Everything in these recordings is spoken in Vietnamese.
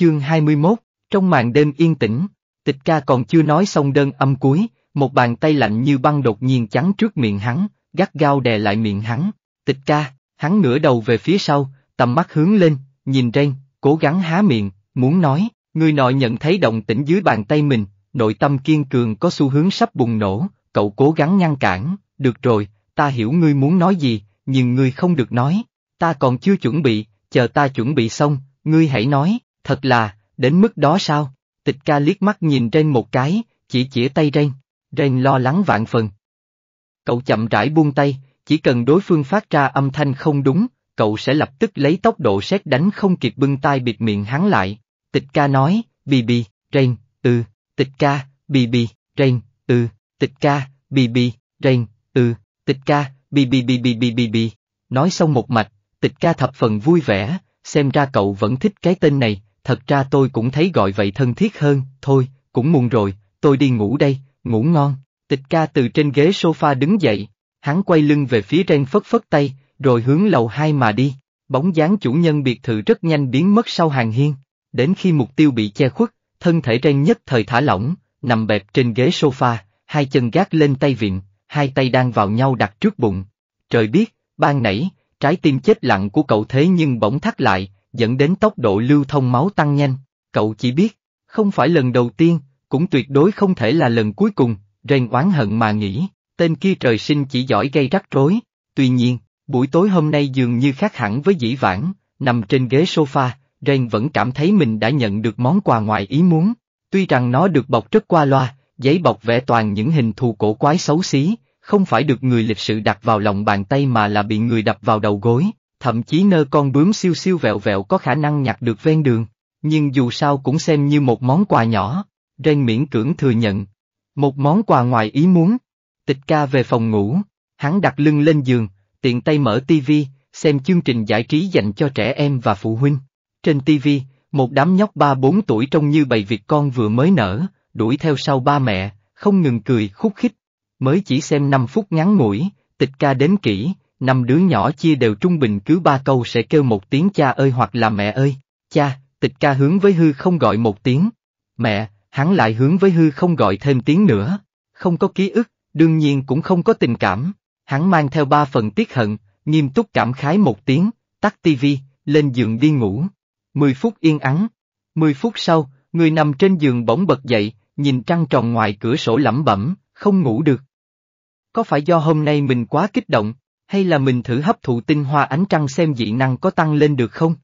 Chương 21, trong màn đêm yên tĩnh, tịch ca còn chưa nói xong đơn âm cuối, một bàn tay lạnh như băng đột nhiên chắn trước miệng hắn, gắt gao đè lại miệng hắn, tịch ca, hắn ngửa đầu về phía sau, tầm mắt hướng lên, nhìn Ren, cố gắng há miệng, muốn nói, người nọ nhận thấy động tĩnh dưới bàn tay mình, nội tâm kiên cường có xu hướng sắp bùng nổ, cậu cố gắng ngăn cản, được rồi, ta hiểu ngươi muốn nói gì, nhưng ngươi không được nói, ta còn chưa chuẩn bị, chờ ta chuẩn bị xong, ngươi hãy nói, Thật là, đến mức đó sao? Tịch ca liếc mắt nhìn trên một cái, chỉ chĩa tay Ren. Ren lo lắng vạn phần. Cậu chậm rãi buông tay, chỉ cần đối phương phát ra âm thanh không đúng, cậu sẽ lập tức lấy tốc độ xét đánh không kịp bưng tai bịt miệng hắn lại. Tịch ca nói, bì bì, Ren, ừ, tịch ca, bì bì, Ren, ừ, tịch ca, bì bì, Ren, ừ, tịch ca, bì bì bì bì bì bì bì. Nói xong một mạch, tịch ca thập phần vui vẻ, xem ra cậu vẫn thích cái tên này, thật ra tôi cũng thấy gọi vậy thân thiết hơn, thôi, cũng muộn rồi, tôi đi ngủ đây, ngủ ngon. Tịch ca từ trên ghế sofa đứng dậy, hắn quay lưng về phía trên phất phất tay, rồi hướng lầu hai mà đi. Bóng dáng chủ nhân biệt thự rất nhanh biến mất sau hàng hiên. Đến khi mục tiêu bị che khuất, thân thể trên nhất thời thả lỏng, nằm bẹp trên ghế sofa, hai chân gác lên tay vịn, hai tay đang vào nhau đặt trước bụng. Trời biết, ban nảy, trái tim chết lặng của cậu thế nhưng bỗng thắt lại, dẫn đến tốc độ lưu thông máu tăng nhanh. Cậu chỉ biết, không phải lần đầu tiên, cũng tuyệt đối không thể là lần cuối cùng, Ren oán hận mà nghĩ, tên kia trời sinh chỉ giỏi gây rắc rối. Tuy nhiên, buổi tối hôm nay dường như khác hẳn với dĩ vãng, nằm trên ghế sofa, Ren vẫn cảm thấy mình đã nhận được món quà ngoài ý muốn. Tuy rằng nó được bọc rất qua loa, giấy bọc vẽ toàn những hình thù cổ quái xấu xí, không phải được người lịch sự đặt vào lòng bàn tay mà là bị người đập vào đầu gối, thậm chí nơ con bướm siêu siêu vẹo vẹo có khả năng nhặt được ven đường, nhưng dù sao cũng xem như một món quà nhỏ, Ren miễn cưỡng thừa nhận. Một món quà ngoài ý muốn. Tịch ca về phòng ngủ, hắn đặt lưng lên giường, tiện tay mở tivi, xem chương trình giải trí dành cho trẻ em và phụ huynh. Trên tivi, một đám nhóc ba bốn tuổi trông như bầy việc con vừa mới nở, đuổi theo sau ba mẹ, không ngừng cười khúc khích. Mới chỉ xem 5 phút ngắn ngủi, tịch ca đến kỹ, năm đứa nhỏ chia đều trung bình cứ ba câu sẽ kêu một tiếng cha ơi hoặc là mẹ ơi, cha, tịch ca hướng với hư không gọi một tiếng, mẹ, hắn lại hướng với hư không gọi thêm tiếng nữa, không có ký ức, đương nhiên cũng không có tình cảm, hắn mang theo ba phần tiếc hận, nghiêm túc cảm khái một tiếng, tắt tivi, lên giường đi ngủ. Mười phút yên ắng. Mười phút sau, người nằm trên giường bỗng bật dậy, nhìn trăng tròn ngoài cửa sổ lẩm bẩm, không ngủ được. Có phải do hôm nay mình quá kích động, hay là mình thử hấp thụ tinh hoa ánh trăng xem dị năng có tăng lên được không?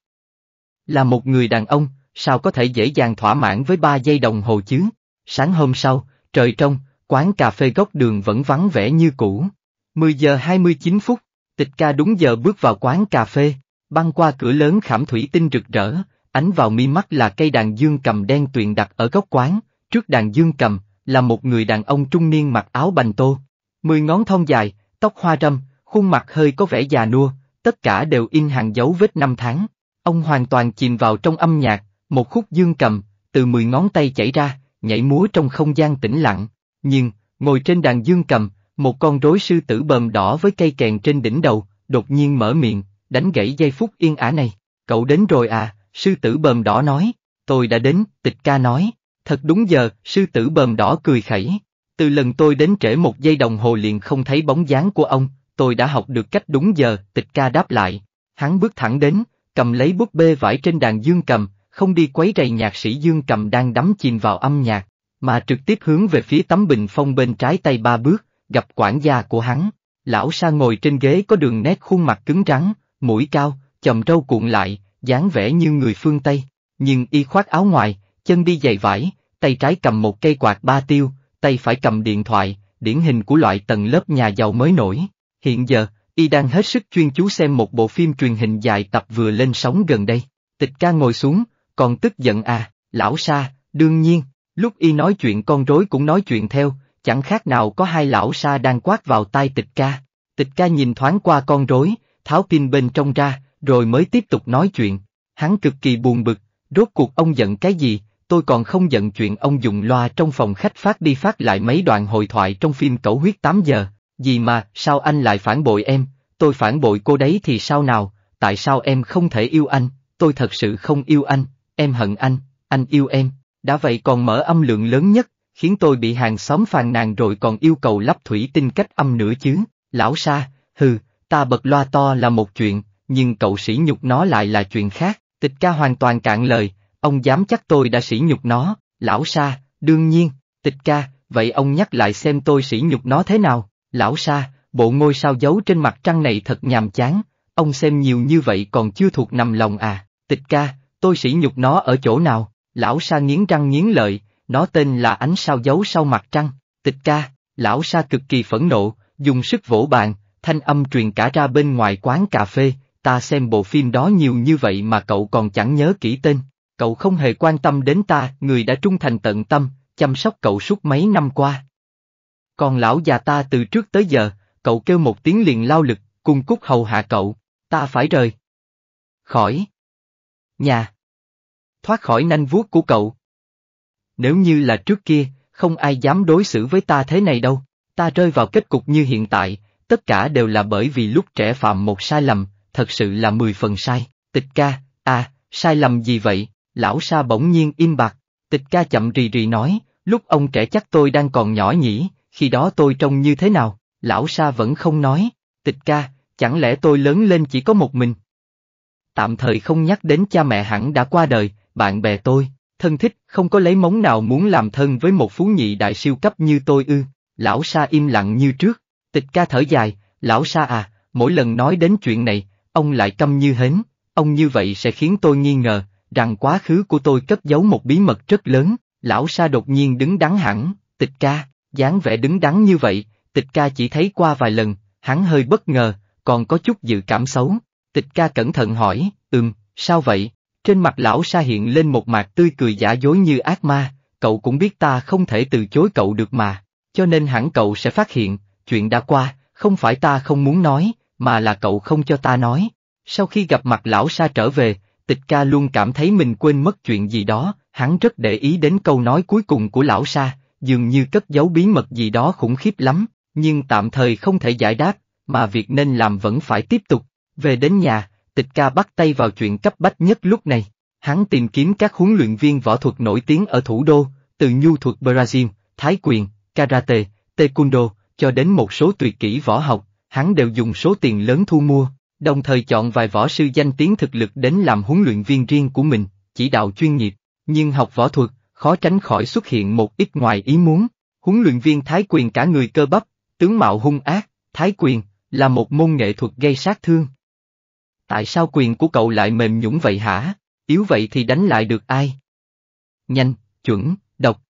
Là một người đàn ông, sao có thể dễ dàng thỏa mãn với ba giây đồng hồ chứ? Sáng hôm sau, trời trong, quán cà phê góc đường vẫn vắng vẻ như cũ. 10 giờ 29 phút, tịch ca đúng giờ bước vào quán cà phê, băng qua cửa lớn khảm thủy tinh rực rỡ, ánh vào mi mắt là cây đàn dương cầm đen tuyền đặt ở góc quán, trước đàn dương cầm, là một người đàn ông trung niên mặc áo bành tô. Mười ngón thon dài, tóc hoa râm, Khuôn mặt hơi có vẻ già nua, tất cả đều in hàng dấu vết năm tháng. Ông hoàn toàn chìm vào trong âm nhạc, một khúc dương cầm, từ mười ngón tay chảy ra, nhảy múa trong không gian tĩnh lặng. Nhưng, ngồi trên đàn dương cầm, một con rối sư tử bờm đỏ với cây kèn trên đỉnh đầu, đột nhiên mở miệng, đánh gãy giây phút yên ả này. Cậu đến rồi à, sư tử bờm đỏ nói, tôi đã đến, tịch ca nói. Thật đúng giờ, sư tử bờm đỏ cười khẩy. Từ lần tôi đến trễ một giây đồng hồ liền không thấy bóng dáng của ông, tôi đã học được cách đúng giờ, tịch ca đáp lại. Hắn bước thẳng đến, cầm lấy búp bê vải trên đàn dương cầm, không đi quấy rầy nhạc sĩ dương cầm đang đắm chìm vào âm nhạc, mà trực tiếp hướng về phía tấm bình phong bên trái tay ba bước, gặp quản gia của hắn. Lão Sa ngồi trên ghế có đường nét khuôn mặt cứng rắn, mũi cao, chầm râu cuộn lại, dáng vẻ như người phương Tây, nhưng y khoác áo ngoài, chân đi giày vải, tay trái cầm một cây quạt ba tiêu, tay phải cầm điện thoại, điển hình của loại tầng lớp nhà giàu mới nổi. Hiện giờ, y đang hết sức chuyên chú xem một bộ phim truyền hình dài tập vừa lên sóng gần đây. Tịch ca ngồi xuống, còn tức giận à, lão sa, đương nhiên, lúc y nói chuyện con rối cũng nói chuyện theo, chẳng khác nào có hai lão sa đang quát vào tai tịch ca. Tịch ca nhìn thoáng qua con rối, tháo pin bên trong ra, rồi mới tiếp tục nói chuyện. Hắn cực kỳ buồn bực, rốt cuộc ông giận cái gì, tôi còn không giận chuyện ông dùng loa trong phòng khách phát đi phát lại mấy đoạn hội thoại trong phim Cẩu huyết 8 giờ, gì mà, sao anh lại phản bội em, tôi phản bội cô đấy thì sao nào, tại sao em không thể yêu anh, tôi thật sự không yêu anh, em hận anh, anh yêu em, đã vậy còn mở âm lượng lớn nhất, khiến tôi bị hàng xóm phàn nàn rồi còn yêu cầu lắp thủy tinh cách âm nữa chứ, lão sa, hừ, ta bật loa to là một chuyện, nhưng cậu sỉ nhục nó lại là chuyện khác, tịch ca hoàn toàn cạn lời, ông dám chắc tôi đã sỉ nhục nó, lão sa, đương nhiên, tịch ca, vậy ông nhắc lại xem tôi sỉ nhục nó thế nào. Lão Sa, bộ ngôi sao giấu trên mặt trăng này thật nhàm chán, ông xem nhiều như vậy còn chưa thuộc nằm lòng à, tịch ca, tôi sỉ nhục nó ở chỗ nào, lão Sa nghiến răng nghiến lợi, nó tên là ánh sao giấu sau mặt trăng, tịch ca, lão Sa cực kỳ phẫn nộ, dùng sức vỗ bàn, thanh âm truyền cả ra bên ngoài quán cà phê, ta xem bộ phim đó nhiều như vậy mà cậu còn chẳng nhớ kỹ tên, cậu không hề quan tâm đến ta, người đã trung thành tận tâm, chăm sóc cậu suốt mấy năm qua, còn lão già ta từ trước tới giờ, cậu kêu một tiếng liền lao lực, cùng cúc hầu hạ cậu, ta phải rời. Khỏi. Nhà. Thoát khỏi nanh vuốt của cậu. Nếu như là trước kia, không ai dám đối xử với ta thế này đâu, ta rơi vào kết cục như hiện tại, tất cả đều là bởi vì lúc trẻ phạm một sai lầm, thật sự là mười phần sai, tịch ca, à, sai lầm gì vậy, lão sa bỗng nhiên im bặt, tịch ca chậm rì rì nói, lúc ông trẻ chắc tôi đang còn nhỏ nhỉ, khi đó tôi trông như thế nào, lão sa vẫn không nói, tịch ca, chẳng lẽ tôi lớn lên chỉ có một mình? Tạm thời không nhắc đến cha mẹ hẳn đã qua đời, bạn bè tôi, thân thích, không có lấy móng nào muốn làm thân với một phú nhị đại siêu cấp như tôi ư, lão sa im lặng như trước, tịch ca thở dài, lão sa à, mỗi lần nói đến chuyện này, ông lại câm như hến, ông như vậy sẽ khiến tôi nghi ngờ, rằng quá khứ của tôi cất giấu một bí mật rất lớn, lão sa đột nhiên đứng đắn hẳn, tịch ca, dáng vẻ đứng đắn như vậy, tịch ca chỉ thấy qua vài lần, hắn hơi bất ngờ, còn có chút dự cảm xấu. Tịch ca cẩn thận hỏi, ừm, sao vậy? Trên mặt lão sa hiện lên một mặt tươi cười giả dối như ác ma, cậu cũng biết ta không thể từ chối cậu được mà, cho nên hẳn cậu sẽ phát hiện, chuyện đã qua, không phải ta không muốn nói, mà là cậu không cho ta nói. Sau khi gặp mặt lão sa trở về, tịch ca luôn cảm thấy mình quên mất chuyện gì đó, hắn rất để ý đến câu nói cuối cùng của lão sa, dường như cất giấu bí mật gì đó khủng khiếp lắm, nhưng tạm thời không thể giải đáp, mà việc nên làm vẫn phải tiếp tục. Về đến nhà, tịch ca bắt tay vào chuyện cấp bách nhất lúc này. Hắn tìm kiếm các huấn luyện viên võ thuật nổi tiếng ở thủ đô, từ nhu thuật Brazil, Thái quyền, Karate, Taekwondo, cho đến một số tuyệt kỹ võ học, hắn đều dùng số tiền lớn thu mua, đồng thời chọn vài võ sư danh tiếng thực lực đến làm huấn luyện viên riêng của mình, chỉ đạo chuyên nghiệp. Nhưng học võ thuật, khó tránh khỏi xuất hiện một ít ngoài ý muốn. Huấn luyện viên Thái Quyền cả người cơ bắp, tướng mạo hung ác, Thái Quyền, là một môn nghệ thuật gây sát thương. Tại sao quyền của cậu lại mềm nhũng vậy hả? Yếu vậy thì đánh lại được ai? Nhanh, chuẩn, độc.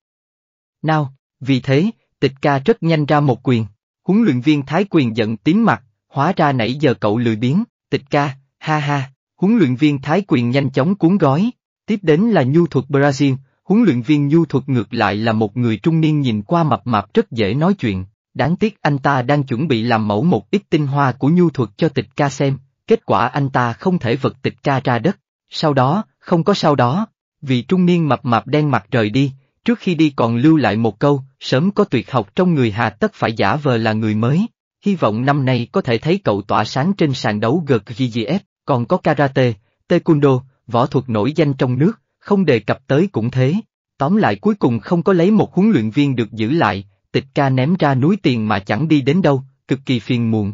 Nào, vì thế, tịch ca rất nhanh ra một quyền. Huấn luyện viên Thái Quyền giận tím mặt, hóa ra nãy giờ cậu lười biếng, tịch ca, ha ha, huấn luyện viên Thái Quyền nhanh chóng cuốn gói. Tiếp đến là nhu thuật Brazil, huấn luyện viên nhu thuật ngược lại là một người trung niên nhìn qua mập mạp rất dễ nói chuyện, đáng tiếc anh ta đang chuẩn bị làm mẫu một ít tinh hoa của nhu thuật cho tịch ca xem, kết quả anh ta không thể vật tịch ca ra đất, sau đó, không có sau đó, vì trung niên mập mạp đen mặt rời đi, trước khi đi còn lưu lại một câu, sớm có tuyệt học trong người hà tất phải giả vờ là người mới, hy vọng năm nay có thể thấy cậu tỏa sáng trên sàn đấu GGGF, còn có karate, taekwondo, võ thuật nổi danh trong nước, không đề cập tới cũng thế. Tóm lại cuối cùng không có lấy một huấn luyện viên được giữ lại, tịch ca ném ra núi tiền mà chẳng đi đến đâu, cực kỳ phiền muộn.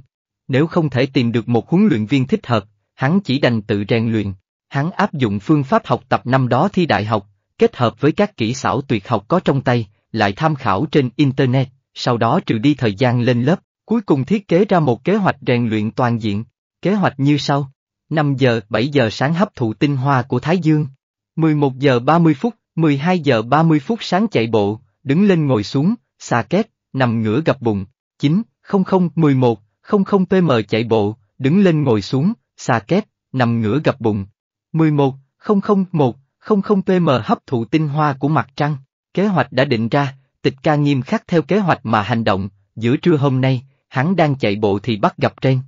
Nếu không thể tìm được một huấn luyện viên thích hợp, hắn chỉ đành tự rèn luyện. Hắn áp dụng phương pháp học tập năm đó thi đại học, kết hợp với các kỹ xảo tuyệt học có trong tay, lại tham khảo trên Internet, sau đó trừ đi thời gian lên lớp, cuối cùng thiết kế ra một kế hoạch rèn luyện toàn diện. Kế hoạch như sau. 5 giờ, 7 giờ sáng hấp thụ tinh hoa của Thái Dương. 11 giờ 30 phút, 12 giờ 30 phút sáng chạy bộ, đứng lên ngồi xuống, xà két, nằm ngửa gập bụng, 9, 00, 11, 00 pm chạy bộ, đứng lên ngồi xuống, xà két, nằm ngửa gập bụng, 11, 001, 00 pm hấp thụ tinh hoa của mặt trăng, kế hoạch đã định ra, tịch ca nghiêm khắc theo kế hoạch mà hành động, giữa trưa hôm nay, hắn đang chạy bộ thì bắt gặp trên.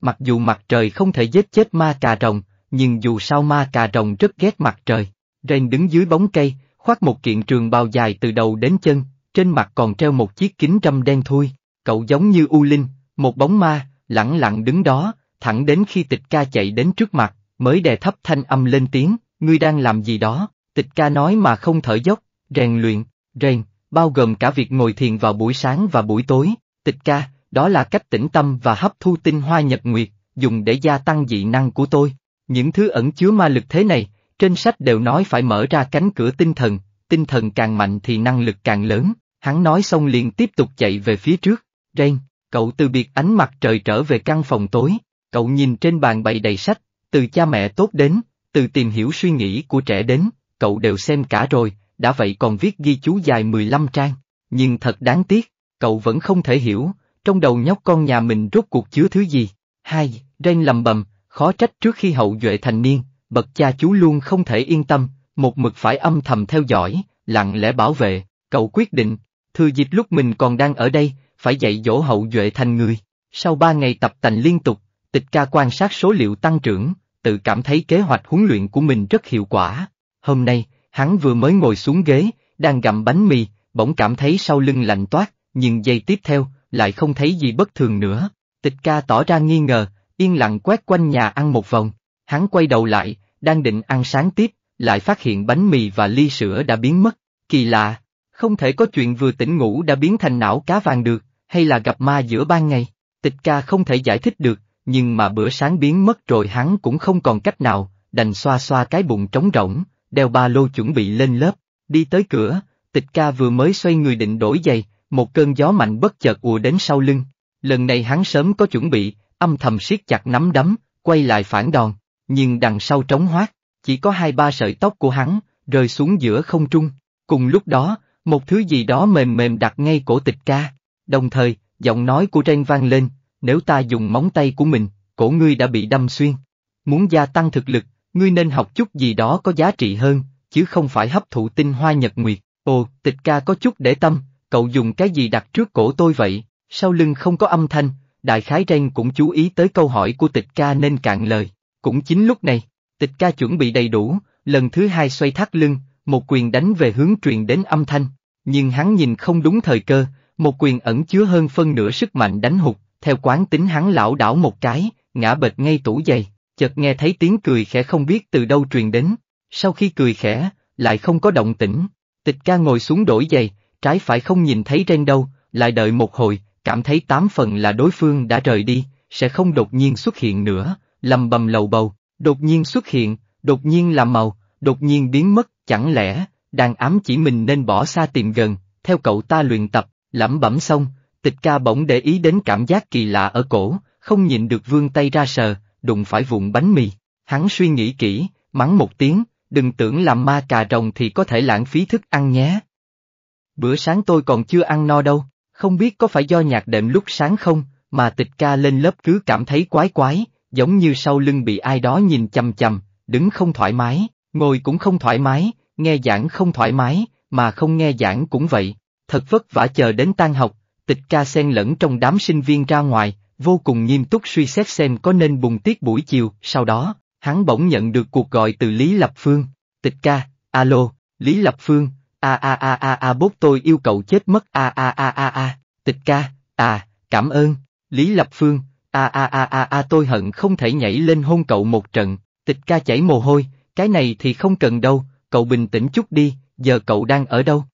Mặc dù mặt trời không thể giết chết ma cà rồng, nhưng dù sao ma cà rồng rất ghét mặt trời. Ren đứng dưới bóng cây, khoác một kiện trường bào dài từ đầu đến chân, trên mặt còn treo một chiếc kính râm đen thui, cậu giống như U Linh, một bóng ma, lẳng lặng đứng đó, thẳng đến khi tịch ca chạy đến trước mặt, mới đè thấp thanh âm lên tiếng, ngươi đang làm gì đó, tịch ca nói mà không thở dốc, rèn luyện, rèn, bao gồm cả việc ngồi thiền vào buổi sáng và buổi tối, tịch ca, đó là cách tĩnh tâm và hấp thu tinh hoa nhật nguyệt, dùng để gia tăng dị năng của tôi. Những thứ ẩn chứa ma lực thế này, trên sách đều nói phải mở ra cánh cửa tinh thần, tinh thần càng mạnh thì năng lực càng lớn, hắn nói xong liền tiếp tục chạy về phía trước. Ren, cậu từ biệt ánh mặt trời trở về căn phòng tối, cậu nhìn trên bàn bày đầy sách, từ cha mẹ tốt đến, từ tìm hiểu suy nghĩ của trẻ đến, cậu đều xem cả rồi, đã vậy còn viết ghi chú dài 15 trang, nhưng thật đáng tiếc, cậu vẫn không thể hiểu, trong đầu nhóc con nhà mình rốt cuộc chứa thứ gì. Hai, Ren lầm bầm, khó trách trước khi hậu duệ thành niên, bậc cha chú luôn không thể yên tâm, một mực phải âm thầm theo dõi, lặng lẽ bảo vệ, cậu quyết định, thư dịp lúc mình còn đang ở đây, phải dạy dỗ hậu duệ thành người. Sau ba ngày tập tành liên tục, tịch ca quan sát số liệu tăng trưởng, tự cảm thấy kế hoạch huấn luyện của mình rất hiệu quả. Hôm nay, hắn vừa mới ngồi xuống ghế, đang gặm bánh mì, bỗng cảm thấy sau lưng lạnh toát, nhưng giây tiếp theo, lại không thấy gì bất thường nữa. Tịch ca tỏ ra nghi ngờ, yên lặng quét quanh nhà ăn một vòng, Hắn quay đầu lại, đang định ăn sáng tiếp, lại phát hiện bánh mì và ly sữa đã biến mất. Kỳ lạ, không thể có chuyện vừa tỉnh ngủ đã biến thành não cá vàng được, hay là gặp ma giữa ban ngày. Tịch ca không thể giải thích được, nhưng mà bữa sáng biến mất rồi hắn cũng không còn cách nào, đành xoa xoa cái bụng trống rỗng, đeo ba lô chuẩn bị lên lớp, đi tới cửa, tịch ca vừa mới xoay người định đổi giày, một cơn gió mạnh bất chợt ùa đến sau lưng. Lần này hắn sớm có chuẩn bị, âm thầm siết chặt nắm đấm, quay lại phản đòn nhưng đằng sau trống hoác, chỉ có hai ba sợi tóc của hắn, rơi xuống giữa không trung. Cùng lúc đó, một thứ gì đó mềm mềm đặt ngay cổ tịch ca. Đồng thời, giọng nói của Ren vang lên, nếu ta dùng móng tay của mình, cổ ngươi đã bị đâm xuyên. Muốn gia tăng thực lực, ngươi nên học chút gì đó có giá trị hơn, chứ không phải hấp thụ tinh hoa nhật nguyệt. Ồ, tịch ca có chút để tâm, cậu dùng cái gì đặt trước cổ tôi vậy? Sau lưng không có âm thanh, đại khái Ren cũng chú ý tới câu hỏi của tịch ca nên cạn lời. Cũng chính lúc này, tịch ca chuẩn bị đầy đủ, lần thứ hai xoay thắt lưng, một quyền đánh về hướng truyền đến âm thanh, nhưng hắn nhìn không đúng thời cơ, một quyền ẩn chứa hơn phân nửa sức mạnh đánh hụt, theo quán tính hắn lão đảo một cái, ngã bệt ngay tủ giày, chợt nghe thấy tiếng cười khẽ không biết từ đâu truyền đến, sau khi cười khẽ, lại không có động tĩnh, tịch ca ngồi xuống đổi giày, trái phải không nhìn thấy trên đâu, lại đợi một hồi, cảm thấy tám phần là đối phương đã rời đi, sẽ không đột nhiên xuất hiện nữa, lầm bầm lầu bầu, đột nhiên xuất hiện, đột nhiên làm màu, đột nhiên biến mất, chẳng lẽ, đàn ám chỉ mình nên bỏ xa tìm gần, theo cậu ta luyện tập, lẩm bẩm xong, tịch ca bỗng để ý đến cảm giác kỳ lạ ở cổ, không nhịn được vương tay ra sờ, đụng phải vụn bánh mì, hắn suy nghĩ kỹ, mắng một tiếng, đừng tưởng làm ma cà rồng thì có thể lãng phí thức ăn nhé. Bữa sáng tôi còn chưa ăn no đâu, không biết có phải do nhạc đệm lúc sáng không, mà tịch ca lên lớp cứ cảm thấy quái quái, giống như sau lưng bị ai đó nhìn chằm chằm, đứng không thoải mái, ngồi cũng không thoải mái, nghe giảng không thoải mái, mà không nghe giảng cũng vậy. Thật vất vả chờ đến tan học, tịch ca xen lẫn trong đám sinh viên ra ngoài, vô cùng nghiêm túc suy xét xem có nên bùng tiết buổi chiều, sau đó, hắn bỗng nhận được cuộc gọi từ Lý Lập Phương. Tịch ca, alo, Lý Lập Phương, a a a a a bốt tôi yêu cầu chết mất a a a a a, tịch ca, à, cảm ơn, Lý Lập Phương, a a a a a tôi hận không thể nhảy lên hôn cậu một trận, tịch ca chảy mồ hôi, cái này thì không cần đâu, cậu bình tĩnh chút đi, giờ cậu đang ở đâu?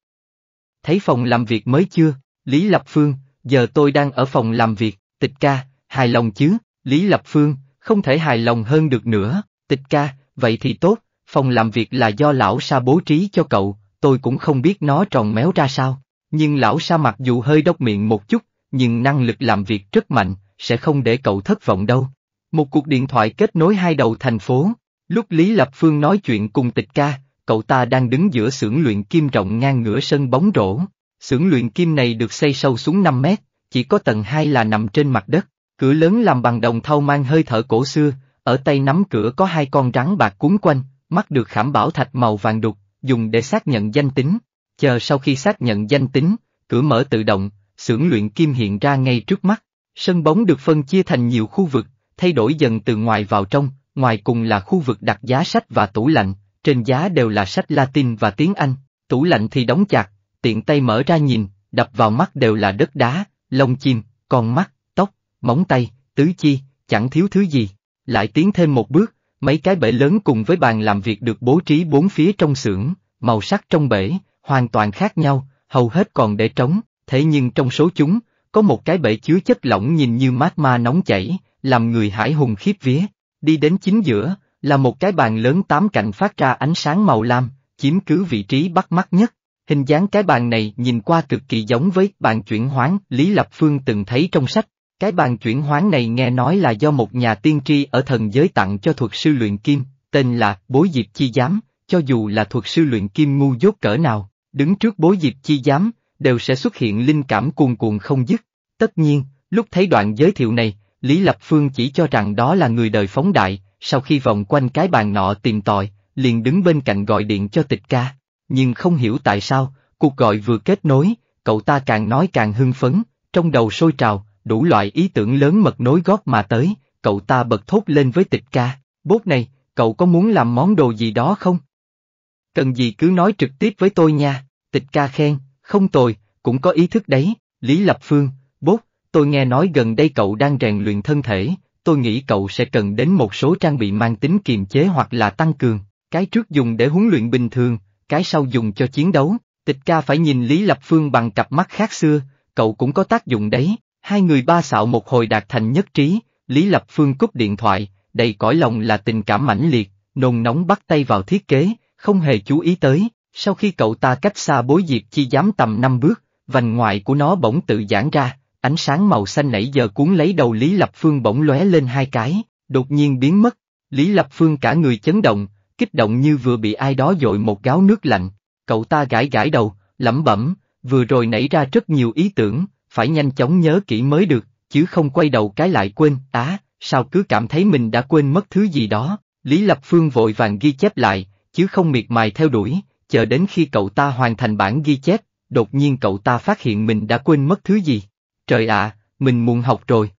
Thấy phòng làm việc mới chưa, Lý Lập Phương, giờ tôi đang ở phòng làm việc, tịch ca, hài lòng chứ, Lý Lập Phương, không thể hài lòng hơn được nữa, tịch ca, vậy thì tốt, phòng làm việc là do lão sa bố trí cho cậu, tôi cũng không biết nó tròn méo ra sao, nhưng lão sa mặc dù hơi đốc miệng một chút, nhưng năng lực làm việc rất mạnh, sẽ không để cậu thất vọng đâu. Một cuộc điện thoại kết nối hai đầu thành phố, lúc Lý Lập Phương nói chuyện cùng tịch ca, cậu ta đang đứng giữa xưởng luyện kim rộng ngang ngửa sân bóng rổ. Xưởng luyện kim này được xây sâu xuống 5 mét, chỉ có tầng 2 là nằm trên mặt đất, cửa lớn làm bằng đồng thau mang hơi thở cổ xưa, ở tay nắm cửa có hai con rắn bạc cuốn quanh, mắt được khảm bảo thạch màu vàng đục, dùng để xác nhận danh tính. Chờ sau khi xác nhận danh tính, cửa mở tự động, xưởng luyện kim hiện ra ngay trước mắt. Sân bóng được phân chia thành nhiều khu vực, thay đổi dần từ ngoài vào trong, ngoài cùng là khu vực đặt giá sách và tủ lạnh, trên giá đều là sách Latin và tiếng Anh, tủ lạnh thì đóng chặt, tiện tay mở ra nhìn, đập vào mắt đều là đất đá, lông chim, con mắt, tóc, móng tay, tứ chi, chẳng thiếu thứ gì. Lại tiến thêm một bước, mấy cái bể lớn cùng với bàn làm việc được bố trí bốn phía trong xưởng, màu sắc trong bể, hoàn toàn khác nhau, hầu hết còn để trống, thế nhưng trong số chúng, có một cái bể chứa chất lỏng nhìn như mát ma nóng chảy, làm người hải hùng khiếp vía. Đi đến chính giữa, là một cái bàn lớn tám cạnh phát ra ánh sáng màu lam, chiếm cứ vị trí bắt mắt nhất. Hình dáng cái bàn này nhìn qua cực kỳ giống với bàn chuyển hoán Lý Lập Phương từng thấy trong sách. Cái bàn chuyển hoán này nghe nói là do một nhà tiên tri ở thần giới tặng cho thuật sư luyện kim, tên là Bối Diệp Chi Giám, cho dù là thuật sư luyện kim ngu dốt cỡ nào, đứng trước Bối Diệp Chi Giám, đều sẽ xuất hiện linh cảm cuồn cuộn không dứt. Tất nhiên, lúc thấy đoạn giới thiệu này, Lý Lập Phương chỉ cho rằng đó là người đời phóng đại, sau khi vòng quanh cái bàn nọ tìm tòi, liền đứng bên cạnh gọi điện cho tịch ca. Nhưng không hiểu tại sao, cuộc gọi vừa kết nối, cậu ta càng nói càng hưng phấn, trong đầu sôi trào, đủ loại ý tưởng lớn mật nối gót mà tới, cậu ta bật thốt lên với tịch ca, bốt này, cậu có muốn làm món đồ gì đó không? Cần gì cứ nói trực tiếp với tôi nha, tịch ca khen, không tồi, cũng có ý thức đấy, Lý Lập Phương, bốt, tôi nghe nói gần đây cậu đang rèn luyện thân thể, tôi nghĩ cậu sẽ cần đến một số trang bị mang tính kiềm chế hoặc là tăng cường, cái trước dùng để huấn luyện bình thường, cái sau dùng cho chiến đấu, tịch ca phải nhìn Lý Lập Phương bằng cặp mắt khác xưa, cậu cũng có tác dụng đấy, hai người ba xạo một hồi đạt thành nhất trí, Lý Lập Phương cúp điện thoại, đầy cõi lòng là tình cảm mãnh liệt, nồng nóng bắt tay vào thiết kế, không hề chú ý tới, sau khi cậu ta cách xa bối diệp chi dám tầm năm bước, vành ngoại của nó bỗng tự giãn ra, ánh sáng màu xanh nãy giờ cuốn lấy đầu Lý Lập Phương bỗng lóe lên hai cái, đột nhiên biến mất. Lý Lập Phương cả người chấn động, kích động như vừa bị ai đó dội một gáo nước lạnh. Cậu ta gãi gãi đầu, lẩm bẩm, vừa rồi nảy ra rất nhiều ý tưởng, phải nhanh chóng nhớ kỹ mới được, chứ không quay đầu cái lại quên, á, sao cứ cảm thấy mình đã quên mất thứ gì đó. Lý Lập Phương vội vàng ghi chép lại, chứ không miệt mài theo đuổi, chờ đến khi cậu ta hoàn thành bản ghi chép, đột nhiên cậu ta phát hiện mình đã quên mất thứ gì. Trời ạ, mình muộn học rồi.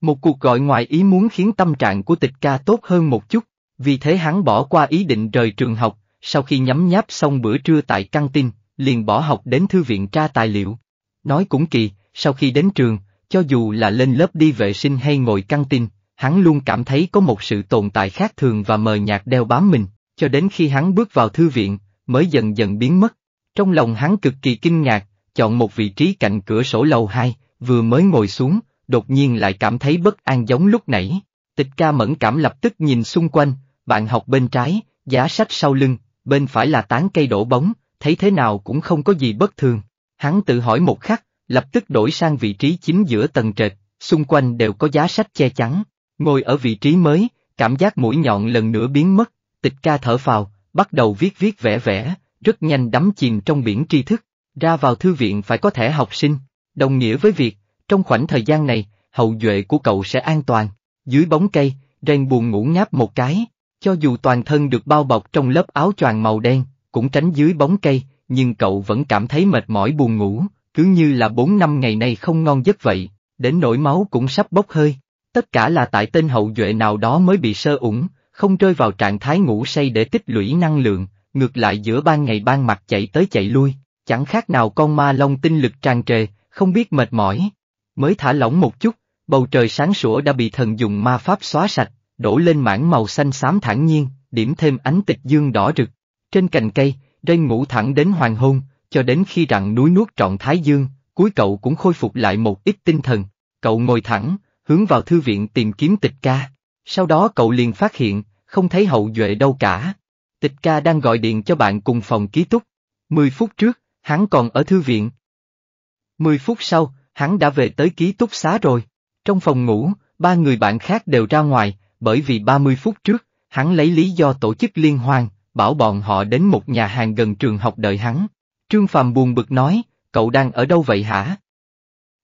Một cuộc gọi ngoài ý muốn khiến tâm trạng của tịch ca tốt hơn một chút, vì thế hắn bỏ qua ý định rời trường học, sau khi nhấm nháp xong bữa trưa tại căng tin, liền bỏ học đến thư viện tra tài liệu. Nói cũng kỳ, sau khi đến trường, cho dù là lên lớp đi vệ sinh hay ngồi căng tin, hắn luôn cảm thấy có một sự tồn tại khác thường và mờ nhạt đeo bám mình, cho đến khi hắn bước vào thư viện, mới dần dần biến mất. Trong lòng hắn cực kỳ kinh ngạc, chọn một vị trí cạnh cửa sổ lầu 2, vừa mới ngồi xuống, đột nhiên lại cảm thấy bất an giống lúc nãy. Tịch ca mẫn cảm lập tức nhìn xung quanh, bạn học bên trái, giá sách sau lưng, bên phải là tán cây đổ bóng, thấy thế nào cũng không có gì bất thường. Hắn tự hỏi một khắc, lập tức đổi sang vị trí chính giữa tầng trệt, xung quanh đều có giá sách che chắn. Ngồi ở vị trí mới, cảm giác mũi nhọn lần nữa biến mất, tịch ca thở phào, bắt đầu viết viết vẽ vẽ, rất nhanh đắm chìm trong biển tri thức. Ra vào thư viện phải có thẻ học sinh, đồng nghĩa với việc, trong khoảng thời gian này, hậu duệ của cậu sẽ an toàn. Dưới bóng cây, Ren buồn ngủ ngáp một cái, cho dù toàn thân được bao bọc trong lớp áo choàng màu đen, cũng tránh dưới bóng cây, nhưng cậu vẫn cảm thấy mệt mỏi buồn ngủ, cứ như là bốn năm ngày nay không ngon giấc vậy, đến nỗi máu cũng sắp bốc hơi. Tất cả là tại tên hậu duệ nào đó mới bị sơ ủng, không rơi vào trạng thái ngủ say để tích lũy năng lượng, ngược lại giữa ban ngày ban mặt chạy tới chạy lui, chẳng khác nào con ma long tinh lực tràn trề, không biết mệt mỏi. Mới thả lỏng một chút, bầu trời sáng sủa đã bị thần dùng ma pháp xóa sạch, đổ lên mảng màu xanh xám thản nhiên, điểm thêm ánh tịch dương đỏ rực. Trên cành cây, Ray ngủ thẳng đến hoàng hôn, cho đến khi rặng núi nuốt trọn thái dương, cuối cậu cũng khôi phục lại một ít tinh thần. Cậu ngồi thẳng, hướng vào thư viện tìm kiếm tịch ca. Sau đó cậu liền phát hiện, không thấy hậu duệ đâu cả. Tịch ca đang gọi điện cho bạn cùng phòng ký túc. Mười phút trước, hắn còn ở thư viện. Mười phút sau, hắn đã về tới ký túc xá rồi. Trong phòng ngủ, ba người bạn khác đều ra ngoài, bởi vì 30 phút trước, hắn lấy lý do tổ chức liên hoan, bảo bọn họ đến một nhà hàng gần trường học đợi hắn. Trương Phàm buồn bực nói, cậu đang ở đâu vậy hả?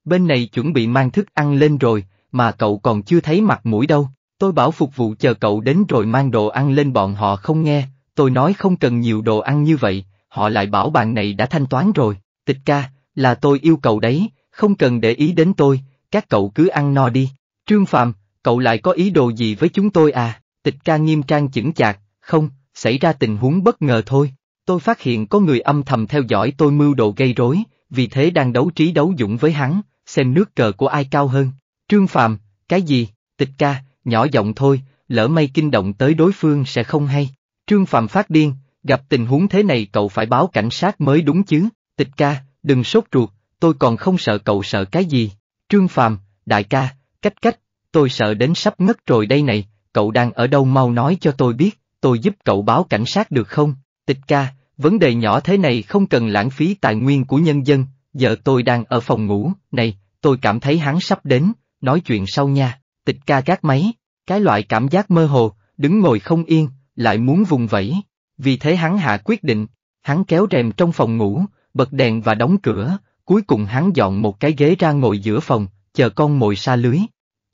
Bên này chuẩn bị mang thức ăn lên rồi, mà cậu còn chưa thấy mặt mũi đâu. Tôi bảo phục vụ chờ cậu đến rồi mang đồ ăn lên bọn họ không nghe, tôi nói không cần nhiều đồ ăn như vậy, họ lại bảo bạn này đã thanh toán rồi, tịch ca, là tôi yêu cầu đấy, không cần để ý đến tôi, các cậu cứ ăn no đi. Trương Phạm, cậu lại có ý đồ gì với chúng tôi à? Tịch ca nghiêm trang chững chạc, không, xảy ra tình huống bất ngờ thôi. Tôi phát hiện có người âm thầm theo dõi tôi mưu đồ gây rối, vì thế đang đấu trí đấu dũng với hắn, xem nước cờ của ai cao hơn. Trương Phạm, cái gì? Tịch ca, nhỏ giọng thôi, lỡ may kinh động tới đối phương sẽ không hay. Trương Phạm phát điên, gặp tình huống thế này cậu phải báo cảnh sát mới đúng chứ, tịch ca, đừng sốt ruột, tôi còn không sợ cậu sợ cái gì. Trương Phạm, đại ca, cách cách, tôi sợ đến sắp ngất rồi đây này, cậu đang ở đâu mau nói cho tôi biết, tôi giúp cậu báo cảnh sát được không? Tịch ca, vấn đề nhỏ thế này không cần lãng phí tài nguyên của nhân dân, giờ tôi đang ở phòng ngủ, này, tôi cảm thấy hắn sắp đến, nói chuyện sau nha, tịch ca gác máy, cái loại cảm giác mơ hồ, đứng ngồi không yên, lại muốn vùng vẫy. Vì thế hắn hạ quyết định, hắn kéo rèm trong phòng ngủ, bật đèn và đóng cửa, cuối cùng hắn dọn một cái ghế ra ngồi giữa phòng, chờ con mồi xa lưới.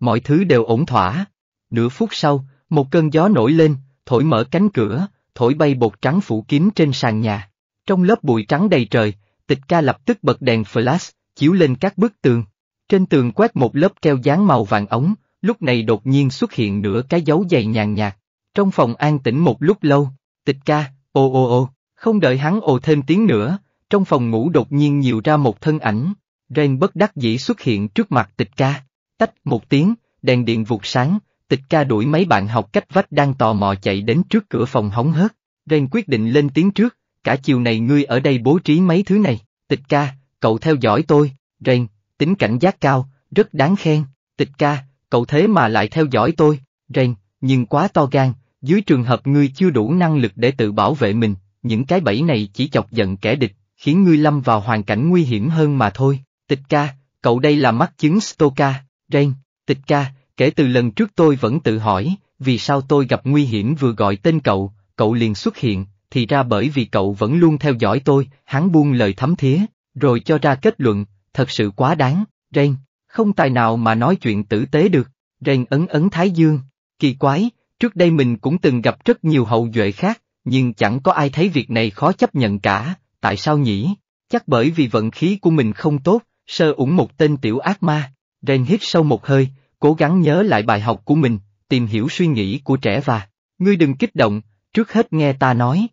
Mọi thứ đều ổn thỏa. Nửa phút sau, một cơn gió nổi lên, thổi mở cánh cửa, thổi bay bột trắng phủ kín trên sàn nhà. Trong lớp bụi trắng đầy trời, tịch ca lập tức bật đèn flash, chiếu lên các bức tường. Trên tường quét một lớp keo dán màu vàng ống, Lúc này đột nhiên xuất hiện nửa cái dấu dày nhàn nhạt. Trong phòng an tĩnh một lúc lâu, tịch ca, ô ô ô, không đợi hắn ồ thêm tiếng nữa, trong phòng ngủ đột nhiên nhiều ra một thân ảnh. Ren bất đắc dĩ xuất hiện trước mặt tịch ca. Tách một tiếng, đèn điện vụt sáng, tịch ca đuổi mấy bạn học cách vách đang tò mò chạy đến trước cửa phòng hóng hớt. Ren quyết định lên tiếng trước, cả chiều này ngươi ở đây bố trí mấy thứ này, tịch ca, cậu theo dõi tôi, Ren, tính cảnh giác cao, rất đáng khen, tịch ca, cậu thế mà lại theo dõi tôi, Ren, nhưng quá to gan, dưới trường hợp ngươi chưa đủ năng lực để tự bảo vệ mình, những cái bẫy này chỉ chọc giận kẻ địch, khiến ngươi lâm vào hoàn cảnh nguy hiểm hơn mà thôi, tịch ca, cậu đây là mắc chứng Stoka, Ren, tịch ca, kể từ lần trước tôi vẫn tự hỏi, vì sao tôi gặp nguy hiểm vừa gọi tên cậu, cậu liền xuất hiện, thì ra bởi vì cậu vẫn luôn theo dõi tôi, hắn buông lời thấm thía, rồi cho ra kết luận, thật sự quá đáng, Ren, không tài nào mà nói chuyện tử tế được, rèn ấn ấn Thái Dương, kỳ quái, trước đây mình cũng từng gặp rất nhiều hậu duệ khác, nhưng chẳng có ai thấy việc này khó chấp nhận cả, tại sao nhỉ? Chắc bởi vì vận khí của mình không tốt, sơ ủng một tên tiểu ác ma, rèn hít sâu một hơi, cố gắng nhớ lại bài học của mình, tìm hiểu suy nghĩ của trẻ và, ngươi đừng kích động, trước hết nghe ta nói.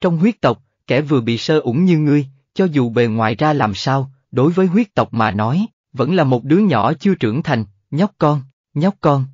Trong huyết tộc, kẻ vừa bị sơ ủng như ngươi, cho dù bề ngoài ra làm sao, đối với huyết tộc mà nói, vẫn là một đứa nhỏ chưa trưởng thành, nhóc con, nhóc con.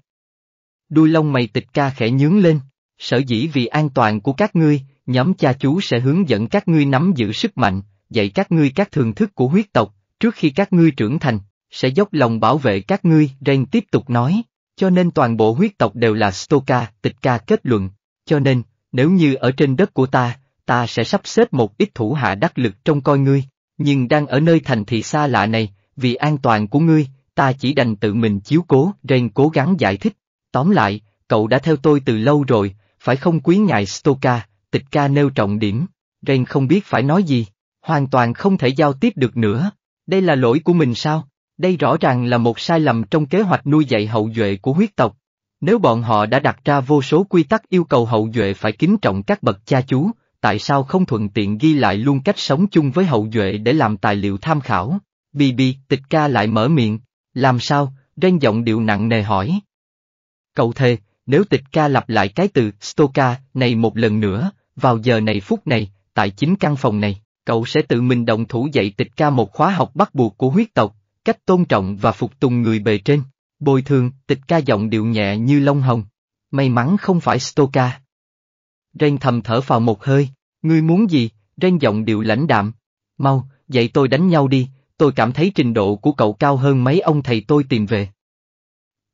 Đuôi lông mày tịch ca khẽ nhướng lên, sở dĩ vì an toàn của các ngươi, nhóm cha chú sẽ hướng dẫn các ngươi nắm giữ sức mạnh, dạy các ngươi các thường thức của huyết tộc, trước khi các ngươi trưởng thành, sẽ dốc lòng bảo vệ các ngươi, Ren tiếp tục nói, cho nên toàn bộ huyết tộc đều là Stoka, tịch ca kết luận, cho nên, nếu như ở trên đất của ta, ta sẽ sắp xếp một ít thủ hạ đắc lực trong coi ngươi, nhưng đang ở nơi thành thị xa lạ này, vì an toàn của ngươi, ta chỉ đành tự mình chiếu cố, Ren cố gắng giải thích. Tóm lại, cậu đã theo tôi từ lâu rồi, phải không quý ngài Stoka, tịch ca nêu trọng điểm. Ren không biết phải nói gì, hoàn toàn không thể giao tiếp được nữa. Đây là lỗi của mình sao? Đây rõ ràng là một sai lầm trong kế hoạch nuôi dạy hậu duệ của huyết tộc. Nếu bọn họ đã đặt ra vô số quy tắc yêu cầu hậu duệ phải kính trọng các bậc cha chú, tại sao không thuận tiện ghi lại luôn cách sống chung với hậu duệ để làm tài liệu tham khảo? Bì bì, tịch ca lại mở miệng, làm sao, rên giọng điệu nặng nề hỏi. Cậu thề, nếu tịch ca lặp lại cái từ Stoka này một lần nữa, vào giờ này phút này, tại chính căn phòng này, cậu sẽ tự mình động thủ dạy tịch ca một khóa học bắt buộc của huyết tộc, cách tôn trọng và phục tùng người bề trên. Bồi thường, tịch ca giọng điệu nhẹ như lông hồng. May mắn không phải Stoka. Ren thầm thở vào một hơi, ngươi muốn gì, Ren giọng điệu lãnh đạm. Mau, dạy tôi đánh nhau đi, tôi cảm thấy trình độ của cậu cao hơn mấy ông thầy tôi tìm về.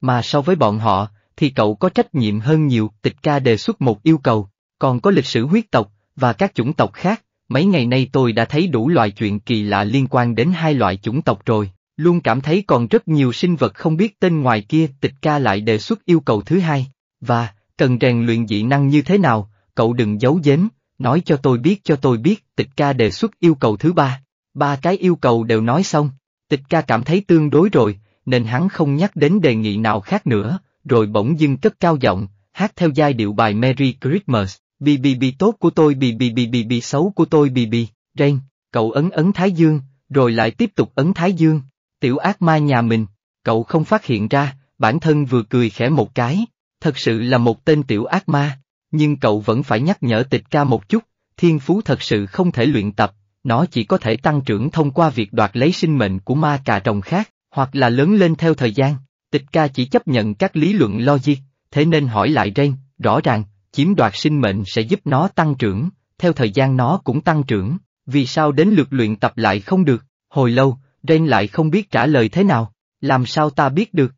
Mà so với bọn họ, thì cậu có trách nhiệm hơn nhiều, tịch ca đề xuất một yêu cầu, còn có lịch sử huyết tộc, và các chủng tộc khác, mấy ngày nay tôi đã thấy đủ loại chuyện kỳ lạ liên quan đến hai loại chủng tộc rồi, luôn cảm thấy còn rất nhiều sinh vật không biết tên ngoài kia, tịch ca lại đề xuất yêu cầu thứ hai, và, cần rèn luyện dị năng như thế nào, cậu đừng giấu giếm, nói cho tôi biết cho tôi biết, tịch ca đề xuất yêu cầu thứ ba. Ba cái yêu cầu đều nói xong, tịch ca cảm thấy tương đối rồi, nên hắn không nhắc đến đề nghị nào khác nữa, rồi bỗng dưng cất cao giọng, hát theo giai điệu bài Merry Christmas, bì bì bì tốt của tôi bì bì bì bì bì xấu của tôi bì bì, Ren, cậu ấn ấn Thái Dương, rồi lại tiếp tục ấn Thái Dương, tiểu ác ma nhà mình, cậu không phát hiện ra, bản thân vừa cười khẽ một cái, thật sự là một tên tiểu ác ma, nhưng cậu vẫn phải nhắc nhở tịch ca một chút, thiên phú thật sự không thể luyện tập, nó chỉ có thể tăng trưởng thông qua việc đoạt lấy sinh mệnh của ma cà rồng khác, hoặc là lớn lên theo thời gian. Tịch ca chỉ chấp nhận các lý luận logic, thế nên hỏi lại Ren, rõ ràng, chiếm đoạt sinh mệnh sẽ giúp nó tăng trưởng, theo thời gian nó cũng tăng trưởng, vì sao đến lượt luyện tập lại không được, hồi lâu, Ren lại không biết trả lời thế nào, làm sao ta biết được.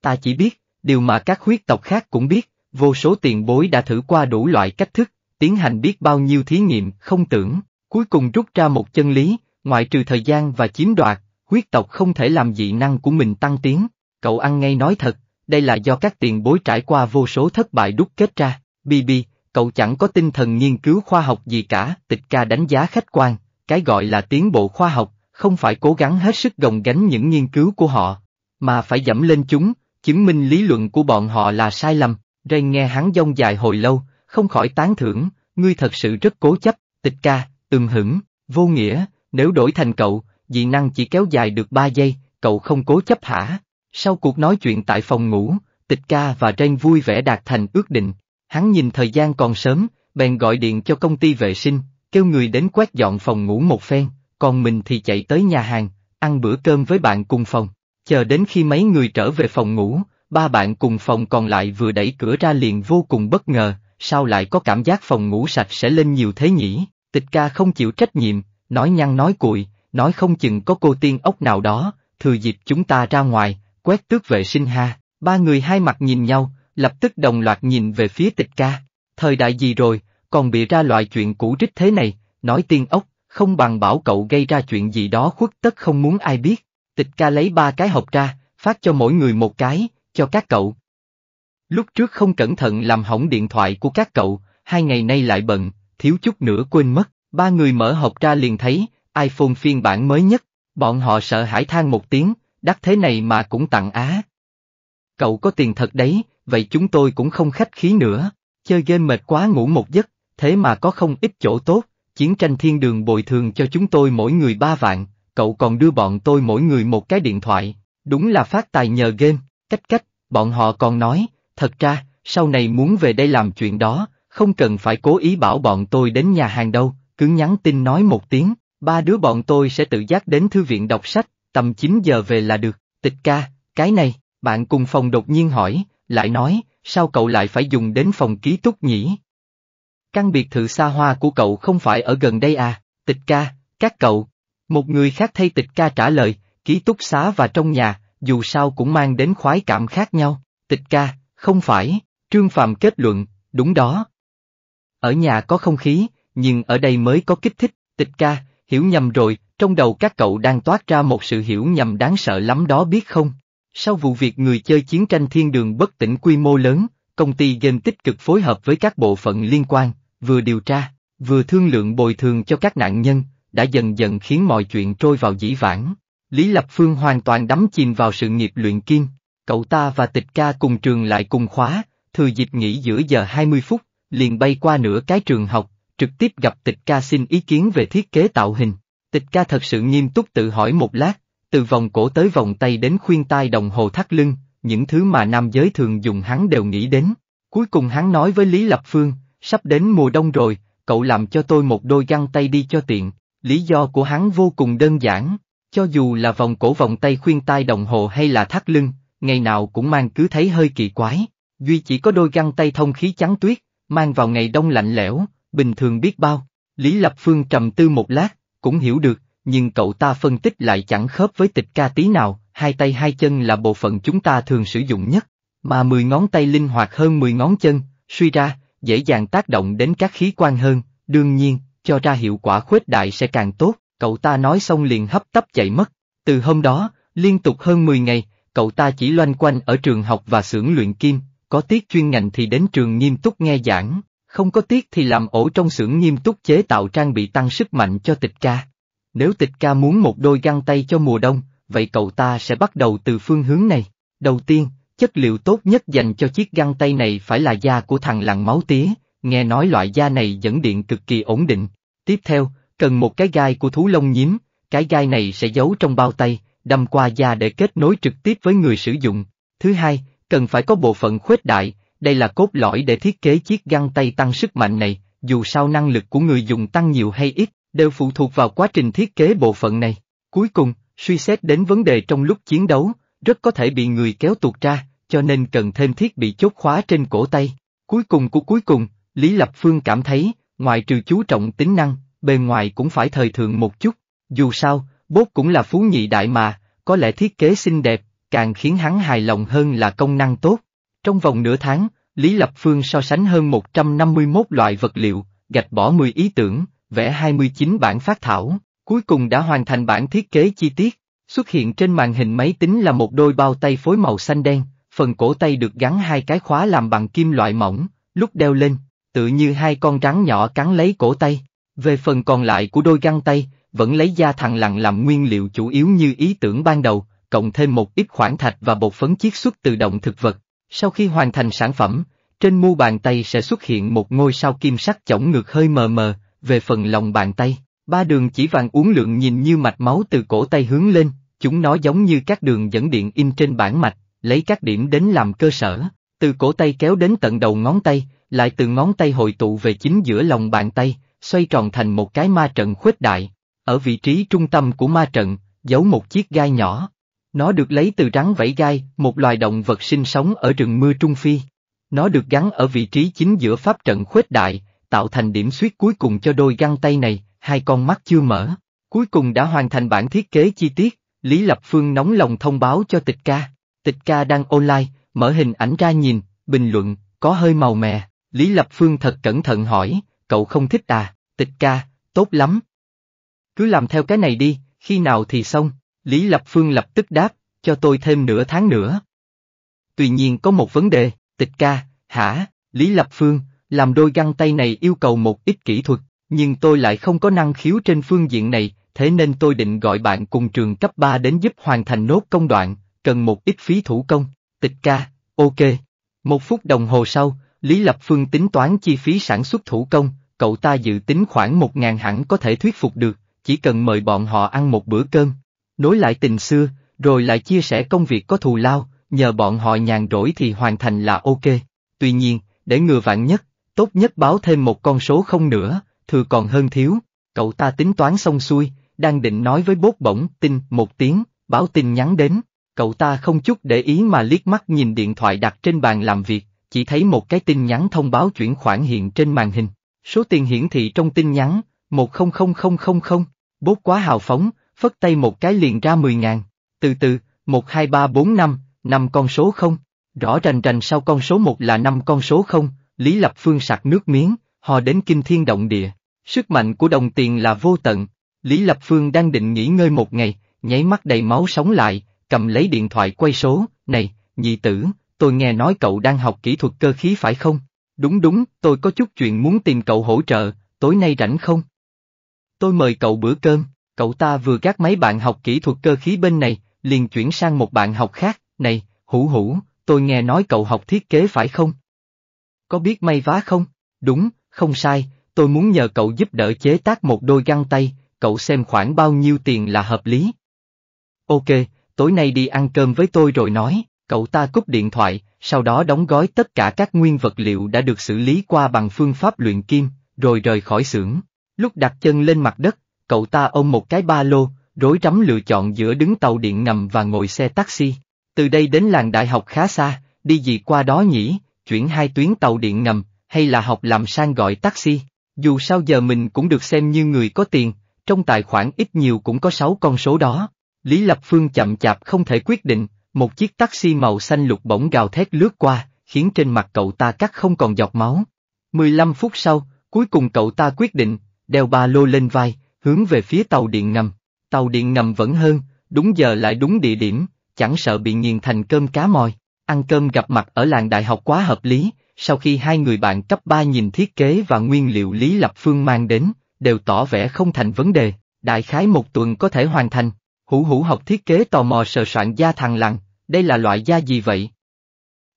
Ta chỉ biết, điều mà các huyết tộc khác cũng biết, vô số tiền bối đã thử qua đủ loại cách thức, tiến hành biết bao nhiêu thí nghiệm không tưởng, Cuối cùng rút ra một chân lý, ngoại trừ thời gian và chiếm đoạt, huyết tộc không thể làm dị năng của mình tăng tiến, cậu ăn ngay nói thật, đây là do các tiền bối trải qua vô số thất bại đúc kết ra, BB, cậu chẳng có tinh thần nghiên cứu khoa học gì cả, tịch ca đánh giá khách quan, cái gọi là tiến bộ khoa học, không phải cố gắng hết sức gồng gánh những nghiên cứu của họ, mà phải dẫm lên chúng, chứng minh lý luận của bọn họ là sai lầm, Ray nghe hắn dông dài hồi lâu, không khỏi tán thưởng, ngươi thật sự rất cố chấp, tịch ca, Ừm hửng, vô nghĩa, nếu đổi thành cậu, dị năng chỉ kéo dài được 3 giây, cậu không cố chấp hả? Sau cuộc nói chuyện tại phòng ngủ, Tịch ca và Ren vui vẻ đạt thành ước định, hắn nhìn thời gian còn sớm, bèn gọi điện cho công ty vệ sinh, kêu người đến quét dọn phòng ngủ một phen, còn mình thì chạy tới nhà hàng, ăn bữa cơm với bạn cùng phòng. Chờ đến khi mấy người trở về phòng ngủ, ba bạn cùng phòng còn lại vừa đẩy cửa ra liền vô cùng bất ngờ, sao lại có cảm giác phòng ngủ sạch sẽ lên nhiều thế nhỉ? Tịch ca không chịu trách nhiệm, nói nhăn nói cuội, nói không chừng có cô tiên ốc nào đó, thừa dịp chúng ta ra ngoài, quét tước vệ sinh ha. Ba người hai mặt nhìn nhau, lập tức đồng loạt nhìn về phía tịch ca. Thời đại gì rồi, còn bị ra loại chuyện cũ rích thế này, nói tiên ốc, không bằng bảo cậu gây ra chuyện gì đó khuất tất không muốn ai biết. Tịch ca lấy ba cái hộp ra, phát cho mỗi người một cái, cho các cậu. Lúc trước không cẩn thận làm hỏng điện thoại của các cậu, hai ngày nay lại bận, thiếu chút nữa quên mất, ba người mở hộp ra liền thấy, iPhone phiên bản mới nhất, bọn họ sợ hãi than một tiếng, đắt thế này mà cũng tặng á. Cậu có tiền thật đấy, vậy chúng tôi cũng không khách khí nữa, chơi game mệt quá ngủ một giấc, thế mà có không ít chỗ tốt, chiến tranh thiên đường bồi thường cho chúng tôi mỗi người ba vạn, cậu còn đưa bọn tôi mỗi người một cái điện thoại, đúng là phát tài nhờ game, cách cách, bọn họ còn nói, thật ra, sau này muốn về đây làm chuyện đó, không cần phải cố ý bảo bọn tôi đến nhà hàng đâu, cứ nhắn tin nói một tiếng, ba đứa bọn tôi sẽ tự giác đến thư viện đọc sách, tầm 9 giờ về là được, tịch ca, cái này, bạn cùng phòng đột nhiên hỏi, lại nói, sao cậu lại phải dùng đến phòng ký túc nhỉ? Căn biệt thự xa hoa của cậu không phải ở gần đây à, tịch ca, các cậu. Một người khác thay tịch ca trả lời, ký túc xá và trong nhà, dù sao cũng mang đến khoái cảm khác nhau, tịch ca, không phải, Trương Phạm kết luận, đúng đó, ở nhà có không khí, nhưng ở đây mới có kích thích, tịch ca, hiểu nhầm rồi, trong đầu các cậu đang toát ra một sự hiểu nhầm đáng sợ lắm đó biết không? Sau vụ việc người chơi chiến tranh thiên đường bất tỉnh quy mô lớn, công ty game tích cực phối hợp với các bộ phận liên quan, vừa điều tra, vừa thương lượng bồi thường cho các nạn nhân, đã dần dần khiến mọi chuyện trôi vào dĩ vãng. Lý Lập Phương hoàn toàn đắm chìm vào sự nghiệp luyện kim, cậu ta và tịch ca cùng trường lại cùng khóa, thừa dịp nghỉ giữa giờ 20 phút, liền bay qua nửa cái trường học, trực tiếp gặp tịch ca xin ý kiến về thiết kế tạo hình. Tịch ca thật sự nghiêm túc tự hỏi một lát, từ vòng cổ tới vòng tay đến khuyên tai đồng hồ thắt lưng, những thứ mà nam giới thường dùng hắn đều nghĩ đến. Cuối cùng hắn nói với Lý Lập Phương, sắp đến mùa đông rồi, cậu làm cho tôi một đôi găng tay đi cho tiện, lý do của hắn vô cùng đơn giản, cho dù là vòng cổ vòng tay khuyên tai đồng hồ hay là thắt lưng, ngày nào cũng mang cứ thấy hơi kỳ quái, duy chỉ có đôi găng tay thông khí trắng tuyết, mang vào ngày đông lạnh lẽo, bình thường biết bao. Lý Lập Phương trầm tư một lát, cũng hiểu được, nhưng cậu ta phân tích lại chẳng khớp với tịch ca tí nào, hai tay hai chân là bộ phận chúng ta thường sử dụng nhất, mà 10 ngón tay linh hoạt hơn 10 ngón chân, suy ra, dễ dàng tác động đến các khí quan hơn, đương nhiên, cho ra hiệu quả khuếch đại sẽ càng tốt, cậu ta nói xong liền hấp tấp chạy mất. Từ hôm đó, liên tục hơn 10 ngày, cậu ta chỉ loanh quanh ở trường học và xưởng luyện kim, có tiết chuyên ngành thì đến trường nghiêm túc nghe giảng, không có tiết thì làm ổ trong xưởng nghiêm túc chế tạo trang bị tăng sức mạnh cho tịch ca. Nếu tịch ca muốn một đôi găng tay cho mùa đông, vậy cậu ta sẽ bắt đầu từ phương hướng này. Đầu tiên, chất liệu tốt nhất dành cho chiếc găng tay này phải là da của thằng lằn máu tía, nghe nói loại da này dẫn điện cực kỳ ổn định. Tiếp theo, cần một cái gai của thú lông nhím, cái gai này sẽ giấu trong bao tay, đâm qua da để kết nối trực tiếp với người sử dụng. Thứ hai, cần phải có bộ phận khuếch đại, đây là cốt lõi để thiết kế chiếc găng tay tăng sức mạnh này, dù sao năng lực của người dùng tăng nhiều hay ít, đều phụ thuộc vào quá trình thiết kế bộ phận này. Cuối cùng, suy xét đến vấn đề trong lúc chiến đấu, rất có thể bị người kéo tuột ra, cho nên cần thêm thiết bị chốt khóa trên cổ tay. Cuối cùng của cuối cùng, Lý Lập Phương cảm thấy, ngoài trừ chú trọng tính năng, bề ngoài cũng phải thời thượng một chút. Dù sao, bốt cũng là phú nhị đại mà, có lẽ thiết kế xinh đẹp, càng khiến hắn hài lòng hơn là công năng tốt. Trong vòng nửa tháng, Lý Lập Phương so sánh hơn 151 loại vật liệu, gạch bỏ 10 ý tưởng, vẽ 29 bản phát thảo, cuối cùng đã hoàn thành bản thiết kế chi tiết. Xuất hiện trên màn hình máy tính là một đôi bao tay phối màu xanh đen, phần cổ tay được gắn hai cái khóa làm bằng kim loại mỏng, lúc đeo lên, tự như hai con rắn nhỏ cắn lấy cổ tay. Về phần còn lại của đôi găng tay, vẫn lấy da thằng lằn làm nguyên liệu chủ yếu như ý tưởng ban đầu, cộng thêm một ít khoản thạch và bột phấn chiết xuất từ động thực vật. Sau khi hoàn thành sản phẩm, trên mu bàn tay sẽ xuất hiện một ngôi sao kim sắc chổng ngược hơi mờ mờ, về phần lòng bàn tay, ba đường chỉ vàng uốn lượng nhìn như mạch máu từ cổ tay hướng lên, chúng nó giống như các đường dẫn điện in trên bản mạch, lấy các điểm đến làm cơ sở, từ cổ tay kéo đến tận đầu ngón tay, lại từ ngón tay hội tụ về chính giữa lòng bàn tay, xoay tròn thành một cái ma trận khuếch đại. Ở vị trí trung tâm của ma trận, giấu một chiếc gai nhỏ, nó được lấy từ rắn vẫy gai, một loài động vật sinh sống ở rừng mưa Trung Phi. Nó được gắn ở vị trí chính giữa pháp trận khuếch đại, tạo thành điểm suyết cuối cùng cho đôi găng tay này, hai con mắt chưa mở. Cuối cùng đã hoàn thành bản thiết kế chi tiết, Lý Lập Phương nóng lòng thông báo cho tịch ca. Tịch ca đang online, mở hình ảnh ra nhìn, bình luận, có hơi màu mè. Lý Lập Phương thật cẩn thận hỏi, cậu không thích à, tịch ca, tốt lắm. Cứ làm theo cái này đi, khi nào thì xong. Lý Lập Phương lập tức đáp, cho tôi thêm nửa tháng nữa. Tuy nhiên có một vấn đề, tịch ca, hả, Lý Lập Phương, làm đôi găng tay này yêu cầu một ít kỹ thuật, nhưng tôi lại không có năng khiếu trên phương diện này, thế nên tôi định gọi bạn cùng trường cấp 3 đến giúp hoàn thành nốt công đoạn, cần một ít phí thủ công, tịch ca, ok. Một phút đồng hồ sau, Lý Lập Phương tính toán chi phí sản xuất thủ công, cậu ta dự tính khoảng 1.000 hẳn có thể thuyết phục được, chỉ cần mời bọn họ ăn một bữa cơm, nối lại tình xưa, rồi lại chia sẻ công việc có thù lao, nhờ bọn họ nhàn rỗi thì hoàn thành là ok. Tuy nhiên, để ngừa vạn nhất, tốt nhất báo thêm một con số không nữa, thừa còn hơn thiếu. Cậu ta tính toán xong xuôi, đang định nói với bốt bổng tin một tiếng, báo tin nhắn đến. Cậu ta không chút để ý mà liếc mắt nhìn điện thoại đặt trên bàn làm việc, chỉ thấy một cái tin nhắn thông báo chuyển khoản hiện trên màn hình. Số tiền hiển thị trong tin nhắn, 100000, bốt quá hào phóng, phất tay một cái liền ra mười ngàn, từ từ, một hai ba bốn năm, năm con số không, rõ rành rành sau con số một là năm con số không, Lý Lập Phương sạc nước miếng, hò đến kinh thiên động địa, sức mạnh của đồng tiền là vô tận, Lý Lập Phương đang định nghỉ ngơi một ngày, nháy mắt đầy máu sống lại, cầm lấy điện thoại quay số, này, nhị tử, tôi nghe nói cậu đang học kỹ thuật cơ khí phải không? Đúng đúng, tôi có chút chuyện muốn tìm cậu hỗ trợ, tối nay rảnh không? Tôi mời cậu bữa cơm. Cậu ta vừa gác mấy bạn học kỹ thuật cơ khí bên này, liền chuyển sang một bạn học khác, này, hủ hủ, tôi nghe nói cậu học thiết kế phải không? Có biết may vá không? Đúng, không sai, tôi muốn nhờ cậu giúp đỡ chế tác một đôi găng tay, cậu xem khoảng bao nhiêu tiền là hợp lý. Ok, tối nay đi ăn cơm với tôi rồi nói, cậu ta cúp điện thoại, sau đó đóng gói tất cả các nguyên vật liệu đã được xử lý qua bằng phương pháp luyện kim, rồi rời khỏi xưởng. Lúc đặt chân lên mặt đất, cậu ta ôm một cái ba lô, rối rắm lựa chọn giữa đứng tàu điện ngầm và ngồi xe taxi. Từ đây đến làng đại học khá xa, đi gì qua đó nhỉ, chuyển hai tuyến tàu điện ngầm, hay là học làm sang gọi taxi. Dù sao giờ mình cũng được xem như người có tiền, trong tài khoản ít nhiều cũng có 6 con số đó. Lý Lập Phương chậm chạp không thể quyết định, một chiếc taxi màu xanh lục bỗng gào thét lướt qua, khiến trên mặt cậu ta cắt không còn giọt máu. 15 phút sau, cuối cùng cậu ta quyết định, đeo ba lô lên vai, hướng về phía tàu điện ngầm. Tàu điện ngầm vẫn hơn, đúng giờ lại đúng địa điểm, chẳng sợ bị nghiền thành cơm cá mòi. Ăn cơm gặp mặt ở làng đại học quá hợp lý, sau khi hai người bạn cấp 3 nhìn thiết kế và nguyên liệu Lý Lập Phương mang đến, đều tỏ vẻ không thành vấn đề, đại khái một tuần có thể hoàn thành. Hủ hủ học thiết kế tò mò sờ soạn da thằng lằn, đây là loại da gì vậy?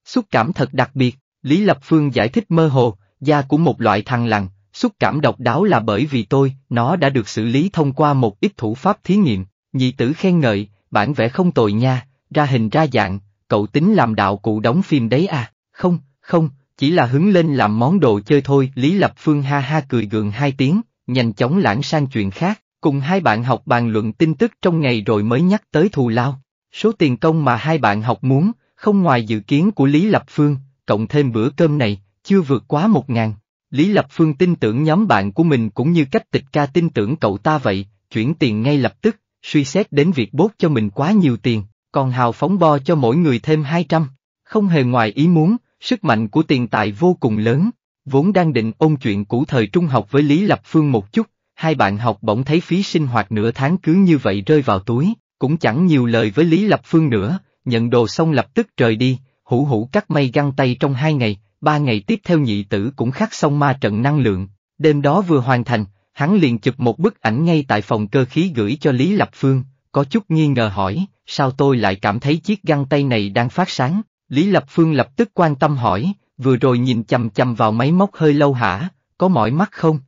Xúc cảm thật đặc biệt, Lý Lập Phương giải thích mơ hồ, da của một loại thằng lằn, Xúc cảm độc đáo là bởi vì tôi, nó đã được xử lý thông qua một ít thủ pháp thí nghiệm, nhị tử khen ngợi, bản vẽ không tồi nha, ra hình ra dạng, cậu tính làm đạo cụ đóng phim đấy à, không, không, chỉ là hứng lên làm món đồ chơi thôi. Lý Lập Phương ha ha cười gượng hai tiếng, nhanh chóng lãng sang chuyện khác, cùng hai bạn học bàn luận tin tức trong ngày rồi mới nhắc tới thù lao. Số tiền công mà hai bạn học muốn, không ngoài dự kiến của Lý Lập Phương, cộng thêm bữa cơm này, chưa vượt quá một ngàn. Lý Lập Phương tin tưởng nhóm bạn của mình cũng như cách tịch ca tin tưởng cậu ta vậy, chuyển tiền ngay lập tức, suy xét đến việc bốt cho mình quá nhiều tiền, còn hào phóng bo cho mỗi người thêm 200. Không hề ngoài ý muốn, sức mạnh của tiền tài vô cùng lớn, vốn đang định ôn chuyện cũ thời trung học với Lý Lập Phương một chút, hai bạn học bỗng thấy phí sinh hoạt nửa tháng cứ như vậy rơi vào túi, cũng chẳng nhiều lời với Lý Lập Phương nữa, nhận đồ xong lập tức rời đi, hủ hủ cắt may găng tay trong hai ngày, ba ngày tiếp theo nhị tử cũng khắc xong ma trận năng lượng, đêm đó vừa hoàn thành, hắn liền chụp một bức ảnh ngay tại phòng cơ khí gửi cho Lý Lập Phương, có chút nghi ngờ hỏi, sao tôi lại cảm thấy chiếc găng tay này đang phát sáng, Lý Lập Phương lập tức quan tâm hỏi, vừa rồi nhìn chầm chầm vào máy móc hơi lâu hả, có mỏi mắt không?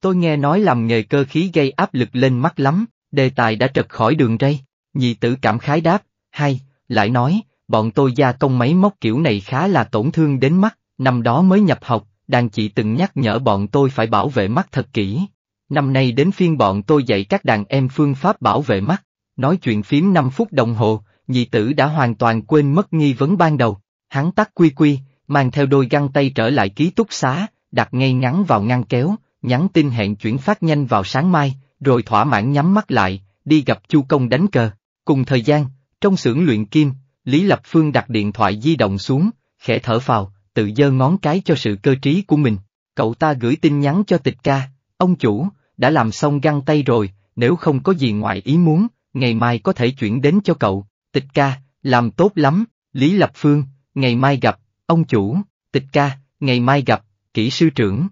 Tôi nghe nói làm nghề cơ khí gây áp lực lên mắt lắm, đề tài đã trật khỏi đường ray, nhị tử cảm khái đáp, hay, lại nói, bọn tôi gia công máy móc kiểu này khá là tổn thương đến mắt, năm đó mới nhập học, đàn chị từng nhắc nhở bọn tôi phải bảo vệ mắt thật kỹ. Năm nay đến phiên bọn tôi dạy các đàn em phương pháp bảo vệ mắt, nói chuyện phím 5 phút đồng hồ, nhị tử đã hoàn toàn quên mất nghi vấn ban đầu, hắn tắt quy quy, mang theo đôi găng tay trở lại ký túc xá, đặt ngay ngắn vào ngăn kéo, nhắn tin hẹn chuyển phát nhanh vào sáng mai, rồi thỏa mãn nhắm mắt lại, đi gặp Chu Công đánh cờ. Cùng thời gian, trong xưởng luyện kim, Lý Lập Phương đặt điện thoại di động xuống, khẽ thở phào, tự dơ ngón cái cho sự cơ trí của mình. Cậu ta gửi tin nhắn cho tịch ca, ông chủ, đã làm xong găng tay rồi, nếu không có gì ngoài ý muốn, ngày mai có thể chuyển đến cho cậu, tịch ca, làm tốt lắm, Lý Lập Phương, ngày mai gặp, ông chủ, tịch ca, ngày mai gặp, kỹ sư trưởng.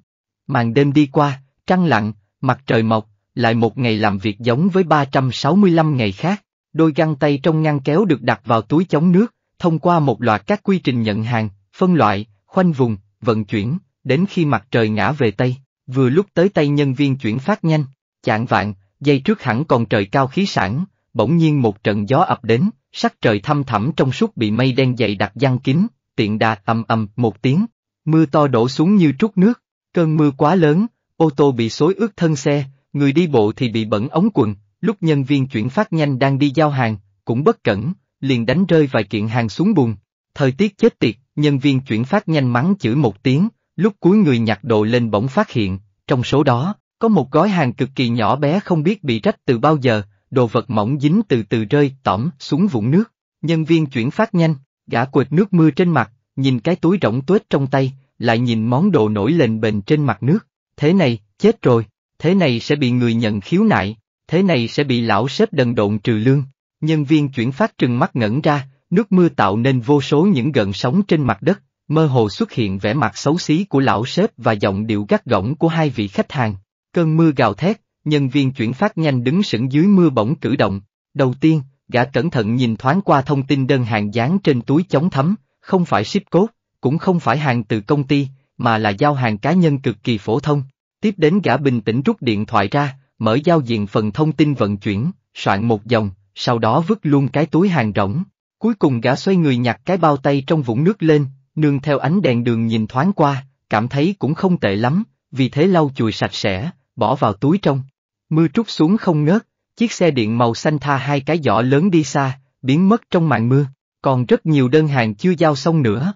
Màn đêm đi qua, trăng lặng, mặt trời mọc, lại một ngày làm việc giống với 365 ngày khác. Đôi găng tay trong ngăn kéo được đặt vào túi chống nước, thông qua một loạt các quy trình nhận hàng, phân loại, khoanh vùng, vận chuyển, đến khi mặt trời ngã về Tây, vừa lúc tới tay nhân viên chuyển phát nhanh, chạng vạn, dây trước hẳn còn trời cao khí sản, bỗng nhiên một trận gió ập đến, sắc trời thăm thẳm trong suốt bị mây đen dày đặc giăng kín, tiện đà ầm ầm một tiếng, mưa to đổ xuống như trút nước, cơn mưa quá lớn, ô tô bị xối ướt thân xe, người đi bộ thì bị bẩn ống quần, Lúc nhân viên chuyển phát nhanh đang đi giao hàng, cũng bất cẩn, liền đánh rơi vài kiện hàng xuống bùn. Thời tiết chết tiệt, nhân viên chuyển phát nhanh mắng chửi một tiếng, lúc cuối người nhặt đồ lên bỗng phát hiện, trong số đó, có một gói hàng cực kỳ nhỏ bé không biết bị rách từ bao giờ, đồ vật mỏng dính từ từ rơi tỏm xuống vũng nước. Nhân viên chuyển phát nhanh, gã quệt nước mưa trên mặt, nhìn cái túi rỗng tuếch trong tay, lại nhìn món đồ nổi lên bền trên mặt nước. Thế này, chết rồi, thế này sẽ bị người nhận khiếu nại, thế này sẽ bị lão sếp đần độn trừ lương. Nhân viên chuyển phát trừng mắt ngẩn ra, nước mưa tạo nên vô số những gợn sóng trên mặt đất, mơ hồ xuất hiện vẻ mặt xấu xí của lão sếp và giọng điệu gắt gỏng của hai vị khách hàng. Cơn mưa gào thét, nhân viên chuyển phát nhanh đứng sững dưới mưa bỗng cử động. Đầu tiên, gã cẩn thận nhìn thoáng qua thông tin đơn hàng dán trên túi chống thấm, không phải ship code, cũng không phải hàng từ công ty, mà là giao hàng cá nhân cực kỳ phổ thông. Tiếp đến gã bình tĩnh rút điện thoại ra, mở giao diện phần thông tin vận chuyển, soạn một dòng, sau đó vứt luôn cái túi hàng rỗng. Cuối cùng gã xoay người nhặt cái bao tay trong vũng nước lên, nương theo ánh đèn đường nhìn thoáng qua, cảm thấy cũng không tệ lắm, vì thế lau chùi sạch sẽ, bỏ vào túi trong. Mưa trút xuống không ngớt, chiếc xe điện màu xanh tha hai cái giỏ lớn đi xa, biến mất trong màn mưa, còn rất nhiều đơn hàng chưa giao xong nữa.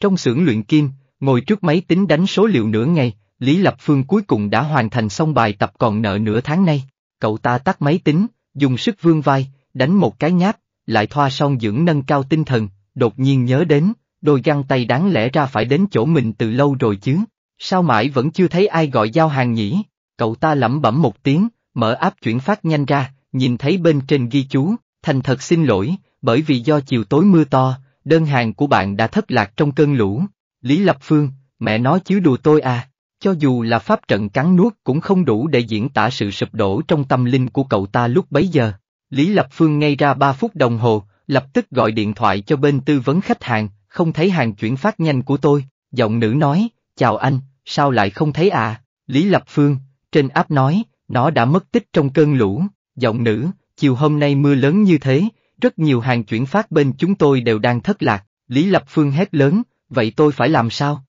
Trong xưởng luyện kim, ngồi trước máy tính đánh số liệu nửa ngày, Lý Lập Phương cuối cùng đã hoàn thành xong bài tập còn nợ nửa tháng nay, cậu ta tắt máy tính, dùng sức vươn vai, đánh một cái nháp, lại thoa xong dưỡng nâng cao tinh thần, đột nhiên nhớ đến, đôi găng tay đáng lẽ ra phải đến chỗ mình từ lâu rồi chứ, sao mãi vẫn chưa thấy ai gọi giao hàng nhỉ, cậu ta lẩm bẩm một tiếng, mở áp chuyển phát nhanh ra, nhìn thấy bên trên ghi chú, thành thật xin lỗi, bởi vì do chiều tối mưa to, đơn hàng của bạn đã thất lạc trong cơn lũ, Lý Lập Phương, mẹ nói chứ đùa tôi à cho dù là pháp trận cắn nuốt cũng không đủ để diễn tả sự sụp đổ trong tâm linh của cậu ta lúc bấy giờ. Lý Lập Phương ngay ra 3 phút đồng hồ, lập tức gọi điện thoại cho bên tư vấn khách hàng, không thấy hàng chuyển phát nhanh của tôi, giọng nữ nói, chào anh, sao lại không thấy à? Lý Lập Phương, trên áp nói, nó đã mất tích trong cơn lũ, giọng nữ, chiều hôm nay mưa lớn như thế, rất nhiều hàng chuyển phát bên chúng tôi đều đang thất lạc, Lý Lập Phương hét lớn, vậy tôi phải làm sao?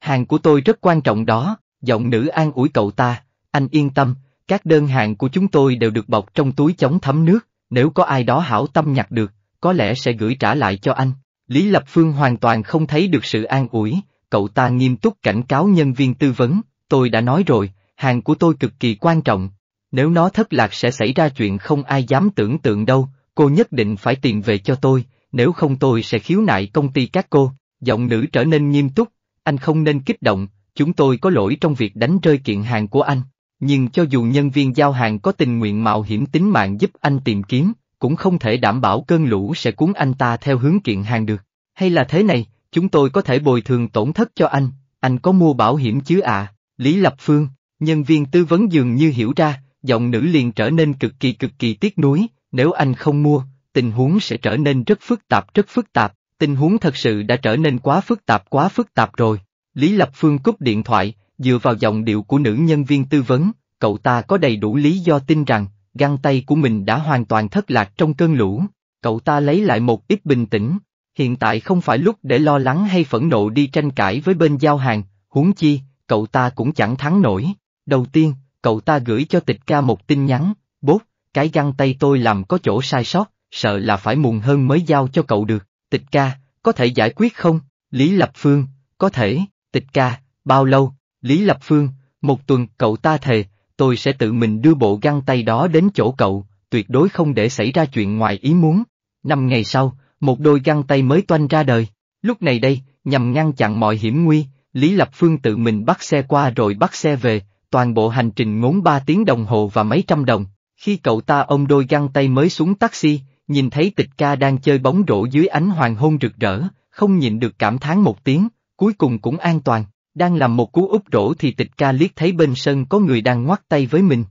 Hàng của tôi rất quan trọng đó, giọng nữ an ủi cậu ta, anh yên tâm, các đơn hàng của chúng tôi đều được bọc trong túi chống thấm nước, nếu có ai đó hảo tâm nhặt được, có lẽ sẽ gửi trả lại cho anh. Lý Lập Phương hoàn toàn không thấy được sự an ủi, cậu ta nghiêm túc cảnh cáo nhân viên tư vấn, tôi đã nói rồi, hàng của tôi cực kỳ quan trọng, nếu nó thất lạc sẽ xảy ra chuyện không ai dám tưởng tượng đâu, cô nhất định phải tìm về cho tôi, nếu không tôi sẽ khiếu nại công ty các cô, giọng nữ trở nên nghiêm túc, anh không nên kích động, chúng tôi có lỗi trong việc đánh rơi kiện hàng của anh, nhưng cho dù nhân viên giao hàng có tình nguyện mạo hiểm tính mạng giúp anh tìm kiếm, cũng không thể đảm bảo cơn lũ sẽ cuốn anh ta theo hướng kiện hàng được. Hay là thế này, chúng tôi có thể bồi thường tổn thất cho anh, anh có mua bảo hiểm chứ ạ? À? Lý Lập Phương, nhân viên tư vấn dường như hiểu ra, giọng nữ liền trở nên cực kỳ cực kỳ tiếc nuối, nếu anh không mua, tình huống sẽ trở nên rất phức tạp rất phức tạp, tình huống thật sự đã trở nên quá phức tạp quá phức tạp rồi. Lý Lập Phương cúp điện thoại, dựa vào giọng điệu của nữ nhân viên tư vấn, cậu ta có đầy đủ lý do tin rằng, găng tay của mình đã hoàn toàn thất lạc trong cơn lũ. Cậu ta lấy lại một ít bình tĩnh, hiện tại không phải lúc để lo lắng hay phẫn nộ đi tranh cãi với bên giao hàng, huống chi, cậu ta cũng chẳng thắng nổi. Đầu tiên, cậu ta gửi cho tịch ca một tin nhắn, bốt, cái găng tay tôi làm có chỗ sai sót, sợ là phải mùng hơn mới giao cho cậu được tịch ca, có thể giải quyết không? Lý Lập Phương, có thể, tịch ca, bao lâu? Lý Lập Phương, một tuần cậu ta thề, tôi sẽ tự mình đưa bộ găng tay đó đến chỗ cậu, tuyệt đối không để xảy ra chuyện ngoài ý muốn. Năm ngày sau, một đôi găng tay mới toanh ra đời. Lúc này đây, nhằm ngăn chặn mọi hiểm nguy, Lý Lập Phương tự mình bắt xe qua rồi bắt xe về, toàn bộ hành trình ngốn 3 tiếng đồng hồ và mấy trăm đồng. Khi cậu ta ôm đôi găng tay mới xuống taxi, nhìn thấy tịch ca đang chơi bóng rổ dưới ánh hoàng hôn rực rỡ, không nhịn được cảm thán một tiếng, cuối cùng cũng an toàn. Đang làm một cú úp rổ thì tịch ca liếc thấy bên sân có người đang ngoắt tay với mình.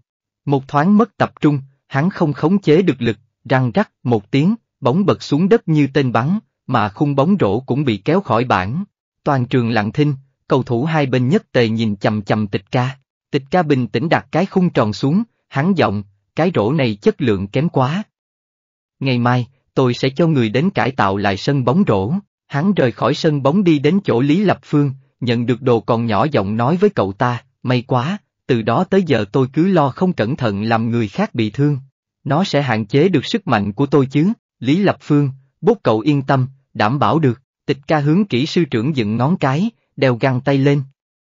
Một thoáng mất tập trung, hắn không khống chế được lực, răng rắc một tiếng, bóng bật xuống đất như tên bắn, mà khung bóng rổ cũng bị kéo khỏi bảng. Toàn trường lặng thinh, cầu thủ hai bên nhất tề nhìn chầm chầm tịch ca. Tịch ca bình tĩnh đặt cái khung tròn xuống, hắn giọng, cái rổ này chất lượng kém quá, Ngày mai, tôi sẽ cho người đến cải tạo lại sân bóng rổ. Hắn rời khỏi sân bóng đi đến chỗ Lý Lập Phương, nhận được đồ còn nhỏ giọng nói với cậu ta, may quá, từ đó tới giờ tôi cứ lo không cẩn thận làm người khác bị thương. Nó sẽ hạn chế được sức mạnh của tôi chứ, Lý Lập Phương, bốt cậu yên tâm, đảm bảo được, tịch ca hướng kỹ sư trưởng dựng ngón cái, đeo găng tay lên.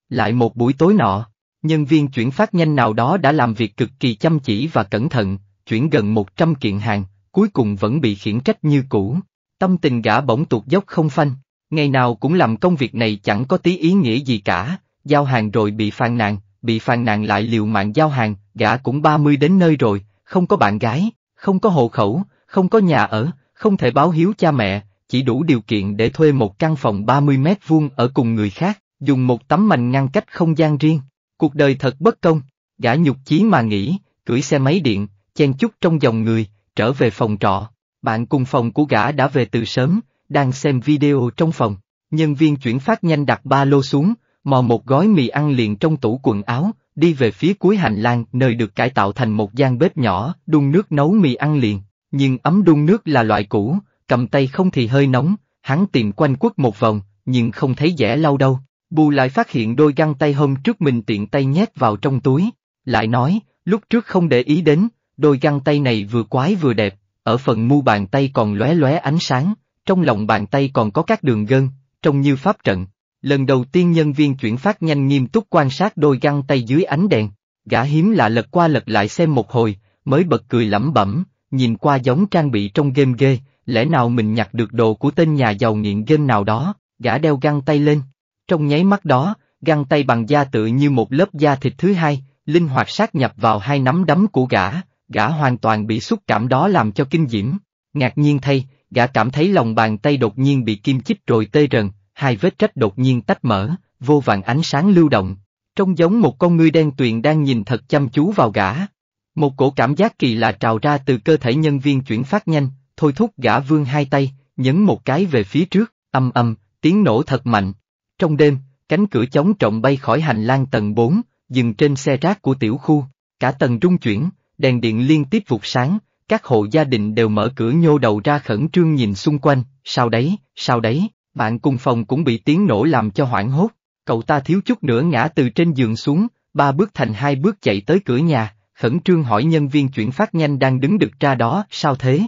Lại một buổi tối nọ, nhân viên chuyển phát nhanh nào đó đã làm việc cực kỳ chăm chỉ và cẩn thận, chuyển gần 100 kiện hàng, cuối cùng vẫn bị khiển trách như cũ. Tâm tình gã bỗng tuột dốc không phanh, ngày nào cũng làm công việc này chẳng có tí ý nghĩa gì cả, giao hàng rồi bị phàn nàn, bị phàn nàn lại liều mạng giao hàng, gã cũng 30 đến nơi rồi, không có bạn gái, không có hộ khẩu, không có nhà ở, không thể báo hiếu cha mẹ, chỉ đủ điều kiện để thuê một căn phòng 30 mét vuông ở cùng người khác, dùng một tấm mành ngăn cách không gian riêng. Cuộc đời thật bất công, gã nhục chí mà nghĩ, cưỡi xe máy điện, chen chút trong dòng người, trở về phòng trọ, bạn cùng phòng của gã đã về từ sớm, đang xem video trong phòng, nhân viên chuyển phát nhanh đặt ba lô xuống, mò một gói mì ăn liền trong tủ quần áo, đi về phía cuối hành lang nơi được cải tạo thành một gian bếp nhỏ, đun nước nấu mì ăn liền, nhưng ấm đun nước là loại cũ, cầm tay không thì hơi nóng, hắn tìm quanh quất một vòng, nhưng không thấy dễ lau đâu. Bù lại phát hiện đôi găng tay hôm trước mình tiện tay nhét vào trong túi, lại nói, lúc trước không để ý đến, Đôi găng tay này vừa quái vừa đẹp, ở phần mu bàn tay còn lóe lóe ánh sáng, trong lòng bàn tay còn có các đường gân, trông như pháp trận. Lần đầu tiên nhân viên chuyển phát nhanh nghiêm túc quan sát đôi găng tay dưới ánh đèn, gã hiếm lạ lật qua lật lại xem một hồi, mới bật cười lẩm bẩm, nhìn qua giống trang bị trong game ghê, lẽ nào mình nhặt được đồ của tên nhà giàu nghiện game nào đó, gã đeo găng tay lên. Trong nháy mắt đó, găng tay bằng da tự như một lớp da thịt thứ hai, linh hoạt sát nhập vào hai nắm đấm của gã, gã hoàn toàn bị xúc cảm đó làm cho kinh diễm. Ngạc nhiên thay, gã cảm thấy lòng bàn tay đột nhiên bị kim chích rồi tê rần, hai vết trách đột nhiên tách mở, vô vàng ánh sáng lưu động. Trông giống một con ngươi đen tuyền đang nhìn thật chăm chú vào gã. Một cổ cảm giác kỳ lạ trào ra từ cơ thể nhân viên chuyển phát nhanh, thôi thúc gã vương hai tay, nhấn một cái về phía trước, âm âm, tiếng nổ thật mạnh. Trong đêm, cánh cửa chống trọng bay khỏi hành lang tầng 4, dừng trên xe rác của tiểu khu, cả tầng trung chuyển, đèn điện liên tiếp vụt sáng, các hộ gia đình đều mở cửa nhô đầu ra khẩn trương nhìn xung quanh, sao đấy, sao đấy, bạn cùng phòng cũng bị tiếng nổ làm cho hoảng hốt, cậu ta thiếu chút nữa ngã từ trên giường xuống, ba bước thành hai bước chạy tới cửa nhà, khẩn trương hỏi nhân viên chuyển phát nhanh đang đứng được ra đó, sao thế?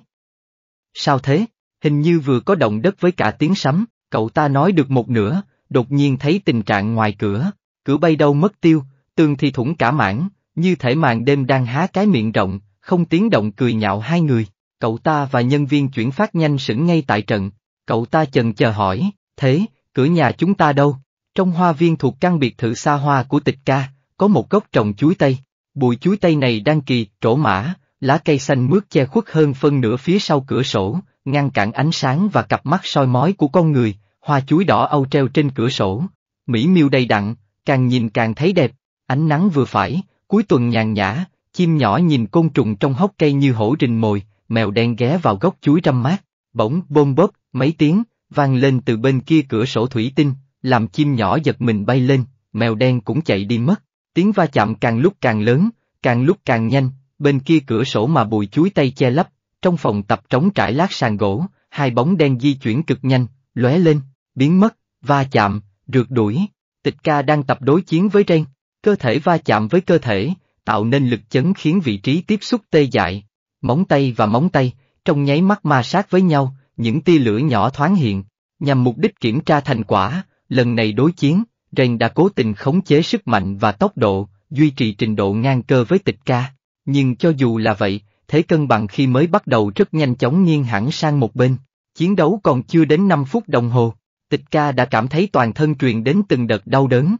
Sao thế? Hình như vừa có động đất với cả tiếng sấm, cậu ta nói được một nửa, đột nhiên thấy tình trạng ngoài cửa, cửa bay đâu mất tiêu, tường thì thủng cả mảng, như thể màn đêm đang há cái miệng rộng, không tiếng động cười nhạo hai người, cậu ta và nhân viên chuyển phát nhanh sững ngay tại trận, cậu ta chần chờ hỏi, thế, cửa nhà chúng ta đâu? Trong hoa viên thuộc căn biệt thự xa hoa của tịch ca, có một gốc trồng chuối tây, bụi chuối tây này đang kỳ, trổ mã, lá cây xanh mướt che khuất hơn phân nửa phía sau cửa sổ, ngăn cản ánh sáng và cặp mắt soi mói của con người, hoa chuối đỏ âu treo trên cửa sổ, mỹ miêu đầy đặn, càng nhìn càng thấy đẹp, ánh nắng vừa phải, cuối tuần nhàn nhã, chim nhỏ nhìn côn trùng trong hốc cây như hổ rình mồi, mèo đen ghé vào góc chuối răm mát, bỗng bôm bóp, mấy tiếng, vang lên từ bên kia cửa sổ thủy tinh, làm chim nhỏ giật mình bay lên, mèo đen cũng chạy đi mất, tiếng va chạm càng lúc càng lớn, càng lúc càng nhanh, bên kia cửa sổ mà bùi chuối tay che lấp, trong phòng tập trống trải lát sàn gỗ, hai bóng đen di chuyển cực nhanh, lóe lên, biến mất, va chạm, rượt đuổi, tịch ca đang tập đối chiến với Ren. Cơ thể va chạm với cơ thể, tạo nên lực chấn khiến vị trí tiếp xúc tê dại. Móng tay và móng tay, trong nháy mắt ma sát với nhau, những tia lửa nhỏ thoáng hiện, nhằm mục đích kiểm tra thành quả, lần này đối chiến, Ren đã cố tình khống chế sức mạnh và tốc độ, duy trì trình độ ngang cơ với tịch ca. Nhưng cho dù là vậy, thế cân bằng khi mới bắt đầu rất nhanh chóng nghiêng hẳn sang một bên. Chiến đấu còn chưa đến 5 phút đồng hồ, tịch ca đã cảm thấy toàn thân truyền đến từng đợt đau đớn,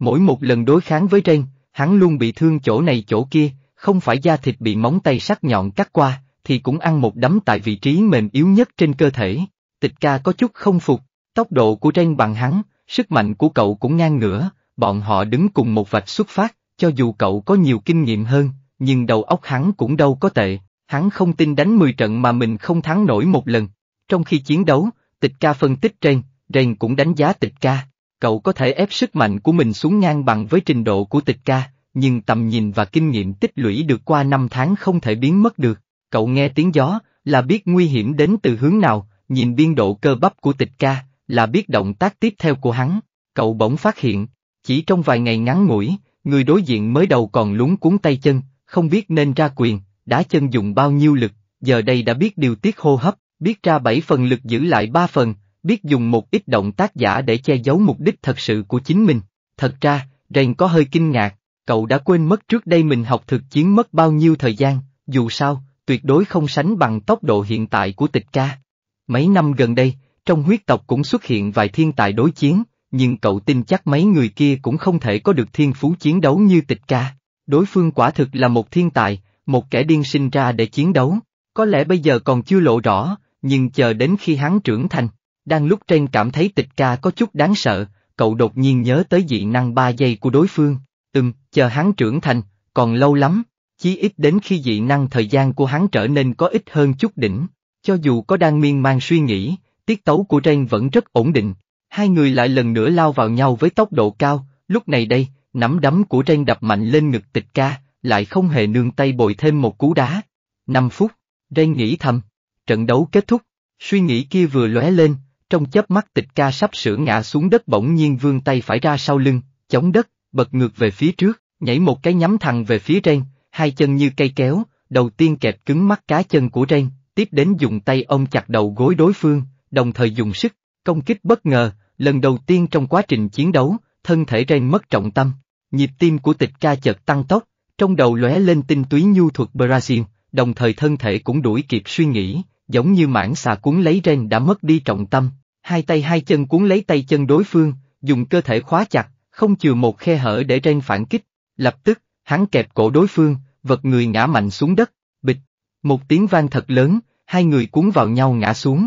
Mỗi một lần đối kháng với Ren, hắn luôn bị thương chỗ này chỗ kia, không phải da thịt bị móng tay sắc nhọn cắt qua, thì cũng ăn một đấm tại vị trí mềm yếu nhất trên cơ thể. Tịch ca có chút không phục, tốc độ của Ren bằng hắn, sức mạnh của cậu cũng ngang ngửa, bọn họ đứng cùng một vạch xuất phát, cho dù cậu có nhiều kinh nghiệm hơn, nhưng đầu óc hắn cũng đâu có tệ, hắn không tin đánh 10 trận mà mình không thắng nổi một lần. Trong khi chiến đấu, tịch ca phân tích Ren, Ren cũng đánh giá tịch ca, Cậu có thể ép sức mạnh của mình xuống ngang bằng với trình độ của tịch ca, nhưng tầm nhìn và kinh nghiệm tích lũy được qua năm tháng không thể biến mất được. Cậu nghe tiếng gió, là biết nguy hiểm đến từ hướng nào, nhìn biên độ cơ bắp của tịch ca, là biết động tác tiếp theo của hắn. Cậu bỗng phát hiện, chỉ trong vài ngày ngắn ngủi, người đối diện mới đầu còn lúng cuốn tay chân, không biết nên ra quyền, đã chân dùng bao nhiêu lực, giờ đây đã biết điều tiết hô hấp, biết ra bảy phần lực giữ lại ba phần, biết dùng một ít động tác giả để che giấu mục đích thật sự của chính mình. Thật ra, rèn có hơi kinh ngạc, cậu đã quên mất trước đây mình học thực chiến mất bao nhiêu thời gian, dù sao, tuyệt đối không sánh bằng tốc độ hiện tại của tịch ca. Mấy năm gần đây, trong huyết tộc cũng xuất hiện vài thiên tài đối chiến, nhưng cậu tin chắc mấy người kia cũng không thể có được thiên phú chiến đấu như tịch ca. Đối phương quả thực là một thiên tài, một kẻ điên sinh ra để chiến đấu, có lẽ bây giờ còn chưa lộ rõ, nhưng chờ đến khi hắn trưởng thành, đang lúc trên cảm thấy tịch ca có chút đáng sợ, cậu đột nhiên nhớ tới dị năng ba giây của đối phương. Ừm, chờ hắn trưởng thành, còn lâu lắm, chí ít đến khi dị năng thời gian của hắn trở nên có ít hơn chút đỉnh. Cho dù có đang miên man suy nghĩ, tiết tấu của Ren vẫn rất ổn định. Hai người lại lần nữa lao vào nhau với tốc độ cao, lúc này đây, nắm đấm của Ren đập mạnh lên ngực tịch ca, lại không hề nương tay bồi thêm một cú đá. Năm phút, Ren nghĩ thầm, trận đấu kết thúc, suy nghĩ kia vừa lóe lên, trong chớp mắt tịch ca sắp sửa ngã xuống đất bỗng nhiên vươn tay phải ra sau lưng, chống đất, bật ngược về phía trước, nhảy một cái nhắm thẳng về phía Ren, hai chân như cây kéo, đầu tiên kẹp cứng mắt cá chân của Ren, tiếp đến dùng tay ông chặt đầu gối đối phương, đồng thời dùng sức, công kích bất ngờ, lần đầu tiên trong quá trình chiến đấu, thân thể Ren mất trọng tâm, nhịp tim của tịch ca chợt tăng tốc, trong đầu lóe lên tinh túy nhu thuật Brazil, đồng thời thân thể cũng đuổi kịp suy nghĩ, giống như mảng xà cuốn lấy Ren đã mất đi trọng tâm, Hai tay hai chân cuốn lấy tay chân đối phương, dùng cơ thể khóa chặt, không chừa một khe hở để trên phản kích, lập tức, hắn kẹp cổ đối phương, vật người ngã mạnh xuống đất, bịch, một tiếng vang thật lớn, hai người cuốn vào nhau ngã xuống.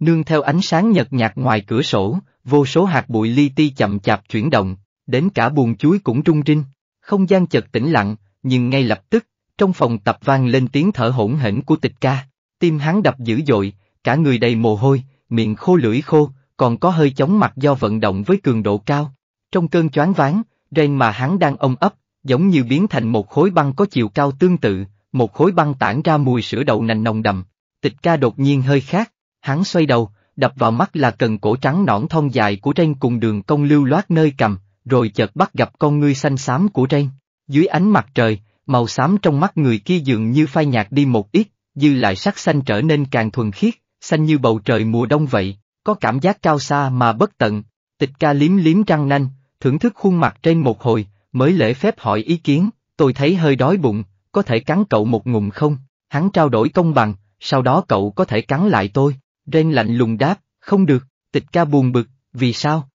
Nương theo ánh sáng nhợt nhạt ngoài cửa sổ, vô số hạt bụi li ti chậm chạp chuyển động, đến cả buồn chuối cũng rung rinh, không gian chật tĩnh lặng, nhưng ngay lập tức, trong phòng tập vang lên tiếng thở hỗn hển của tịch ca, tim hắn đập dữ dội, cả người đầy mồ hôi, miệng khô lưỡi khô, còn có hơi chóng mặt do vận động với cường độ cao. Trong cơn choáng váng, Ren mà hắn đang ôm ấp, giống như biến thành một khối băng có chiều cao tương tự, một khối băng tản ra mùi sữa đậu nành nồng đậm. Tịch ca đột nhiên hơi khác, hắn xoay đầu, đập vào mắt là cần cổ trắng nõn thon dài của Ren cùng đường công lưu loát nơi cầm, rồi chợt bắt gặp con ngươi xanh xám của Ren. Dưới ánh mặt trời, màu xám trong mắt người kia dường như phai nhạt đi một ít, dư lại sắc xanh trở nên càng thuần khiết, xanh như bầu trời mùa đông vậy, có cảm giác cao xa mà bất tận, tịch ca liếm liếm răng nanh, thưởng thức khuôn mặt trên một hồi, mới lễ phép hỏi ý kiến, tôi thấy hơi đói bụng, có thể cắn cậu một ngụm không, hắn trao đổi công bằng, sau đó cậu có thể cắn lại tôi, Ren lạnh lùng đáp, không được, tịch ca buồn bực, vì sao?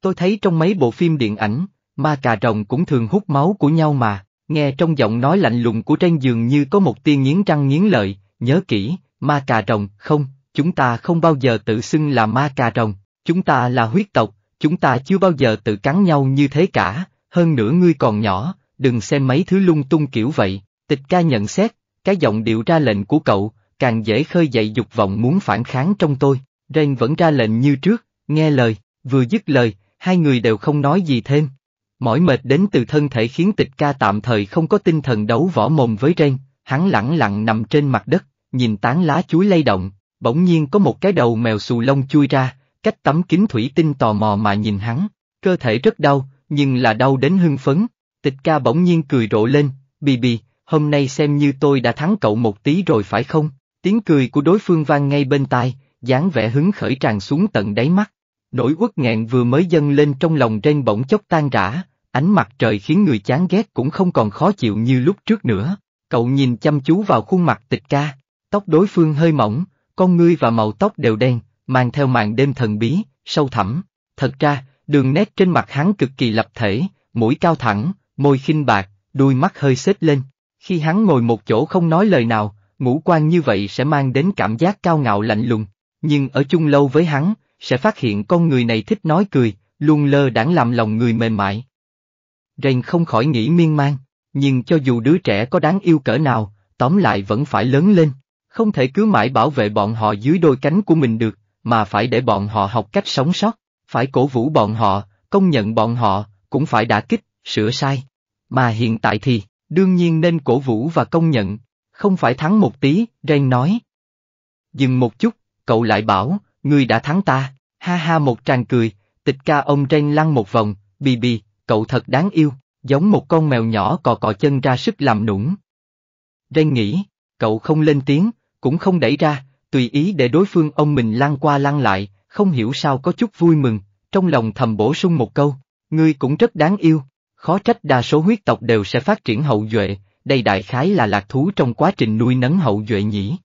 Tôi thấy trong mấy bộ phim điện ảnh, ma cà rồng cũng thường hút máu của nhau mà, nghe trong giọng nói lạnh lùng của Ren dường như có một tiên nghiến răng nghiến lợi, nhớ kỹ, ma cà rồng, không, chúng ta không bao giờ tự xưng là ma cà rồng, chúng ta là huyết tộc, chúng ta chưa bao giờ tự cắn nhau như thế cả, hơn nữa ngươi còn nhỏ, đừng xem mấy thứ lung tung kiểu vậy, tịch ca nhận xét, cái giọng điệu ra lệnh của cậu, càng dễ khơi dậy dục vọng muốn phản kháng trong tôi, Ren vẫn ra lệnh như trước, nghe lời, vừa dứt lời, hai người đều không nói gì thêm. Mỏi mệt đến từ thân thể khiến tịch ca tạm thời không có tinh thần đấu võ mồm với Ren, hắn lẳng lặng nằm trên mặt đất, nhìn tán lá chuối lay động, bỗng nhiên có một cái đầu mèo xù lông chui ra, cách tấm kính thủy tinh tò mò mà nhìn hắn, cơ thể rất đau, nhưng là đau đến hưng phấn, tịch ca bỗng nhiên cười rộ lên, bì bì, hôm nay xem như tôi đã thắng cậu một tí rồi phải không, tiếng cười của đối phương vang ngay bên tai, dáng vẻ hứng khởi tràn xuống tận đáy mắt, nỗi uất nghẹn vừa mới dâng lên trong lòng trên bỗng chốc tan rã, ánh mặt trời khiến người chán ghét cũng không còn khó chịu như lúc trước nữa, cậu nhìn chăm chú vào khuôn mặt tịch ca, Tóc đối phương hơi mỏng, con ngươi và màu tóc đều đen, mang theo màn đêm thần bí, sâu thẳm. Thật ra, đường nét trên mặt hắn cực kỳ lập thể, mũi cao thẳng, môi khinh bạc, đuôi mắt hơi xếp lên. Khi hắn ngồi một chỗ không nói lời nào, ngũ quan như vậy sẽ mang đến cảm giác cao ngạo lạnh lùng. Nhưng ở chung lâu với hắn, sẽ phát hiện con người này thích nói cười, luôn lơ đãng làm lòng người mềm mại. Rèn không khỏi nghĩ miên man, nhưng cho dù đứa trẻ có đáng yêu cỡ nào, tóm lại vẫn phải lớn lên. Không thể cứ mãi bảo vệ bọn họ dưới đôi cánh của mình được, mà phải để bọn họ học cách sống sót, phải cổ vũ bọn họ, công nhận bọn họ, cũng phải đả kích, sửa sai. Mà hiện tại thì, đương nhiên nên cổ vũ và công nhận, không phải thắng một tí, Ren nói. Dừng một chút, cậu lại bảo, người đã thắng ta, ha ha một tràng cười, tịch ca ông Ren lăn một vòng, bì bì, cậu thật đáng yêu, giống một con mèo nhỏ cò cò chân ra sức làm nũng. Ren nghĩ, cậu không lên tiếng, cũng không đẩy ra, tùy ý để đối phương ông mình lăn qua lăn lại, không hiểu sao có chút vui mừng, trong lòng thầm bổ sung một câu, ngươi cũng rất đáng yêu, khó trách đa số huyết tộc đều sẽ phát triển hậu duệ, đây đại khái là lạc thú trong quá trình nuôi nấng hậu duệ nhỉ.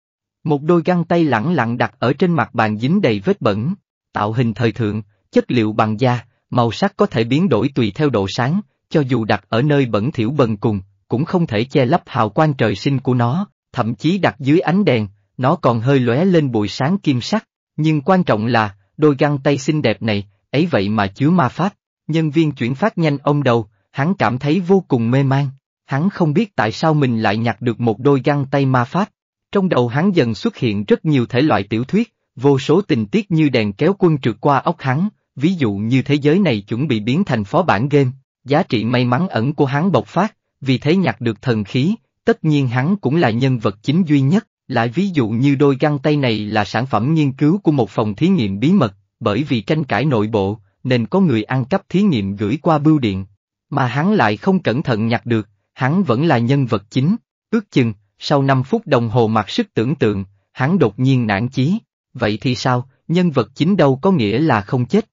Một đôi găng tay lẳng lặng đặt ở trên mặt bàn dính đầy vết bẩn, tạo hình thời thượng, chất liệu bằng da, màu sắc có thể biến đổi tùy theo độ sáng, cho dù đặt ở nơi bẩn thỉu bần cùng, cũng không thể che lấp hào quang trời sinh của nó, thậm chí đặt dưới ánh đèn, nó còn hơi lóe lên bụi sáng kim sắc, nhưng quan trọng là, đôi găng tay xinh đẹp này, ấy vậy mà chứa ma pháp, nhân viên chuyển phát nhanh ông đầu, hắn cảm thấy vô cùng mê man, hắn không biết tại sao mình lại nhặt được một đôi găng tay ma pháp, trong đầu hắn dần xuất hiện rất nhiều thể loại tiểu thuyết, vô số tình tiết như đèn kéo quân trượt qua óc hắn, ví dụ như thế giới này chuẩn bị biến thành phó bản game, giá trị may mắn ẩn của hắn bộc phát, vì thế nhặt được thần khí, Tất nhiên hắn cũng là nhân vật chính duy nhất, lại ví dụ như đôi găng tay này là sản phẩm nghiên cứu của một phòng thí nghiệm bí mật, bởi vì tranh cãi nội bộ, nên có người ăn cắp thí nghiệm gửi qua bưu điện, mà hắn lại không cẩn thận nhặt được, hắn vẫn là nhân vật chính, ước chừng, sau 5 phút đồng hồ mặc sức tưởng tượng, hắn đột nhiên nản chí, vậy thì sao, nhân vật chính đâu có nghĩa là không chết.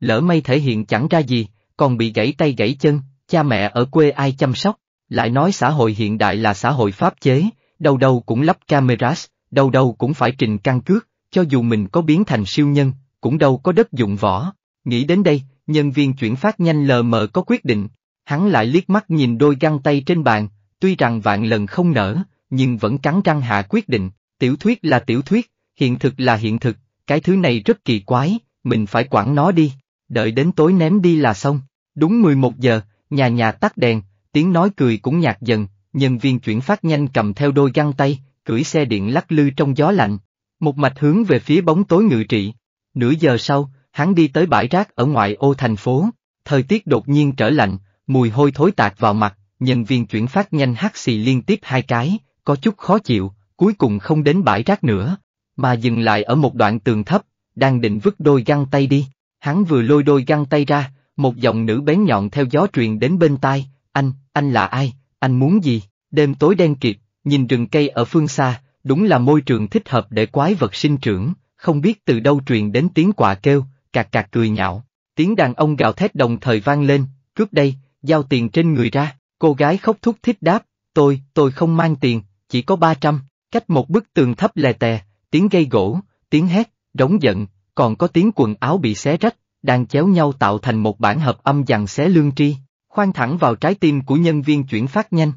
Lỡ may thể hiện chẳng ra gì, còn bị gãy tay gãy chân, cha mẹ ở quê ai chăm sóc, lại nói xã hội hiện đại là xã hội pháp chế, đâu đâu cũng lắp cameras, đâu đâu cũng phải trình căn cước, cho dù mình có biến thành siêu nhân, cũng đâu có đất dụng võ. Nghĩ đến đây, nhân viên chuyển phát nhanh lờ mờ có quyết định, hắn lại liếc mắt nhìn đôi găng tay trên bàn, tuy rằng vạn lần không nở, nhưng vẫn cắn răng hạ quyết định, tiểu thuyết là tiểu thuyết, hiện thực là hiện thực, cái thứ này rất kỳ quái, mình phải quản nó đi, đợi đến tối ném đi là xong. Đúng 11 giờ, nhà nhà tắt đèn, tiếng nói cười cũng nhạt dần, nhân viên chuyển phát nhanh cầm theo đôi găng tay, cưỡi xe điện lắc lư trong gió lạnh, một mạch hướng về phía bóng tối ngự trị. Nửa giờ sau, hắn đi tới bãi rác ở ngoại ô thành phố, thời tiết đột nhiên trở lạnh, mùi hôi thối tạc vào mặt, nhân viên chuyển phát nhanh hắt xì liên tiếp hai cái, có chút khó chịu, cuối cùng không đến bãi rác nữa, mà dừng lại ở một đoạn tường thấp, đang định vứt đôi găng tay đi. Hắn vừa lôi đôi găng tay ra, một giọng nữ bén nhọn theo gió truyền đến bên tai, anh, anh là ai, anh muốn gì? Đêm tối đen kịt, nhìn rừng cây ở phương xa, đúng là môi trường thích hợp để quái vật sinh trưởng, không biết từ đâu truyền đến tiếng quạ kêu, cạc cạc cười nhạo. Tiếng đàn ông gào thét đồng thời vang lên, cướp đây, giao tiền trên người ra, cô gái khóc thúc thích đáp, tôi, tôi không mang tiền, chỉ có 300, cách một bức tường thấp lè tè, tiếng gây gỗ, tiếng hét, rống giận, còn có tiếng quần áo bị xé rách, đang chéo nhau tạo thành một bản hợp âm dằn xé lương tri khoan thẳng vào trái tim của nhân viên chuyển phát nhanh.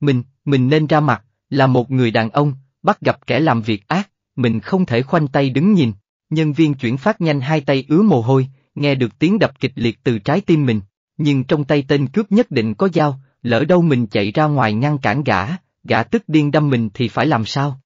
Mình, mình nên ra mặt, là một người đàn ông, bắt gặp kẻ làm việc ác, mình không thể khoanh tay đứng nhìn. Nhân viên chuyển phát nhanh hai tay ứa mồ hôi, nghe được tiếng đập kịch liệt từ trái tim mình, nhưng trong tay tên cướp nhất định có dao, lỡ đâu mình chạy ra ngoài ngăn cản gã, gã tức điên đâm mình thì phải làm sao?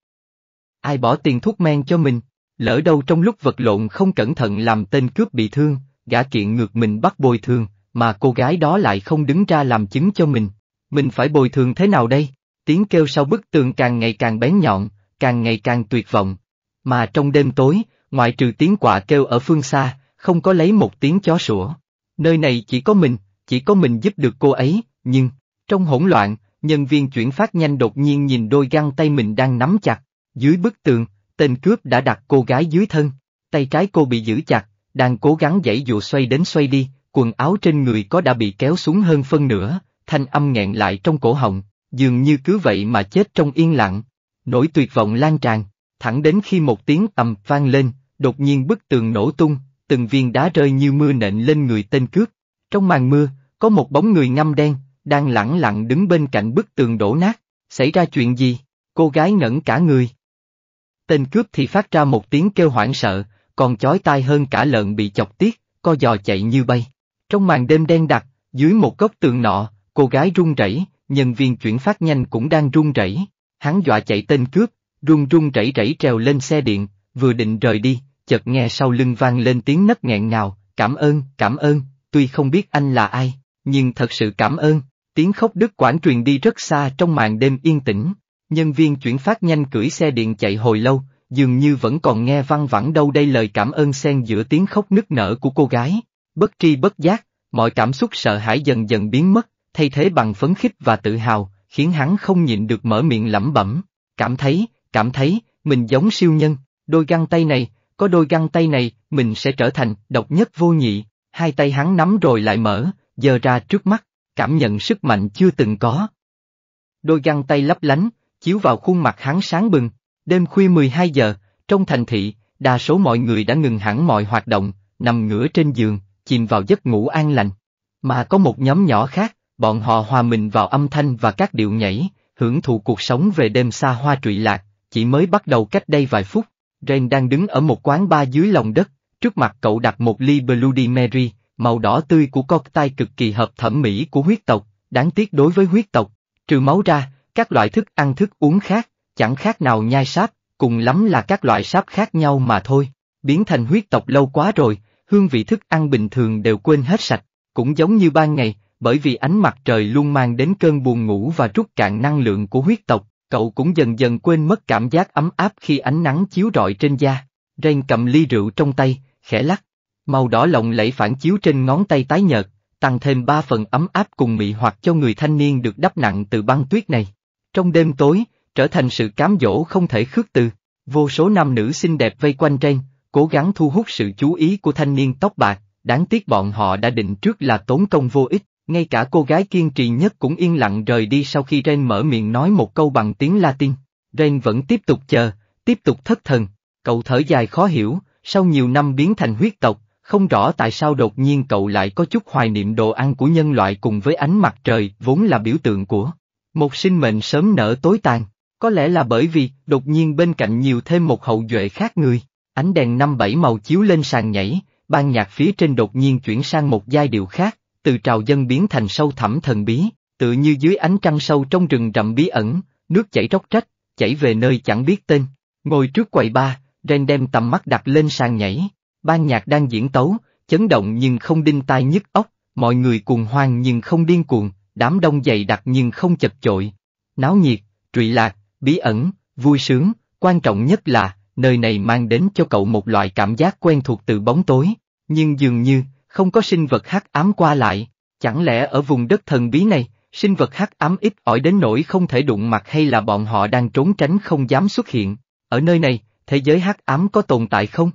Ai bỏ tiền thuốc men cho mình, lỡ đâu trong lúc vật lộn không cẩn thận làm tên cướp bị thương, gã kiện ngược mình bắt bồi thường, mà cô gái đó lại không đứng ra làm chứng cho mình. Mình phải bồi thường thế nào đây? Tiếng kêu sau bức tường càng ngày càng bén nhọn, càng ngày càng tuyệt vọng. Mà trong đêm tối, ngoại trừ tiếng quạ kêu ở phương xa, không có lấy một tiếng chó sủa. Nơi này chỉ có mình, chỉ có mình giúp được cô ấy, nhưng, trong hỗn loạn, nhân viên chuyển phát nhanh đột nhiên nhìn đôi găng tay mình đang nắm chặt. Dưới bức tường, tên cướp đã đặt cô gái dưới thân, tay trái cô bị giữ chặt, đang cố gắng dãy dụ xoay đến xoay đi, quần áo trên người có đã bị kéo xuống hơn phân nửa, thanh âm nghẹn lại trong cổ họng, dường như cứ vậy mà chết trong yên lặng. Nỗi tuyệt vọng lan tràn, thẳng đến khi một tiếng ầm vang lên, đột nhiên bức tường nổ tung, từng viên đá rơi như mưa nện lên người tên cướp. Trong màn mưa, có một bóng người ngăm đen, đang lẳng lặng đứng bên cạnh bức tường đổ nát. Xảy ra chuyện gì? Cô gái ngẩn cả người. Tên cướp thì phát ra một tiếng kêu hoảng sợ, còn chói tai hơn cả lợn bị chọc tiết, co giò chạy như bay. Trong màn đêm đen đặc, dưới một góc tường nọ, cô gái run rẩy, nhân viên chuyển phát nhanh cũng đang run rẩy. Hắn dọa chạy tên cướp, run run rẩy rẩy trèo lên xe điện, vừa định rời đi, chợt nghe sau lưng vang lên tiếng nấc nghẹn ngào, cảm ơn, cảm ơn, tuy không biết anh là ai, nhưng thật sự cảm ơn. Tiếng khóc đứt quãng truyền đi rất xa trong màn đêm yên tĩnh. Nhân viên chuyển phát nhanh cưỡi xe điện chạy hồi lâu, dường như vẫn còn nghe văng vẳng đâu đây lời cảm ơn xen giữa tiếng khóc nức nở của cô gái. Bất tri bất giác, mọi cảm xúc sợ hãi dần dần biến mất, thay thế bằng phấn khích và tự hào, khiến hắn không nhịn được mở miệng lẩm bẩm. Cảm thấy, cảm thấy, mình giống siêu nhân, đôi găng tay này, có đôi găng tay này, mình sẽ trở thành độc nhất vô nhị. Hai tay hắn nắm rồi lại mở, giơ ra trước mắt, cảm nhận sức mạnh chưa từng có. Đôi găng tay lấp lánh, chiếu vào khuôn mặt hắn sáng bừng. Đêm khuya 12 giờ, trong thành thị, đa số mọi người đã ngừng hẳn mọi hoạt động, nằm ngửa trên giường, chìm vào giấc ngủ an lành. Mà có một nhóm nhỏ khác, bọn họ hòa mình vào âm thanh và các điệu nhảy, hưởng thụ cuộc sống về đêm xa hoa trụy lạc, chỉ mới bắt đầu cách đây vài phút. Ren đang đứng ở một quán bar dưới lòng đất, trước mặt cậu đặt một ly Bloody Mary, màu đỏ tươi của cocktail cực kỳ hợp thẩm mỹ của huyết tộc, đáng tiếc đối với huyết tộc, trừ máu ra, các loại thức ăn thức uống khác, chẳng khác nào nhai sáp, cùng lắm là các loại sáp khác nhau mà thôi. Biến thành huyết tộc lâu quá rồi, hương vị thức ăn bình thường đều quên hết sạch, cũng giống như ban ngày, bởi vì ánh mặt trời luôn mang đến cơn buồn ngủ và rút cạn năng lượng của huyết tộc, cậu cũng dần dần quên mất cảm giác ấm áp khi ánh nắng chiếu rọi trên da. Ren cầm ly rượu trong tay, khẽ lắc, màu đỏ lộng lẫy phản chiếu trên ngón tay tái nhợt, tăng thêm ba phần ấm áp cùng mị hoặc cho người thanh niên được đắp nặng từ băng tuyết này. Trong đêm tối, trở thành sự cám dỗ không thể khước từ, vô số nam nữ xinh đẹp vây quanh Ren, cố gắng thu hút sự chú ý của thanh niên tóc bạc, đáng tiếc bọn họ đã định trước là tốn công vô ích, ngay cả cô gái kiên trì nhất cũng yên lặng rời đi sau khi Ren mở miệng nói một câu bằng tiếng Latin. Ren vẫn tiếp tục chờ, tiếp tục thất thần, cậu thở dài khó hiểu, sau nhiều năm biến thành huyết tộc, không rõ tại sao đột nhiên cậu lại có chút hoài niệm đồ ăn của nhân loại cùng với ánh mặt trời vốn là biểu tượng của một sinh mệnh sớm nở tối tàn, có lẽ là bởi vì đột nhiên bên cạnh nhiều thêm một hậu duệ khác người. Ánh đèn năm bảy màu chiếu lên sàn nhảy, ban nhạc phía trên đột nhiên chuyển sang một giai điệu khác, từ trào dân biến thành sâu thẳm thần bí, tự như dưới ánh trăng sâu trong rừng rậm bí ẩn, nước chảy róc rách, chảy về nơi chẳng biết tên. Ngồi trước quầy ba, Ren đem tầm mắt đặt lên sàn nhảy, ban nhạc đang diễn tấu, chấn động nhưng không đinh tai nhức óc, mọi người cuồng hoang nhưng không điên cuồng, đám đông dày đặc nhưng không chật chội. Náo nhiệt, trụy lạc, bí ẩn, vui sướng, quan trọng nhất là, nơi này mang đến cho cậu một loại cảm giác quen thuộc từ bóng tối, nhưng dường như, không có sinh vật hắc ám qua lại, chẳng lẽ ở vùng đất thần bí này, sinh vật hắc ám ít ỏi đến nỗi không thể đụng mặt hay là bọn họ đang trốn tránh không dám xuất hiện, ở nơi này, thế giới hắc ám có tồn tại không?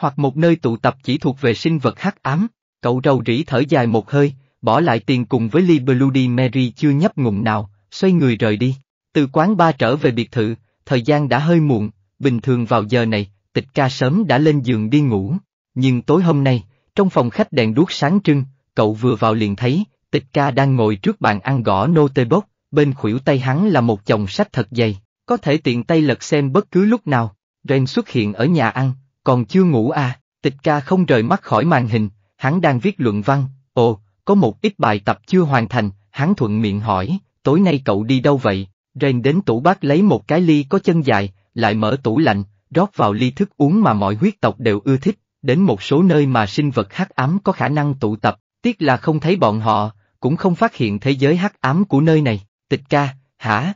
Hoặc một nơi tụ tập chỉ thuộc về sinh vật hắc ám, cậu rầu rĩ thở dài một hơi, bỏ lại tiền cùng với ly Bloody Mary chưa nhấp ngụm nào, xoay người rời đi. Từ quán ba trở về biệt thự, thời gian đã hơi muộn, bình thường vào giờ này, tịch ca sớm đã lên giường đi ngủ, nhưng tối hôm nay, trong phòng khách đèn đuốc sáng trưng, cậu vừa vào liền thấy, tịch ca đang ngồi trước bàn ăn gõ nô tê bốc, bên khuỷu tay hắn là một chồng sách thật dày, có thể tiện tay lật xem bất cứ lúc nào, Ren xuất hiện ở nhà ăn, còn chưa ngủ à, tịch ca không rời mắt khỏi màn hình, hắn đang viết luận văn, ồ, có một ít bài tập chưa hoàn thành, hắn thuận miệng hỏi, tối nay cậu đi đâu vậy? Ren đến tủ bác lấy một cái ly có chân dài, lại mở tủ lạnh, rót vào ly thức uống mà mọi huyết tộc đều ưa thích, đến một số nơi mà sinh vật hắc ám có khả năng tụ tập, tiếc là không thấy bọn họ, cũng không phát hiện thế giới hắc ám của nơi này, tịch ca, hả?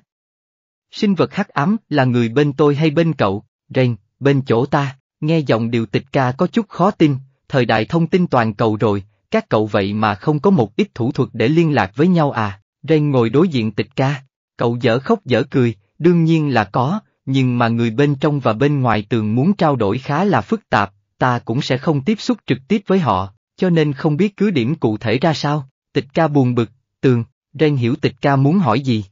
Sinh vật hắc ám là người bên tôi hay bên cậu, Ren, bên chỗ ta, nghe giọng điều tịch ca có chút khó tin, thời đại thông tin toàn cầu rồi, các cậu vậy mà không có một ít thủ thuật để liên lạc với nhau à, Ren ngồi đối diện tịch ca, cậu dở khóc dở cười, đương nhiên là có, nhưng mà người bên trong và bên ngoài tường muốn trao đổi khá là phức tạp, ta cũng sẽ không tiếp xúc trực tiếp với họ, cho nên không biết cứ điểm cụ thể ra sao, tịch ca buồn bực, tường, Ren hiểu tịch ca muốn hỏi gì.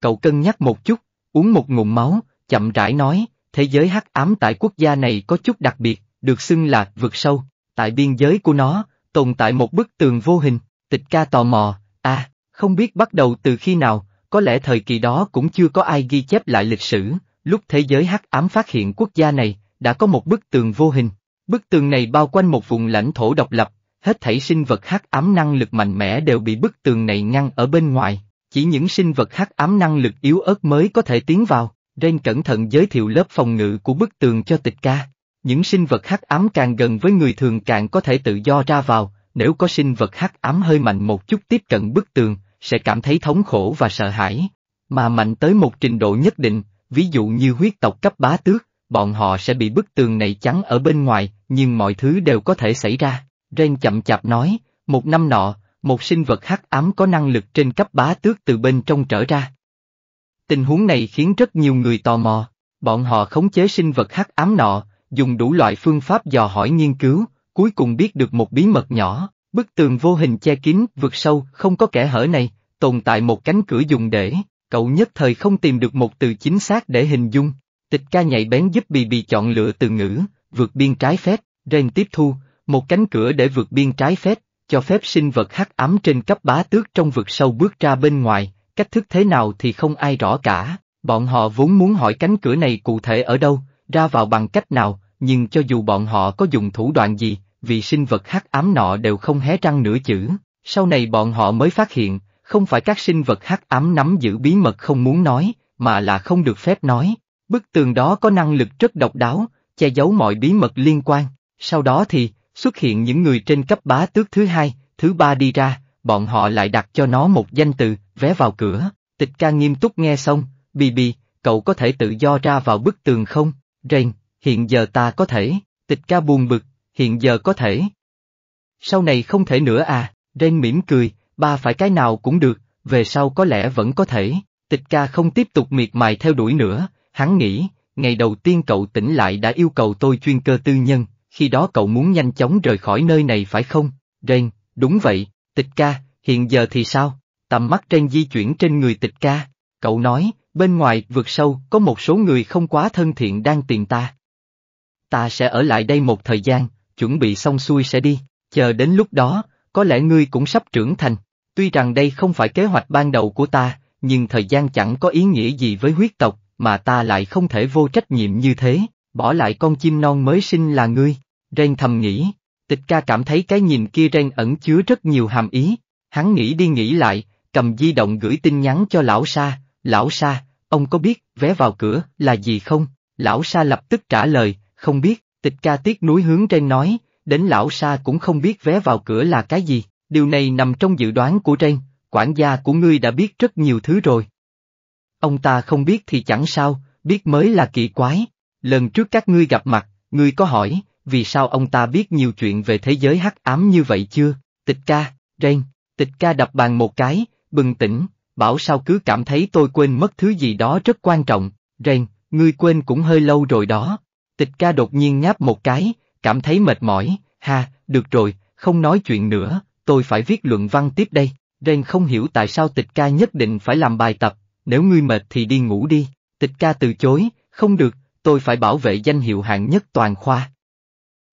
Cậu cân nhắc một chút, uống một ngụm máu, chậm rãi nói, thế giới hắc ám tại quốc gia này có chút đặc biệt, được xưng là vực sâu, tại biên giới của nó, tồn tại một bức tường vô hình, tịch ca tò mò, à, không biết bắt đầu từ khi nào, có lẽ thời kỳ đó cũng chưa có ai ghi chép lại lịch sử, lúc thế giới hắc ám phát hiện quốc gia này, đã có một bức tường vô hình. Bức tường này bao quanh một vùng lãnh thổ độc lập, hết thảy sinh vật hắc ám năng lực mạnh mẽ đều bị bức tường này ngăn ở bên ngoài, chỉ những sinh vật hắc ám năng lực yếu ớt mới có thể tiến vào. Ren cẩn thận giới thiệu lớp phòng ngự của bức tường cho tịch ca. Những sinh vật hắc ám càng gần với người thường càng có thể tự do ra vào, nếu có sinh vật hắc ám hơi mạnh một chút tiếp cận bức tường, sẽ cảm thấy thống khổ và sợ hãi, mà mạnh tới một trình độ nhất định, ví dụ như huyết tộc cấp bá tước, bọn họ sẽ bị bức tường này chắn ở bên ngoài, nhưng mọi thứ đều có thể xảy ra. Ren chậm chạp nói, một năm nọ, một sinh vật hắc ám có năng lực trên cấp bá tước từ bên trong trở ra. Tình huống này khiến rất nhiều người tò mò, bọn họ khống chế sinh vật hắc ám nọ, dùng đủ loại phương pháp dò hỏi nghiên cứu, cuối cùng biết được một bí mật nhỏ, Bức tường vô hình che kín, vượt sâu, không có kẻ hở này, tồn tại một cánh cửa dùng để, cậu nhất thời không tìm được một từ chính xác để hình dung. Tịch ca nhạy bén giúp bì bì chọn lựa từ ngữ, vượt biên trái phép, Rèn tiếp thu, một cánh cửa để vượt biên trái phép, cho phép sinh vật hắc ám trên cấp bá tước trong vực sâu bước ra bên ngoài, cách thức thế nào thì không ai rõ cả, bọn họ vốn muốn hỏi cánh cửa này cụ thể ở đâu, ra vào bằng cách nào, nhưng cho dù bọn họ có dùng thủ đoạn gì, vì sinh vật hắc ám nọ đều không hé răng nửa chữ, sau này bọn họ mới phát hiện, không phải các sinh vật hắc ám nắm giữ bí mật không muốn nói, mà là không được phép nói. Bức tường đó có năng lực rất độc đáo, che giấu mọi bí mật liên quan, sau đó thì, xuất hiện những người trên cấp bá tước thứ hai, thứ ba đi ra, bọn họ lại đặt cho nó một danh từ, vé vào cửa, tịch ca nghiêm túc nghe xong, bì bì, cậu có thể tự do ra vào bức tường không, rèn, hiện giờ ta có thể, tịch ca buồn bực, hiện giờ có thể. Sau này không thể nữa à, Ren mỉm cười, ba phải cái nào cũng được, về sau có lẽ vẫn có thể, tịch ca không tiếp tục miệt mài theo đuổi nữa, hắn nghĩ, ngày đầu tiên cậu tỉnh lại đã yêu cầu tôi chuyên cơ tư nhân, khi đó cậu muốn nhanh chóng rời khỏi nơi này phải không? Ren, đúng vậy, tịch ca, hiện giờ thì sao? Tầm mắt Ren di chuyển trên người tịch ca, cậu nói, bên ngoài, vượt sâu, có một số người không quá thân thiện đang tìm ta. Ta sẽ ở lại đây một thời gian, chuẩn bị xong xuôi sẽ đi, chờ đến lúc đó, có lẽ ngươi cũng sắp trưởng thành. Tuy rằng đây không phải kế hoạch ban đầu của ta, nhưng thời gian chẳng có ý nghĩa gì với huyết tộc, mà ta lại không thể vô trách nhiệm như thế, bỏ lại con chim non mới sinh là ngươi. Ren thầm nghĩ, tịch ca cảm thấy cái nhìn kia Ren ẩn chứa rất nhiều hàm ý, hắn nghĩ đi nghĩ lại, cầm di động gửi tin nhắn cho lão Sa, lão Sa, ông có biết vé vào cửa là gì không? Lão Sa lập tức trả lời, không biết, Tịch ca tiếc núi hướng trên nói, đến lão sa cũng không biết vé vào cửa là cái gì, điều này nằm trong dự đoán của trên, quản gia của ngươi đã biết rất nhiều thứ rồi. Ông ta không biết thì chẳng sao, biết mới là kỳ quái. Lần trước các ngươi gặp mặt, ngươi có hỏi, vì sao ông ta biết nhiều chuyện về thế giới hắc ám như vậy chưa? Tịch ca, trên, tịch ca đập bàn một cái, bừng tỉnh, bảo sao cứ cảm thấy tôi quên mất thứ gì đó rất quan trọng. Ren, ngươi quên cũng hơi lâu rồi đó. Tịch ca đột nhiên ngáp một cái, cảm thấy mệt mỏi, ha, được rồi, không nói chuyện nữa, tôi phải viết luận văn tiếp đây. Ren không hiểu tại sao tịch ca nhất định phải làm bài tập, nếu ngươi mệt thì đi ngủ đi. Tịch ca từ chối, không được, tôi phải bảo vệ danh hiệu hạng nhất toàn khoa.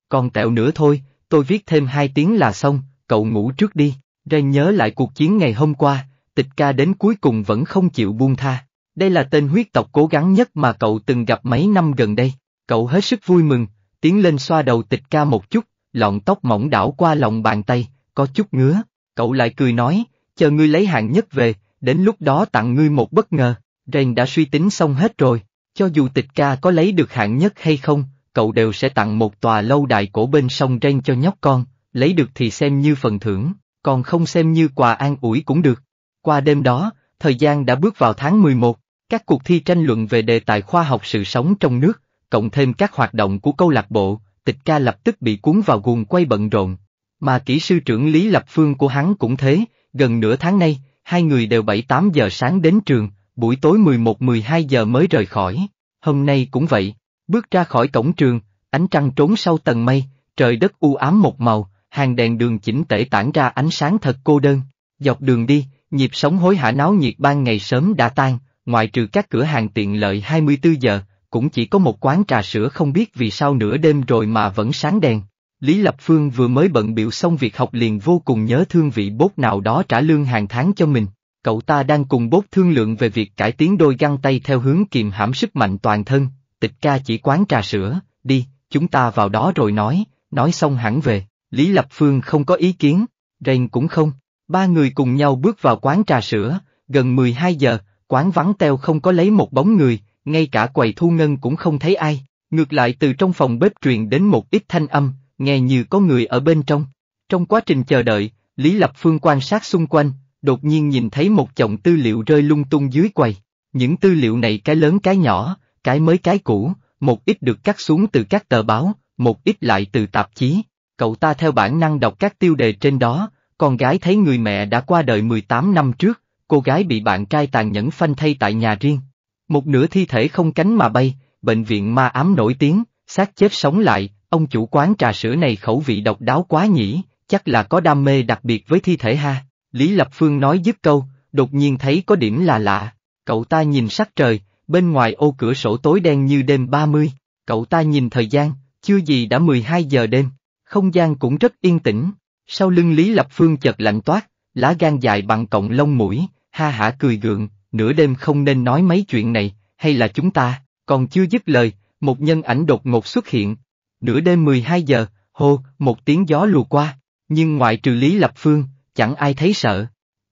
Còn tẹo nữa thôi, tôi viết thêm hai tiếng là xong, cậu ngủ trước đi. Ren nhớ lại cuộc chiến ngày hôm qua, tịch ca đến cuối cùng vẫn không chịu buông tha. Đây là tên huyết tộc cố gắng nhất mà cậu từng gặp mấy năm gần đây. Cậu hết sức vui mừng, tiến lên xoa đầu tịch ca một chút, lọn tóc mỏng đảo qua lòng bàn tay, có chút ngứa, cậu lại cười nói, chờ ngươi lấy hạng nhất về, đến lúc đó tặng ngươi một bất ngờ, Ren đã suy tính xong hết rồi, cho dù tịch ca có lấy được hạng nhất hay không, cậu đều sẽ tặng một tòa lâu đài cổ bên sông Ren cho nhóc con, lấy được thì xem như phần thưởng, còn không xem như quà an ủi cũng được. Qua đêm đó, thời gian đã bước vào tháng mười một, các cuộc thi tranh luận về đề tài khoa học sự sống trong nước, cộng thêm các hoạt động của câu lạc bộ, tịch ca lập tức bị cuốn vào guồng quay bận rộn. Mà kỹ sư trưởng Lý Lập Phương của hắn cũng thế, gần nửa tháng nay, hai người đều 7-8 giờ sáng đến trường, buổi tối 11-12 giờ mới rời khỏi. Hôm nay cũng vậy, bước ra khỏi cổng trường, ánh trăng trốn sau tầng mây, trời đất u ám một màu, hàng đèn đường chỉnh tể tản ra ánh sáng thật cô đơn. Dọc đường đi, nhịp sống hối hả náo nhiệt ban ngày sớm đã tan, ngoại trừ các cửa hàng tiện lợi 24 giờ, cũng chỉ có một quán trà sữa không biết vì sao nửa đêm rồi mà vẫn sáng đèn. Lý Lập Phương vừa mới bận biểu xong việc học liền vô cùng nhớ thương vị bốt nào đó trả lương hàng tháng cho mình. Cậu ta đang cùng bốt thương lượng về việc cải tiến đôi găng tay theo hướng kiềm hãm sức mạnh toàn thân. Tịch ca chỉ quán trà sữa, đi, chúng ta vào đó rồi nói, nói xong hẳn về. Lý Lập Phương không có ý kiến, Rain cũng không. Ba người cùng nhau bước vào quán trà sữa, gần 12 giờ, quán vắng teo không có lấy một bóng người, ngay cả quầy thu ngân cũng không thấy ai, ngược lại từ trong phòng bếp truyền đến một ít thanh âm, nghe như có người ở bên trong. Trong quá trình chờ đợi, Lý Lập Phương quan sát xung quanh, đột nhiên nhìn thấy một chồng tư liệu rơi lung tung dưới quầy. Những tư liệu này cái lớn cái nhỏ, cái mới cái cũ, một ít được cắt xuống từ các tờ báo, một ít lại từ tạp chí. Cậu ta theo bản năng đọc các tiêu đề trên đó, con gái thấy người mẹ đã qua đời 18 năm trước, cô gái bị bạn trai tàn nhẫn phanh thay tại nhà riêng, một nửa thi thể không cánh mà bay, bệnh viện ma ám nổi tiếng, xác chết sống lại, ông chủ quán trà sữa này khẩu vị độc đáo quá nhỉ, chắc là có đam mê đặc biệt với thi thể ha. Lý Lập Phương nói dứt câu, đột nhiên thấy có điểm là lạ, cậu ta nhìn sắc trời, bên ngoài ô cửa sổ tối đen như đêm 30, cậu ta nhìn thời gian, chưa gì đã 12 giờ đêm, không gian cũng rất yên tĩnh, sau lưng Lý Lập Phương chợt lạnh toát, lá gan dài bằng cọng lông mũi, ha hả cười gượng, nửa đêm không nên nói mấy chuyện này, hay là chúng ta, còn chưa dứt lời, một nhân ảnh đột ngột xuất hiện. Nửa đêm 12 giờ, hô, một tiếng gió lùa qua, nhưng ngoại trừ Lý Lập Phương, chẳng ai thấy sợ.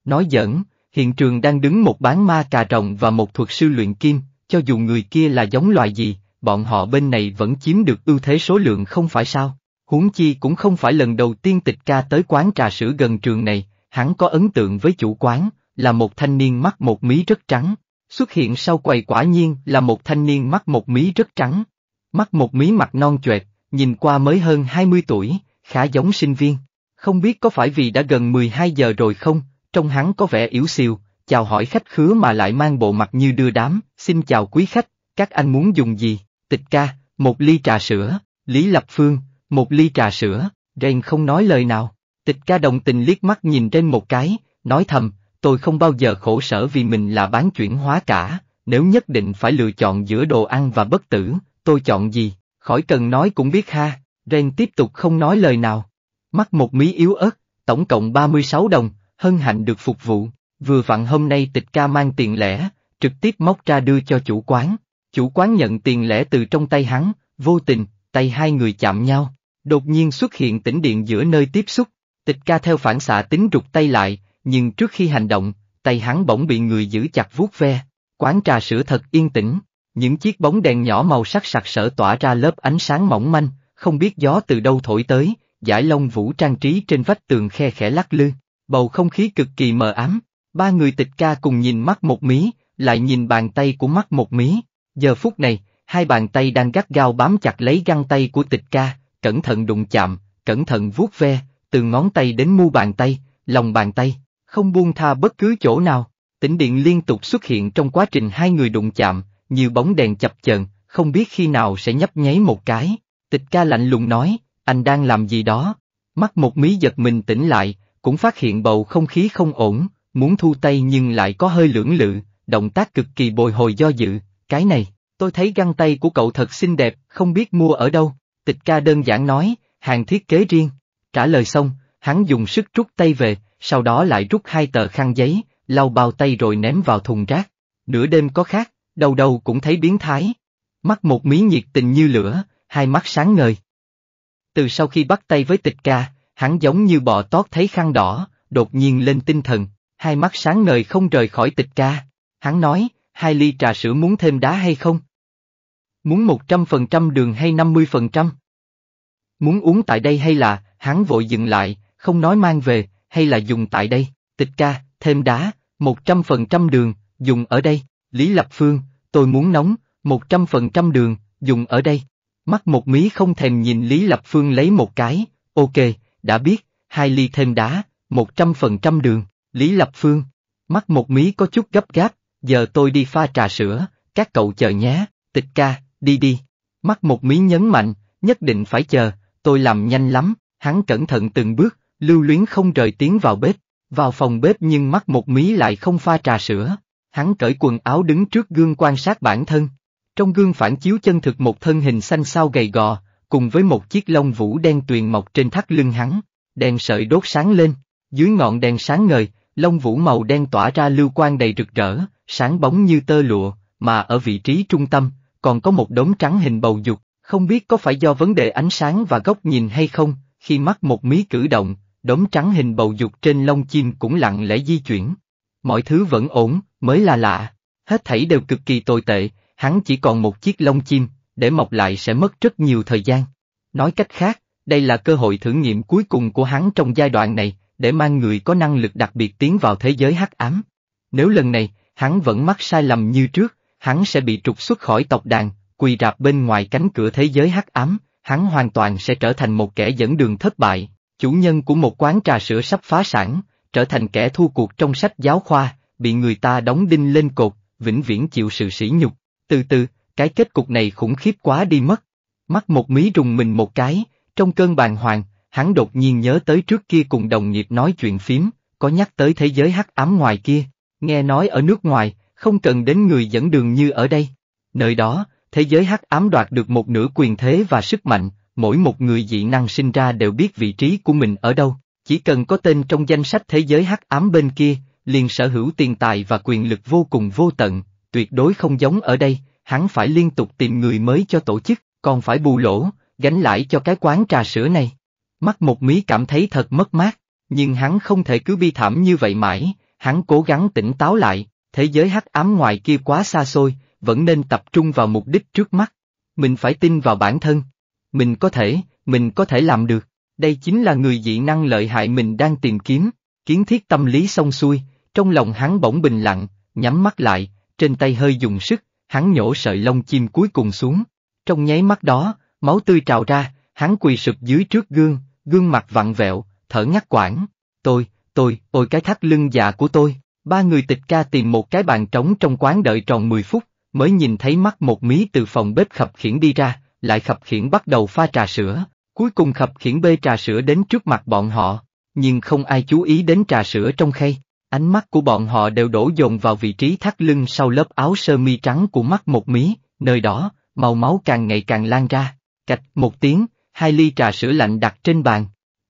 Nói giỡn, hiện trường đang đứng một bán ma cà rồng và một thuật sư luyện kim, cho dù người kia là giống loài gì, bọn họ bên này vẫn chiếm được ưu thế số lượng không phải sao. Huống chi cũng không phải lần đầu tiên tịch ca tới quán trà sữa gần trường này, hắn có ấn tượng với chủ quán, là một thanh niên mắt một mí rất trắng. Xuất hiện sau quầy quả nhiên là một thanh niên mắt một mí rất trắng. Mắt một mí mặt non chuệt, nhìn qua mới hơn 20 tuổi, khá giống sinh viên. Không biết có phải vì đã gần 12 giờ rồi không, trong hắn có vẻ yếu xìu, chào hỏi khách khứa mà lại mang bộ mặt như đưa đám, xin chào quý khách, các anh muốn dùng gì, tịch ca, một ly trà sữa, Lý Lập Phương, một ly trà sữa, Ren không nói lời nào, tịch ca đồng tình liếc mắt nhìn trên một cái, nói thầm, tôi không bao giờ khổ sở vì mình là bán chuyển hóa cả, nếu nhất định phải lựa chọn giữa đồ ăn và bất tử, tôi chọn gì, khỏi cần nói cũng biết ha, Ren tiếp tục không nói lời nào. Mắc một mí yếu ớt, tổng cộng 36 đồng, hân hạnh được phục vụ, vừa vặn hôm nay tịch ca mang tiền lẻ, trực tiếp móc ra đưa cho chủ quán, chủ quán nhận tiền lẻ từ trong tay hắn, vô tình, tay hai người chạm nhau, đột nhiên xuất hiện tĩnh điện giữa nơi tiếp xúc, tịch ca theo phản xạ tính rụt tay lại, nhưng trước khi hành động, tay hắn bỗng bị người giữ chặt vuốt ve. Quán trà sữa thật yên tĩnh, những chiếc bóng đèn nhỏ màu sắc sặc sỡ tỏa ra lớp ánh sáng mỏng manh, không biết gió từ đâu thổi tới, giải lông vũ trang trí trên vách tường khe khẽ lắc lư, bầu không khí cực kỳ mờ ám. Ba người tịch ca cùng nhìn mắt một mí, lại nhìn bàn tay của mắt một mí. Giờ phút này, hai bàn tay đang gắt gao bám chặt lấy găng tay của tịch ca, cẩn thận đụng chạm, cẩn thận vuốt ve, từ ngón tay đến mu bàn tay, lòng bàn tay, không buông tha bất cứ chỗ nào. Tĩnh điện liên tục xuất hiện trong quá trình hai người đụng chạm, nhiều bóng đèn chập chờn, không biết khi nào sẽ nhấp nháy một cái. Tịch ca lạnh lùng nói, anh đang làm gì đó. Mắt một mí giật mình tỉnh lại, cũng phát hiện bầu không khí không ổn, muốn thu tay nhưng lại có hơi lưỡng lự, động tác cực kỳ bồi hồi do dự, cái này, tôi thấy găng tay của cậu thật xinh đẹp, không biết mua ở đâu, tịch ca đơn giản nói, hàng thiết kế riêng, trả lời xong, hắn dùng sức rút tay về, sau đó lại rút hai tờ khăn giấy, lau bao tay rồi ném vào thùng rác. Nửa đêm có khác, đầu đầu cũng thấy biến thái. Mắt một mí nhiệt tình như lửa, hai mắt sáng ngời. Từ sau khi bắt tay với tịch ca, hắn giống như bọ tót thấy khăn đỏ, đột nhiên lên tinh thần, hai mắt sáng ngời không rời khỏi tịch ca. Hắn nói, hai ly trà sữa muốn thêm đá hay không? Muốn 100% đường hay 50%? Muốn uống tại đây hay là, hắn vội dừng lại, không nói mang về, hay là dùng tại đây, tịch ca, thêm đá, 100% đường, dùng ở đây, Lý Lập Phương, tôi muốn nóng, 100% đường, dùng ở đây. Mắt một mí không thèm nhìn Lý Lập Phương lấy một cái, ok, đã biết, hai ly thêm đá, 100% đường, Lý Lập Phương. Mắt một mí có chút gấp gáp, giờ tôi đi pha trà sữa, các cậu chờ nhé, tịch ca, đi đi. Mắt một mí nhấn mạnh, nhất định phải chờ, tôi làm nhanh lắm, hắn cẩn thận từng bước, Lưu luyến không rời tiến vào bếp, vào phòng bếp nhưng mắt một mí lại không pha trà sữa. Hắn cởi quần áo đứng trước gương quan sát bản thân. Trong gương phản chiếu chân thực một thân hình xanh xao gầy gò, cùng với một chiếc lông vũ đen tuyền mọc trên thắt lưng hắn. Đèn sợi đốt sáng lên, dưới ngọn đèn sáng ngời, lông vũ màu đen tỏa ra lưu quang đầy rực rỡ, sáng bóng như tơ lụa, mà ở vị trí trung tâm, còn có một đốm trắng hình bầu dục, không biết có phải do vấn đề ánh sáng và góc nhìn hay không, khi mắt một mí cử động, đốm trắng hình bầu dục trên lông chim cũng lặng lẽ di chuyển. Mọi thứ vẫn ổn, mới là lạ. Hết thảy đều cực kỳ tồi tệ, hắn chỉ còn một chiếc lông chim, để mọc lại sẽ mất rất nhiều thời gian. Nói cách khác, đây là cơ hội thử nghiệm cuối cùng của hắn trong giai đoạn này, để mang người có năng lực đặc biệt tiến vào thế giới hắc ám. Nếu lần này, hắn vẫn mắc sai lầm như trước, hắn sẽ bị trục xuất khỏi tộc đàn, quỳ rạp bên ngoài cánh cửa thế giới hắc ám, hắn hoàn toàn sẽ trở thành một kẻ dẫn đường thất bại, chủ nhân của một quán trà sữa sắp phá sản, trở thành kẻ thua cuộc trong sách giáo khoa, bị người ta đóng đinh lên cột, vĩnh viễn chịu sự sỉ nhục. Từ từ, cái kết cục này khủng khiếp quá đi mất. Mắt một mí rùng mình một cái, trong cơn bàng hoàng, hắn đột nhiên nhớ tới trước kia cùng đồng nghiệp nói chuyện phím, có nhắc tới thế giới hắc ám ngoài kia, nghe nói ở nước ngoài, không cần đến người dẫn đường như ở đây. Nơi đó, thế giới hắc ám đoạt được một nửa quyền thế và sức mạnh, mỗi một người dị năng sinh ra đều biết vị trí của mình ở đâu, chỉ cần có tên trong danh sách thế giới hắc ám bên kia, liền sở hữu tiền tài và quyền lực vô cùng vô tận, tuyệt đối không giống ở đây, hắn phải liên tục tìm người mới cho tổ chức, còn phải bù lỗ, gánh lãi cho cái quán trà sữa này. Mắt một mí cảm thấy thật mất mát, nhưng hắn không thể cứ bi thảm như vậy mãi, hắn cố gắng tỉnh táo lại, thế giới hắc ám ngoài kia quá xa xôi, vẫn nên tập trung vào mục đích trước mắt. Mình phải tin vào bản thân, mình có thể, mình có thể làm được, đây chính là người dị năng lợi hại mình đang tìm kiếm, kiến thiết tâm lý xong xuôi, trong lòng hắn bỗng bình lặng, nhắm mắt lại, trên tay hơi dùng sức, hắn nhổ sợi lông chim cuối cùng xuống, trong nháy mắt đó, máu tươi trào ra, hắn quỳ sụp dưới trước gương, gương mặt vặn vẹo, thở ngắt quãng, tôi, tôi, ôi cái thắt lưng dạ của tôi, ba người tịch ca tìm một cái bàn trống trong quán đợi tròn 10 phút, mới nhìn thấy mắt một mí từ phòng bếp khập khiển đi ra, lại khập khiễng bắt đầu pha trà sữa, cuối cùng khập khiễng bê trà sữa đến trước mặt bọn họ, nhưng không ai chú ý đến trà sữa trong khay. Ánh mắt của bọn họ đều đổ dồn vào vị trí thắt lưng sau lớp áo sơ mi trắng của mắt một mí, nơi đó, màu máu càng ngày càng lan ra. Cạch một tiếng, hai ly trà sữa lạnh đặt trên bàn.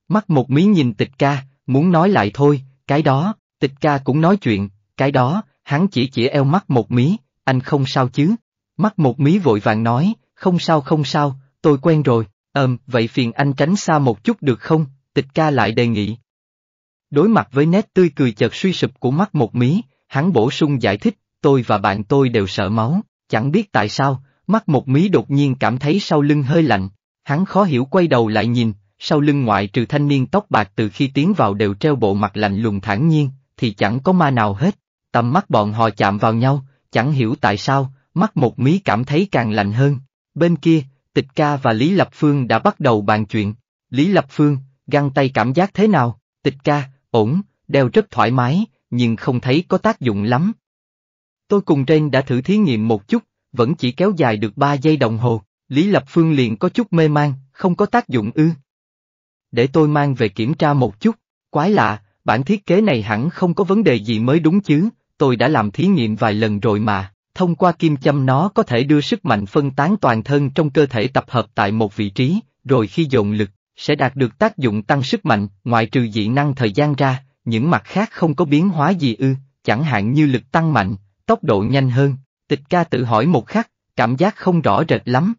Mắt một mí nhìn tịch ca, muốn nói lại thôi, cái đó, tịch ca cũng nói chuyện, cái đó, hắn chỉ chỉ eo mắt một mí, anh không sao chứ. Mắt một mí vội vàng nói, không sao không sao, tôi quen rồi, ờm, vậy phiền anh tránh xa một chút được không, tịch ca lại đề nghị. Đối mặt với nét tươi cười chợt suy sụp của mắt một mí, hắn bổ sung giải thích, tôi và bạn tôi đều sợ máu, chẳng biết tại sao, mắt một mí đột nhiên cảm thấy sau lưng hơi lạnh, hắn khó hiểu quay đầu lại nhìn, sau lưng ngoại trừ thanh niên tóc bạc từ khi tiến vào đều treo bộ mặt lạnh lùng thản nhiên, thì chẳng có ma nào hết, tầm mắt bọn họ chạm vào nhau, chẳng hiểu tại sao, mắt một mí cảm thấy càng lạnh hơn, Bên kia, Tịch Ca và Lý Lập Phương đã bắt đầu bàn chuyện. Lý Lập Phương, găng tay cảm giác thế nào? Tịch Ca, ổn, đeo rất thoải mái, nhưng không thấy có tác dụng lắm. Tôi cùng trên đã thử thí nghiệm một chút, vẫn chỉ kéo dài được 3 giây đồng hồ, Lý Lập Phương liền có chút mê man, không có tác dụng ư. Để tôi mang về kiểm tra một chút, quái lạ, bản thiết kế này hẳn không có vấn đề gì mới đúng chứ, tôi đã làm thí nghiệm vài lần rồi mà thông qua kim châm nó có thể đưa sức mạnh phân tán toàn thân trong cơ thể tập hợp tại một vị trí, rồi khi dồn lực, sẽ đạt được tác dụng tăng sức mạnh, ngoại trừ dị năng thời gian ra, những mặt khác không có biến hóa gì ư, chẳng hạn như lực tăng mạnh, tốc độ nhanh hơn, tịch ca tự hỏi một khắc, cảm giác không rõ rệt lắm.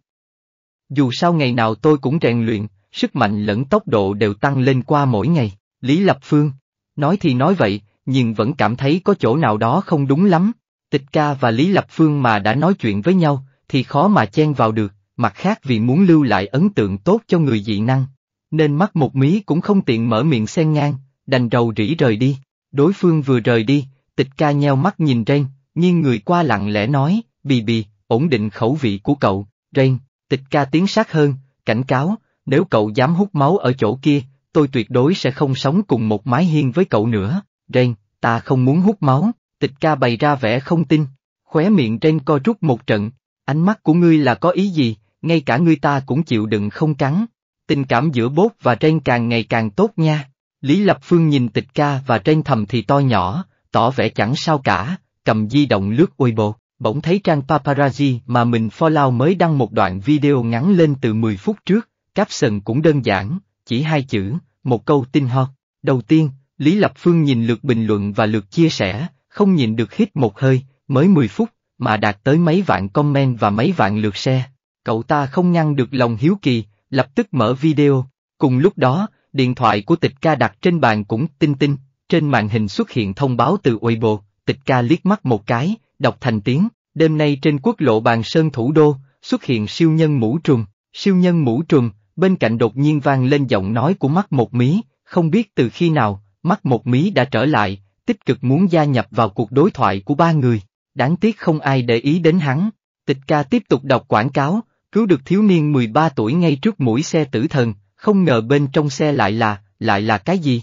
Dù sao ngày nào tôi cũng rèn luyện, sức mạnh lẫn tốc độ đều tăng lên qua mỗi ngày, Lý Lập Phương. Nói thì nói vậy, nhưng vẫn cảm thấy có chỗ nào đó không đúng lắm. Tịch ca và Lý Lập Phương mà đã nói chuyện với nhau, thì khó mà chen vào được, mặt khác vì muốn lưu lại ấn tượng tốt cho người dị năng. Nên mắt một mí cũng không tiện mở miệng xen ngang, đành rầu rĩ rời đi. Đối phương vừa rời đi, tịch ca nheo mắt nhìn Ren, nghiêng người qua lặng lẽ nói, bì bì, ổn định khẩu vị của cậu, Ren, tịch ca tiến sát hơn, cảnh cáo, nếu cậu dám hút máu ở chỗ kia, tôi tuyệt đối sẽ không sống cùng một mái hiên với cậu nữa, Ren, ta không muốn hút máu, tịch ca bày ra vẻ không tin, khóe miệng trên co rút một trận, ánh mắt của ngươi là có ý gì, ngay cả ngươi ta cũng chịu đựng không cắn. Tình cảm giữa bốt và trên càng ngày càng tốt nha. Lý Lập Phương nhìn tịch ca và trên thầm thì to nhỏ, tỏ vẻ chẳng sao cả, cầm di động lướt Weibo, bỗng thấy trang paparazzi mà mình follow mới đăng một đoạn video ngắn lên từ 10 phút trước, caption cũng đơn giản, chỉ hai chữ, một câu tin hot. Đầu tiên, Lý Lập Phương nhìn lượt bình luận và lượt chia sẻ, không nhìn được hít một hơi, mới 10 phút, mà đạt tới mấy vạn comment và mấy vạn lượt share. Cậu ta không ngăn được lòng hiếu kỳ, lập tức mở video. Cùng lúc đó, điện thoại của tịch ca đặt trên bàn cũng tinh tinh, trên màn hình xuất hiện thông báo từ Weibo, tịch ca liếc mắt một cái, đọc thành tiếng, đêm nay trên quốc lộ bàn sơn thủ đô, xuất hiện siêu nhân mũ trùm. siêu nhân mũ trùm, bên cạnh đột nhiên vang lên giọng nói của mắt một mí, không biết từ khi nào, mắt một mí đã trở lại, tích cực muốn gia nhập vào cuộc đối thoại của ba người. Đáng tiếc không ai để ý đến hắn. Tịch ca tiếp tục đọc quảng cáo, cứu được thiếu niên 13 tuổi ngay trước mũi xe tử thần, không ngờ bên trong xe lại là, lại là cái gì?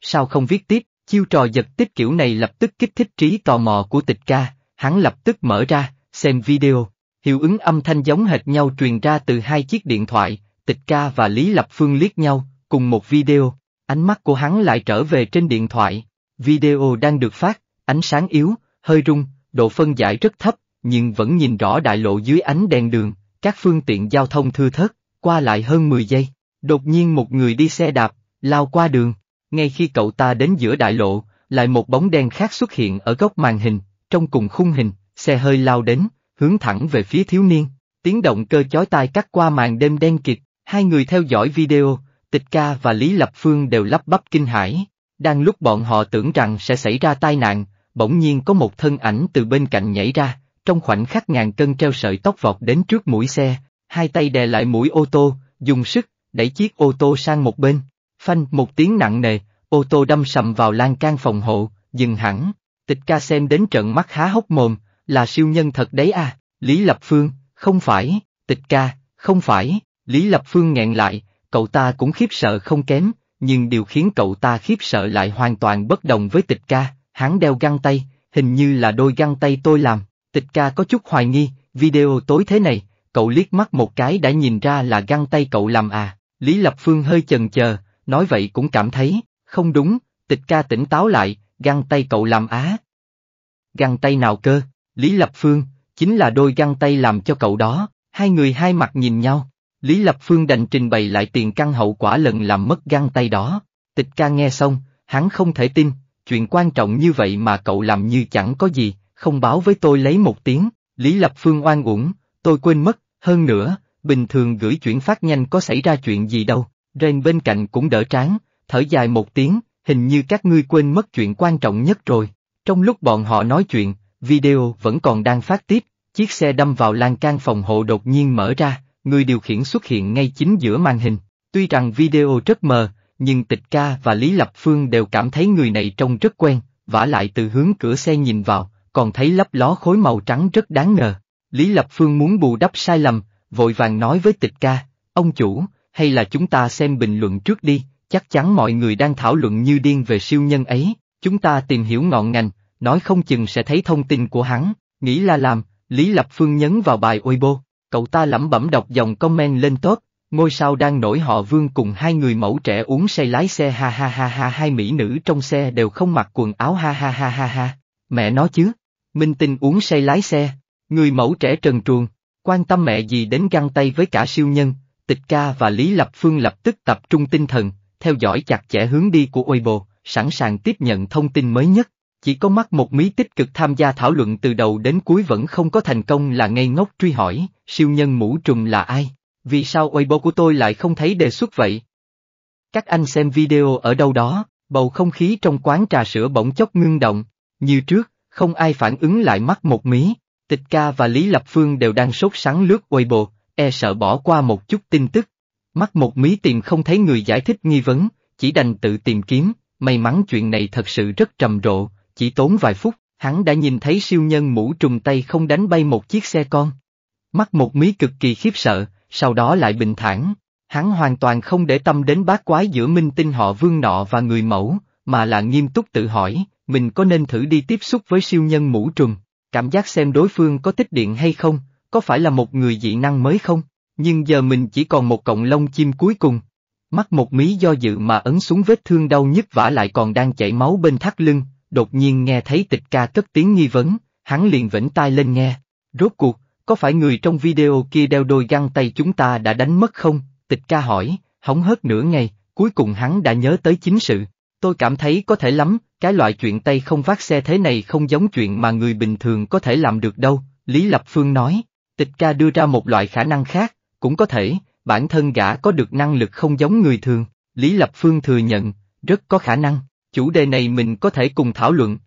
Sao không viết tiếp, chiêu trò giật tích kiểu này lập tức kích thích trí tò mò của tịch ca, hắn lập tức mở ra, xem video, hiệu ứng âm thanh giống hệt nhau truyền ra từ hai chiếc điện thoại, tịch ca và Lý Lập Phương liếc nhau, cùng một video, ánh mắt của hắn lại trở về trên điện thoại, Video đang được phát, ánh sáng yếu, hơi rung, độ phân giải rất thấp, nhưng vẫn nhìn rõ đại lộ dưới ánh đèn đường, các phương tiện giao thông thưa thớt, qua lại hơn 10 giây. Đột nhiên một người đi xe đạp, lao qua đường, ngay khi cậu ta đến giữa đại lộ, lại một bóng đen khác xuất hiện ở góc màn hình, trong cùng khung hình, xe hơi lao đến, hướng thẳng về phía thiếu niên, tiếng động cơ chói tai cắt qua màn đêm đen kịt, hai người theo dõi video, Tịch Ca và Lý Lập Phương đều lắp bắp kinh hãi. Đang lúc bọn họ tưởng rằng sẽ xảy ra tai nạn, bỗng nhiên có một thân ảnh từ bên cạnh nhảy ra, trong khoảnh khắc ngàn cân treo sợi tóc vọt đến trước mũi xe, hai tay đè lại mũi ô tô, dùng sức, đẩy chiếc ô tô sang một bên. Phanh một tiếng nặng nề, ô tô đâm sầm vào lan can phòng hộ, dừng hẳn, tịch ca xem đến trận mắt há hốc mồm, là siêu nhân thật đấy à, Lý Lập Phương, không phải, tịch ca, không phải, Lý Lập Phương nghẹn lại, cậu ta cũng khiếp sợ không kém, nhưng điều khiến cậu ta khiếp sợ lại hoàn toàn bất đồng với tịch ca, hắn đeo găng tay, hình như là đôi găng tay tôi làm, tịch ca có chút hoài nghi, video tối thế này, cậu liếc mắt một cái đã nhìn ra là găng tay cậu làm à, Lý Lập Phương hơi chần chờ, nói vậy cũng cảm thấy, không đúng, tịch ca tỉnh táo lại, găng tay cậu làm á. Găng tay nào cơ, Lý Lập Phương, chính là đôi găng tay làm cho cậu đó, hai người hai mặt nhìn nhau, Lý Lập Phương đành trình bày lại tiền căn hậu quả lần làm mất găng tay đó. Tịch ca nghe xong, hắn không thể tin, chuyện quan trọng như vậy mà cậu làm như chẳng có gì, không báo với tôi lấy một tiếng, Lý Lập Phương oan uổng, tôi quên mất, hơn nữa, bình thường gửi chuyển phát nhanh có xảy ra chuyện gì đâu, Ren bên cạnh cũng đỡ tráng, thở dài một tiếng, hình như các ngươi quên mất chuyện quan trọng nhất rồi. Trong lúc bọn họ nói chuyện, video vẫn còn đang phát tiếp, chiếc xe đâm vào lan can phòng hộ đột nhiên mở ra, người điều khiển xuất hiện ngay chính giữa màn hình. Tuy rằng video rất mờ, nhưng Tịch Ca và Lý Lập Phương đều cảm thấy người này trông rất quen, vả lại từ hướng cửa xe nhìn vào, còn thấy lấp ló khối màu trắng rất đáng ngờ. Lý Lập Phương muốn bù đắp sai lầm, vội vàng nói với Tịch Ca, ông chủ, hay là chúng ta xem bình luận trước đi, chắc chắn mọi người đang thảo luận như điên về siêu nhân ấy, chúng ta tìm hiểu ngọn ngành, nói không chừng sẽ thấy thông tin của hắn, nghĩ là làm, Lý Lập Phương nhấn vào bài Weibo, Cậu ta lẩm bẩm đọc dòng comment lên top, ngôi sao đang nổi họ vương cùng hai người mẫu trẻ uống say lái xe ha ha ha ha hai mỹ nữ trong xe đều không mặc quần áo ha ha ha ha ha. Mẹ nó chứ, minh tinh uống say lái xe, người mẫu trẻ trần truồng, quan tâm mẹ gì đến găng tay với cả siêu nhân, tịch ca và Lý Lập Phương lập tức tập trung tinh thần, theo dõi chặt chẽ hướng đi của Weibo, sẵn sàng tiếp nhận thông tin mới nhất. Chỉ có mắt một mí tích cực tham gia thảo luận từ đầu đến cuối vẫn không có thành công là ngây ngốc truy hỏi, siêu nhân mũ trùng là ai? Vì sao Weibo của tôi lại không thấy đề xuất vậy? Các anh xem video ở đâu đó, bầu không khí trong quán trà sữa bỗng chốc ngưng động, như trước, không ai phản ứng lại mắt một mí, tịch ca và Lý Lập Phương đều đang sốt sắng lướt Weibo, e sợ bỏ qua một chút tin tức. Mắt một mí tìm không thấy người giải thích nghi vấn, chỉ đành tự tìm kiếm, may mắn chuyện này thật sự rất trầm rộ, chỉ tốn vài phút, hắn đã nhìn thấy siêu nhân mũ trùng tay không đánh bay một chiếc xe con. Mắt một mí cực kỳ khiếp sợ, sau đó lại bình thản. Hắn hoàn toàn không để tâm đến bát quái giữa minh tinh họ vương nọ và người mẫu, mà là nghiêm túc tự hỏi, mình có nên thử đi tiếp xúc với siêu nhân mũ trùng, cảm giác xem đối phương có tích điện hay không, có phải là một người dị năng mới không, nhưng giờ mình chỉ còn một cọng lông chim cuối cùng. Mắt một mí do dự mà ấn xuống vết thương đau nhức vả lại còn đang chảy máu bên thắt lưng, đột nhiên nghe thấy tịch ca cất tiếng nghi vấn, hắn liền vĩnh tai lên nghe. Rốt cuộc, có phải người trong video kia đeo đôi găng tay chúng ta đã đánh mất không? Tịch ca hỏi, hóng hớt nửa ngày, cuối cùng hắn đã nhớ tới chính sự. Tôi cảm thấy có thể lắm, cái loại chuyện tay không vác xe thế này không giống chuyện mà người bình thường có thể làm được đâu, Lý Lập Phương nói. Tịch ca đưa ra một loại khả năng khác, cũng có thể, bản thân gã có được năng lực không giống người thường, Lý Lập Phương thừa nhận, rất có khả năng chủ đề này mình có thể cùng thảo luận.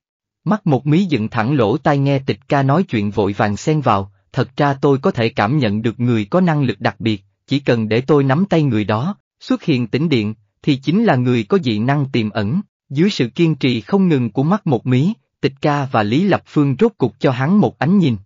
Mắt một mí dựng thẳng lỗ tai nghe tịch ca nói chuyện vội vàng xen vào, thật ra tôi có thể cảm nhận được người có năng lực đặc biệt, chỉ cần để tôi nắm tay người đó, xuất hiện tĩnh điện, thì chính là người có dị năng tiềm ẩn. Dưới sự kiên trì không ngừng của mắt một mí, tịch ca và Lý Lập Phương rốt cục cho hắn một ánh nhìn.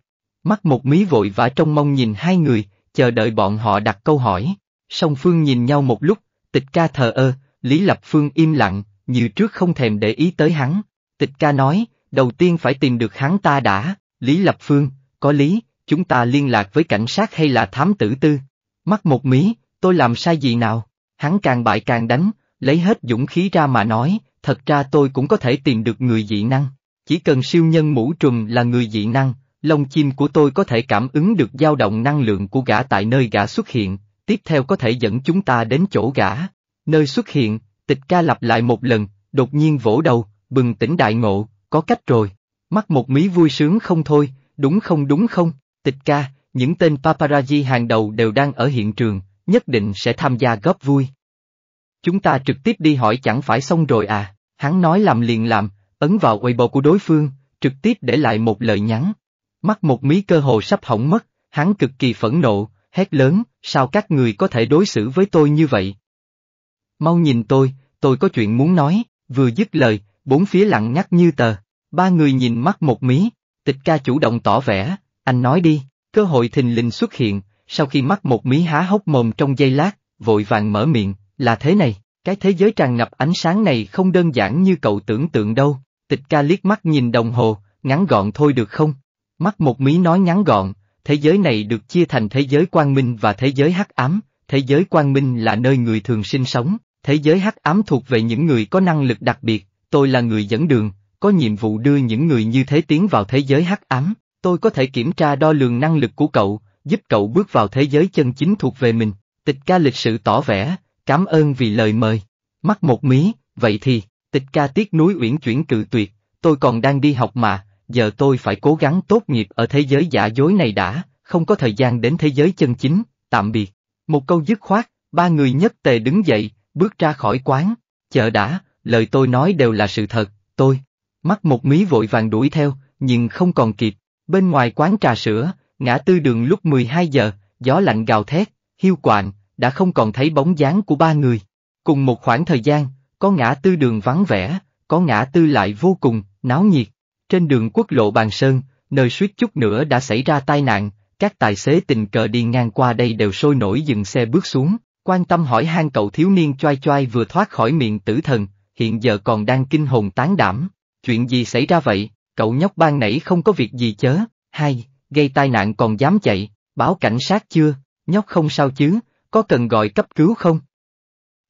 Mắt một mí vội vã trong mong nhìn hai người, chờ đợi bọn họ đặt câu hỏi. Song Phương nhìn nhau một lúc, tịch ca thờ ơ, Lý Lập Phương im lặng, như trước không thèm để ý tới hắn. Tịch ca nói, đầu tiên phải tìm được hắn ta đã, Lý Lập Phương, có lý, chúng ta liên lạc với cảnh sát hay là thám tử tư. Mắt một mí, tôi làm sai gì nào? Hắn càng bại càng đánh, lấy hết dũng khí ra mà nói, thật ra tôi cũng có thể tìm được người dị năng. Chỉ cần siêu nhân mũ trùm là người dị năng, lông chim của tôi có thể cảm ứng được dao động năng lượng của gã tại nơi gã xuất hiện, tiếp theo có thể dẫn chúng ta đến chỗ gã. Nơi xuất hiện, Tịch ca lặp lại một lần, đột nhiên vỗ đầu, bừng tỉnh đại ngộ, có cách rồi. Mắt một mí vui sướng không thôi, đúng không đúng không, tịch ca, những tên paparazzi hàng đầu đều đang ở hiện trường, nhất định sẽ tham gia góp vui. Chúng ta trực tiếp đi hỏi chẳng phải xong rồi à, hắn nói làm liền làm, ấn vào Weibo của đối phương, trực tiếp để lại một lời nhắn. Mắt một mí cơ hồ sắp hỏng mất, hắn cực kỳ phẫn nộ, hét lớn, sao các người có thể đối xử với tôi như vậy? mau nhìn tôi, tôi có chuyện muốn nói, vừa dứt lời, bốn phía lặng nhắc như tờ, ba người nhìn mắt một mí, tịch ca chủ động tỏ vẻ, anh nói đi, cơ hội thình lình xuất hiện, sau khi mắt một mí há hốc mồm trong giây lát, vội vàng mở miệng, là thế này, cái thế giới tràn ngập ánh sáng này không đơn giản như cậu tưởng tượng đâu, tịch ca liếc mắt nhìn đồng hồ, ngắn gọn thôi được không? Mắt một mí nói ngắn gọn, thế giới này được chia thành thế giới quang minh và thế giới hắc ám, thế giới quang minh là nơi người thường sinh sống, Thế giới hắc ám thuộc về những người có năng lực đặc biệt, tôi là người dẫn đường, có nhiệm vụ đưa những người như thế tiến vào thế giới hắc ám, tôi có thể kiểm tra đo lường năng lực của cậu, giúp cậu bước vào thế giới chân chính thuộc về mình. Tịch ca lịch sự tỏ vẻ, cảm ơn vì lời mời. Mắt một mí, vậy thì, tịch ca tiếc núi uyển chuyển cự tuyệt, tôi còn đang đi học mà, giờ tôi phải cố gắng tốt nghiệp ở thế giới giả dối này đã, không có thời gian đến thế giới chân chính, tạm biệt. Một câu dứt khoát, ba người nhất tề đứng dậy, bước ra khỏi quán, chờ đã, lời tôi nói đều là sự thật, tôi, mắt một mí vội vàng đuổi theo, nhưng không còn kịp, bên ngoài quán trà sữa, ngã tư đường lúc 12 giờ, gió lạnh gào thét, hiu quạnh, đã không còn thấy bóng dáng của ba người. Cùng một khoảng thời gian, có ngã tư đường vắng vẻ, có ngã tư lại vô cùng, náo nhiệt. Trên đường quốc lộ Bàn Sơn, nơi suýt chút nữa đã xảy ra tai nạn, các tài xế tình cờ đi ngang qua đây đều sôi nổi dừng xe bước xuống. Quan tâm hỏi han cậu thiếu niên choai choai vừa thoát khỏi miệng tử thần, hiện giờ còn đang kinh hồn tán đảm. Chuyện gì xảy ra vậy, cậu nhóc ban nãy không có việc gì chớ, hay gây tai nạn còn dám chạy, báo cảnh sát chưa, nhóc không sao chứ, có cần gọi cấp cứu không?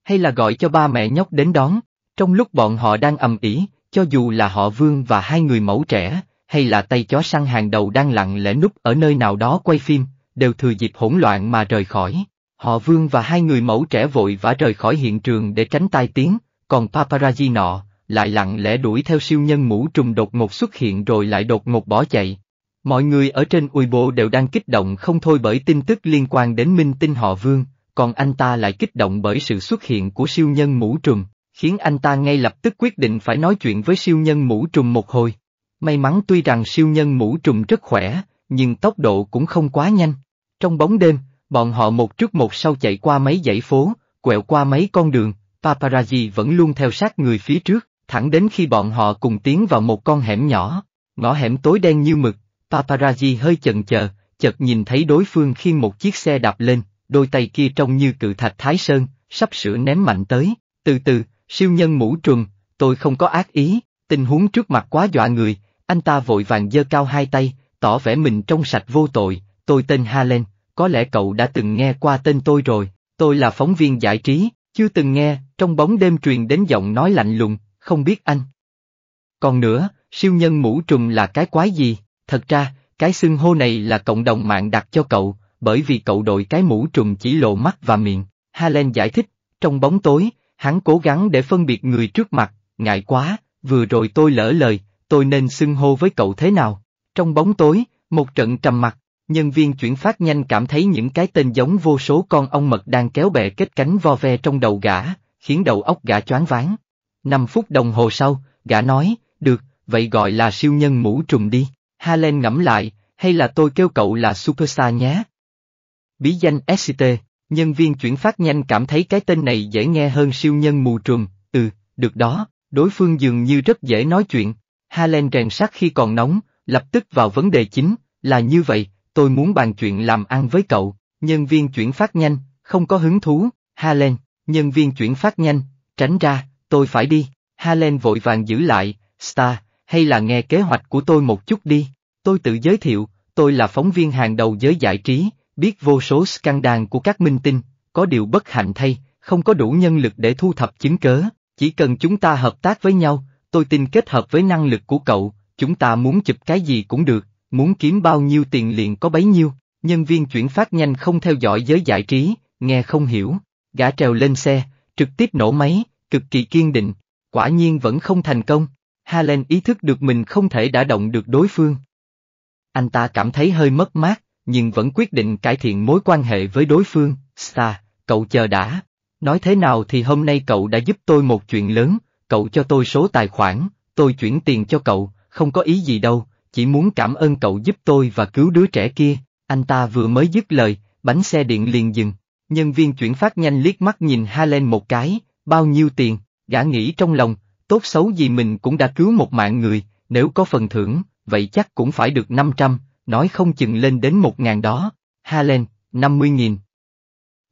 Hay là gọi cho ba mẹ nhóc đến đón, trong lúc bọn họ đang ầm ỉ cho dù là họ vương và hai người mẫu trẻ, hay là tay chó săn hàng đầu đang lặng lẽ núp ở nơi nào đó quay phim, đều thừa dịp hỗn loạn mà rời khỏi. Họ Vương và hai người mẫu trẻ vội vã rời khỏi hiện trường để tránh tai tiếng, còn paparazzi nọ, lại lặng lẽ đuổi theo siêu nhân mũ trùng đột ngột xuất hiện rồi lại đột ngột bỏ chạy. Mọi người ở trên Weibo đều đang kích động không thôi bởi tin tức liên quan đến minh tinh họ Vương, còn anh ta lại kích động bởi sự xuất hiện của siêu nhân mũ trùng, khiến anh ta ngay lập tức quyết định phải nói chuyện với siêu nhân mũ trùng một hồi. May mắn tuy rằng siêu nhân mũ trùng rất khỏe, nhưng tốc độ cũng không quá nhanh. Trong bóng đêm, Bọn họ một trước một sau chạy qua mấy dãy phố, quẹo qua mấy con đường, paparazzi vẫn luôn theo sát người phía trước, thẳng đến khi bọn họ cùng tiến vào một con hẻm nhỏ. Ngõ hẻm tối đen như mực, paparazzi hơi chần chờ, chợt nhìn thấy đối phương khiêng một chiếc xe đạp lên, đôi tay kia trông như cự thạch Thái Sơn, sắp sửa ném mạnh tới, từ từ, siêu nhân mũ trùm, tôi không có ác ý, tình huống trước mặt quá dọa người, anh ta vội vàng giơ cao hai tay, tỏ vẻ mình trong sạch vô tội, tôi tên Halen, có lẽ cậu đã từng nghe qua tên tôi rồi, tôi là phóng viên giải trí, chưa từng nghe, trong bóng đêm truyền đến giọng nói lạnh lùng, không biết anh. Còn nữa, siêu nhân mũ trùm là cái quái gì, thật ra, cái xưng hô này là cộng đồng mạng đặt cho cậu, bởi vì cậu đội cái mũ trùm chỉ lộ mắt và miệng, Halen giải thích, trong bóng tối, hắn cố gắng để phân biệt người trước mặt, ngại quá, vừa rồi tôi lỡ lời, tôi nên xưng hô với cậu thế nào, trong bóng tối, một trận trầm mặt. Nhân viên chuyển phát nhanh cảm thấy những cái tên giống vô số con ong mật đang kéo bè kết cánh vo ve trong đầu gã, khiến đầu óc gã choáng váng. Năm phút đồng hồ sau, gã nói, được, vậy gọi là siêu nhân mũ trùng đi. Halen ngẫm lại, hay là tôi kêu cậu là Superstar nhé? Bí danh SCT, nhân viên chuyển phát nhanh cảm thấy cái tên này dễ nghe hơn siêu nhân mù trùng, ừ, được đó, đối phương dường như rất dễ nói chuyện. Halen rèn sắt khi còn nóng, lập tức vào vấn đề chính, là như vậy, tôi muốn bàn chuyện làm ăn với cậu, nhân viên chuyển phát nhanh, không có hứng thú, ha lên, nhân viên chuyển phát nhanh, tránh ra, tôi phải đi, ha lên vội vàng giữ lại, Star, hay là nghe kế hoạch của tôi một chút đi, tôi tự giới thiệu, tôi là phóng viên hàng đầu giới giải trí, biết vô số scandal của các minh tinh, có điều bất hạnh thay, không có đủ nhân lực để thu thập chứng cớ, chỉ cần chúng ta hợp tác với nhau, tôi tin kết hợp với năng lực của cậu, chúng ta muốn chụp cái gì cũng được, muốn kiếm bao nhiêu tiền liền có bấy nhiêu, nhân viên chuyển phát nhanh không theo dõi giới giải trí, nghe không hiểu, gã trèo lên xe, trực tiếp nổ máy, cực kỳ kiên định, quả nhiên vẫn không thành công, Halen ý thức được mình không thể đả động được đối phương. Anh ta cảm thấy hơi mất mát, nhưng vẫn quyết định cải thiện mối quan hệ với đối phương, Star, cậu chờ đã. Nói thế nào thì hôm nay cậu đã giúp tôi một chuyện lớn, cậu cho tôi số tài khoản, tôi chuyển tiền cho cậu, không có ý gì đâu, chỉ muốn cảm ơn cậu giúp tôi và cứu đứa trẻ kia, anh ta vừa mới dứt lời, bánh xe điện liền dừng. Nhân viên chuyển phát nhanh liếc mắt nhìn Halen một cái, bao nhiêu tiền, gã nghĩ trong lòng, tốt xấu gì mình cũng đã cứu một mạng người, nếu có phần thưởng, vậy chắc cũng phải được 500, nói không chừng lên đến 1.000 đó. Halen, 50.000.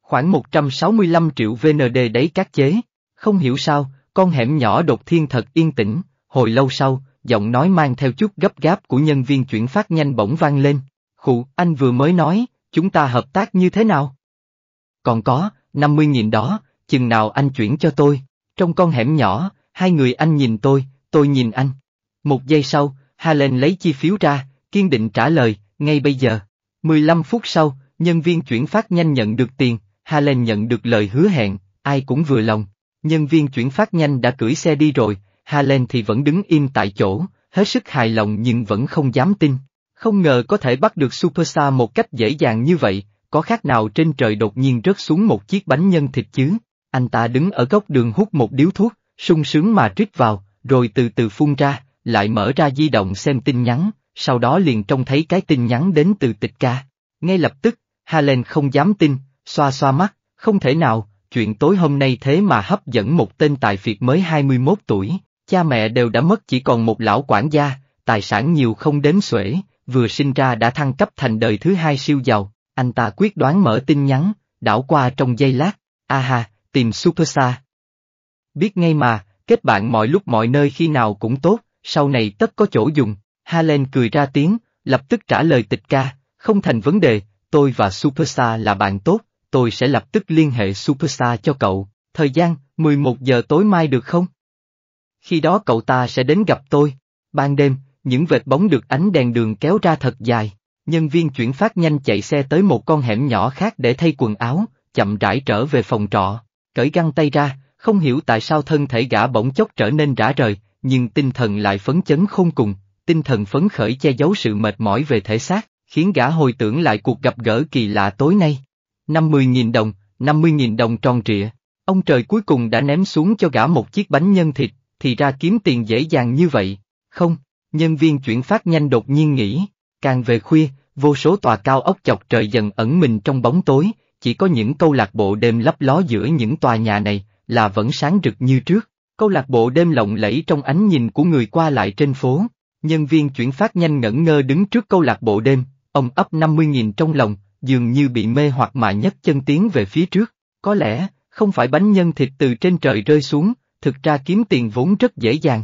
Khoảng 165 triệu VND đấy các chế. Không hiểu sao, con hẻm nhỏ đột thiên thật yên tĩnh, hồi lâu sau, giọng nói mang theo chút gấp gáp của nhân viên chuyển phát nhanh bỗng vang lên. Khụ, anh vừa mới nói, chúng ta hợp tác như thế nào? Còn có, 50.000 đó, chừng nào anh chuyển cho tôi? Trong con hẻm nhỏ, hai người anh nhìn tôi, tôi nhìn anh. Một giây sau, Halen lấy chi phiếu ra, kiên định trả lời, ngay bây giờ. 15 phút sau, nhân viên chuyển phát nhanh nhận được tiền, Halen nhận được lời hứa hẹn, ai cũng vừa lòng. Nhân viên chuyển phát nhanh đã cưỡi xe đi rồi, Halen thì vẫn đứng im tại chỗ, hết sức hài lòng nhưng vẫn không dám tin. Không ngờ có thể bắt được Superstar một cách dễ dàng như vậy, có khác nào trên trời đột nhiên rớt xuống một chiếc bánh nhân thịt chứ. Anh ta đứng ở góc đường hút một điếu thuốc, sung sướng mà rít vào, rồi từ từ phun ra, lại mở ra di động xem tin nhắn, sau đó liền trông thấy cái tin nhắn đến từ tịch ca. Ngay lập tức, Halen không dám tin, xoa xoa mắt, không thể nào, chuyện tối hôm nay thế mà hấp dẫn một tên tài phiệt mới 21 tuổi, Cha mẹ đều đã mất chỉ còn một lão quản gia, tài sản nhiều không đếm xuể, vừa sinh ra đã thăng cấp thành đời thứ hai siêu giàu, anh ta quyết đoán mở tin nhắn, đảo qua trong giây lát, aha, tìm Superstar. Biết ngay mà, kết bạn mọi lúc mọi nơi khi nào cũng tốt, sau này tất có chỗ dùng, Halen cười ra tiếng, lập tức trả lời tịch ca, không thành vấn đề, tôi và Superstar là bạn tốt, tôi sẽ lập tức liên hệ Superstar cho cậu, thời gian, 11 giờ tối mai được không? khi đó cậu ta sẽ đến gặp tôi. Ban đêm, những vệt bóng được ánh đèn đường kéo ra thật dài, nhân viên chuyển phát nhanh chạy xe tới một con hẻm nhỏ khác để thay quần áo, chậm rãi trở về phòng trọ, cởi găng tay ra, không hiểu tại sao thân thể gã bỗng chốc trở nên rã rời, nhưng tinh thần lại phấn chấn không cùng, tinh thần phấn khởi che giấu sự mệt mỏi về thể xác, khiến gã hồi tưởng lại cuộc gặp gỡ kỳ lạ tối nay. 50.000 đồng, 50.000 đồng tròn trịa, ông trời cuối cùng đã ném xuống cho gã một chiếc bánh nhân thịt, thì ra kiếm tiền dễ dàng như vậy, không, nhân viên chuyển phát nhanh đột nhiên nghĩ, càng về khuya, vô số tòa cao ốc chọc trời dần ẩn mình trong bóng tối, chỉ có những câu lạc bộ đêm lấp ló giữa những tòa nhà này, là vẫn sáng rực như trước, câu lạc bộ đêm lộng lẫy trong ánh nhìn của người qua lại trên phố, nhân viên chuyển phát nhanh ngẩn ngơ đứng trước câu lạc bộ đêm, ông ấp 50.000 trong lòng, dường như bị mê hoặc mà nhấc chân tiến về phía trước, có lẽ, không phải bánh nhân thịt từ trên trời rơi xuống, thực ra kiếm tiền vốn rất dễ dàng.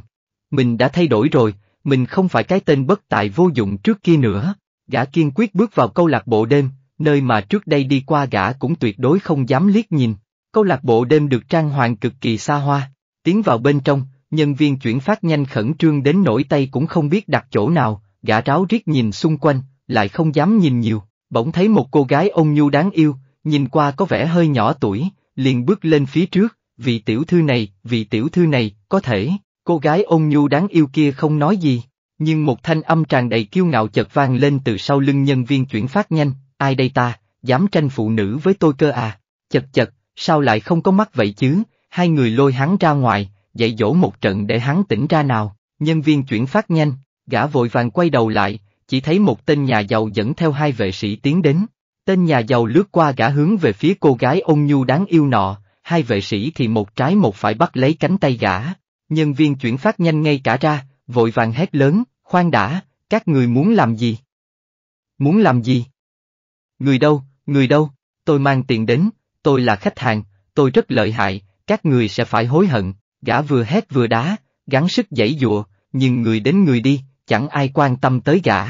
Mình đã thay đổi rồi, mình không phải cái tên bất tại vô dụng trước kia nữa. Gã kiên quyết bước vào câu lạc bộ đêm, nơi mà trước đây đi qua gã cũng tuyệt đối không dám liếc nhìn. Câu lạc bộ đêm được trang hoàng cực kỳ xa hoa, tiến vào bên trong, nhân viên chuyển phát nhanh khẩn trương đến nổi tay cũng không biết đặt chỗ nào, gã ráo riết nhìn xung quanh, lại không dám nhìn nhiều, bỗng thấy một cô gái ôn nhu đáng yêu, nhìn qua có vẻ hơi nhỏ tuổi, liền bước lên phía trước, vị tiểu thư này, vị tiểu thư này, có thể, cô gái ôn nhu đáng yêu kia không nói gì, nhưng một thanh âm tràn đầy kiêu ngạo chợt vang lên từ sau lưng nhân viên chuyển phát nhanh, ai đây ta, dám tranh phụ nữ với tôi cơ à, chật chật, sao lại không có mắt vậy chứ, hai người lôi hắn ra ngoài, dạy dỗ một trận để hắn tỉnh ra nào, nhân viên chuyển phát nhanh, gã vội vàng quay đầu lại, chỉ thấy một tên nhà giàu dẫn theo hai vệ sĩ tiến đến. Tên nhà giàu lướt qua gã hướng về phía cô gái ôn nhu đáng yêu nọ, hai vệ sĩ thì một trái một phải bắt lấy cánh tay gã. Nhân viên chuyển phát nhanh ngay cả ra, vội vàng hét lớn, khoan đã, các người muốn làm gì? Muốn làm gì? Người đâu, người đâu, tôi mang tiền đến, tôi là khách hàng, tôi rất lợi hại, các người sẽ phải hối hận, gã vừa hét vừa đá, gắng sức giãy dụa, nhưng người đến người đi, chẳng ai quan tâm tới gã,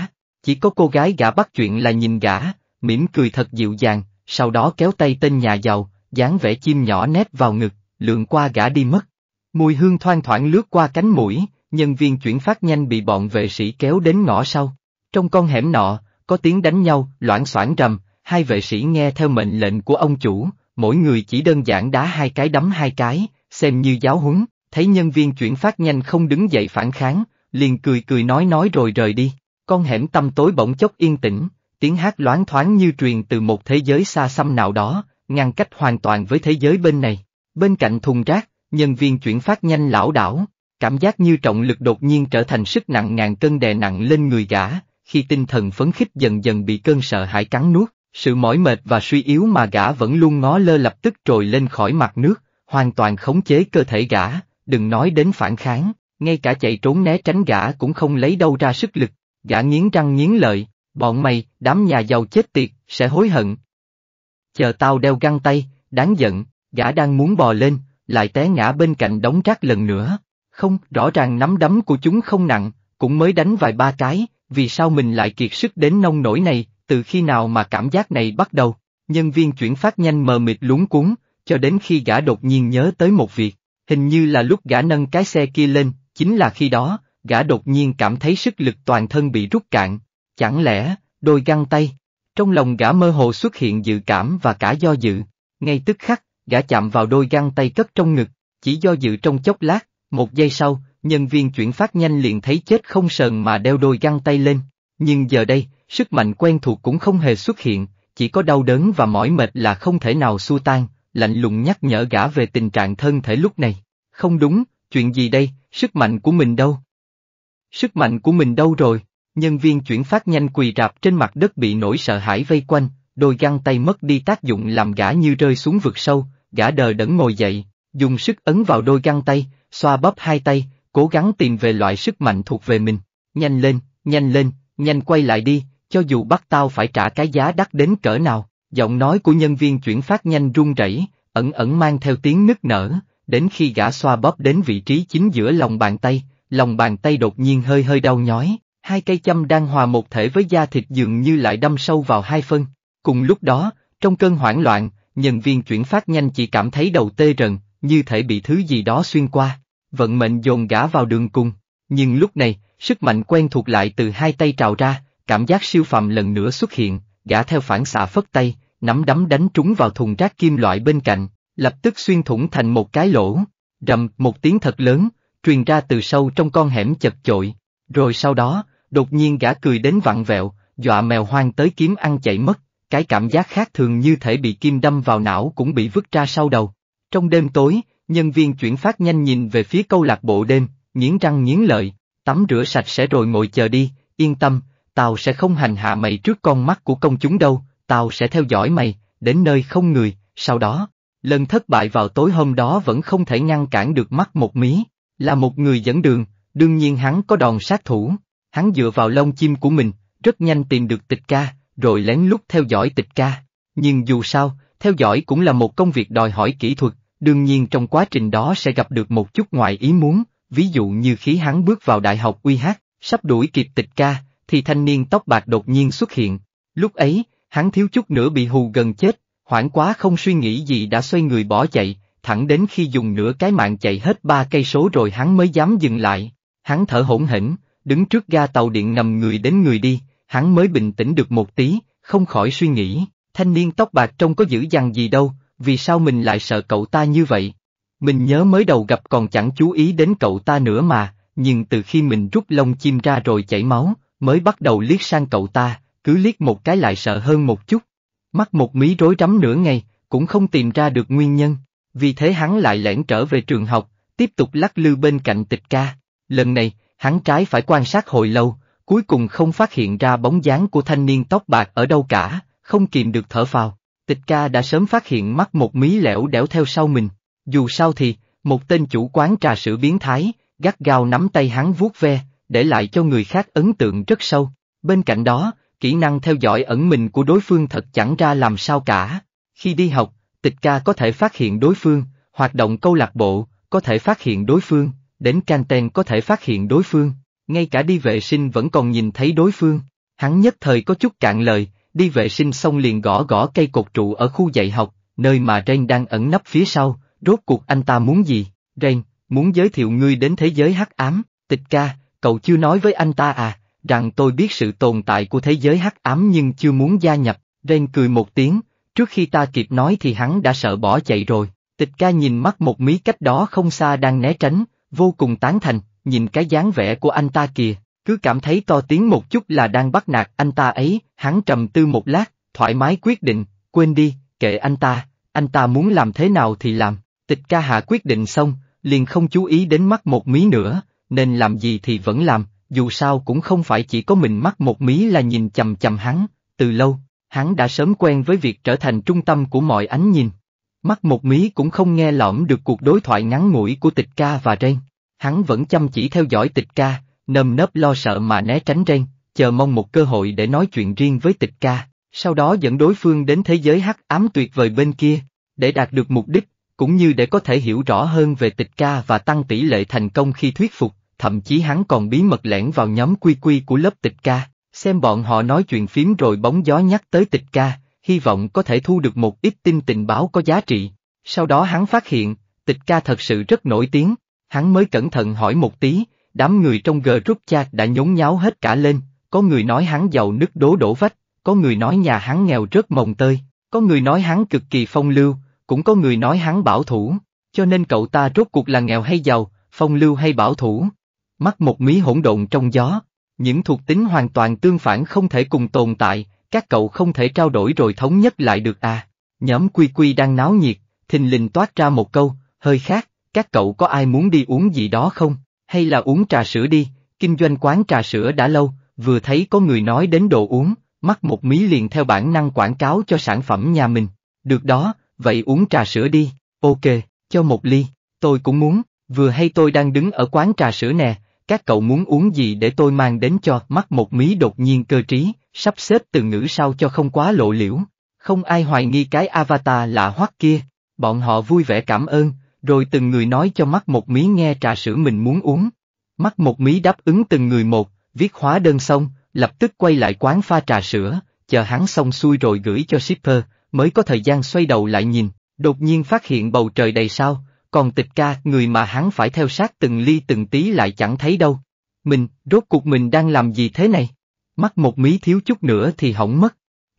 chỉ có cô gái gã bắt chuyện là nhìn gã, mỉm cười thật dịu dàng, sau đó kéo tay tên nhà giàu, dáng vẻ chim nhỏ nét vào ngực, lượn qua gã đi mất. Mùi hương thoang thoảng lướt qua cánh mũi, nhân viên chuyển phát nhanh bị bọn vệ sĩ kéo đến ngõ sau. Trong con hẻm nọ, có tiếng đánh nhau, loãng xoảng rầm, hai vệ sĩ nghe theo mệnh lệnh của ông chủ, mỗi người chỉ đơn giản đá hai cái đấm hai cái, xem như giáo huấn, thấy nhân viên chuyển phát nhanh không đứng dậy phản kháng, liền cười cười nói nói rồi rời đi. Con hẻm tâm tối bỗng chốc yên tĩnh, tiếng hát loáng thoáng như truyền từ một thế giới xa xăm nào đó, ngăn cách hoàn toàn với thế giới bên này. Bên cạnh thùng rác, nhân viên chuyển phát nhanh lão đảo, cảm giác như trọng lực đột nhiên trở thành sức nặng ngàn cân đè nặng lên người gã, khi tinh thần phấn khích dần dần bị cơn sợ hãi cắn nuốt, sự mỏi mệt và suy yếu mà gã vẫn luôn ngó lơ lập tức trồi lên khỏi mặt nước, hoàn toàn khống chế cơ thể gã, đừng nói đến phản kháng, ngay cả chạy trốn né tránh gã cũng không lấy đâu ra sức lực, gã nghiến răng nghiến lợi, bọn mày, đám nhà giàu chết tiệt, sẽ hối hận, chờ tao đeo găng tay, đáng giận, gã đang muốn bò lên, lại té ngã bên cạnh đống rác lần nữa. Không, rõ ràng nắm đấm của chúng không nặng, cũng mới đánh vài ba cái, vì sao mình lại kiệt sức đến nông nổi này, từ khi nào mà cảm giác này bắt đầu. Nhân viên chuyển phát nhanh mờ mịt lúng cuốn, cho đến khi gã đột nhiên nhớ tới một việc, hình như là lúc gã nâng cái xe kia lên, chính là khi đó, gã đột nhiên cảm thấy sức lực toàn thân bị rút cạn. Chẳng lẽ, đôi găng tay, trong lòng gã mơ hồ xuất hiện dự cảm và cả do dự, ngay tức khắc, gã chạm vào đôi găng tay cất trong ngực, chỉ do dự trong chốc lát, một giây sau, nhân viên chuyển phát nhanh liền thấy chết không sờn mà đeo đôi găng tay lên. Nhưng giờ đây, sức mạnh quen thuộc cũng không hề xuất hiện, chỉ có đau đớn và mỏi mệt là không thể nào xua tan, lạnh lùng nhắc nhở gã về tình trạng thân thể lúc này. Không đúng, chuyện gì đây, sức mạnh của mình đâu? Sức mạnh của mình đâu rồi? Nhân viên chuyển phát nhanh quỳ rạp trên mặt đất bị nỗi sợ hãi vây quanh, đôi găng tay mất đi tác dụng làm gã như rơi xuống vực sâu, gã đờ đẫn ngồi dậy, dùng sức ấn vào đôi găng tay, xoa bóp hai tay, cố gắng tìm về loại sức mạnh thuộc về mình. Nhanh lên, nhanh lên, nhanh quay lại đi, cho dù bắt tao phải trả cái giá đắt đến cỡ nào. Giọng nói của nhân viên chuyển phát nhanh run rẩy, ẩn ẩn mang theo tiếng nức nở, đến khi gã xoa bóp đến vị trí chính giữa lòng bàn tay, lòng bàn tay đột nhiên hơi hơi đau nhói, hai cây châm đang hòa một thể với da thịt dường như lại đâm sâu vào hai phân. Cùng lúc đó, trong cơn hoảng loạn, nhân viên chuyển phát nhanh chỉ cảm thấy đầu tê rần, như thể bị thứ gì đó xuyên qua. Vận mệnh dồn gã vào đường cùng. Nhưng lúc này, sức mạnh quen thuộc lại từ hai tay trào ra, cảm giác siêu phàm lần nữa xuất hiện, gã theo phản xạ phất tay, nắm đấm đánh trúng vào thùng rác kim loại bên cạnh, lập tức xuyên thủng thành một cái lỗ. Rầm, một tiếng thật lớn, truyền ra từ sâu trong con hẻm chật chội. Rồi sau đó, đột nhiên gã cười đến vặn vẹo, dọa mèo hoang tới kiếm ăn chạy mất, cái cảm giác khác thường như thể bị kim đâm vào não cũng bị vứt ra sau đầu. Trong đêm tối, nhân viên chuyển phát nhanh nhìn về phía câu lạc bộ đêm, nghiến răng nghiến lợi, tắm rửa sạch sẽ rồi ngồi chờ đi, yên tâm, tao sẽ không hành hạ mày trước con mắt của công chúng đâu, tao sẽ theo dõi mày, đến nơi không người, sau đó, lần thất bại vào tối hôm đó vẫn không thể ngăn cản được mắt một mí, là một người dẫn đường, đương nhiên hắn có đòn sát thủ. Hắn dựa vào lông chim của mình, rất nhanh tìm được tịch ca, rồi lén lút theo dõi tịch ca. Nhưng dù sao, theo dõi cũng là một công việc đòi hỏi kỹ thuật, đương nhiên trong quá trình đó sẽ gặp được một chút ngoại ý muốn, ví dụ như khi hắn bước vào đại học UH, sắp đuổi kịp tịch ca, thì thanh niên tóc bạc đột nhiên xuất hiện. Lúc ấy, hắn thiếu chút nữa bị hù gần chết, hoảng quá không suy nghĩ gì đã xoay người bỏ chạy, thẳng đến khi dùng nửa cái mạng chạy hết ba cây số rồi hắn mới dám dừng lại. Hắn thở hổn hển, đứng trước ga tàu điện nằm người đến người đi, hắn mới bình tĩnh được một tí, không khỏi suy nghĩ, thanh niên tóc bạc trông có dữ dằn gì đâu, vì sao mình lại sợ cậu ta như vậy? Mình nhớ mới đầu gặp còn chẳng chú ý đến cậu ta nữa mà, nhưng từ khi mình rút lông chim ra rồi chảy máu, mới bắt đầu liếc sang cậu ta, cứ liếc một cái lại sợ hơn một chút. Mắt một mí rối rắm nửa ngày, cũng không tìm ra được nguyên nhân, vì thế hắn lại lẻn trở về trường học, tiếp tục lắc lư bên cạnh tịch ca. Lần này, Hắn trái phải quan sát hồi lâu, cuối cùng không phát hiện ra bóng dáng của thanh niên tóc bạc ở đâu cả, không kìm được thở phào. Tịch ca đã sớm phát hiện mắt một mí lẻo đẻo theo sau mình. Dù sao thì, một tên chủ quán trà sữa biến thái, gắt gao nắm tay hắn vuốt ve, để lại cho người khác ấn tượng rất sâu. Bên cạnh đó, kỹ năng theo dõi ẩn mình của đối phương thật chẳng ra làm sao cả. Khi đi học, tịch ca có thể phát hiện đối phương, hoạt động câu lạc bộ, có thể phát hiện đối phương, Đến Canten có thể phát hiện đối phương, ngay cả đi vệ sinh vẫn còn nhìn thấy đối phương. Hắn nhất thời có chút cạn lời, đi vệ sinh xong liền gõ gõ cây cột trụ ở khu dạy học, nơi mà Ren đang ẩn nấp phía sau, rốt cuộc anh ta muốn gì, Ren, muốn giới thiệu ngươi đến thế giới hắc ám, tịch ca, cậu chưa nói với anh ta à, rằng tôi biết sự tồn tại của thế giới hắc ám nhưng chưa muốn gia nhập, Ren cười một tiếng, trước khi ta kịp nói thì hắn đã sợ bỏ chạy rồi, tịch ca nhìn mắt một mí cách đó không xa đang né tránh, vô cùng tán thành, nhìn cái dáng vẻ của anh ta kìa, cứ cảm thấy to tiếng một chút là đang bắt nạt anh ta ấy, hắn trầm tư một lát, thoải mái quyết định, quên đi, kệ anh ta, anh ta muốn làm thế nào thì làm, tịch ca hạ quyết định xong, liền không chú ý đến mắt một mí nữa, nên làm gì thì vẫn làm, dù sao cũng không phải chỉ có mình mắt một mí là nhìn chầm chầm hắn, từ lâu, hắn đã sớm quen với việc trở thành trung tâm của mọi ánh nhìn. Mắt một mí cũng không nghe lõm được cuộc đối thoại ngắn ngủi của tịch ca và Ren. Hắn vẫn chăm chỉ theo dõi tịch ca, nơm nớp lo sợ mà né tránh Ren, chờ mong một cơ hội để nói chuyện riêng với tịch ca, sau đó dẫn đối phương đến thế giới hắc ám tuyệt vời bên kia, để đạt được mục đích, cũng như để có thể hiểu rõ hơn về tịch ca và tăng tỷ lệ thành công khi thuyết phục, thậm chí hắn còn bí mật lẻn vào nhóm quy quy của lớp tịch ca, xem bọn họ nói chuyện phím rồi bóng gió nhắc tới tịch ca, hy vọng có thể thu được một ít tin tình báo có giá trị. Sau đó hắn phát hiện, tịch ca thật sự rất nổi tiếng, hắn mới cẩn thận hỏi một tí, đám người trong gờ rút chat đã nhốn nháo hết cả lên, có người nói hắn giàu nứt đố đổ vách, có người nói nhà hắn nghèo rớt mồng tơi, có người nói hắn cực kỳ phong lưu, cũng có người nói hắn bảo thủ, cho nên cậu ta rốt cuộc là nghèo hay giàu, phong lưu hay bảo thủ. Mắt một mí hỗn độn trong gió, những thuộc tính hoàn toàn tương phản không thể cùng tồn tại, các cậu không thể trao đổi rồi thống nhất lại được à? Nhóm Quy Quy đang náo nhiệt, thình lình toát ra một câu, hơi khác, các cậu có ai muốn đi uống gì đó không? Hay là uống trà sữa đi, kinh doanh quán trà sữa đã lâu, vừa thấy có người nói đến đồ uống, mắc một mí liền theo bản năng quảng cáo cho sản phẩm nhà mình. Được đó, vậy uống trà sữa đi, ok, cho một ly, tôi cũng muốn, vừa hay tôi đang đứng ở quán trà sữa nè, các cậu muốn uống gì để tôi mang đến cho, mắc một mí đột nhiên cơ trí, sắp xếp từ ngữ sao cho không quá lộ liễu, không ai hoài nghi cái avatar lạ hoắc kia, bọn họ vui vẻ cảm ơn, rồi từng người nói cho mắt một mí nghe trà sữa mình muốn uống. Mắt một mí đáp ứng từng người một, viết hóa đơn xong, lập tức quay lại quán pha trà sữa, chờ hắn xong xuôi rồi gửi cho shipper, mới có thời gian xoay đầu lại nhìn, đột nhiên phát hiện bầu trời đầy sao, còn tịch ca người mà hắn phải theo sát từng ly từng tí lại chẳng thấy đâu. Mình, rốt cuộc mình đang làm gì thế này? Mắt một mí thiếu chút nữa thì hỏng mất.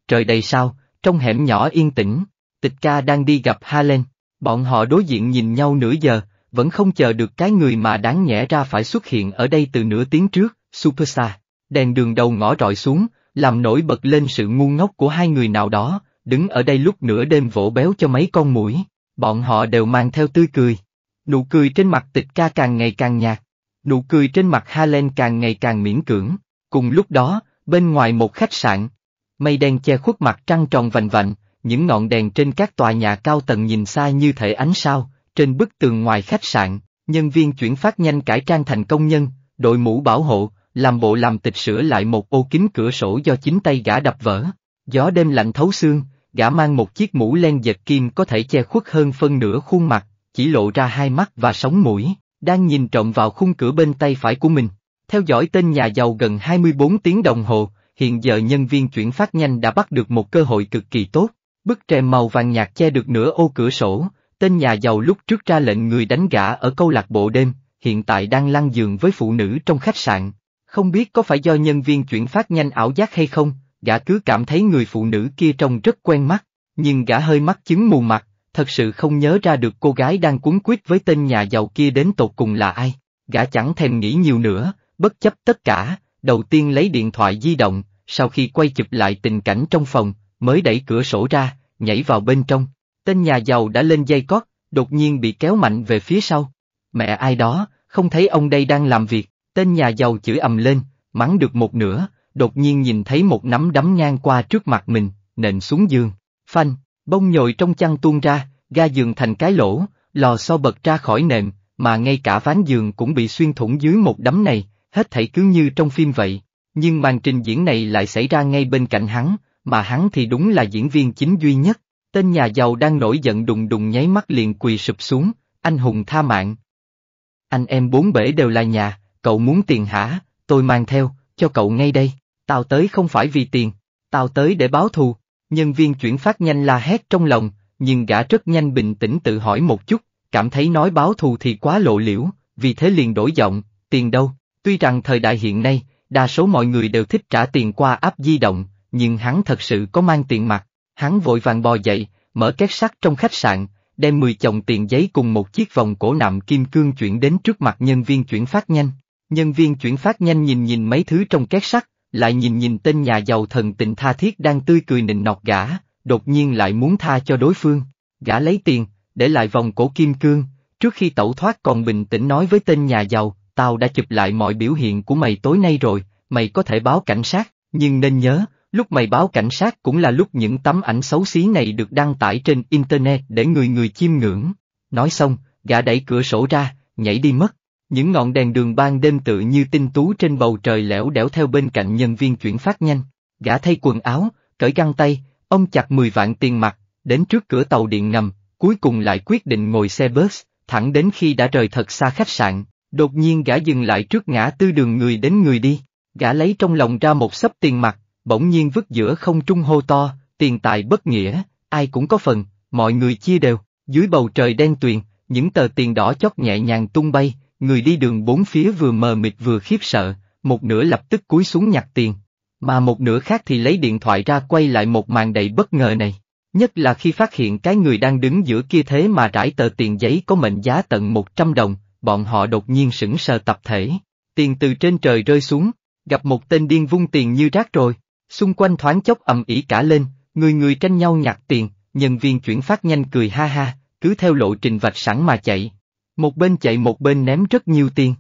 Trời đầy sao, trong hẻm nhỏ yên tĩnh, tịch ca đang đi gặp Halen, bọn họ đối diện nhìn nhau nửa giờ, vẫn không chờ được cái người mà đáng nhẽ ra phải xuất hiện ở đây từ nửa tiếng trước, Superstar. Đèn đường đầu ngõ rọi xuống, làm nổi bật lên sự ngu ngốc của hai người nào đó, đứng ở đây lúc nửa đêm vỗ béo cho mấy con mũi, bọn họ đều mang theo tươi cười. Nụ cười trên mặt tịch ca càng ngày càng nhạt, nụ cười trên mặt Halen càng ngày càng miễn cưỡng, Cùng lúc đó, bên ngoài một khách sạn, mây đen che khuất mặt trăng tròn vành vạnh, những ngọn đèn trên các tòa nhà cao tầng nhìn xa như thể ánh sao, trên bức tường ngoài khách sạn, nhân viên chuyển phát nhanh cải trang thành công nhân, đội mũ bảo hộ, làm bộ làm tịch sửa lại một ô kính cửa sổ do chính tay gã đập vỡ. Gió đêm lạnh thấu xương, gã mang một chiếc mũ len dệt kim có thể che khuất hơn phân nửa khuôn mặt, chỉ lộ ra hai mắt và sống mũi, đang nhìn trộm vào khung cửa bên tay phải của mình. Theo dõi tên nhà giàu gần 24 tiếng đồng hồ, hiện giờ nhân viên chuyển phát nhanh đã bắt được một cơ hội cực kỳ tốt. Bức rèm màu vàng nhạt che được nửa ô cửa sổ, tên nhà giàu lúc trước ra lệnh người đánh gã ở câu lạc bộ đêm, hiện tại đang lăn giường với phụ nữ trong khách sạn. Không biết có phải do nhân viên chuyển phát nhanh ảo giác hay không, gã cứ cảm thấy người phụ nữ kia trông rất quen mắt, nhưng gã hơi mắt chứng mù mặt, thật sự không nhớ ra được cô gái đang cuốn quyết với tên nhà giàu kia đến tột cùng là ai. Gã chẳng thèm nghĩ nhiều nữa, bất chấp tất cả, đầu tiên lấy điện thoại di động, sau khi quay chụp lại tình cảnh trong phòng, mới đẩy cửa sổ ra, nhảy vào bên trong. Tên nhà giàu đã lên dây cót, đột nhiên bị kéo mạnh về phía sau. Mẹ ai đó, không thấy ông đây đang làm việc, tên nhà giàu chửi ầm lên, mắng được một nửa, đột nhiên nhìn thấy một nắm đấm ngang qua trước mặt mình, nện xuống giường. Phanh, bông nhồi trong chăn tuôn ra, ga giường thành cái lỗ, lò xo so bật ra khỏi nệm, mà ngay cả ván giường cũng bị xuyên thủng dưới một đấm này, hết thảy cứ như trong phim vậy, nhưng màn trình diễn này lại xảy ra ngay bên cạnh hắn, mà hắn thì đúng là diễn viên chính duy nhất. Tên nhà giàu đang nổi giận đùng đùng nháy mắt liền quỳ sụp xuống, anh hùng tha mạng. Anh em bốn bể đều là nhà, cậu muốn tiền hả, tôi mang theo, cho cậu ngay đây, tao tới không phải vì tiền, tao tới để báo thù. Nhân viên chuyển phát nhanh la hét trong lòng, nhưng gã rất nhanh bình tĩnh tự hỏi một chút, cảm thấy nói báo thù thì quá lộ liễu, vì thế liền đổi giọng, tiền đâu, Tuy rằng thời đại hiện nay, đa số mọi người đều thích trả tiền qua app di động, nhưng hắn thật sự có mang tiền mặt. Hắn vội vàng bò dậy, mở két sắt trong khách sạn, đem 10 chồng tiền giấy cùng một chiếc vòng cổ nạm kim cương chuyển đến trước mặt nhân viên chuyển phát nhanh. Nhân viên chuyển phát nhanh nhìn nhìn mấy thứ trong két sắt, lại nhìn nhìn tên nhà giàu thần tình tha thiết đang tươi cười nịnh nọt gã, đột nhiên lại muốn tha cho đối phương. Gã lấy tiền, để lại vòng cổ kim cương, trước khi tẩu thoát còn bình tĩnh nói với tên nhà giàu, tao đã chụp lại mọi biểu hiện của mày tối nay rồi, mày có thể báo cảnh sát, nhưng nên nhớ, lúc mày báo cảnh sát cũng là lúc những tấm ảnh xấu xí này được đăng tải trên Internet để người người chiêm ngưỡng. Nói xong, gã đẩy cửa sổ ra, nhảy đi mất. Những ngọn đèn đường ban đêm tự như tinh tú trên bầu trời lẻo đẻo theo bên cạnh nhân viên chuyển phát nhanh. Gã thay quần áo, cởi găng tay, ông chặt 10 vạn tiền mặt, đến trước cửa tàu điện ngầm, cuối cùng lại quyết định ngồi xe bus, thẳng đến khi đã rời thật xa khách sạn, Đột nhiên gã dừng lại trước ngã tư đường người đến người đi, gã lấy trong lòng ra một sấp tiền mặt, bỗng nhiên vứt giữa không trung hô to, tiền tài bất nghĩa, ai cũng có phần, mọi người chia đều, dưới bầu trời đen tuyền, những tờ tiền đỏ chót nhẹ nhàng tung bay, người đi đường bốn phía vừa mờ mịt vừa khiếp sợ, một nửa lập tức cúi xuống nhặt tiền, mà một nửa khác thì lấy điện thoại ra quay lại một màn đầy bất ngờ này. Nhất là khi phát hiện cái người đang đứng giữa kia thế mà rải tờ tiền giấy có mệnh giá tận một trăm đồng, bọn họ đột nhiên sững sờ tập thể. Tiền từ trên trời rơi xuống, gặp một tên điên vung tiền như rác rồi, xung quanh thoáng chốc ầm ỉ cả lên, người người tranh nhau nhặt tiền, nhân viên chuyển phát nhanh cười ha ha, cứ theo lộ trình vạch sẵn mà chạy. Một bên chạy một bên ném rất nhiều tiền.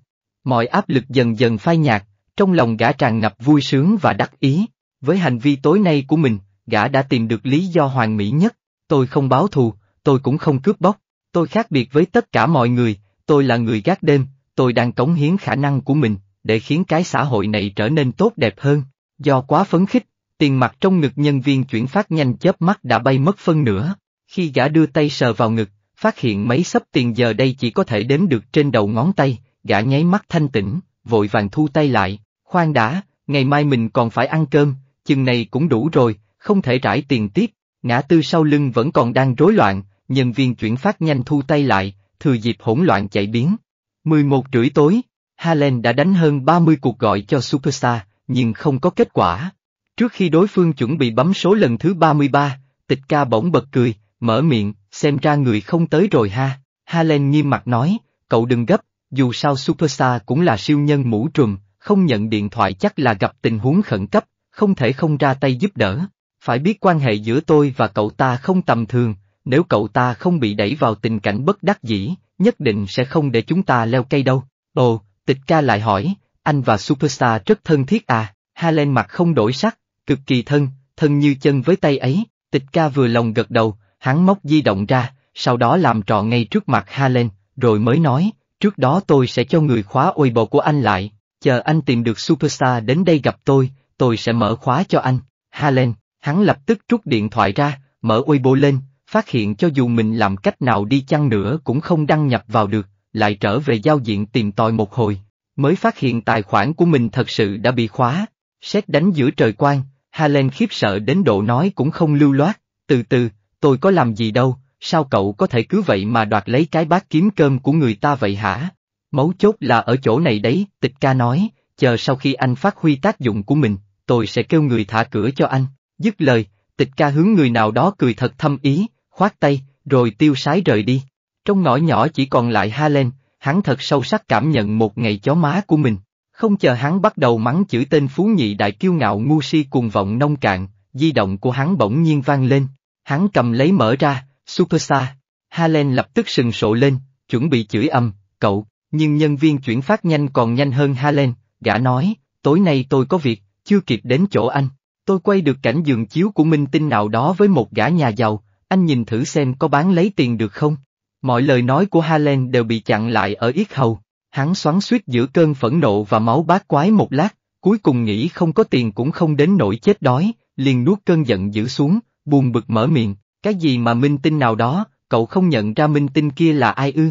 Mọi áp lực dần dần phai nhạt, trong lòng gã tràn ngập vui sướng và đắc ý. Với hành vi tối nay của mình, gã đã tìm được lý do hoàn mỹ nhất. Tôi không báo thù, tôi cũng không cướp bóc, tôi khác biệt với tất cả mọi người, tôi là người gác đêm, tôi đang cống hiến khả năng của mình, để khiến cái xã hội này trở nên tốt đẹp hơn. Do quá phấn khích, tiền mặt trong ngực nhân viên chuyển phát nhanh chớp mắt đã bay mất phân nửa. Khi gã đưa tay sờ vào ngực, phát hiện mấy sấp tiền giờ đây chỉ có thể đếm được trên đầu ngón tay, gã nháy mắt thanh tĩnh, vội vàng thu tay lại, khoan đã, ngày mai mình còn phải ăn cơm, chừng này cũng đủ rồi, không thể trải tiền tiếp, ngã tư sau lưng vẫn còn đang rối loạn, nhân viên chuyển phát nhanh thu tay lại, thừa dịp hỗn loạn chạy biến. 11 rưỡi tối, Halen đã đánh hơn 30 cuộc gọi cho Superstar, nhưng không có kết quả. Trước khi đối phương chuẩn bị bấm số lần thứ 33, tịch ca bỗng bật cười, mở miệng, xem ra người không tới rồi ha. Halen nghiêm mặt nói, cậu đừng gấp, dù sao Superstar cũng là siêu nhân mũ trùm, không nhận điện thoại chắc là gặp tình huống khẩn cấp, không thể không ra tay giúp đỡ. Phải biết quan hệ giữa tôi và cậu ta không tầm thường, nếu cậu ta không bị đẩy vào tình cảnh bất đắc dĩ, nhất định sẽ không để chúng ta leo cây đâu. Ồ, tịch ca lại hỏi, anh và Superstar rất thân thiết à, Halen mặt không đổi sắc, cực kỳ thân, thân như chân với tay ấy, tịch ca vừa lòng gật đầu, hắn móc di động ra, sau đó làm trò ngay trước mặt Halen, rồi mới nói, trước đó tôi sẽ cho người khóa ôi bồ của anh lại, chờ anh tìm được Superstar đến đây gặp tôi, tôi sẽ mở khóa cho anh, Halen, hắn lập tức rút điện thoại ra, mở ôi bồ lên, phát hiện cho dù mình làm cách nào đi chăng nữa cũng không đăng nhập vào được, lại trở về giao diện tìm tòi một hồi, mới phát hiện tài khoản của mình thật sự đã bị khóa, xét đánh giữa trời quang, Halen khiếp sợ đến độ nói cũng không lưu loát, từ từ, tôi có làm gì đâu, sao cậu có thể cứ vậy mà đoạt lấy cái bát kiếm cơm của người ta vậy hả? Mấu chốt là ở chỗ này đấy, tịch ca nói, chờ sau khi anh phát huy tác dụng của mình, tôi sẽ kêu người thả cửa cho anh. Dứt lời, tịch ca hướng người nào đó cười thật thâm ý, khoát tay, rồi tiêu sái rời đi. Trong ngõ nhỏ chỉ còn lại Halen, hắn thật sâu sắc cảm nhận một ngày chó má của mình. Không chờ hắn bắt đầu mắng chữ tên phú nhị đại kiêu ngạo ngu si cuồng vọng nông cạn, di động của hắn bỗng nhiên vang lên. Hắn cầm lấy mở ra, Superstar. Halen lập tức sừng sộ lên, chuẩn bị chửi âm, cậu, nhưng nhân viên chuyển phát nhanh còn nhanh hơn Halen, gã nói, tối nay tôi có việc, chưa kịp đến chỗ anh. Tôi quay được cảnh giường chiếu của minh tinh nào đó với một gã nhà giàu, anh nhìn thử xem có bán lấy tiền được không? Mọi lời nói của Halen đều bị chặn lại ở yết hầu, hắn xoắn suýt giữa cơn phẫn nộ và máu bát quái một lát, cuối cùng nghĩ không có tiền cũng không đến nỗi chết đói, liền nuốt cơn giận giữ xuống, buồn bực mở miệng, cái gì mà minh tinh nào đó, cậu không nhận ra minh tinh kia là ai ư?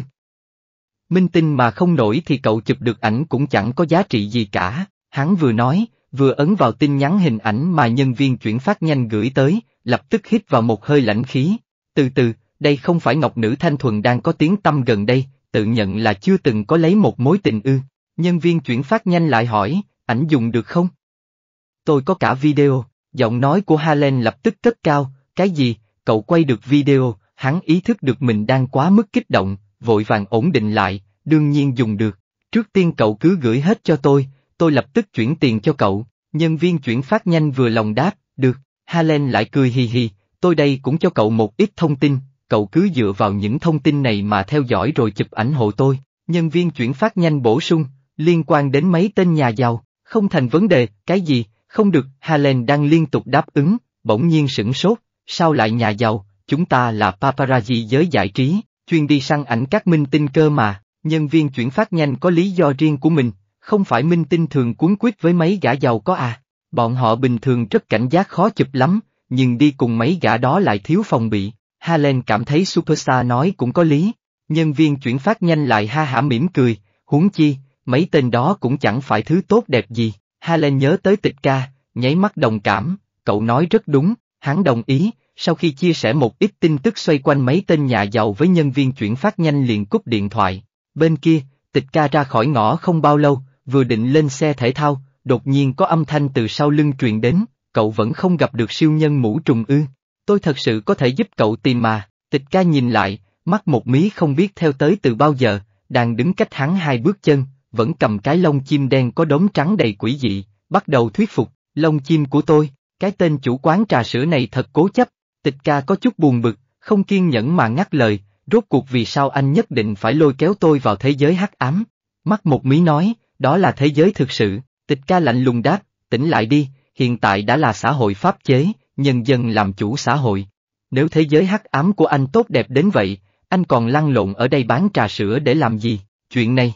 Minh tinh mà không nổi thì cậu chụp được ảnh cũng chẳng có giá trị gì cả, hắn vừa nói, vừa ấn vào tin nhắn hình ảnh mà nhân viên chuyển phát nhanh gửi tới, lập tức hít vào một hơi lạnh khí. Từ từ, đây không phải ngọc nữ thanh thuần đang có tiếng tâm gần đây, tự nhận là chưa từng có lấy một mối tình ư. Nhân viên chuyển phát nhanh lại hỏi, ảnh dùng được không? Tôi có cả video, giọng nói của Halen lập tức cất cao, cái gì, cậu quay được video, hắn ý thức được mình đang quá mức kích động, vội vàng ổn định lại, đương nhiên dùng được. Trước tiên cậu cứ gửi hết cho tôi, tôi lập tức chuyển tiền cho cậu, nhân viên chuyển phát nhanh vừa lòng đáp, được, Halen lại cười hì hì, tôi đây cũng cho cậu một ít thông tin, cậu cứ dựa vào những thông tin này mà theo dõi rồi chụp ảnh hộ tôi, nhân viên chuyển phát nhanh bổ sung, liên quan đến mấy tên nhà giàu, không thành vấn đề, cái gì, không được, Halen đang liên tục đáp ứng, bỗng nhiên sửng sốt, sao lại nhà giàu, chúng ta là paparazzi giới giải trí, chuyên đi săn ảnh các minh tinh cơ mà, nhân viên chuyển phát nhanh có lý do riêng của mình, không phải minh tinh thường cuốn quýt với mấy gã giàu có à, bọn họ bình thường rất cảnh giác khó chụp lắm, nhưng đi cùng mấy gã đó lại thiếu phòng bị. Halen cảm thấy Superstar nói cũng có lý, nhân viên chuyển phát nhanh lại ha hả mỉm cười, huống chi, mấy tên đó cũng chẳng phải thứ tốt đẹp gì. Halen nhớ tới tịch ca, nháy mắt đồng cảm, cậu nói rất đúng, hắn đồng ý, sau khi chia sẻ một ít tin tức xoay quanh mấy tên nhà giàu với nhân viên chuyển phát nhanh liền cúp điện thoại. Bên kia, tịch ca ra khỏi ngõ không bao lâu, vừa định lên xe thể thao, đột nhiên có âm thanh từ sau lưng truyền đến, cậu vẫn không gặp được siêu nhân mũ trùng ư. Tôi thật sự có thể giúp cậu tìm mà, tịch ca nhìn lại, mắt một mí không biết theo tới từ bao giờ, đang đứng cách hắn hai bước chân, vẫn cầm cái lông chim đen có đốm trắng đầy quỷ dị, bắt đầu thuyết phục, lông chim của tôi, cái tên chủ quán trà sữa này thật cố chấp, tịch ca có chút buồn bực, không kiên nhẫn mà ngắt lời, rốt cuộc vì sao anh nhất định phải lôi kéo tôi vào thế giới hắc ám. Mắt một mí nói, đó là thế giới thực sự, tịch ca lạnh lùng đáp, tỉnh lại đi, hiện tại đã là xã hội pháp chế, nhân dân làm chủ xã hội. Nếu thế giới hắc ám của anh tốt đẹp đến vậy, anh còn lăn lộn ở đây bán trà sữa để làm gì, chuyện này.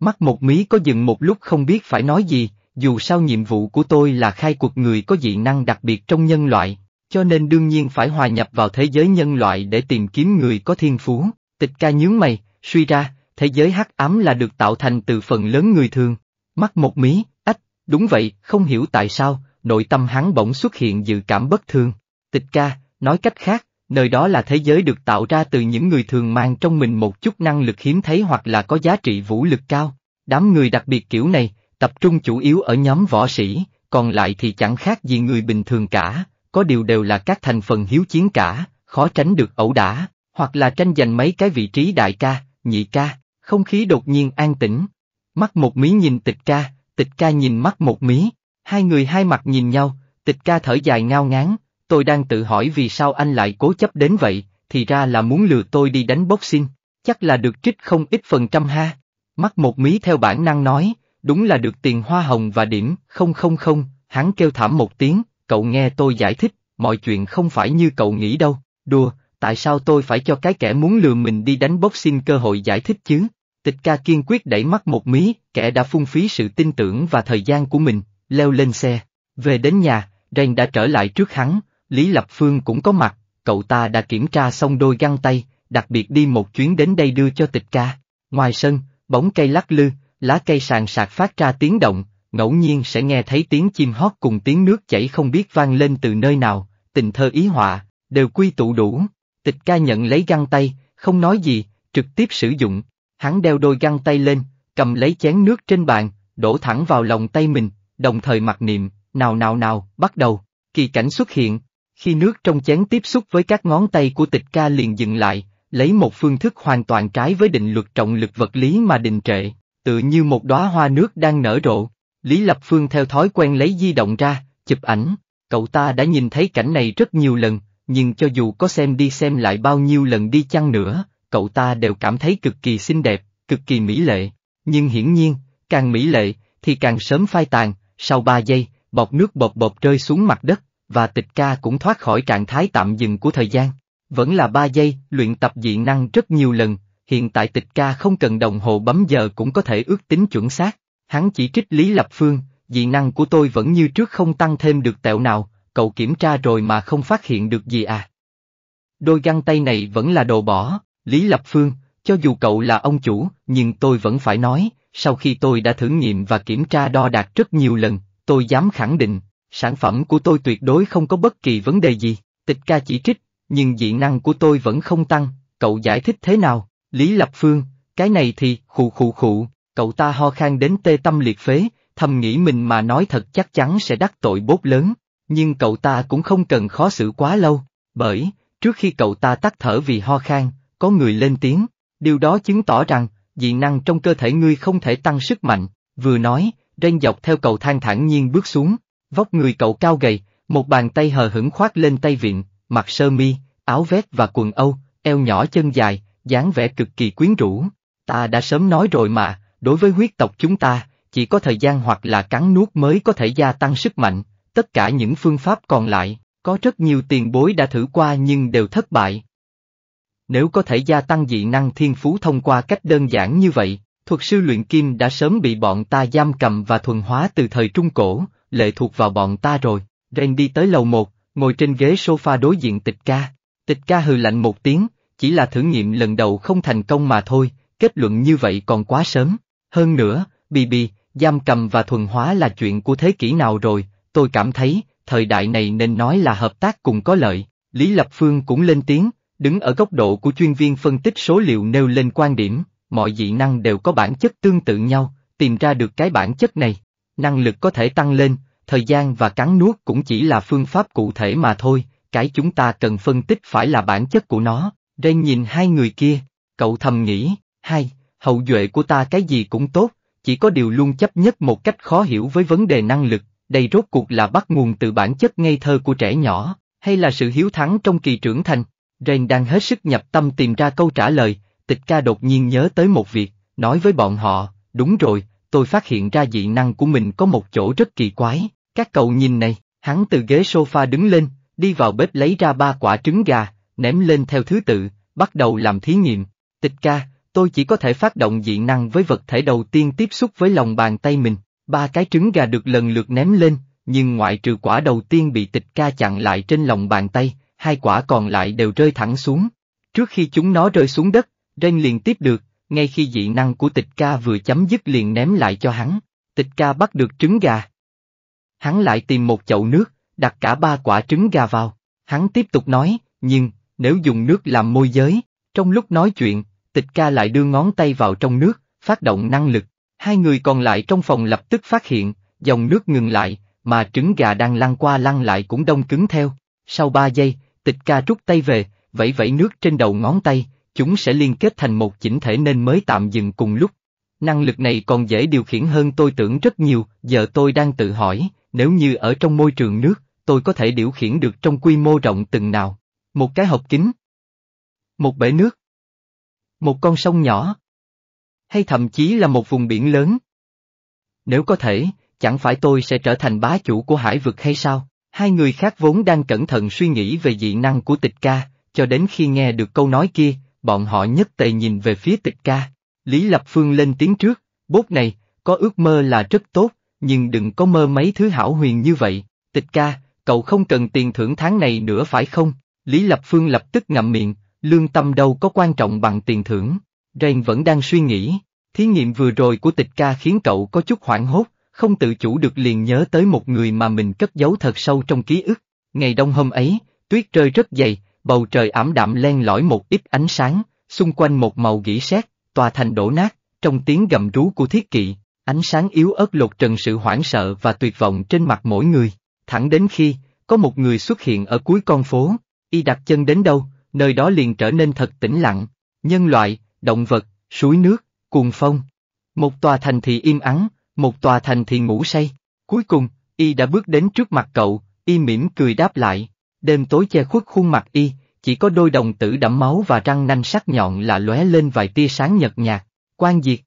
Mắt một mí có dừng một lúc không biết phải nói gì, dù sao nhiệm vụ của tôi là khai cuộc người có dị năng đặc biệt trong nhân loại, cho nên đương nhiên phải hòa nhập vào thế giới nhân loại để tìm kiếm người có thiên phú. Tịch ca nhướng mày, suy ra, thế giới hắc ám là được tạo thành từ phần lớn người thường. Mắt một mí, ách, đúng vậy, không hiểu tại sao, nội tâm hắn bỗng xuất hiện dự cảm bất thường. Tịch ca, nói cách khác, nơi đó là thế giới được tạo ra từ những người thường mang trong mình một chút năng lực hiếm thấy hoặc là có giá trị vũ lực cao. Đám người đặc biệt kiểu này, tập trung chủ yếu ở nhóm võ sĩ, còn lại thì chẳng khác gì người bình thường cả, có điều đều là các thành phần hiếu chiến cả, khó tránh được ẩu đả, hoặc là tranh giành mấy cái vị trí đại ca, nhị ca. Không khí đột nhiên an tĩnh. Mắt một mí nhìn tịch ca, tịch ca nhìn mắt một mí. Hai người hai mặt nhìn nhau, tịch ca thở dài ngao ngán. Tôi đang tự hỏi vì sao anh lại cố chấp đến vậy, thì ra là muốn lừa tôi đi đánh boxing. Chắc là được trích không ít phần trăm ha. Mắt một mí theo bản năng nói, đúng là được tiền hoa hồng và điểm, không không không, hắn kêu thảm một tiếng, cậu nghe tôi giải thích, mọi chuyện không phải như cậu nghĩ đâu, đùa, tại sao tôi phải cho cái kẻ muốn lừa mình đi đánh boxing cơ hội giải thích chứ? Tịch ca kiên quyết đẩy mắt một mí, kẻ đã phung phí sự tin tưởng và thời gian của mình, leo lên xe. Về đến nhà, Ren đã trở lại trước hắn, Lý Lập Phương cũng có mặt, cậu ta đã kiểm tra xong đôi găng tay, đặc biệt đi một chuyến đến đây đưa cho tịch ca. Ngoài sân, bóng cây lắc lư, lá cây sàn sạc phát ra tiếng động, ngẫu nhiên sẽ nghe thấy tiếng chim hót cùng tiếng nước chảy không biết vang lên từ nơi nào, tình thơ ý họa, đều quy tụ đủ. Tịch ca nhận lấy găng tay, không nói gì, trực tiếp sử dụng, hắn đeo đôi găng tay lên, cầm lấy chén nước trên bàn, đổ thẳng vào lòng tay mình, đồng thời mặc niệm, nào nào nào, bắt đầu, kỳ cảnh xuất hiện, khi nước trong chén tiếp xúc với các ngón tay của tịch ca liền dừng lại, lấy một phương thức hoàn toàn trái với định luật trọng lực vật lý mà đình trệ, tự như một đóa hoa nước đang nở rộ, Lý Lập Phương theo thói quen lấy di động ra, chụp ảnh, cậu ta đã nhìn thấy cảnh này rất nhiều lần, nhưng cho dù có xem đi xem lại bao nhiêu lần đi chăng nữa, cậu ta đều cảm thấy cực kỳ xinh đẹp, cực kỳ mỹ lệ. Nhưng hiển nhiên, càng mỹ lệ, thì càng sớm phai tàn, sau 3 giây, bọt nước bọt bọt rơi xuống mặt đất, và tịch ca cũng thoát khỏi trạng thái tạm dừng của thời gian. Vẫn là 3 giây, luyện tập dị năng rất nhiều lần, hiện tại tịch ca không cần đồng hồ bấm giờ cũng có thể ước tính chuẩn xác. Hắn chỉ trích Lý Lập Phương, dị năng của tôi vẫn như trước không tăng thêm được tẹo nào, cậu kiểm tra rồi mà không phát hiện được gì à. Đôi găng tay này vẫn là đồ bỏ. Lý Lập Phương, cho dù cậu là ông chủ, nhưng tôi vẫn phải nói, sau khi tôi đã thử nghiệm và kiểm tra đo đạt rất nhiều lần, tôi dám khẳng định, sản phẩm của tôi tuyệt đối không có bất kỳ vấn đề gì, tịch ca chỉ trích, nhưng dị năng của tôi vẫn không tăng, cậu giải thích thế nào, Lý Lập Phương, cái này thì, khụ khụ khụ, cậu ta ho khan đến tê tâm liệt phế, thầm nghĩ mình mà nói thật chắc chắn sẽ đắc tội bốt lớn, nhưng cậu ta cũng không cần khó xử quá lâu, bởi, trước khi cậu ta tắt thở vì ho khan, có người lên tiếng, điều đó chứng tỏ rằng, dị năng trong cơ thể ngươi không thể tăng sức mạnh, vừa nói, Ren dọc theo cầu thang thẳng nhiên bước xuống, vóc người cậu cao gầy, một bàn tay hờ hững khoác lên tay vịn, mặc sơ mi, áo vest và quần âu, eo nhỏ chân dài, dáng vẻ cực kỳ quyến rũ. Ta đã sớm nói rồi mà, đối với huyết tộc chúng ta, chỉ có thời gian hoặc là cắn nuốt mới có thể gia tăng sức mạnh, tất cả những phương pháp còn lại, có rất nhiều tiền bối đã thử qua nhưng đều thất bại nếu có thể gia tăng dị năng thiên phú thông qua cách đơn giản như vậy, thuật sư luyện kim đã sớm bị bọn ta giam cầm và thuần hóa từ thời Trung Cổ, lệ thuộc vào bọn ta rồi. Ren đi tới lầu một, ngồi trên ghế sofa đối diện tịch ca. Tịch ca hừ lạnh một tiếng, chỉ là thử nghiệm lần đầu không thành công mà thôi, kết luận như vậy còn quá sớm. Hơn nữa, bì bì, giam cầm và thuần hóa là chuyện của thế kỷ nào rồi, tôi cảm thấy, thời đại này nên nói là hợp tác cùng có lợi. Lý Lập Phương cũng lên tiếng, Đứng ở góc độ của chuyên viên phân tích số liệu nêu lên quan điểm, mọi dị năng đều có bản chất tương tự nhau, tìm ra được cái bản chất này, năng lực có thể tăng lên, thời gian và cắn nuốt cũng chỉ là phương pháp cụ thể mà thôi, cái chúng ta cần phân tích phải là bản chất của nó. Ray nhìn hai người kia, cậu thầm nghĩ, hai, hậu duệ của ta cái gì cũng tốt, chỉ có điều luôn chấp nhất một cách khó hiểu với vấn đề năng lực, đây rốt cuộc là bắt nguồn từ bản chất ngây thơ của trẻ nhỏ, hay là sự hiếu thắng trong kỳ trưởng thành. Rain đang hết sức nhập tâm tìm ra câu trả lời, tịch ca đột nhiên nhớ tới một việc, nói với bọn họ, đúng rồi, tôi phát hiện ra dị năng của mình có một chỗ rất kỳ quái, các cậu nhìn này, hắn từ ghế sofa đứng lên, đi vào bếp lấy ra ba quả trứng gà, ném lên theo thứ tự, bắt đầu làm thí nghiệm, tịch ca, tôi chỉ có thể phát động dị năng với vật thể đầu tiên tiếp xúc với lòng bàn tay mình, ba cái trứng gà được lần lượt ném lên, nhưng ngoại trừ quả đầu tiên bị tịch ca chặn lại trên lòng bàn tay, hai quả còn lại đều rơi thẳng xuống. Trước khi chúng nó rơi xuống đất, Ren liền tiếp được, ngay khi dị năng của tịch ca vừa chấm dứt liền ném lại cho hắn, tịch ca bắt được trứng gà. Hắn lại tìm một chậu nước, đặt cả ba quả trứng gà vào, hắn tiếp tục nói, nhưng, nếu dùng nước làm môi giới, trong lúc nói chuyện, tịch ca lại đưa ngón tay vào trong nước, phát động năng lực, hai người còn lại trong phòng lập tức phát hiện, dòng nước ngừng lại, mà trứng gà đang lăn qua lăn lại cũng đông cứng theo, sau ba giây, Tịch ca rút tay về, vẫy vẫy nước trên đầu ngón tay, chúng sẽ liên kết thành một chỉnh thể nên mới tạm dừng cùng lúc. Năng lực này còn dễ điều khiển hơn tôi tưởng rất nhiều, giờ tôi đang tự hỏi, nếu như ở trong môi trường nước, tôi có thể điều khiển được trong quy mô rộng từng nào. Một cái hộp kính. Một bể nước. Một con sông nhỏ. Hay thậm chí là một vùng biển lớn. Nếu có thể, chẳng phải tôi sẽ trở thành bá chủ của hải vực hay sao? Hai người khác vốn đang cẩn thận suy nghĩ về dị năng của tịch ca, cho đến khi nghe được câu nói kia, bọn họ nhất tề nhìn về phía tịch ca. Lý Lập Phương lên tiếng trước, bốt này, có ước mơ là rất tốt, nhưng đừng có mơ mấy thứ hảo huyền như vậy, tịch ca, cậu không cần tiền thưởng tháng này nữa phải không? Lý Lập Phương lập tức ngậm miệng, lương tâm đâu có quan trọng bằng tiền thưởng. Rain vẫn đang suy nghĩ, thí nghiệm vừa rồi của tịch ca khiến cậu có chút hoảng hốt, không tự chủ được liền nhớ tới một người mà mình cất giấu thật sâu trong ký ức. Ngày đông hôm ấy, tuyết rơi rất dày, bầu trời ảm đạm len lỏi một ít ánh sáng, xung quanh một màu gỉ sét, tòa thành đổ nát, trong tiếng gầm rú của thiết kỵ, ánh sáng yếu ớt lột trần sự hoảng sợ và tuyệt vọng trên mặt mỗi người. Thẳng đến khi, có một người xuất hiện ở cuối con phố, y đặt chân đến đâu, nơi đó liền trở nên thật tĩnh lặng, nhân loại, động vật, suối nước, cuồng phong. Một tòa thành thị im ắng, một tòa thành thì ngủ say. Cuối cùng, y đã bước đến trước mặt cậu, y mỉm cười đáp lại. Đêm tối che khuất khuôn mặt y, chỉ có đôi đồng tử đẫm máu và răng nanh sắc nhọn là lóe lên vài tia sáng nhợt nhạt. Quan diệt.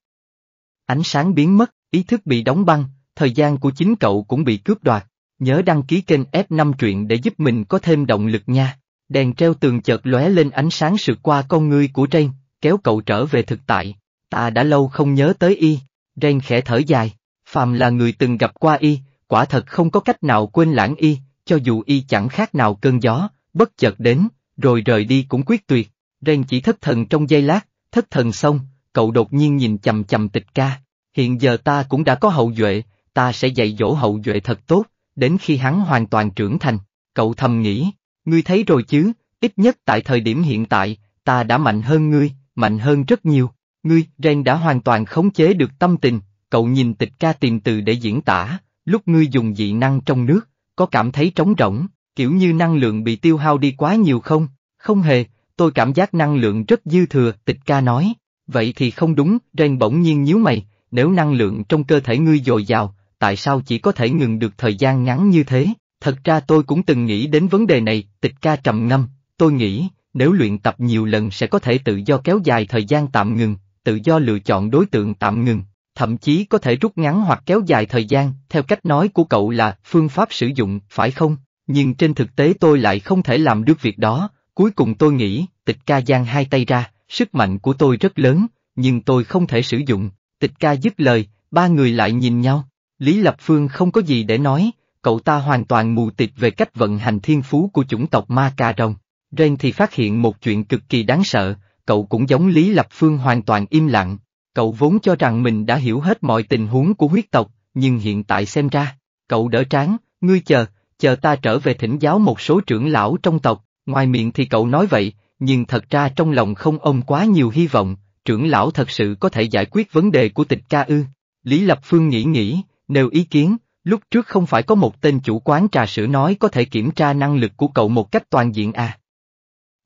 Ánh sáng biến mất, ý thức bị đóng băng, thời gian của chính cậu cũng bị cướp đoạt. Nhớ đăng ký kênh F5 truyện để giúp mình có thêm động lực nha. Đèn treo tường chợt lóe lên ánh sáng sượt qua con ngươi của ren, kéo cậu trở về thực tại. Ta đã lâu không nhớ tới y. Ren khẽ thở dài. Phàm là người từng gặp qua y, quả thật không có cách nào quên lãng y, cho dù y chẳng khác nào cơn gió, bất chợt đến, rồi rời đi cũng quyết tuyệt. Ren chỉ thất thần trong giây lát, thất thần xong, cậu đột nhiên nhìn chầm chầm tịch ca. Hiện giờ ta cũng đã có hậu duệ, ta sẽ dạy dỗ hậu duệ thật tốt, đến khi hắn hoàn toàn trưởng thành. Cậu thầm nghĩ, ngươi thấy rồi chứ, ít nhất tại thời điểm hiện tại, ta đã mạnh hơn ngươi, mạnh hơn rất nhiều. Ngươi, Ren đã hoàn toàn khống chế được tâm tình, cậu nhìn tịch ca tìm từ để diễn tả, lúc ngươi dùng dị năng trong nước, có cảm thấy trống rỗng, kiểu như năng lượng bị tiêu hao đi quá nhiều không? Không hề, tôi cảm giác năng lượng rất dư thừa, tịch ca nói. Vậy thì không đúng, Ren bỗng nhiên nhíu mày, nếu năng lượng trong cơ thể ngươi dồi dào, tại sao chỉ có thể ngừng được thời gian ngắn như thế? Thật ra tôi cũng từng nghĩ đến vấn đề này, tịch ca trầm ngâm, tôi nghĩ, nếu luyện tập nhiều lần sẽ có thể tự do kéo dài thời gian tạm ngừng, tự do lựa chọn đối tượng tạm ngừng, thậm chí có thể rút ngắn hoặc kéo dài thời gian, theo cách nói của cậu là phương pháp sử dụng, phải không? Nhưng trên thực tế tôi lại không thể làm được việc đó, cuối cùng tôi nghĩ, tịch ca giang hai tay ra, sức mạnh của tôi rất lớn, nhưng tôi không thể sử dụng, tịch ca dứt lời, ba người lại nhìn nhau, Lý Lập Phương không có gì để nói, cậu ta hoàn toàn mù tịt về cách vận hành thiên phú của chủng tộc ma cà rồng. Ren thì phát hiện một chuyện cực kỳ đáng sợ, cậu cũng giống Lý Lập Phương hoàn toàn im lặng, Cậu vốn cho rằng mình đã hiểu hết mọi tình huống của huyết tộc, nhưng hiện tại xem ra, cậu đỡ tráng, ngươi chờ, chờ ta trở về thỉnh giáo một số trưởng lão trong tộc, ngoài miệng thì cậu nói vậy, nhưng thật ra trong lòng không ông quá nhiều hy vọng, trưởng lão thật sự có thể giải quyết vấn đề của tịch ca ư. Lý Lập Phương nghĩ nghĩ, nêu ý kiến, lúc trước không phải có một tên chủ quán trà sữa nói có thể kiểm tra năng lực của cậu một cách toàn diện à?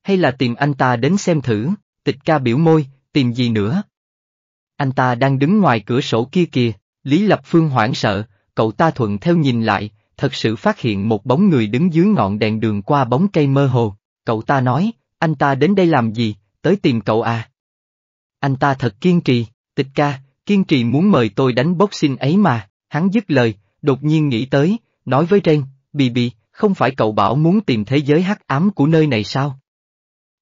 Hay là tìm anh ta đến xem thử, tịch ca biểu môi, tìm gì nữa, anh ta đang đứng ngoài cửa sổ kia kìa, Lý Lập Phương hoảng sợ, cậu ta thuận theo nhìn lại, thật sự phát hiện một bóng người đứng dưới ngọn đèn đường qua bóng cây mơ hồ, cậu ta nói, anh ta đến đây làm gì, tới tìm cậu à. Anh ta thật kiên trì, tịch ca, kiên trì muốn mời tôi đánh boxing ấy mà, hắn dứt lời, đột nhiên nghĩ tới, nói với Ren, bì bì, không phải cậu bảo muốn tìm thế giới hắc ám của nơi này sao?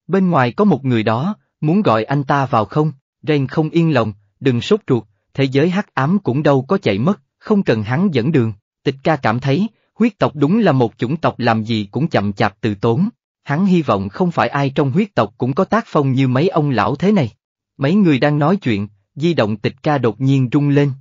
Bên ngoài có một người đó, muốn gọi anh ta vào không? Ren không yên lòng, Đừng sốt ruột, thế giới hắc ám cũng đâu có chạy mất, không cần hắn dẫn đường. Tịch ca cảm thấy, huyết tộc đúng là một chủng tộc làm gì cũng chậm chạp từ tốn. Hắn hy vọng không phải ai trong huyết tộc cũng có tác phong như mấy ông lão thế này. Mấy người đang nói chuyện, di động tịch ca đột nhiên rung lên.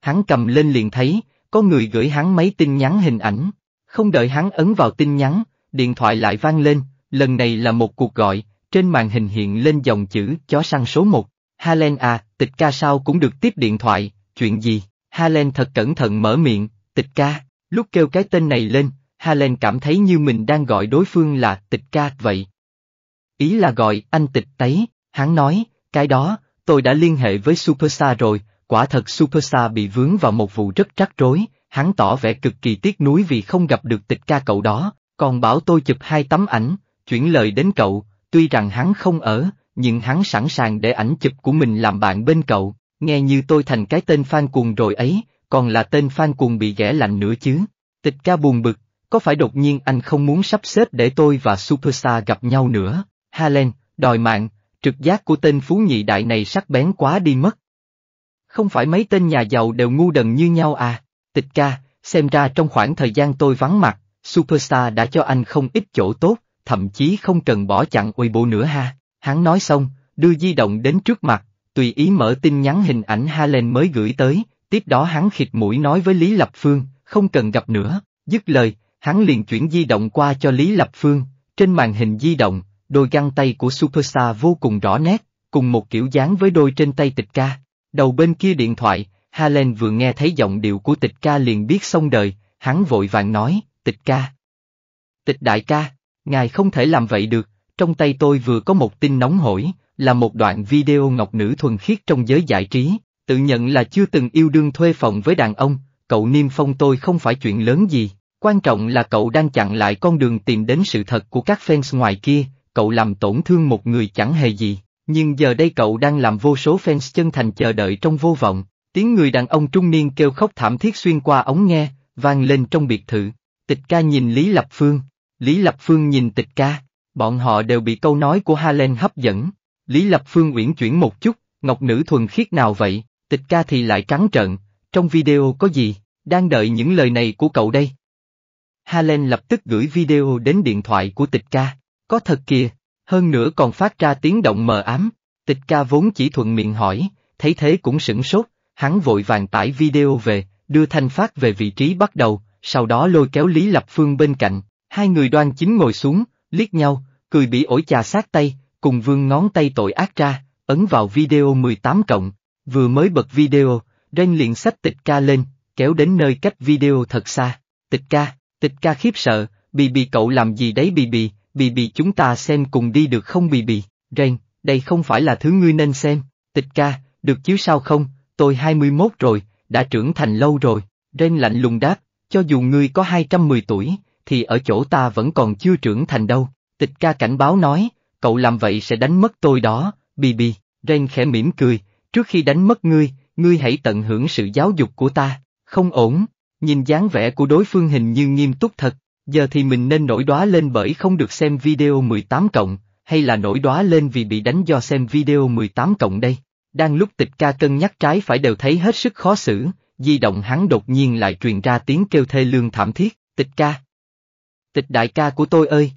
Hắn cầm lên liền thấy, có người gửi hắn mấy tin nhắn hình ảnh. Không đợi hắn ấn vào tin nhắn, điện thoại lại vang lên, lần này là một cuộc gọi, trên màn hình hiện lên dòng chữ chó săn số 1. Halen à, tịch ca sao cũng được tiếp điện thoại, chuyện gì? Halen thật cẩn thận mở miệng, tịch ca, lúc kêu cái tên này lên, Halen cảm thấy như mình đang gọi đối phương là tịch ca vậy. Ý là gọi anh tịch tấy, hắn nói, cái đó, tôi đã liên hệ với Superstar rồi, quả thật Superstar bị vướng vào một vụ rất rắc rối, hắn tỏ vẻ cực kỳ tiếc nuối vì không gặp được tịch ca cậu đó, còn bảo tôi chụp hai tấm ảnh, chuyển lời đến cậu, tuy rằng hắn không ở, nhưng hắn sẵn sàng để ảnh chụp của mình làm bạn bên cậu, nghe như tôi thành cái tên fan cuồng rồi ấy, còn là tên fan cuồng bị ghẻ lạnh nữa chứ. Tịch ca buồn bực, có phải đột nhiên anh không muốn sắp xếp để tôi và Superstar gặp nhau nữa? Halen, đòi mạng, trực giác của tên phú nhị đại này sắc bén quá đi mất. Không phải mấy tên nhà giàu đều ngu đần như nhau à? Tịch ca, xem ra trong khoảng thời gian tôi vắng mặt, Superstar đã cho anh không ít chỗ tốt, thậm chí không cần bỏ chặn Weibo nữa ha. Hắn nói xong, đưa di động đến trước mặt, tùy ý mở tin nhắn hình ảnh Halen mới gửi tới, tiếp đó hắn khịt mũi nói với Lý Lập Phương, không cần gặp nữa, dứt lời, hắn liền chuyển di động qua cho Lý Lập Phương, trên màn hình di động, đôi găng tay của Superstar vô cùng rõ nét, cùng một kiểu dáng với đôi trên tay tịch ca. Đầu bên kia điện thoại, Halen vừa nghe thấy giọng điệu của tịch ca liền biết xong đời, hắn vội vàng nói, tịch ca. Tịch đại ca, ngài không thể làm vậy được, trong tay tôi vừa có một tin nóng hổi, là một đoạn video ngọc nữ thuần khiết trong giới giải trí, tự nhận là chưa từng yêu đương thuê phòng với đàn ông, cậu niêm phong tôi không phải chuyện lớn gì, quan trọng là cậu đang chặn lại con đường tìm đến sự thật của các fans ngoài kia, cậu làm tổn thương một người chẳng hề gì, nhưng giờ đây cậu đang làm vô số fans chân thành chờ đợi trong vô vọng, tiếng người đàn ông trung niên kêu khóc thảm thiết xuyên qua ống nghe, vang lên trong biệt thự, tịch ca nhìn Lý Lập Phương, Lý Lập Phương nhìn tịch ca. Bọn họ đều bị câu nói của Halen hấp dẫn. Lý Lập Phương uyển chuyển một chút, ngọc nữ thuần khiết nào vậy, tịch ca thì lại trắng trợn, trong video có gì, đang đợi những lời này của cậu đây. Halen lập tức gửi video đến điện thoại của tịch ca, có thật kìa, hơn nữa còn phát ra tiếng động mờ ám, tịch ca vốn chỉ thuận miệng hỏi, thấy thế cũng sửng sốt, hắn vội vàng tải video về, đưa thanh phát về vị trí bắt đầu, sau đó lôi kéo Lý Lập Phương bên cạnh, hai người đoan chính ngồi xuống, liếc nhau, cười bị ổi chà sát tay, cùng vương ngón tay tội ác ra, ấn vào video 18 cộng, vừa mới bật video, Ren liền sách tịch ca lên, kéo đến nơi cách video thật xa, tịch ca, tịch ca khiếp sợ, bì bì cậu làm gì đấy bì bì, bì bì chúng ta xem cùng đi được không bì bì, Ren, đây không phải là thứ ngươi nên xem, tịch ca, được chứ sao không, tôi 21 rồi, đã trưởng thành lâu rồi, Ren lạnh lùng đáp, cho dù ngươi có 210 tuổi, thì ở chỗ ta vẫn còn chưa trưởng thành đâu, tịch ca cảnh báo nói, cậu làm vậy sẽ đánh mất tôi đó, bì bì, Ren khẽ mỉm cười, trước khi đánh mất ngươi, ngươi hãy tận hưởng sự giáo dục của ta, không ổn, nhìn dáng vẻ của đối phương hình như nghiêm túc thật, giờ thì mình nên nổi đóa lên bởi không được xem video 18 cộng, hay là nổi đóa lên vì bị đánh do xem video 18 cộng đây. Đang lúc tịch ca cân nhắc trái phải đều thấy hết sức khó xử, di động hắn đột nhiên lại truyền ra tiếng kêu thê lương thảm thiết, tịch ca, Tịch đại ca của tôi ơi!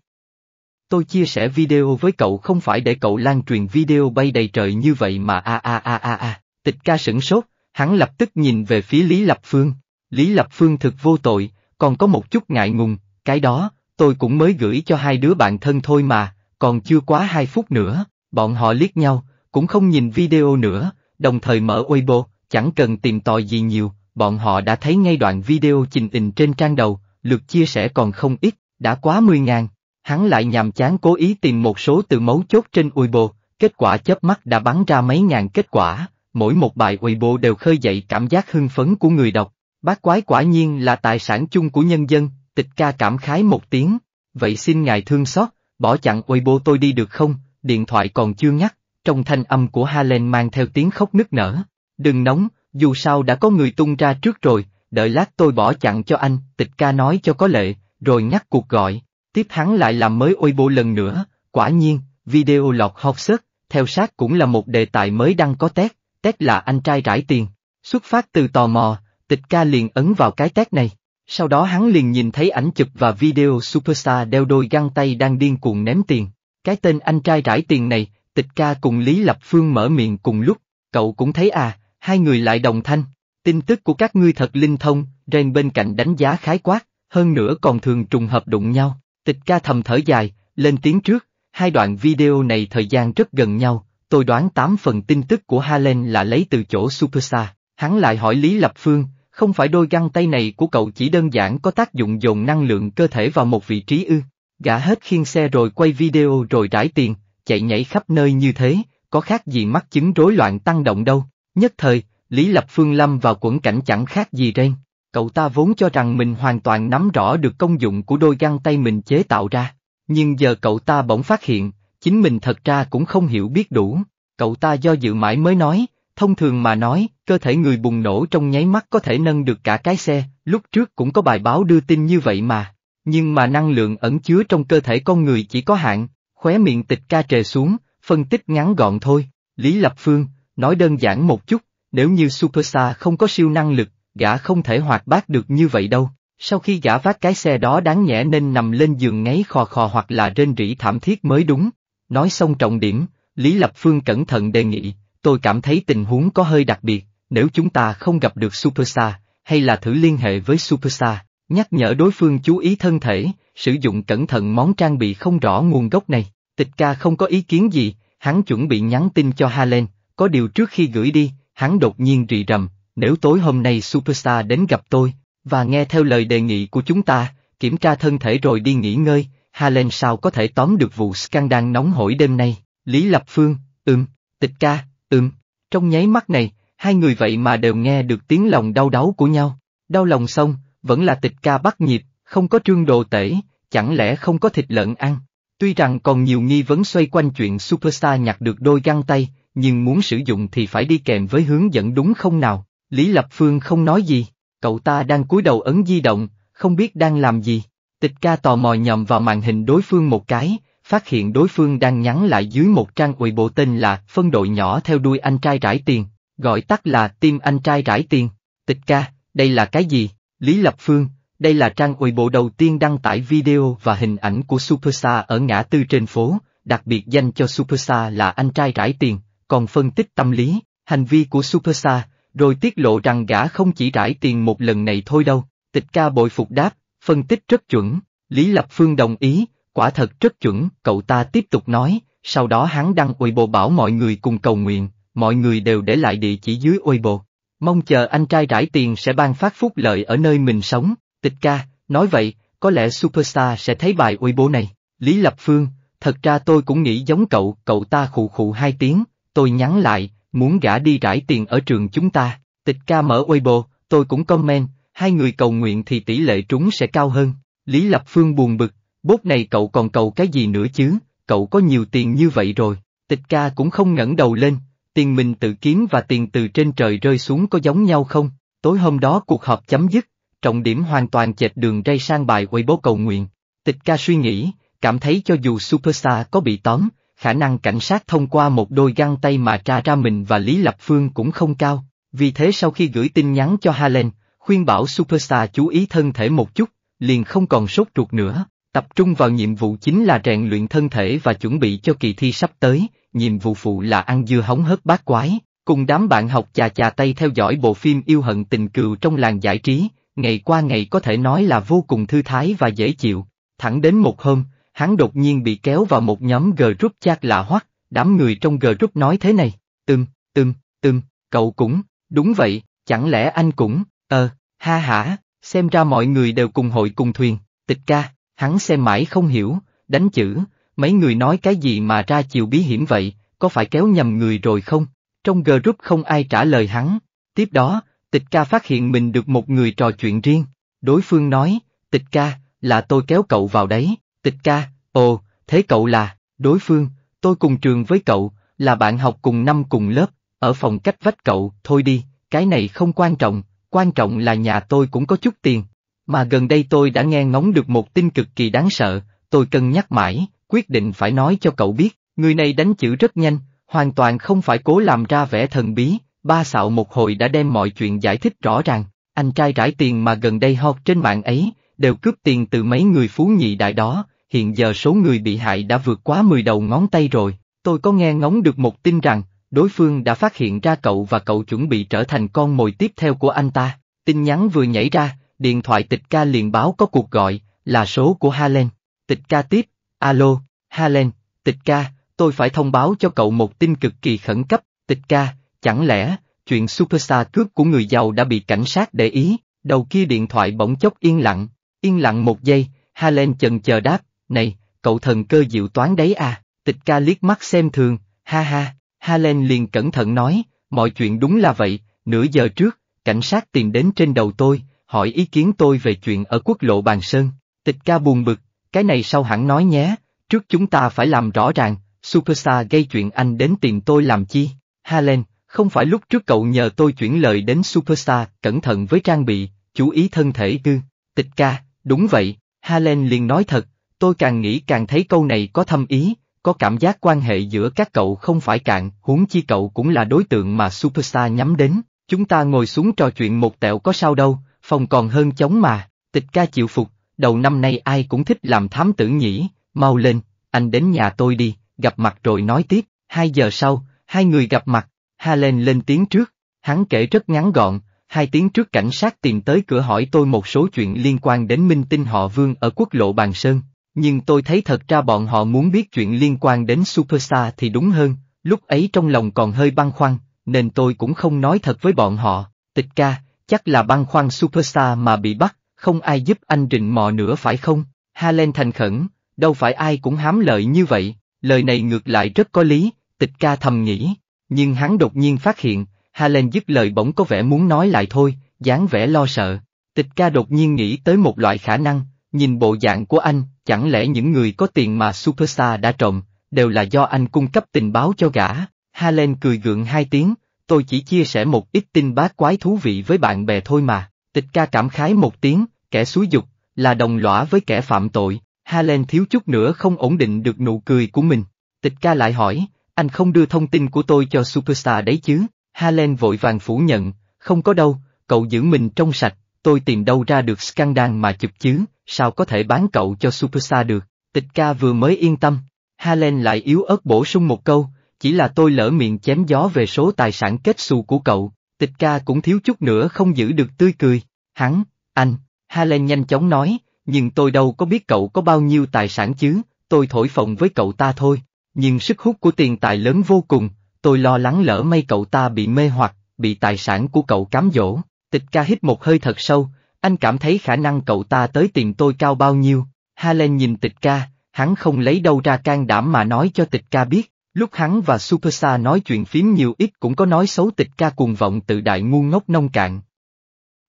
Tôi chia sẻ video với cậu không phải để cậu lan truyền video bay đầy trời như vậy mà a a a a a, tịch ca sửng sốt, hắn lập tức nhìn về phía Lý Lập Phương. Lý Lập Phương thực vô tội, còn có một chút ngại ngùng, cái đó, tôi cũng mới gửi cho hai đứa bạn thân thôi mà, còn chưa quá hai phút nữa, bọn họ liếc nhau, cũng không nhìn video nữa, đồng thời mở Weibo, chẳng cần tìm tòi gì nhiều, bọn họ đã thấy ngay đoạn video trình tình trên trang đầu, lượt chia sẻ còn không ít, đã quá 10 ngàn, hắn lại nhàm chán cố ý tìm một số từ mấu chốt trên Weibo, kết quả chớp mắt đã bắn ra mấy ngàn kết quả, mỗi một bài Weibo đều khơi dậy cảm giác hưng phấn của người đọc, bác quái quả nhiên là tài sản chung của nhân dân, tịch ca cảm khái một tiếng, vậy xin ngài thương xót, bỏ chặn Weibo tôi đi được không, điện thoại còn chưa ngắt, trong thanh âm của Halen mang theo tiếng khóc nức nở, đừng nóng, dù sao đã có người tung ra trước rồi, đợi lát tôi bỏ chặn cho anh, tịch ca nói cho có lệ, rồi ngắt cuộc gọi. Tiếp hắn lại làm mới Weibo lần nữa, quả nhiên, video lọt hot search, theo sát cũng là một đề tài mới đăng có tét, tét là anh trai rải tiền. Xuất phát từ tò mò, tịch ca liền ấn vào cái tét này. Sau đó hắn liền nhìn thấy ảnh chụp và video superstar đeo đôi găng tay đang điên cuồng ném tiền. Cái tên anh trai rải tiền này, tịch ca cùng Lý Lập Phương mở miệng cùng lúc, cậu cũng thấy à, hai người lại đồng thanh. Tin tức của các ngươi thật linh thông, Ren bên cạnh đánh giá khái quát, hơn nữa còn thường trùng hợp đụng nhau. Tịch ca thầm thở dài, lên tiếng trước, hai đoạn video này thời gian rất gần nhau, tôi đoán 8 phần tin tức của Halen là lấy từ chỗ Superstar. Hắn lại hỏi Lý Lập Phương, không phải đôi găng tay này của cậu chỉ đơn giản có tác dụng dồn năng lượng cơ thể vào một vị trí ư. Gã hết khiên xe rồi quay video rồi rải tiền, chạy nhảy khắp nơi như thế, có khác gì mắc chứng rối loạn tăng động đâu. Nhất thời, Lý Lập Phương lâm vào quẩn cảnh chẳng khác gì ren. Cậu ta vốn cho rằng mình hoàn toàn nắm rõ được công dụng của đôi găng tay mình chế tạo ra, nhưng giờ cậu ta bỗng phát hiện, chính mình thật ra cũng không hiểu biết đủ. Cậu ta do dự mãi mới nói, thông thường mà nói, cơ thể người bùng nổ trong nháy mắt có thể nâng được cả cái xe, lúc trước cũng có bài báo đưa tin như vậy mà. Nhưng mà năng lượng ẩn chứa trong cơ thể con người chỉ có hạn, khóe miệng tịch ca trề xuống, phân tích ngắn gọn thôi. Lý Lập Phương, nói đơn giản một chút, nếu như Superstar không có siêu năng lực, gã không thể hoạt bát được như vậy đâu. Sau khi gã vác cái xe đó đáng nhẽ nên nằm lên giường ngáy khò khò hoặc là rên rỉ thảm thiết mới đúng. Nói xong trọng điểm, Lý Lập Phương cẩn thận đề nghị, tôi cảm thấy tình huống có hơi đặc biệt, nếu chúng ta không gặp được Superstar, hay là thử liên hệ với Superstar, nhắc nhở đối phương chú ý thân thể, sử dụng cẩn thận món trang bị không rõ nguồn gốc này. Tịch ca không có ý kiến gì, hắn chuẩn bị nhắn tin cho Halen, có điều trước khi gửi đi, hắn đột nhiên rì rầm, nếu tối hôm nay Superstar đến gặp tôi, và nghe theo lời đề nghị của chúng ta, kiểm tra thân thể rồi đi nghỉ ngơi, Halen sao có thể tóm được vụ scandal nóng hổi đêm nay, Lý Lập Phương, ưm, tịch ca, ưm trong nháy mắt này, hai người vậy mà đều nghe được tiếng lòng đau đáu của nhau, đau lòng xong, vẫn là tịch ca bắt nhịp, không có trương đồ tể, chẳng lẽ không có thịt lợn ăn. Tuy rằng còn nhiều nghi vấn xoay quanh chuyện Superstar nhặt được đôi găng tay, nhưng muốn sử dụng thì phải đi kèm với hướng dẫn đúng không nào, Lý Lập Phương không nói gì, cậu ta đang cúi đầu ấn di động, không biết đang làm gì. Tịch ca tò mò nhòm vào màn hình đối phương một cái, phát hiện đối phương đang nhắn lại dưới một trang ủy bộ tên là phân đội nhỏ theo đuôi anh trai rải tiền, gọi tắt là tim anh trai rải tiền. Tịch ca, đây là cái gì? Lý Lập Phương, đây là trang ủy bộ đầu tiên đăng tải video và hình ảnh của Superstar ở ngã tư trên phố, đặc biệt danh cho Superstar là anh trai rải tiền, còn phân tích tâm lý, hành vi của Superstar, rồi tiết lộ rằng gã không chỉ rải tiền một lần này thôi đâu, tịch ca bội phục đáp, phân tích rất chuẩn, Lý Lập Phương đồng ý, quả thật rất chuẩn, cậu ta tiếp tục nói, sau đó hắn đăng Weibo bảo mọi người cùng cầu nguyện, mọi người đều để lại địa chỉ dưới Weibo. Mong chờ anh trai rải tiền sẽ ban phát phúc lợi ở nơi mình sống, tịch ca, nói vậy, có lẽ Superstar sẽ thấy bài Weibo này, Lý Lập Phương, thật ra tôi cũng nghĩ giống cậu, cậu ta khụ khụ hai tiếng, tôi nhắn lại, muốn gã đi rải tiền ở trường chúng ta, tịch ca mở Weibo, tôi cũng comment, hai người cầu nguyện thì tỷ lệ trúng sẽ cao hơn. Lý Lập Phương buồn bực, bốt này cậu còn cầu cái gì nữa chứ, cậu có nhiều tiền như vậy rồi, tịch ca cũng không ngẩng đầu lên, tiền mình tự kiếm và tiền từ trên trời rơi xuống có giống nhau không, tối hôm đó cuộc họp chấm dứt, trọng điểm hoàn toàn chệch đường ray sang bài Weibo cầu nguyện. Tịch ca suy nghĩ, cảm thấy cho dù Superstar có bị tóm, khả năng cảnh sát thông qua một đôi găng tay mà tra ra mình và Lý Lập Phương cũng không cao, vì thế sau khi gửi tin nhắn cho Halen, khuyên bảo Superstar chú ý thân thể một chút, liền không còn sốt ruột nữa, tập trung vào nhiệm vụ chính là rèn luyện thân thể và chuẩn bị cho kỳ thi sắp tới, nhiệm vụ phụ là ăn dưa hóng hớt bát quái, cùng đám bạn học chà chà tay theo dõi bộ phim yêu hận tình cừu trong làng giải trí, ngày qua ngày có thể nói là vô cùng thư thái và dễ chịu, thẳng đến một hôm hắn đột nhiên bị kéo vào một nhóm g rút chát lạ hoắc, đám người trong g rút nói thế này, từng, từng, từng, cậu cũng, đúng vậy, chẳng lẽ anh cũng, ờ, ha hả, xem ra mọi người đều cùng hội cùng thuyền, tịch ca, hắn xem mãi không hiểu, đánh chữ, mấy người nói cái gì mà ra chiều bí hiểm vậy, có phải kéo nhầm người rồi không? Trong group không ai trả lời hắn. Tiếp đó, tịch ca phát hiện mình được một người trò chuyện riêng. Đối phương nói, tịch ca, là tôi kéo cậu vào đấy. Tịch ca, ồ, thế cậu là, đối phương, tôi cùng trường với cậu, là bạn học cùng năm cùng lớp, ở phòng cách vách cậu, thôi đi, cái này không quan trọng, quan trọng là nhà tôi cũng có chút tiền. Mà gần đây tôi đã nghe ngóng được một tin cực kỳ đáng sợ, tôi cân nhắc mãi, quyết định phải nói cho cậu biết, người này đánh chữ rất nhanh, hoàn toàn không phải cố làm ra vẻ thần bí, ba xạo một hồi đã đem mọi chuyện giải thích rõ ràng, anh trai rải tiền mà gần đây hot trên mạng ấy, đều cướp tiền từ mấy người phú nhị đại đó, hiện giờ số người bị hại đã vượt quá 10 đầu ngón tay rồi. Tôi có nghe ngóng được một tin rằng, đối phương đã phát hiện ra cậu và cậu chuẩn bị trở thành con mồi tiếp theo của anh ta. Tin nhắn vừa nhảy ra, điện thoại tịch ca liền báo có cuộc gọi, là số của Halen. Tịch ca tiếp, alo, Halen, tịch ca, tôi phải thông báo cho cậu một tin cực kỳ khẩn cấp, tịch ca, chẳng lẽ, chuyện superstar cướp của người giàu đã bị cảnh sát để ý, đầu kia điện thoại bỗng chốc yên lặng, yên lặng một giây, Halen chần chờ đáp, này, cậu thần cơ diệu toán đấy à, tịch ca liếc mắt xem thường, ha ha, Halen liền cẩn thận nói, mọi chuyện đúng là vậy, nửa giờ trước, cảnh sát tìm đến trên đầu tôi, hỏi ý kiến tôi về chuyện ở quốc lộ Bàn Sơn, tịch ca buồn bực, cái này sau hẳn nói nhé, trước chúng ta phải làm rõ ràng, Superstar gây chuyện anh đến tìm tôi làm chi, Halen, không phải lúc trước cậu nhờ tôi chuyển lời đến Superstar, cẩn thận với trang bị, chú ý thân thể ư, tịch ca, đúng vậy, Halen liền nói thật, tôi càng nghĩ càng thấy câu này có thâm ý, có cảm giác quan hệ giữa các cậu không phải cạn, huống chi cậu cũng là đối tượng mà Superstar nhắm đến, chúng ta ngồi xuống trò chuyện một tẹo có sao đâu, phòng còn hơn chống mà, tịch ca chịu phục, đầu năm nay ai cũng thích làm thám tử nhỉ, mau lên, anh đến nhà tôi đi, gặp mặt rồi nói tiếp, hai giờ sau, hai người gặp mặt, Halen lên tiếng trước, hắn kể rất ngắn gọn, hai tiếng trước cảnh sát tìm tới cửa hỏi tôi một số chuyện liên quan đến minh tinh họ Vương ở quốc lộ Bàn Sơn, nhưng tôi thấy thật ra bọn họ muốn biết chuyện liên quan đến Superstar thì đúng hơn, lúc ấy trong lòng còn hơi băn khoăn, nên tôi cũng không nói thật với bọn họ, tịch ca, chắc là băn khoăn Superstar mà bị bắt, không ai giúp anh rình mò nữa phải không? Halen thành khẩn, đâu phải ai cũng hám lợi như vậy, lời này ngược lại rất có lý, tịch ca thầm nghĩ, nhưng hắn đột nhiên phát hiện, Halen dứt lời bỗng có vẻ muốn nói lại thôi, dáng vẻ lo sợ. Tịch ca đột nhiên nghĩ tới một loại khả năng, Nhìn bộ dạng của anh, chẳng lẽ những người có tiền mà Superstar đã trộm, đều là do anh cung cấp tình báo cho gã? Halen cười gượng hai tiếng, tôi chỉ chia sẻ một ít tin bát quái thú vị với bạn bè thôi mà. Tịch ca cảm khái một tiếng, kẻ xúi dục, là đồng lõa với kẻ phạm tội. Halen thiếu chút nữa không ổn định được nụ cười của mình. Tịch ca lại hỏi, anh không đưa thông tin của tôi cho Superstar đấy chứ? Halen vội vàng phủ nhận, không có đâu, cậu giữ mình trong sạch, tôi tìm đâu ra được scandal mà chụp chứ, sao có thể bán cậu cho Supersa được, tịch ca vừa mới yên tâm, Halen lại yếu ớt bổ sung một câu, chỉ là tôi lỡ miệng chém gió về số tài sản kết xù của cậu, tịch ca cũng thiếu chút nữa không giữ được tươi cười, hắn, anh, Halen nhanh chóng nói, nhưng tôi đâu có biết cậu có bao nhiêu tài sản chứ, tôi thổi phồng với cậu ta thôi, nhưng sức hút của tiền tài lớn vô cùng, tôi lo lắng lỡ may cậu ta bị mê hoặc, bị tài sản của cậu cám dỗ, tịch ca hít một hơi thật sâu, anh cảm thấy khả năng cậu ta tới tiền tôi cao bao nhiêu, Halen nhìn tịch ca, hắn không lấy đâu ra can đảm mà nói cho tịch ca biết, lúc hắn và Superstar nói chuyện phím nhiều ít cũng có nói xấu tịch ca cuồng vọng tự đại ngu ngốc nông cạn.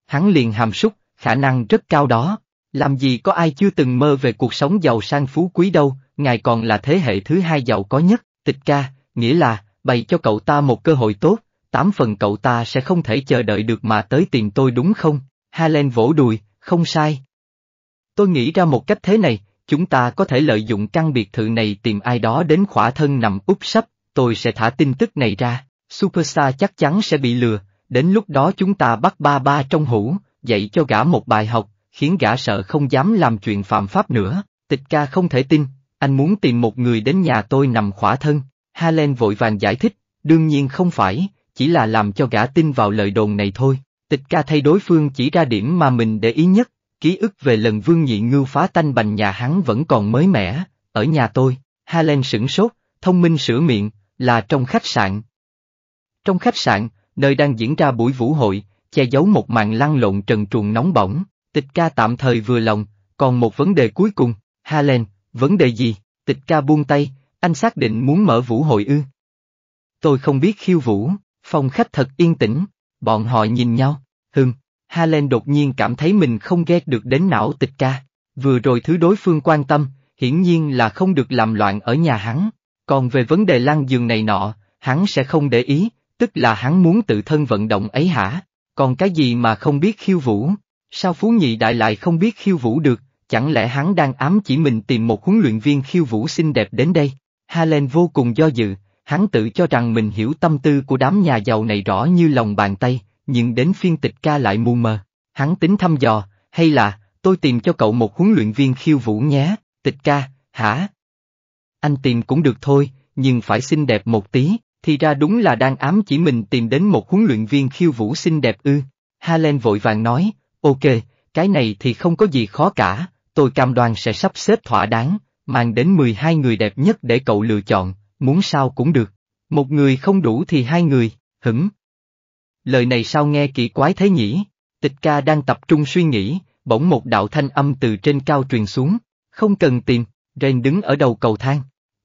Hắn liền hàm súc, khả năng rất cao đó, làm gì có ai chưa từng mơ về cuộc sống giàu sang phú quý đâu, ngài còn là thế hệ thứ hai giàu có nhất, tịch ca, nghĩa là, bày cho cậu ta một cơ hội tốt, tám phần cậu ta sẽ không thể chờ đợi được mà tới tiền tôi đúng không? Halen vỗ đùi, không sai. Tôi nghĩ ra một cách thế này, chúng ta có thể lợi dụng căn biệt thự này tìm ai đó đến khỏa thân nằm úp sấp, tôi sẽ thả tin tức này ra, Superstar chắc chắn sẽ bị lừa, đến lúc đó chúng ta bắt ba ba trong hũ, dạy cho gã một bài học, khiến gã sợ không dám làm chuyện phạm pháp nữa, tịch ca không thể tin, anh muốn tìm một người đến nhà tôi nằm khỏa thân, Halen vội vàng giải thích, đương nhiên không phải, chỉ là làm cho gã tin vào lời đồn này thôi. Tịch ca thay đối phương chỉ ra điểm mà mình để ý nhất, ký ức về lần vương nhị ngưu phá tanh bành nhà hắn vẫn còn mới mẻ, ở nhà tôi, Halen sửng sốt, thông minh sửa miệng, là trong khách sạn. Trong khách sạn, nơi đang diễn ra buổi vũ hội, che giấu một màn lăn lộn trần truồng nóng bỏng, tịch ca tạm thời vừa lòng, còn một vấn đề cuối cùng, Halen, vấn đề gì, tịch ca buông tay, anh xác định muốn mở vũ hội ư. Tôi không biết khiêu vũ, phòng khách thật yên tĩnh, Bọn họ nhìn nhau, hưng, Halen đột nhiên cảm thấy mình không ghét được đến não tịch ca. Vừa rồi thứ đối phương quan tâm, hiển nhiên là không được làm loạn ở nhà hắn. Còn về vấn đề lăn giường này nọ, hắn sẽ không để ý, tức là hắn muốn tự thân vận động ấy hả? Còn cái gì mà không biết khiêu vũ? Sao Phú Nhị Đại lại không biết khiêu vũ được, chẳng lẽ hắn đang ám chỉ mình tìm một huấn luyện viên khiêu vũ xinh đẹp đến đây? Halen vô cùng do dự, hắn tự cho rằng mình hiểu tâm tư của đám nhà giàu này rõ như lòng bàn tay, nhưng đến phiên tịch ca lại mù mờ. Hắn tính thăm dò, hay là, tôi tìm cho cậu một huấn luyện viên khiêu vũ nhé, tịch ca, hả? Anh tìm cũng được thôi, nhưng phải xinh đẹp một tí, thì ra đúng là đang ám chỉ mình tìm đến một huấn luyện viên khiêu vũ xinh đẹp ư. Halen vội vàng nói, ok, cái này thì không có gì khó cả, tôi cam đoan sẽ sắp xếp thỏa đáng, mang đến 12 người đẹp nhất để cậu lựa chọn, muốn sao cũng được. Một người không đủ thì hai người, hửng. Lời này sao nghe kỳ quái thế nhỉ? Tịch ca đang tập trung suy nghĩ, bỗng một đạo thanh âm từ trên cao truyền xuống. Không cần tìm, Ren đứng ở đầu cầu thang.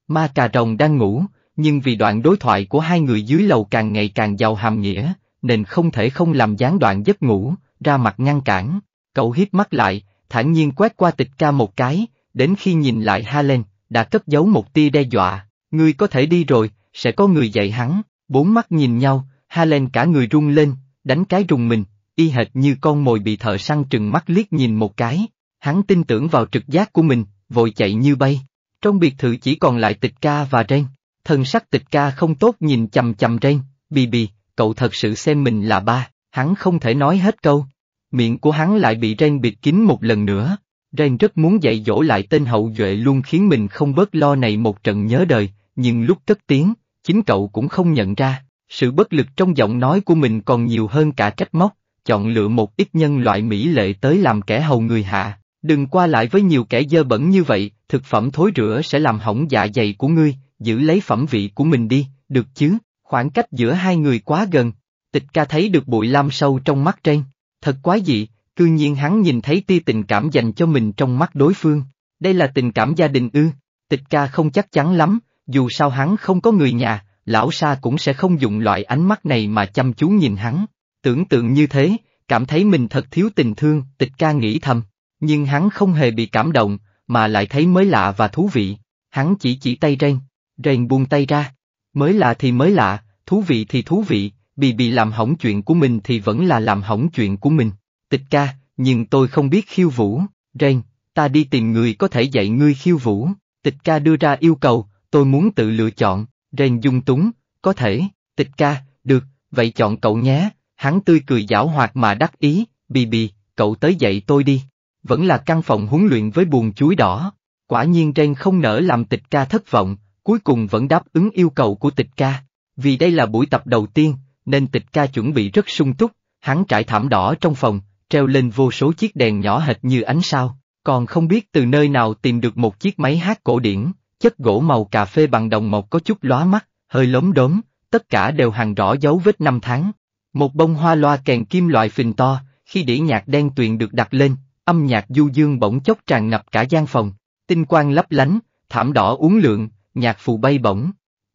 Ma cà rồng đang ngủ, nhưng vì đoạn đối thoại của hai người dưới lầu càng ngày càng giàu hàm nghĩa, nên không thể không làm gián đoạn giấc ngủ, ra mặt ngăn cản. Cậu hít mắt lại, thản nhiên quét qua tịch ca một cái, đến khi nhìn lại Halen, đã cất giấu một tia đe dọa. Ngươi có thể đi rồi, sẽ có người dạy hắn, bốn mắt nhìn nhau, Halen cả người rung lên, đánh cái rùng mình, y hệt như con mồi bị thợ săn trừng mắt liếc nhìn một cái, hắn tin tưởng vào trực giác của mình, vội chạy như bay. Trong biệt thự chỉ còn lại tịch ca và Ren, Thần sắc tịch ca không tốt nhìn chầm chầm Ren, bì bì, cậu thật sự xem mình là ba, hắn không thể nói hết câu. Miệng của hắn lại bị Ren bịt kín một lần nữa. Ren rất muốn dạy dỗ lại tên hậu duệ luôn khiến mình không bớt lo này một trận nhớ đời, nhưng lúc cất tiếng, chính cậu cũng không nhận ra, sự bất lực trong giọng nói của mình còn nhiều hơn cả trách móc, chọn lựa một ít nhân loại mỹ lệ tới làm kẻ hầu người hạ, đừng qua lại với nhiều kẻ dơ bẩn như vậy, thực phẩm thối rửa sẽ làm hỏng dạ dày của ngươi, giữ lấy phẩm vị của mình đi, được chứ, khoảng cách giữa hai người quá gần, tịch ca thấy được bụi lam sâu trong mắt trên, thật quá dị, cư nhiên hắn nhìn thấy tia tình cảm dành cho mình trong mắt đối phương, đây là tình cảm gia đình ư, tịch ca không chắc chắn lắm, dù sao hắn không có người nhà, lão sa cũng sẽ không dùng loại ánh mắt này mà chăm chú nhìn hắn. Tưởng tượng như thế, cảm thấy mình thật thiếu tình thương, tịch ca nghĩ thầm. Nhưng hắn không hề bị cảm động, mà lại thấy mới lạ và thú vị. Hắn chỉ chỉ tay Ren, Ren buông tay ra. Mới lạ thì mới lạ, thú vị thì thú vị, bị bị làm hỏng chuyện của mình thì vẫn là làm hỏng chuyện của mình. Tịch ca, nhưng tôi không biết khiêu vũ, Ren, ta đi tìm người có thể dạy ngươi khiêu vũ. Tịch ca đưa ra yêu cầu, tôi muốn tự lựa chọn, Ren dung túng, có thể, tịch ca, được, vậy chọn cậu nhé, hắn tươi cười giảo hoạt mà đắc ý, bì bì, cậu tới dậy tôi đi. Vẫn là căn phòng huấn luyện với buồn chuối đỏ, quả nhiên Ren không nỡ làm tịch ca thất vọng, cuối cùng vẫn đáp ứng yêu cầu của tịch ca. Vì đây là buổi tập đầu tiên, nên tịch ca chuẩn bị rất sung túc, hắn trải thảm đỏ trong phòng, treo lên vô số chiếc đèn nhỏ hệt như ánh sao, còn không biết từ nơi nào tìm được một chiếc máy hát cổ điển, chất gỗ màu cà phê bằng đồng mộc có chút lóa mắt, hơi lốm đốm, tất cả đều hàng rõ dấu vết năm tháng. Một bông hoa loa kèn kim loại phình to, khi đĩa nhạc đen tuyền được đặt lên, âm nhạc du dương bỗng chốc tràn ngập cả gian phòng, tinh quang lấp lánh, thảm đỏ uốn lượn, nhạc phù bay bổng.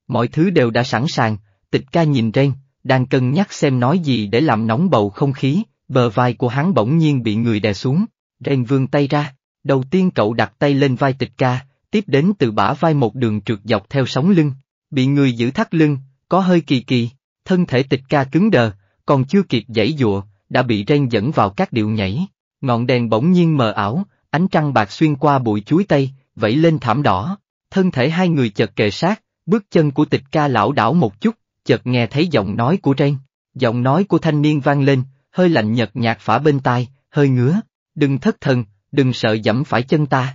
Mọi thứ đều đã sẵn sàng, tịch ca nhìn ren, đang cân nhắc xem nói gì để làm nóng bầu không khí, bờ vai của hắn bỗng nhiên bị người đè xuống, ren Vương tay ra, đầu tiên cậu đặt tay lên vai tịch ca, tiếp đến từ bả vai một đường trượt dọc theo sóng lưng, bị người giữ thắt lưng, có hơi kỳ kỳ, thân thể tịch ca cứng đờ, còn chưa kịp giãy dụa, đã bị ren dẫn vào các điệu nhảy, ngọn đèn bỗng nhiên mờ ảo, ánh trăng bạc xuyên qua bụi chuối tây, vẫy lên thảm đỏ, thân thể hai người chợt kề sát, bước chân của tịch ca lão đảo một chút, chợt nghe thấy giọng nói của ren, giọng nói của thanh niên vang lên, hơi lạnh nhợt nhạt phả bên tai, hơi ngứa, đừng thất thần, đừng sợ dẫm phải chân ta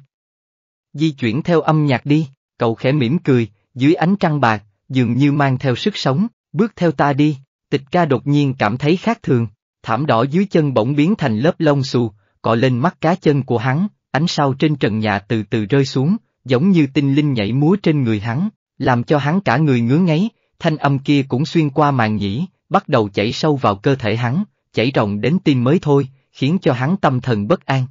di chuyển theo âm nhạc đi, cậu khẽ mỉm cười, dưới ánh trăng bạc, dường như mang theo sức sống, bước theo ta đi, tịch ca đột nhiên cảm thấy khác thường, thảm đỏ dưới chân bỗng biến thành lớp lông xù, cọ lên mắt cá chân của hắn, ánh sao trên trần nhà từ từ rơi xuống, giống như tinh linh nhảy múa trên người hắn, làm cho hắn cả người ngứa ngáy, thanh âm kia cũng xuyên qua màn nhĩ, bắt đầu chảy sâu vào cơ thể hắn, chảy rộng đến tim mới thôi, khiến cho hắn tâm thần bất an.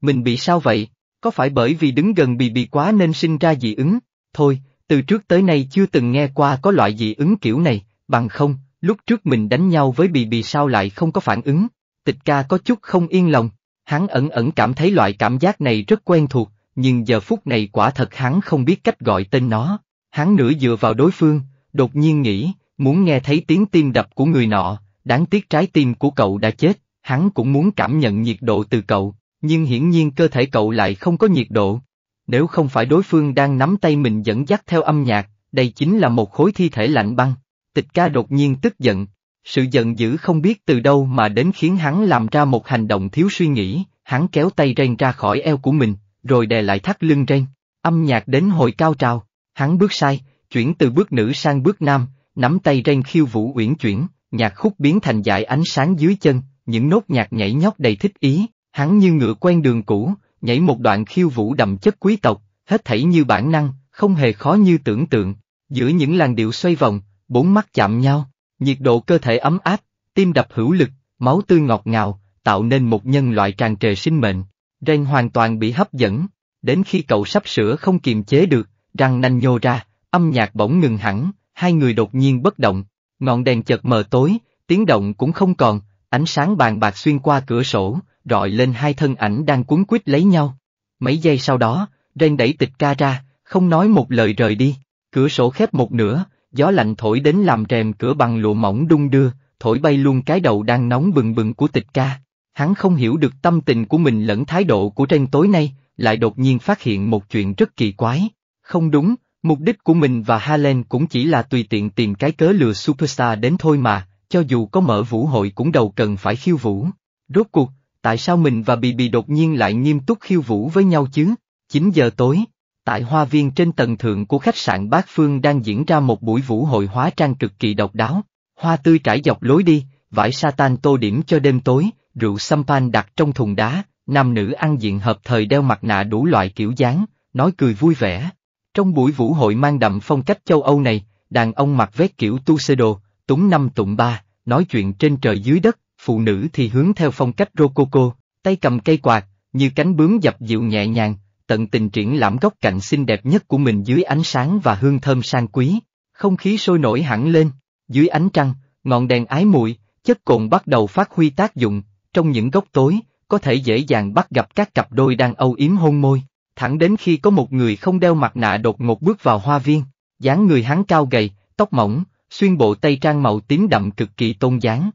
Mình bị sao vậy? có phải bởi vì đứng gần bì bì quá nên sinh ra dị ứng? Thôi, từ trước tới nay chưa từng nghe qua có loại dị ứng kiểu này, bằng không, lúc trước mình đánh nhau với bì bì sao lại không có phản ứng. Tịch ca có chút không yên lòng, hắn ẩn ẩn cảm thấy loại cảm giác này rất quen thuộc, nhưng giờ phút này quả thật hắn không biết cách gọi tên nó. Hắn nửa dựa vào đối phương, đột nhiên nghĩ, muốn nghe thấy tiếng tim đập của người nọ, đáng tiếc trái tim của cậu đã chết, hắn cũng muốn cảm nhận nhiệt độ từ cậu, nhưng hiển nhiên cơ thể cậu lại không có nhiệt độ. Nếu không phải đối phương đang nắm tay mình dẫn dắt theo âm nhạc, đây chính là một khối thi thể lạnh băng. Tịch ca đột nhiên tức giận. Sự giận dữ không biết từ đâu mà đến khiến hắn làm ra một hành động thiếu suy nghĩ, hắn kéo tay Ren ra khỏi eo của mình, rồi đè lại thắt lưng Ren. Âm nhạc đến hồi cao trào, hắn bước sai, chuyển từ bước nữ sang bước nam, nắm tay Ren khiêu vũ uyển chuyển, nhạc khúc biến thành dải ánh sáng dưới chân, những nốt nhạc nhảy nhót đầy thích ý, Hắn như ngựa quen đường cũ, nhảy một đoạn khiêu vũ đậm chất quý tộc, hết thảy như bản năng, không hề khó như tưởng tượng, giữa những làn điệu xoay vòng, bốn mắt chạm nhau, nhiệt độ cơ thể ấm áp, tim đập hữu lực, máu tươi ngọt ngào, tạo nên một nhân loại tràn trề sinh mệnh. Ren hoàn toàn bị hấp dẫn, đến khi cậu sắp sửa không kiềm chế được, răng nanh nhô ra, âm nhạc bỗng ngừng hẳn, hai người đột nhiên bất động, ngọn đèn chợt mờ tối, tiếng động cũng không còn, ánh sáng bàn bạc xuyên qua cửa sổ, rọi lên hai thân ảnh đang cuốn quýt lấy nhau. Mấy giây sau đó, Ren đẩy tịch ca ra, không nói một lời rời đi, cửa sổ khép một nửa, gió lạnh thổi đến làm rèm cửa bằng lụa mỏng đung đưa, thổi bay luôn cái đầu đang nóng bừng bừng của tịch ca. Hắn không hiểu được tâm tình của mình lẫn thái độ của Ren tối nay, lại đột nhiên phát hiện một chuyện rất kỳ quái. Không đúng, mục đích của mình và Halen cũng chỉ là tùy tiện tìm cái cớ lừa superstar đến thôi mà, cho dù có mở vũ hội cũng đâu cần phải khiêu vũ. Rốt cuộc, tại sao mình và Bì Bì đột nhiên lại nghiêm túc khiêu vũ với nhau chứ? 9 giờ tối, tại hoa viên trên tầng thượng của khách sạn Bát Phương đang diễn ra một buổi vũ hội hóa trang cực kỳ độc đáo. Hoa tươi trải dọc lối đi, vải satan tô điểm cho đêm tối, rượu sampan đặt trong thùng đá, nam nữ ăn diện hợp thời đeo mặt nạ đủ loại kiểu dáng, nói cười vui vẻ. Trong buổi vũ hội mang đậm phong cách châu Âu này, đàn ông mặc vest kiểu tuxedo, túng năm tụng ba, nói chuyện trên trời dưới đất, phụ nữ thì hướng theo phong cách rococo, tay cầm cây quạt, như cánh bướm dập dịu nhẹ nhàng, tận tình triển lãm góc cạnh xinh đẹp nhất của mình dưới ánh sáng và hương thơm sang quý. Không khí sôi nổi hẳn lên, dưới ánh trăng, ngọn đèn ái muội, chất cồn bắt đầu phát huy tác dụng, trong những góc tối, có thể dễ dàng bắt gặp các cặp đôi đang âu yếm hôn môi, thẳng đến khi có một người không đeo mặt nạ đột ngột bước vào hoa viên, dáng người hắn cao gầy, tóc mỏng, xuyên bộ tây trang màu tím đậm cực kỳ tôn dáng,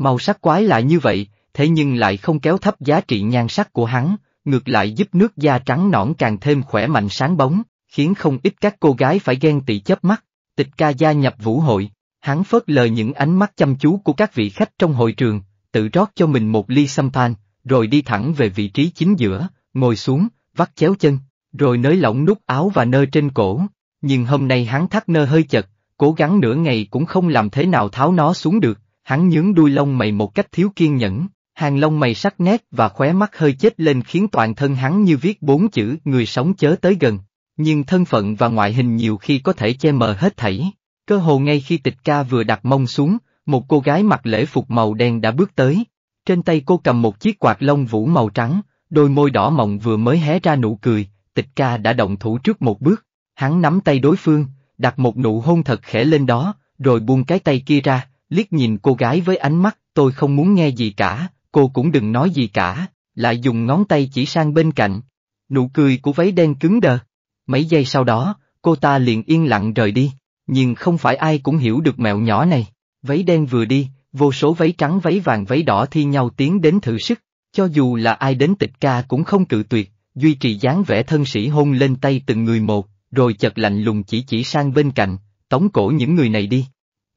Màu sắc quái lạ như vậy, thế nhưng lại không kéo thấp giá trị nhan sắc của hắn, ngược lại giúp nước da trắng nõn càng thêm khỏe mạnh sáng bóng, khiến không ít các cô gái phải ghen tị chớp mắt. Tịch ca gia nhập vũ hội, hắn phớt lờ những ánh mắt chăm chú của các vị khách trong hội trường, tự rót cho mình một ly sampan, rồi đi thẳng về vị trí chính giữa, ngồi xuống, vắt chéo chân, rồi nới lỏng nút áo và nơ trên cổ. Nhưng hôm nay hắn thắt nơ hơi chật, cố gắng nửa ngày cũng không làm thế nào tháo nó xuống được, Hắn nhướng đuôi lông mày một cách thiếu kiên nhẫn, hàng lông mày sắc nét và khóe mắt hơi chết lên khiến toàn thân hắn như viết bốn chữ người sống chớ tới gần. Nhưng thân phận và ngoại hình nhiều khi có thể che mờ hết thảy. Cơ hồ ngay khi tịch ca vừa đặt mông xuống, một cô gái mặc lễ phục màu đen đã bước tới. Trên tay cô cầm một chiếc quạt lông vũ màu trắng, đôi môi đỏ mọng vừa mới hé ra nụ cười, tịch ca đã động thủ trước một bước. Hắn nắm tay đối phương, đặt một nụ hôn thật khẽ lên đó, rồi buông cái tay kia ra, liếc nhìn cô gái với ánh mắt, tôi không muốn nghe gì cả, cô cũng đừng nói gì cả, lại dùng ngón tay chỉ sang bên cạnh. Nụ cười của váy đen cứng đờ. Mấy giây sau đó, cô ta liền yên lặng rời đi, nhưng không phải ai cũng hiểu được mẹo nhỏ này. Váy đen vừa đi, vô số váy trắng váy vàng váy đỏ thi nhau tiến đến thử sức, cho dù là ai đến tịch ca cũng không cự tuyệt, duy trì dáng vẻ thân sĩ hôn lên tay từng người một, rồi chật lạnh lùng chỉ chỉ sang bên cạnh, tống cổ những người này đi.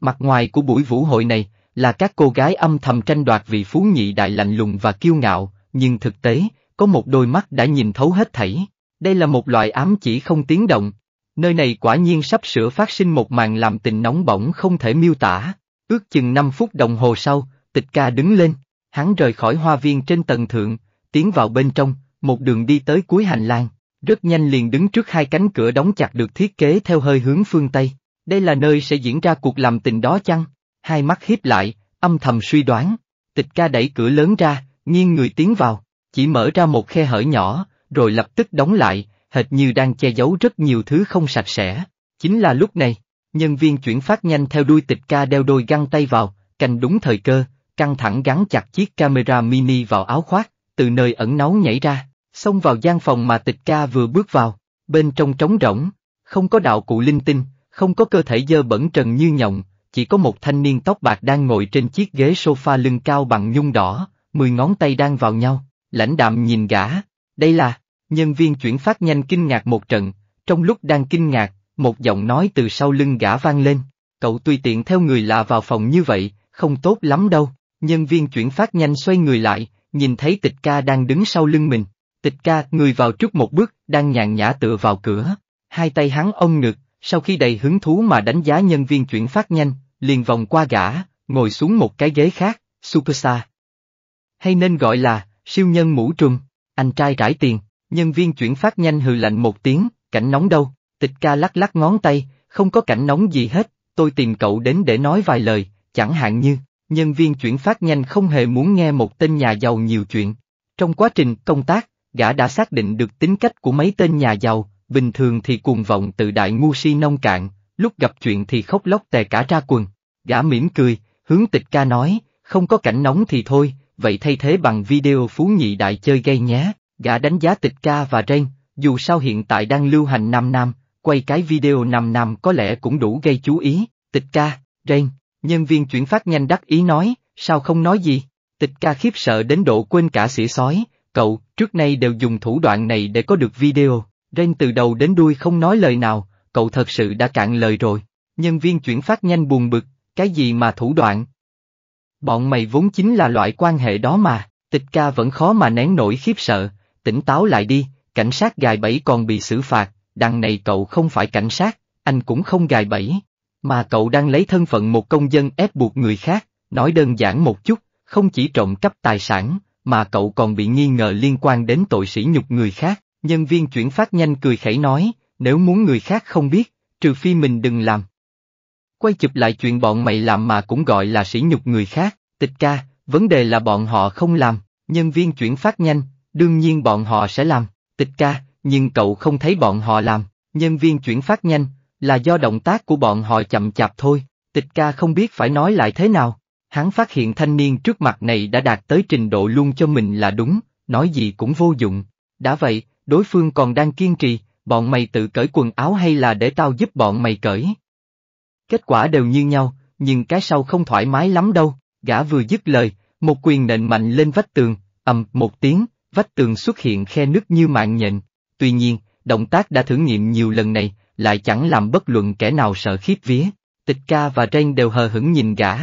Mặt ngoài của buổi vũ hội này là các cô gái âm thầm tranh đoạt vị phú nhị đại lạnh lùng và kiêu ngạo, nhưng thực tế, có một đôi mắt đã nhìn thấu hết thảy. Đây là một loại ám chỉ không tiếng động. Nơi này quả nhiên sắp sửa phát sinh một màn làm tình nóng bỏng không thể miêu tả. Ước chừng năm phút đồng hồ sau, tịch ca đứng lên, hắn rời khỏi hoa viên trên tầng thượng, tiến vào bên trong, một đường đi tới cuối hành lang, rất nhanh liền đứng trước hai cánh cửa đóng chặt được thiết kế theo hơi hướng phương Tây. Đây là nơi sẽ diễn ra cuộc làm tình đó chăng? Hai mắt hiếp lại, âm thầm suy đoán. Tịch ca đẩy cửa lớn ra, nghiêng người tiến vào, chỉ mở ra một khe hở nhỏ, rồi lập tức đóng lại, hệt như đang che giấu rất nhiều thứ không sạch sẽ. Chính là lúc này, nhân viên chuyển phát nhanh theo đuôi tịch ca đeo đôi găng tay vào, canh đúng thời cơ, căng thẳng gắn chặt chiếc camera mini vào áo khoác, từ nơi ẩn náu nhảy ra, xông vào gian phòng mà tịch ca vừa bước vào, bên trong trống rỗng, không có đạo cụ linh tinh, không có cơ thể dơ bẩn trần như nhộng, chỉ có một thanh niên tóc bạc đang ngồi trên chiếc ghế sofa lưng cao bằng nhung đỏ, mười ngón tay đang vào nhau, lãnh đạm nhìn gã. Đây là, nhân viên chuyển phát nhanh kinh ngạc một trận, trong lúc đang kinh ngạc, một giọng nói từ sau lưng gã vang lên, cậu tùy tiện theo người lạ vào phòng như vậy, không tốt lắm đâu, nhân viên chuyển phát nhanh xoay người lại, nhìn thấy tịch ca đang đứng sau lưng mình, tịch ca người vào trước một bước, đang nhàn nhã tựa vào cửa, hai tay hắn ôm ngực, sau khi đầy hứng thú mà đánh giá nhân viên chuyển phát nhanh, liền vòng qua gã, ngồi xuống một cái ghế khác, superstar. Hay nên gọi là, siêu nhân mũ trùm, anh trai rải tiền, nhân viên chuyển phát nhanh hừ lạnh một tiếng, cảnh nóng đâu, tịch ca lắc lắc ngón tay, không có cảnh nóng gì hết, tôi tìm cậu đến để nói vài lời, chẳng hạn như, nhân viên chuyển phát nhanh không hề muốn nghe một tên nhà giàu nhiều chuyện. Trong quá trình công tác, gã đã xác định được tính cách của mấy tên nhà giàu, bình thường thì cuồng vọng tự đại ngu si nông cạn, lúc gặp chuyện thì khóc lóc tè cả ra quần. Gã mỉm cười, hướng tịch ca nói, không có cảnh nóng thì thôi, vậy thay thế bằng video phú nhị đại chơi gây nhé. Gã đánh giá tịch ca và Ren, dù sao hiện tại đang lưu hành Nam Nam, quay cái video Nam Nam có lẽ cũng đủ gây chú ý. Tịch ca, Ren, nhân viên chuyển phát nhanh đắc ý nói, sao không nói gì? Tịch ca khiếp sợ đến độ quên cả xỉa sói, cậu, trước nay đều dùng thủ đoạn này để có được video, Ren từ đầu đến đuôi không nói lời nào, cậu thật sự đã cạn lời rồi. Nhân viên chuyển phát nhanh buồn bực, cái gì mà thủ đoạn. Bọn mày vốn chính là loại quan hệ đó mà, tịch ca vẫn khó mà nén nổi khiếp sợ, tỉnh táo lại đi, cảnh sát gài bẫy còn bị xử phạt, đằng này cậu không phải cảnh sát, anh cũng không gài bẫy, mà cậu đang lấy thân phận một công dân ép buộc người khác, nói đơn giản một chút, không chỉ trộm cắp tài sản, mà cậu còn bị nghi ngờ liên quan đến tội sĩ nhục người khác. Nhân viên chuyển phát nhanh cười khẩy nói, nếu muốn người khác không biết, trừ phi mình đừng làm. Quay chụp lại chuyện bọn mày làm mà cũng gọi là sỉ nhục người khác, tịch ca, vấn đề là bọn họ không làm, nhân viên chuyển phát nhanh, đương nhiên bọn họ sẽ làm, tịch ca, nhưng cậu không thấy bọn họ làm, nhân viên chuyển phát nhanh, là do động tác của bọn họ chậm chạp thôi, tịch ca không biết phải nói lại thế nào. Hắn phát hiện thanh niên trước mặt này đã đạt tới trình độ luôn cho mình là đúng, nói gì cũng vô dụng. Đã vậy, đối phương còn đang kiên trì, bọn mày tự cởi quần áo hay là để tao giúp bọn mày cởi. Kết quả đều như nhau, nhưng cái sau không thoải mái lắm đâu, gã vừa dứt lời, một quyền nện mạnh lên vách tường, ầm một tiếng, vách tường xuất hiện khe nứt như mạng nhện, tuy nhiên, động tác đã thử nghiệm nhiều lần này, lại chẳng làm bất luận kẻ nào sợ khiếp vía. Tịch ca và Ren đều hờ hững nhìn gã.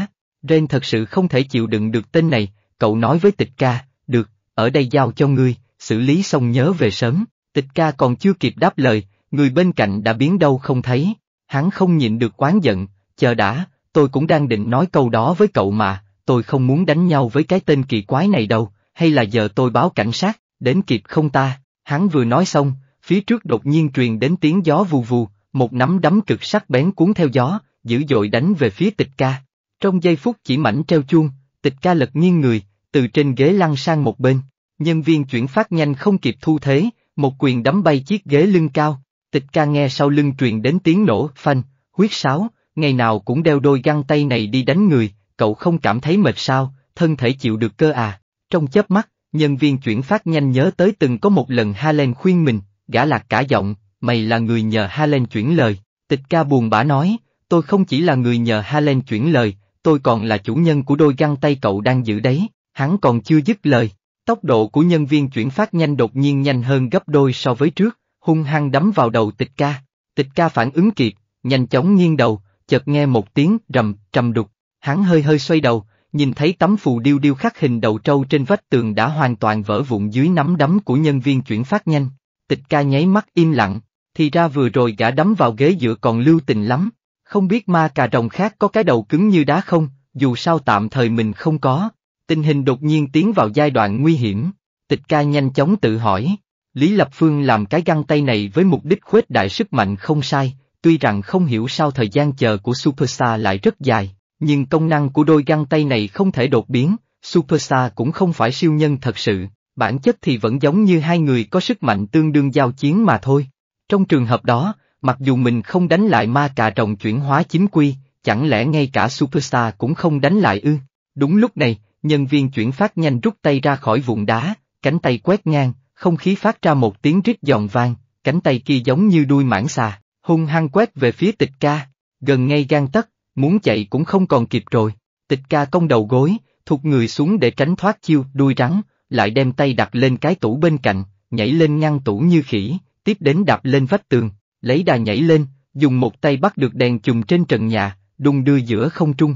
Ren thật sự không thể chịu đựng được tên này, cậu nói với tịch ca, được, ở đây giao cho ngươi, xử lý xong nhớ về sớm, tịch ca còn chưa kịp đáp lời, người bên cạnh đã biến đâu không thấy, hắn không nhịn được oán giận, chờ đã, tôi cũng đang định nói câu đó với cậu mà, tôi không muốn đánh nhau với cái tên kỳ quái này đâu, hay là giờ tôi báo cảnh sát, đến kịp không ta, hắn vừa nói xong, phía trước đột nhiên truyền đến tiếng gió vù vù, một nắm đấm cực sắc bén cuốn theo gió, dữ dội đánh về phía tịch ca. Trong giây phút chỉ mảnh treo chuông, tịch ca lật nghiêng người, từ trên ghế lăn sang một bên, Nhân viên chuyển phát nhanh không kịp thu thế, một quyền đấm bay chiếc ghế lưng cao, tịch ca nghe sau lưng truyền đến tiếng nổ, phanh, huyết sáo, ngày nào cũng đeo đôi găng tay này đi đánh người, cậu không cảm thấy mệt sao, thân thể chịu được cơ à. Trong chớp mắt, nhân viên chuyển phát nhanh nhớ tới từng có một lần Halen khuyên mình, gã lạc cả giọng, mày là người nhờ Halen chuyển lời, tịch ca buồn bã nói, tôi không chỉ là người nhờ Halen chuyển lời, tôi còn là chủ nhân của đôi găng tay cậu đang giữ đấy, hắn còn chưa dứt lời, Tốc độ của nhân viên chuyển phát nhanh đột nhiên nhanh hơn gấp đôi so với trước, hung hăng đấm vào đầu tịch ca. Tịch ca phản ứng kịp, nhanh chóng nghiêng đầu, chợt nghe một tiếng rầm, trầm đục. Hắn hơi hơi xoay đầu, nhìn thấy tấm phù điêu điêu khắc hình đầu trâu trên vách tường đã hoàn toàn vỡ vụn dưới nắm đấm của nhân viên chuyển phát nhanh. Tịch ca nháy mắt im lặng, thì ra vừa rồi gã đấm vào ghế giữa còn lưu tình lắm. Không biết ma cà rồng khác có cái đầu cứng như đá không, dù sao tạm thời mình không có, Tình hình đột nhiên tiến vào giai đoạn nguy hiểm, tịch ca nhanh chóng tự hỏi. Lý Lập Phương làm cái găng tay này với mục đích khuếch đại sức mạnh không sai, tuy rằng không hiểu sao thời gian chờ của Superstar lại rất dài, nhưng công năng của đôi găng tay này không thể đột biến, Superstar cũng không phải siêu nhân thật sự, bản chất thì vẫn giống như hai người có sức mạnh tương đương giao chiến mà thôi. Trong trường hợp đó, mặc dù mình không đánh lại ma cà rồng chuyển hóa chính quy, chẳng lẽ ngay cả Superstar cũng không đánh lại ư? Đúng lúc này, nhân viên chuyển phát nhanh rút tay ra khỏi vụn đá, cánh tay quét ngang, không khí phát ra một tiếng rít giòn vang, cánh tay kia giống như đuôi mãng xà, hung hăng quét về phía tịch ca, gần ngay gan tất, muốn chạy cũng không còn kịp rồi, tịch ca cong đầu gối, thụt người xuống để tránh thoát chiêu đuôi rắn, lại đem tay đặt lên cái tủ bên cạnh, nhảy lên ngăn tủ như khỉ, tiếp đến đạp lên vách tường, lấy đà nhảy lên, dùng một tay bắt được đèn chùm trên trần nhà, đung đưa giữa không trung.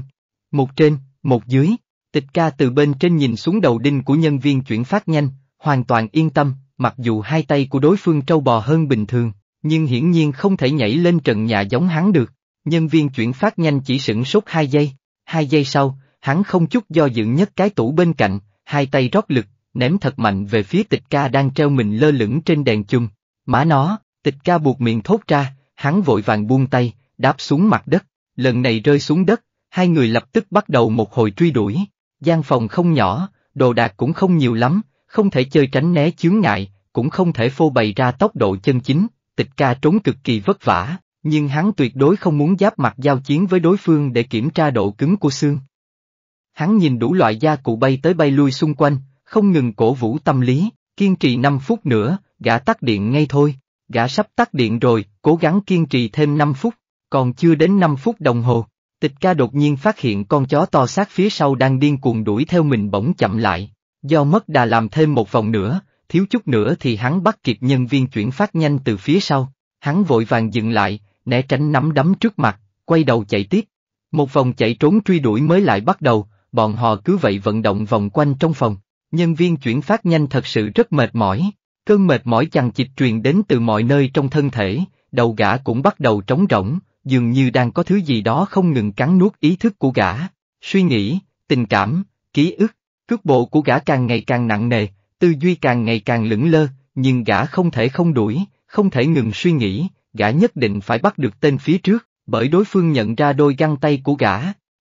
Một trên, một dưới, Tịch ca từ bên trên nhìn xuống đầu đinh của nhân viên chuyển phát nhanh, hoàn toàn yên tâm, mặc dù hai tay của đối phương trâu bò hơn bình thường, nhưng hiển nhiên không thể nhảy lên trần nhà giống hắn được. Nhân viên chuyển phát nhanh chỉ sửng sốt hai giây, hai giây sau, hắn không chút do dự nhất cái tủ bên cạnh, hai tay rót lực, ném thật mạnh về phía tịch ca đang treo mình lơ lửng trên đèn chung. Má nó, tịch ca buộc miệng thốt ra, hắn vội vàng buông tay, đáp xuống mặt đất, lần này rơi xuống đất, hai người lập tức bắt đầu một hồi truy đuổi gian phòng không nhỏ, đồ đạc cũng không nhiều lắm, không thể chơi tránh né chướng ngại, cũng không thể phô bày ra tốc độ chân chính, tịch ca trốn cực kỳ vất vả, nhưng hắn tuyệt đối không muốn giáp mặt giao chiến với đối phương để kiểm tra độ cứng của xương. Hắn nhìn đủ loại da cụ bay tới bay lui xung quanh, không ngừng cổ vũ tâm lý, kiên trì 5 phút nữa, gã tắt điện ngay thôi, gã sắp tắt điện rồi, cố gắng kiên trì thêm 5 phút, còn chưa đến 5 phút đồng hồ. Tịch ca đột nhiên phát hiện con chó to sát phía sau đang điên cuồng đuổi theo mình bỗng chậm lại, do mất đà làm thêm một vòng nữa, thiếu chút nữa thì hắn bắt kịp nhân viên chuyển phát nhanh từ phía sau, hắn vội vàng dừng lại, né tránh nắm đấm trước mặt, quay đầu chạy tiếp. Một vòng chạy trốn truy đuổi mới lại bắt đầu, bọn họ cứ vậy vận động vòng quanh trong phòng, nhân viên chuyển phát nhanh thật sự rất mệt mỏi, cơn mệt mỏi chằng chịt truyền đến từ mọi nơi trong thân thể, đầu gã cũng bắt đầu trống rỗng, dường như đang có thứ gì đó không ngừng cắn nuốt ý thức của gã, suy nghĩ, tình cảm, ký ức, cước bộ của gã càng ngày càng nặng nề, tư duy càng ngày càng lững lơ, nhưng gã không thể không đuổi, không thể ngừng suy nghĩ, gã nhất định phải bắt được tên phía trước, bởi đối phương nhận ra đôi găng tay của gã,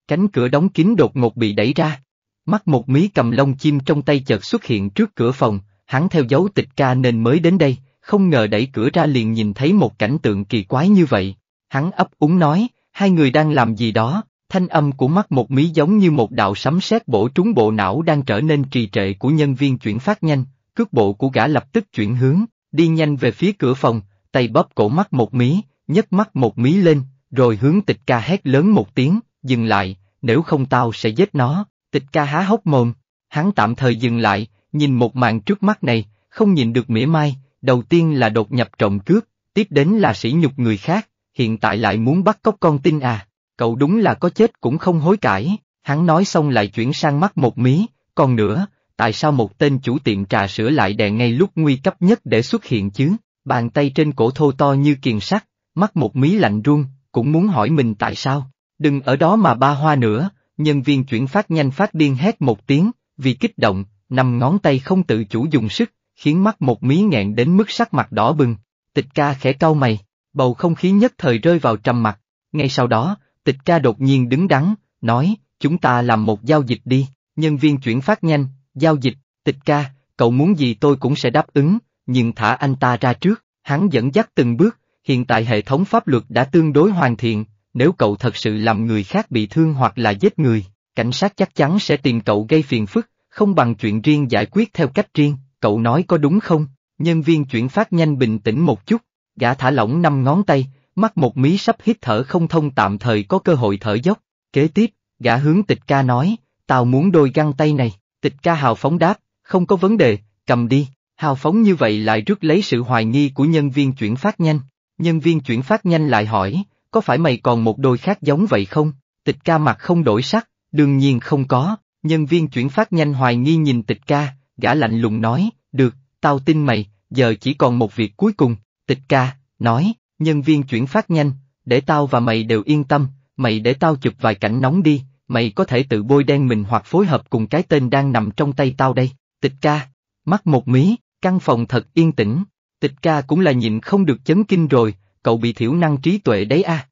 cánh cửa đóng kín đột ngột bị đẩy ra. Mắt một mí cầm lông chim trong tay chợt xuất hiện trước cửa phòng, hắn theo dấu tịch ca nên mới đến đây, không ngờ đẩy cửa ra liền nhìn thấy một cảnh tượng kỳ quái như vậy, Hắn ấp úng nói, hai người đang làm gì đó, thanh âm của mắt một mí giống như một đạo sấm sét bổ trúng bộ não đang trở nên trì trệ của nhân viên chuyển phát nhanh, cước bộ của gã lập tức chuyển hướng, đi nhanh về phía cửa phòng, tay bóp cổ mắt một mí, nhấc mắt một mí lên, rồi hướng tịch ca hét lớn một tiếng, dừng lại, nếu không tao sẽ giết nó, tịch ca há hốc mồm, hắn tạm thời dừng lại, nhìn một màn trước mắt này, không nhìn được mỉa mai, đầu tiên là đột nhập trộm cướp, tiếp đến là sỉ nhục người khác, hiện tại lại muốn bắt cóc con tin à, cậu đúng là có chết cũng không hối cải, hắn nói xong lại chuyển sang mắt một mí, còn nữa, tại sao một tên chủ tiệm trà sữa lại đè ngay lúc nguy cấp nhất để xuất hiện chứ, bàn tay trên cổ thô to như kiền sắt, mắt một mí lạnh run, cũng muốn hỏi mình tại sao, đừng ở đó mà ba hoa nữa, nhân viên chuyển phát nhanh phát điên hét một tiếng, vì kích động, năm ngón tay không tự chủ dùng sức, khiến mắt một mí nghẹn đến mức sắc mặt đỏ bừng, tịch ca khẽ cau mày, Bầu không khí nhất thời rơi vào trầm mặc. Ngay sau đó, tịch ca đột nhiên đứng đắn, nói, chúng ta làm một giao dịch đi, nhân viên chuyển phát nhanh, giao dịch, tịch ca, cậu muốn gì tôi cũng sẽ đáp ứng, nhưng thả anh ta ra trước, hắn dẫn dắt từng bước, hiện tại hệ thống pháp luật đã tương đối hoàn thiện, nếu cậu thật sự làm người khác bị thương hoặc là giết người, cảnh sát chắc chắn sẽ tìm cậu gây phiền phức, không bằng chuyện riêng giải quyết theo cách riêng, cậu nói có đúng không? Nhân viên chuyển phát nhanh bình tĩnh một chút, gã thả lỏng năm ngón tay, mắt một mí sắp hít thở không thông tạm thời có cơ hội thở dốc. Kế tiếp, gã hướng tịch ca nói, tao muốn đôi găng tay này, tịch ca hào phóng đáp, không có vấn đề, cầm đi. Hào phóng như vậy lại rước lấy sự hoài nghi của nhân viên chuyển phát nhanh. Nhân viên chuyển phát nhanh lại hỏi, có phải mày còn một đôi khác giống vậy không? Tịch ca mặt không đổi sắc, đương nhiên không có. Nhân viên chuyển phát nhanh hoài nghi nhìn tịch ca, gã lạnh lùng nói, được, tao tin mày, giờ chỉ còn một việc cuối cùng, Tịch ca, nói, nhân viên chuyển phát nhanh, để tao và mày đều yên tâm, mày để tao chụp vài cảnh nóng đi, mày có thể tự bôi đen mình hoặc phối hợp cùng cái tên đang nằm trong tay tao đây. Tịch ca, mắt một mí, căn phòng thật yên tĩnh, tịch ca cũng là nhịn không được chấn kinh rồi, cậu bị thiểu năng trí tuệ đấy À.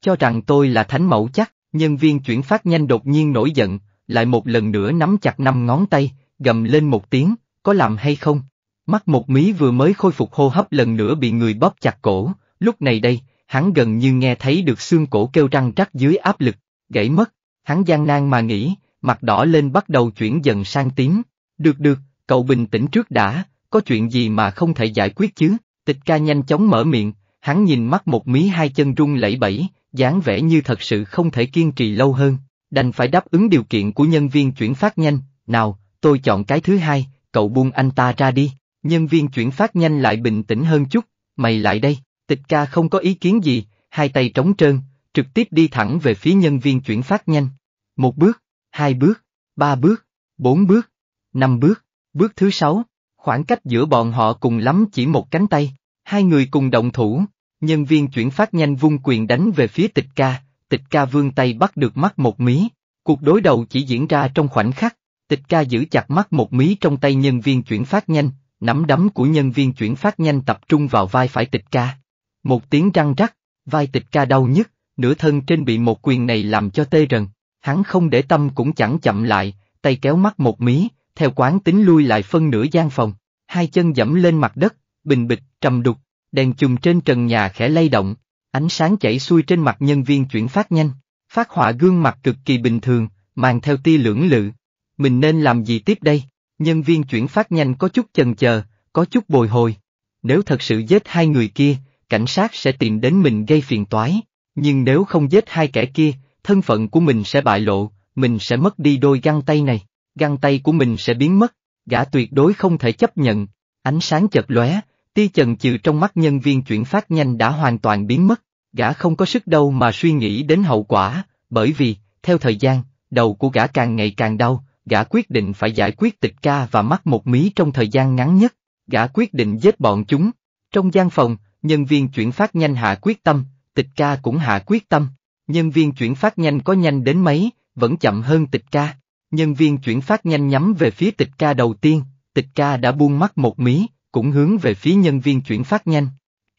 Cho rằng tôi là thánh mẫu chắc, nhân viên chuyển phát nhanh đột nhiên nổi giận, lại một lần nữa nắm chặt năm ngón tay, gầm lên một tiếng, có làm hay không, Mắt một mí vừa mới khôi phục hô hấp lần nữa bị người bóp chặt cổ, lúc này đây, hắn gần như nghe thấy được xương cổ kêu răng rắc dưới áp lực, gãy mất, hắn gian nan mà nghĩ, mặt đỏ lên bắt đầu chuyển dần sang tím. Được được, cậu bình tĩnh trước đã, có chuyện gì mà không thể giải quyết chứ, tịch ca nhanh chóng mở miệng, hắn nhìn mắt một mí hai chân rung lẩy bẩy, dáng vẻ như thật sự không thể kiên trì lâu hơn, đành phải đáp ứng điều kiện của nhân viên chuyển phát nhanh, nào, tôi chọn cái thứ hai, cậu buông anh ta ra đi. Nhân viên chuyển phát nhanh lại bình tĩnh hơn chút, mày lại đây, tịch ca không có ý kiến gì, hai tay trống trơn, trực tiếp đi thẳng về phía nhân viên chuyển phát nhanh. Một bước, hai bước, ba bước, bốn bước, năm bước, bước thứ sáu, khoảng cách giữa bọn họ cùng lắm chỉ một cánh tay, hai người cùng động thủ, nhân viên chuyển phát nhanh vung quyền đánh về phía tịch ca, tịch ca vương tay bắt được mắt một mí, cuộc đối đầu chỉ diễn ra trong khoảnh khắc, tịch ca giữ chặt mắt một mí trong tay nhân viên chuyển phát nhanh, Nắm đấm của nhân viên chuyển phát nhanh tập trung vào vai phải tịch ca. Một tiếng răng rắc, vai tịch ca đau nhức, nửa thân trên bị một quyền này làm cho tê rần. Hắn không để tâm cũng chẳng chậm lại, tay kéo mắt một mí, theo quán tính lui lại phân nửa gian phòng. Hai chân dẫm lên mặt đất, bình bịch, trầm đục, đèn chùm trên trần nhà khẽ lay động, ánh sáng chảy xuôi trên mặt nhân viên chuyển phát nhanh. Phát họa gương mặt cực kỳ bình thường, mang theo tia lưỡng lự. Mình nên làm gì tiếp đây? Nhân viên chuyển phát nhanh có chút chần chờ, có chút bồi hồi. Nếu thật sự giết hai người kia, cảnh sát sẽ tìm đến mình gây phiền toái. Nhưng nếu không giết hai kẻ kia, thân phận của mình sẽ bại lộ, mình sẽ mất đi đôi găng tay này, găng tay của mình sẽ biến mất, gã tuyệt đối không thể chấp nhận. Ánh sáng chật lóe, tia chần chừ trong mắt nhân viên chuyển phát nhanh đã hoàn toàn biến mất, gã không có sức đâu mà suy nghĩ đến hậu quả, bởi vì, theo thời gian, đầu của gã càng ngày càng đau, gã quyết định phải giải quyết tịch ca và mắt một mí trong thời gian ngắn nhất, gã quyết định giết bọn chúng. Trong gian phòng, nhân viên chuyển phát nhanh hạ quyết tâm, tịch ca cũng hạ quyết tâm. Nhân viên chuyển phát nhanh có nhanh đến mấy, vẫn chậm hơn tịch ca. Nhân viên chuyển phát nhanh nhắm về phía tịch ca đầu tiên, tịch ca đã buông mắt một mí, cũng hướng về phía nhân viên chuyển phát nhanh.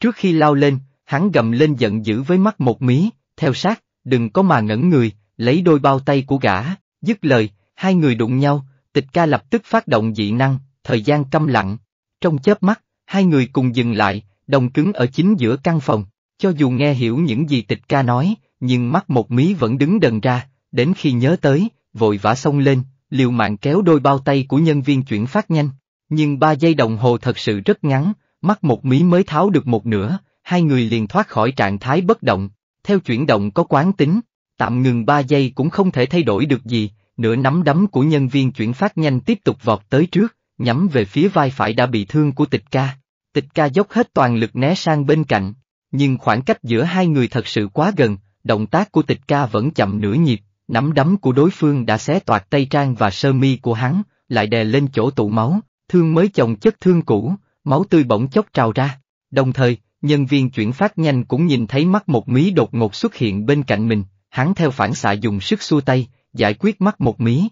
Trước khi lao lên, hắn gầm lên giận dữ với mắt một mí, theo sát, đừng có mà ngẩn người, lấy đôi bao tay của gã, dứt lời, Hai người đụng nhau, tịch ca lập tức phát động dị năng, thời gian câm lặng. Trong chớp mắt, hai người cùng dừng lại, đồng cứng ở chính giữa căn phòng. Cho dù nghe hiểu những gì tịch ca nói, nhưng mắt một mí vẫn đứng đần ra, đến khi nhớ tới, vội vã xông lên, liều mạng kéo đôi bao tay của nhân viên chuyển phát nhanh. Nhưng ba giây đồng hồ thật sự rất ngắn, mắt một mí mới tháo được một nửa, hai người liền thoát khỏi trạng thái bất động, theo chuyển động có quán tính, tạm ngừng ba giây cũng không thể thay đổi được gì, nửa nắm đấm của nhân viên chuyển phát nhanh tiếp tục vọt tới trước, nhắm về phía vai phải đã bị thương của tịch ca. Tịch ca dốc hết toàn lực né sang bên cạnh, nhưng khoảng cách giữa hai người thật sự quá gần, động tác của tịch ca vẫn chậm nửa nhịp, nắm đấm của đối phương đã xé toạc tay trang và sơ mi của hắn, lại đè lên chỗ tụ máu, thương mới chồng chất thương cũ, máu tươi bỗng chốc trào ra. Đồng thời, nhân viên chuyển phát nhanh cũng nhìn thấy mắt một mí đột ngột xuất hiện bên cạnh mình, hắn theo phản xạ dùng sức xua tay, giải quyết mắt một mí.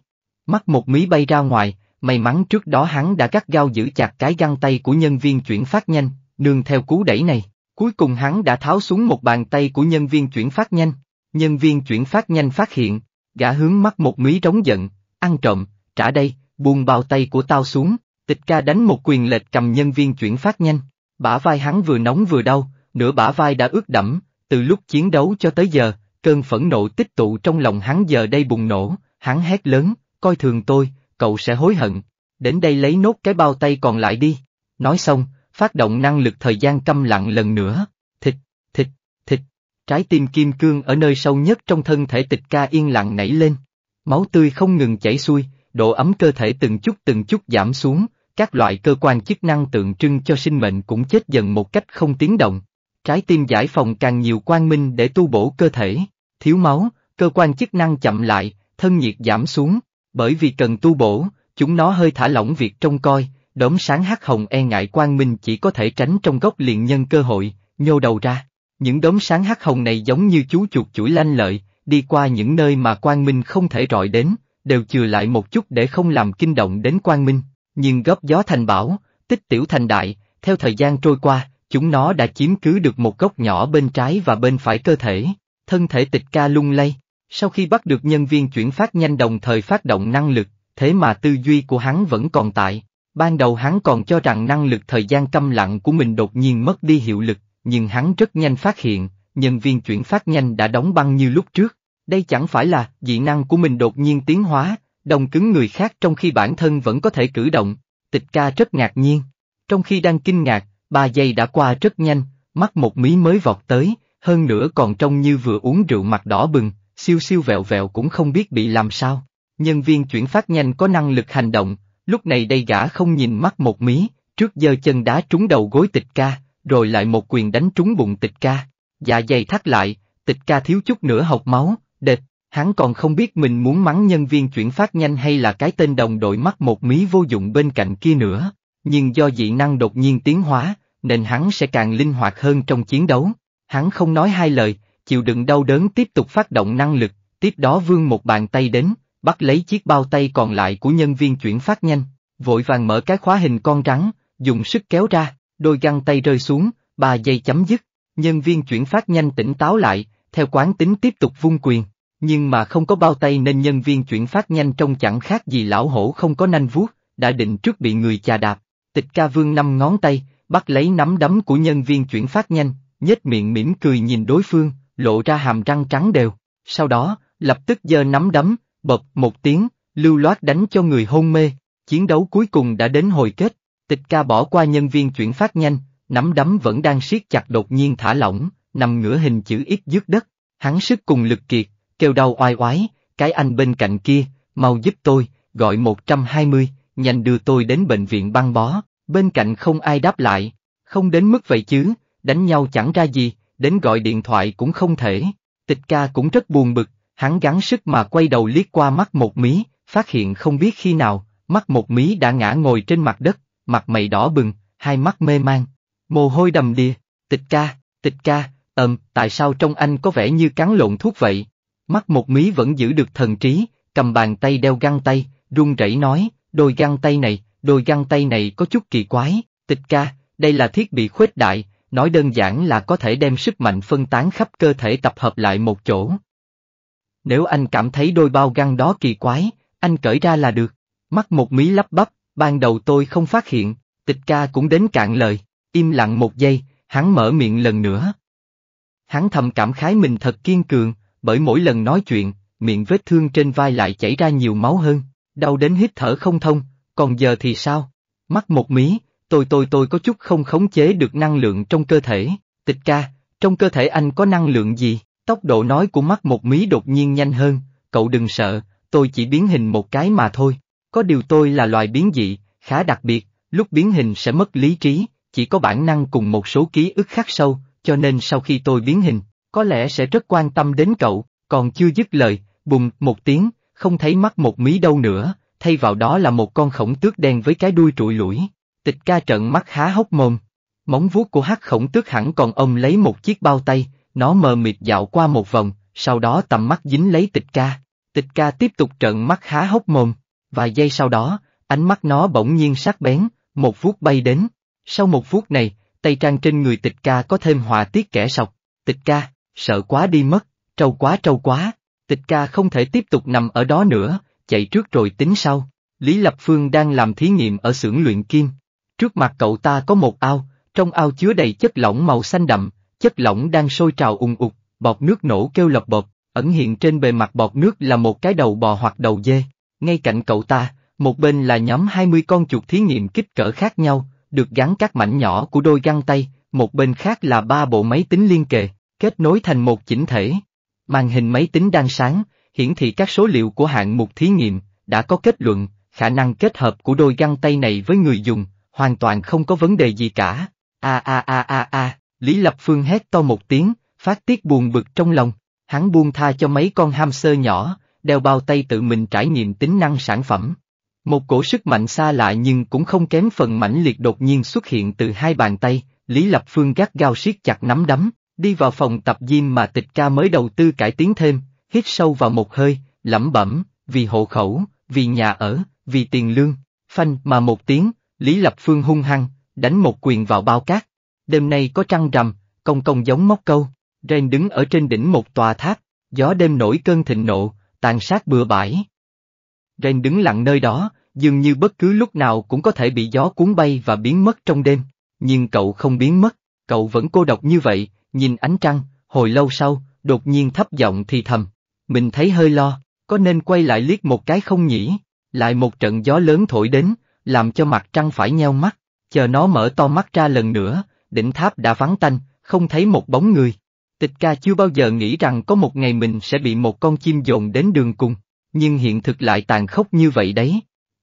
Mắt một mí bay ra ngoài, may mắn trước đó hắn đã gắt gao giữ chặt cái găng tay của nhân viên chuyển phát nhanh, nương theo cú đẩy này, cuối cùng hắn đã tháo xuống một bàn tay của nhân viên chuyển phát nhanh. Nhân viên chuyển phát nhanh phát hiện, gã hướng mắt một mí trống giận, ăn trộm, trả đây, buông bao tay của tao xuống, tịch ca đánh một quyền lệch cầm nhân viên chuyển phát nhanh, bả vai hắn vừa nóng vừa đau, nửa bả vai đã ướt đẫm, từ lúc chiến đấu cho tới giờ, cơn phẫn nộ tích tụ trong lòng hắn giờ đây bùng nổ, hắn hét lớn, coi thường tôi, cậu sẽ hối hận, đến đây lấy nốt cái bao tay còn lại đi. Nói xong, phát động năng lực thời gian câm lặng lần nữa, thịt, thịt, thịt, trái tim kim cương ở nơi sâu nhất trong thân thể tịch ca yên lặng nảy lên, máu tươi không ngừng chảy xuôi, độ ấm cơ thể từng chút từng chút giảm xuống, các loại cơ quan chức năng tượng trưng cho sinh mệnh cũng chết dần một cách không tiếng động. Trái tim giải phòng càng nhiều quang minh để tu bổ cơ thể thiếu máu, cơ quan chức năng chậm lại, thân nhiệt giảm xuống, bởi vì cần tu bổ, chúng nó hơi thả lỏng việc trông coi, đốm sáng hắc hồng e ngại quang minh chỉ có thể tránh trong góc liền nhân cơ hội, nhô đầu ra. Những đốm sáng hắc hồng này giống như chú chuột chuỗi lanh lợi, đi qua những nơi mà quang minh không thể rọi đến, đều chừa lại một chút để không làm kinh động đến quang minh, nhưng góp gió thành bão, tích tiểu thành đại, theo thời gian trôi qua, chúng nó đã chiếm cứ được một góc nhỏ bên trái và bên phải cơ thể thân thể tịch ca lung lay. Sau khi bắt được nhân viên chuyển phát nhanh đồng thời phát động năng lực, thế mà tư duy của hắn vẫn còn tại. Ban đầu hắn còn cho rằng năng lực thời gian câm lặng của mình đột nhiên mất đi hiệu lực, nhưng hắn rất nhanh phát hiện, nhân viên chuyển phát nhanh đã đóng băng như lúc trước. Đây chẳng phải là dị năng của mình đột nhiên tiến hóa, đồng cứng người khác trong khi bản thân vẫn có thể cử động. Tịch ca rất ngạc nhiên. Trong khi đang kinh ngạc, ba giây đã qua rất nhanh, mắt một mí mới vọt tới, hơn nữa còn trông như vừa uống rượu mặt đỏ bừng, siêu siêu vẹo vẹo cũng không biết bị làm sao. Nhân viên chuyển phát nhanh có năng lực hành động, lúc này đây gã không nhìn mắt một mí, trước giờ chân đá trúng đầu gối tịch ca, rồi lại một quyền đánh trúng bụng tịch ca. Dạ dày thắt lại, tịch ca thiếu chút nữa học máu, đệt, hắn còn không biết mình muốn mắng nhân viên chuyển phát nhanh hay là cái tên đồng đội mắt một mí vô dụng bên cạnh kia nữa. Nhưng do dị năng đột nhiên tiến hóa, nên hắn sẽ càng linh hoạt hơn trong chiến đấu. Hắn không nói hai lời, chịu đựng đau đớn tiếp tục phát động năng lực, tiếp đó vương một bàn tay đến, bắt lấy chiếc bao tay còn lại của nhân viên chuyển phát nhanh, vội vàng mở cái khóa hình con rắn, dùng sức kéo ra, đôi găng tay rơi xuống, ba giây chấm dứt, nhân viên chuyển phát nhanh tỉnh táo lại, theo quán tính tiếp tục vung quyền, nhưng mà không có bao tay nên nhân viên chuyển phát nhanh trong chẳng khác gì lão hổ không có nanh vuốt, đã định trước bị người chà đạp, tịch ca vương năm ngón tay, bắt lấy nắm đấm của nhân viên chuyển phát nhanh, nhếch miệng mỉm cười nhìn đối phương, lộ ra hàm răng trắng đều, sau đó, lập tức giơ nắm đấm, bập một tiếng, lưu loát đánh cho người hôn mê, chiến đấu cuối cùng đã đến hồi kết, tịch ca bỏ qua nhân viên chuyển phát nhanh, nắm đấm vẫn đang siết chặt đột nhiên thả lỏng, nằm ngửa hình chữ ít dứt đất, hắn sức cùng lực kiệt, kêu đau oai oái, cái anh bên cạnh kia, mau giúp tôi, gọi 120, nhanh đưa tôi đến bệnh viện băng bó, bên cạnh không ai đáp lại, không đến mức vậy chứ, đánh nhau chẳng ra gì, đến gọi điện thoại cũng không thể. Tịch ca cũng rất buồn bực, hắn gắng sức mà quay đầu liếc qua mắt một mí, phát hiện không biết khi nào, mắt một mí đã ngã ngồi trên mặt đất, mặt mày đỏ bừng, hai mắt mê man, mồ hôi đầm đìa, tịch ca, tịch ca, ầm, tại sao trong anh có vẻ như cắn lộn thuốc vậy? Mắt một mí vẫn giữ được thần trí, cầm bàn tay đeo găng tay, run rẩy nói, đôi găng tay này, đôi găng tay này có chút kỳ quái, tịch ca, đây là thiết bị khuếch đại, Nói đơn giản là có thể đem sức mạnh phân tán khắp cơ thể tập hợp lại một chỗ. Nếu anh cảm thấy đôi bao găng đó kỳ quái, anh cởi ra là được. Mắt một mí lắp bắp, ban đầu tôi không phát hiện, tịch ca cũng đến cạn lời, im lặng một giây, hắn mở miệng lần nữa. Hắn thầm cảm khái mình thật kiên cường, bởi mỗi lần nói chuyện, miệng vết thương trên vai lại chảy ra nhiều máu hơn, đau đến hít thở không thông, còn giờ thì sao? Mắt một mí, tôi tôi tôi có chút không khống chế được năng lượng trong cơ thể, tịch ca, trong cơ thể anh có năng lượng gì, tốc độ nói của mắt một mí đột nhiên nhanh hơn, cậu đừng sợ, tôi chỉ biến hình một cái mà thôi, có điều tôi là loài biến dị, khá đặc biệt, lúc biến hình sẽ mất lý trí, chỉ có bản năng cùng một số ký ức khác sâu, cho nên sau khi tôi biến hình, có lẽ sẽ rất quan tâm đến cậu, còn chưa dứt lời, bùm một tiếng, không thấy mắt một mí đâu nữa, thay vào đó là một con khổng tước đen với cái đuôi trụi lũi. Tịch ca trợn mắt há hốc mồm. Móng vuốt của hắc khổng tước hẳn còn ôm lấy một chiếc bao tay, nó mờ mịt dạo qua một vòng, sau đó tầm mắt dính lấy tịch ca. Tịch ca tiếp tục trợn mắt há hốc mồm. Vài giây sau đó, ánh mắt nó bỗng nhiên sắc bén, một vuốt bay đến. Sau một phút này, tay trang trên người tịch ca có thêm họa tiết kẻ sọc. Tịch ca, sợ quá đi mất, trâu quá trâu quá. Tịch ca không thể tiếp tục nằm ở đó nữa, chạy trước rồi tính sau. Lý Lập Phương đang làm thí nghiệm ở xưởng luyện kim, Trước mặt cậu ta có một ao, trong ao chứa đầy chất lỏng màu xanh đậm, chất lỏng đang sôi trào ùng ục, bọt nước nổ kêu lập bọt, ẩn hiện trên bề mặt bọt nước là một cái đầu bò hoặc đầu dê. Ngay cạnh cậu ta, một bên là nhóm 20 con chuột thí nghiệm kích cỡ khác nhau, được gắn các mảnh nhỏ của đôi găng tay, một bên khác là ba bộ máy tính liên kề, kết nối thành một chỉnh thể. Màn hình máy tính đang sáng, hiển thị các số liệu của hạng mục thí nghiệm, đã có kết luận, khả năng kết hợp của đôi găng tay này với người dùng, hoàn toàn không có vấn đề gì cả. A a a a a, Lý Lập Phương hét to một tiếng, phát tiết buồn bực trong lòng, hắn buông tha cho mấy con hamster nhỏ, đeo bao tay tự mình trải nghiệm tính năng sản phẩm. Một cổ sức mạnh xa lạ nhưng cũng không kém phần mãnh liệt đột nhiên xuất hiện từ hai bàn tay, Lý Lập Phương gắt gao siết chặt nắm đấm, đi vào phòng tập gym mà tịch ca mới đầu tư cải tiến thêm, hít sâu vào một hơi, lẩm bẩm, vì hộ khẩu, vì nhà ở, vì tiền lương, phanh mà một tiếng, Lý Lập Phương hung hăng, đánh một quyền vào bao cát. Đêm nay có trăng rằm, công công giống móc câu. Ren đứng ở trên đỉnh một tòa tháp, gió đêm nổi cơn thịnh nộ, tàn sát bừa bãi. Ren đứng lặng nơi đó, dường như bất cứ lúc nào cũng có thể bị gió cuốn bay và biến mất trong đêm. Nhưng cậu không biến mất, cậu vẫn cô độc như vậy, nhìn ánh trăng, hồi lâu sau, đột nhiên thấp giọng thì thầm. Mình thấy hơi lo, có nên quay lại liếc một cái không nhỉ? Lại một trận gió lớn thổi đến, làm cho mặt trăng phải nheo mắt, chờ nó mở to mắt ra lần nữa, đỉnh tháp đã vắng tanh, không thấy một bóng người. Tịch ca chưa bao giờ nghĩ rằng có một ngày mình sẽ bị một con chim dồn đến đường cùng, nhưng hiện thực lại tàn khốc như vậy đấy.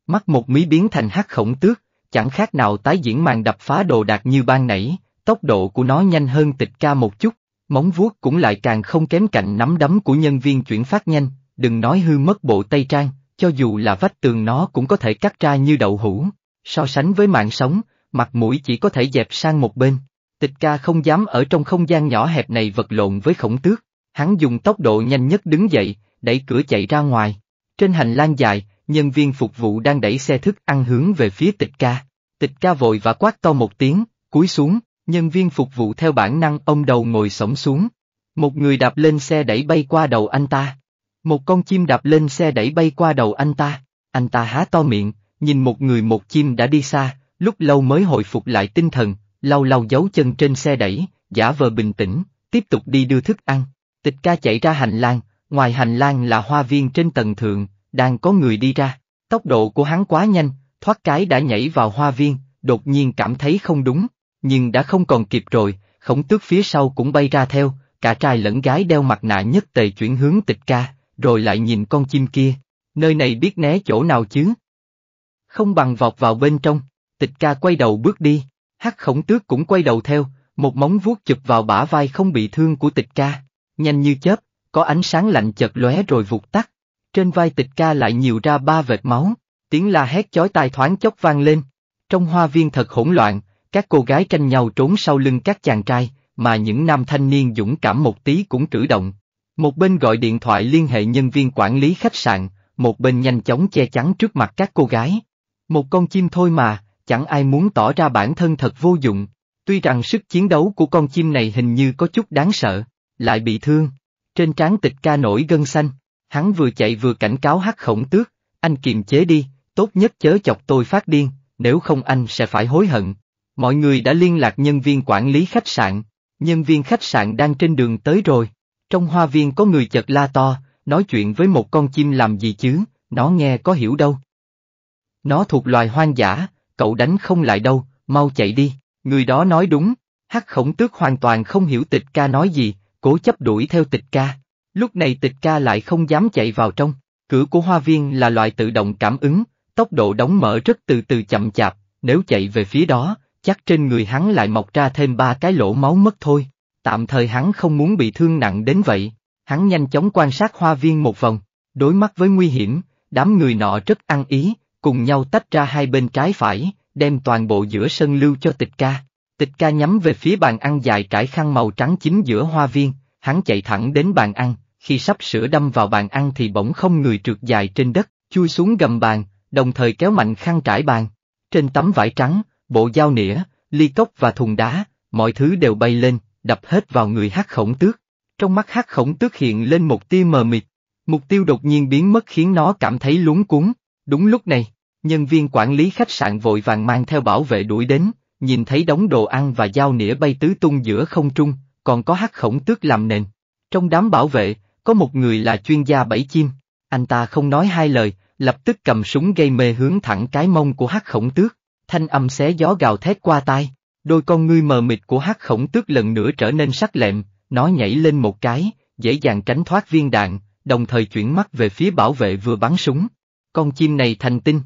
Mắt một mí biến thành hắc khổng tước, chẳng khác nào tái diễn màn đập phá đồ đạc như ban nãy, tốc độ của nó nhanh hơn tịch ca một chút, móng vuốt cũng lại càng không kém cạnh nắm đấm của nhân viên chuyển phát nhanh, đừng nói hư mất bộ tây trang, cho dù là vách tường nó cũng có thể cắt ra như đậu hũ. So sánh với mạng sống, mặt mũi chỉ có thể dẹp sang một bên. Tịch ca không dám ở trong không gian nhỏ hẹp này vật lộn với khổng tước, hắn dùng tốc độ nhanh nhất đứng dậy, đẩy cửa chạy ra ngoài. Trên hành lang dài, nhân viên phục vụ đang đẩy xe thức ăn hướng về phía tịch ca. Tịch ca vội và quát to một tiếng, cúi xuống, nhân viên phục vụ theo bản năng ông đầu ngồi sổng xuống. Một người đạp lên xe đẩy bay qua đầu anh ta. Một con chim đạp lên xe đẩy bay qua đầu anh ta, anh ta há to miệng, nhìn một người một chim đã đi xa, lúc lâu mới hồi phục lại tinh thần, lau lau giấu chân trên xe đẩy, giả vờ bình tĩnh, tiếp tục đi đưa thức ăn. Tịch ca chạy ra hành lang, ngoài hành lang là hoa viên trên tầng thượng, đang có người đi ra, tốc độ của hắn quá nhanh, thoát cái đã nhảy vào hoa viên, đột nhiên cảm thấy không đúng, nhưng đã không còn kịp rồi, khổng tước phía sau cũng bay ra theo, cả trai lẫn gái đeo mặt nạ nhất tề chuyển hướng tịch ca, rồi lại nhìn con chim kia, nơi này biết né chỗ nào chứ. Không bằng vọt vào bên trong, tịch ca quay đầu bước đi, hắc khổng tước cũng quay đầu theo, một móng vuốt chụp vào bả vai không bị thương của tịch ca, nhanh như chớp, có ánh sáng lạnh chợt lóe rồi vụt tắt, trên vai tịch ca lại nhiều ra ba vệt máu, tiếng la hét chói tai thoáng chốc vang lên, trong hoa viên thật hỗn loạn, các cô gái tranh nhau trốn sau lưng các chàng trai, mà những nam thanh niên dũng cảm một tí cũng cử động, một bên gọi điện thoại liên hệ nhân viên quản lý khách sạn, một bên nhanh chóng che chắn trước mặt các cô gái. Một con chim thôi mà, chẳng ai muốn tỏ ra bản thân thật vô dụng. Tuy rằng sức chiến đấu của con chim này hình như có chút đáng sợ, lại bị thương. Trên trán tịch ca nổi gân xanh, hắn vừa chạy vừa cảnh cáo hắc khổng tước, anh kiềm chế đi, tốt nhất chớ chọc tôi phát điên, nếu không anh sẽ phải hối hận. Mọi người đã liên lạc nhân viên quản lý khách sạn, nhân viên khách sạn đang trên đường tới rồi. Trong hoa viên có người chợt la to, nói chuyện với một con chim làm gì chứ, nó nghe có hiểu đâu. Nó thuộc loài hoang dã, cậu đánh không lại đâu, mau chạy đi, người đó nói đúng, hắc khổng tước hoàn toàn không hiểu tịch ca nói gì, cố chấp đuổi theo tịch ca. Lúc này tịch ca lại không dám chạy vào trong, cửa của hoa viên là loại tự động cảm ứng, tốc độ đóng mở rất từ từ chậm chạp, nếu chạy về phía đó, chắc trên người hắn lại mọc ra thêm ba cái lỗ máu mất thôi tạm thời hắn không muốn bị thương nặng đến vậy, hắn nhanh chóng quan sát hoa viên một vòng, đối mắt với nguy hiểm, đám người nọ rất ăn ý, cùng nhau tách ra hai bên trái phải, đem toàn bộ giữa sân lưu cho tịch ca. Tịch ca nhắm về phía bàn ăn dài trải khăn màu trắng chính giữa hoa viên, hắn chạy thẳng đến bàn ăn, khi sắp sửa đâm vào bàn ăn thì bỗng không người trượt dài trên đất, chui xuống gầm bàn, đồng thời kéo mạnh khăn trải bàn. Trên tấm vải trắng, bộ dao nĩa, ly cốc và thùng đá, mọi thứ đều bay lên, đập hết vào người hắc khổng tước. Trong mắt hắc khổng tước hiện lên một tia mờ mịt, mục tiêu đột nhiên biến mất khiến nó cảm thấy lúng cuốn. Đúng lúc này, nhân viên quản lý khách sạn vội vàng mang theo bảo vệ đuổi đến, nhìn thấy đống đồ ăn và dao nĩa bay tứ tung giữa không trung, còn có hắc khổng tước làm nền. Trong đám bảo vệ, có một người là chuyên gia bẫy chim, anh ta không nói hai lời, lập tức cầm súng gây mê hướng thẳng cái mông của hắc khổng tước, thanh âm xé gió gào thét qua tai. Đôi con ngươi mờ mịt của hắc khổng tước lần nữa trở nên sắc lẹm, nó nhảy lên một cái, dễ dàng tránh thoát viên đạn, đồng thời chuyển mắt về phía bảo vệ vừa bắn súng. Con chim này thành tinh.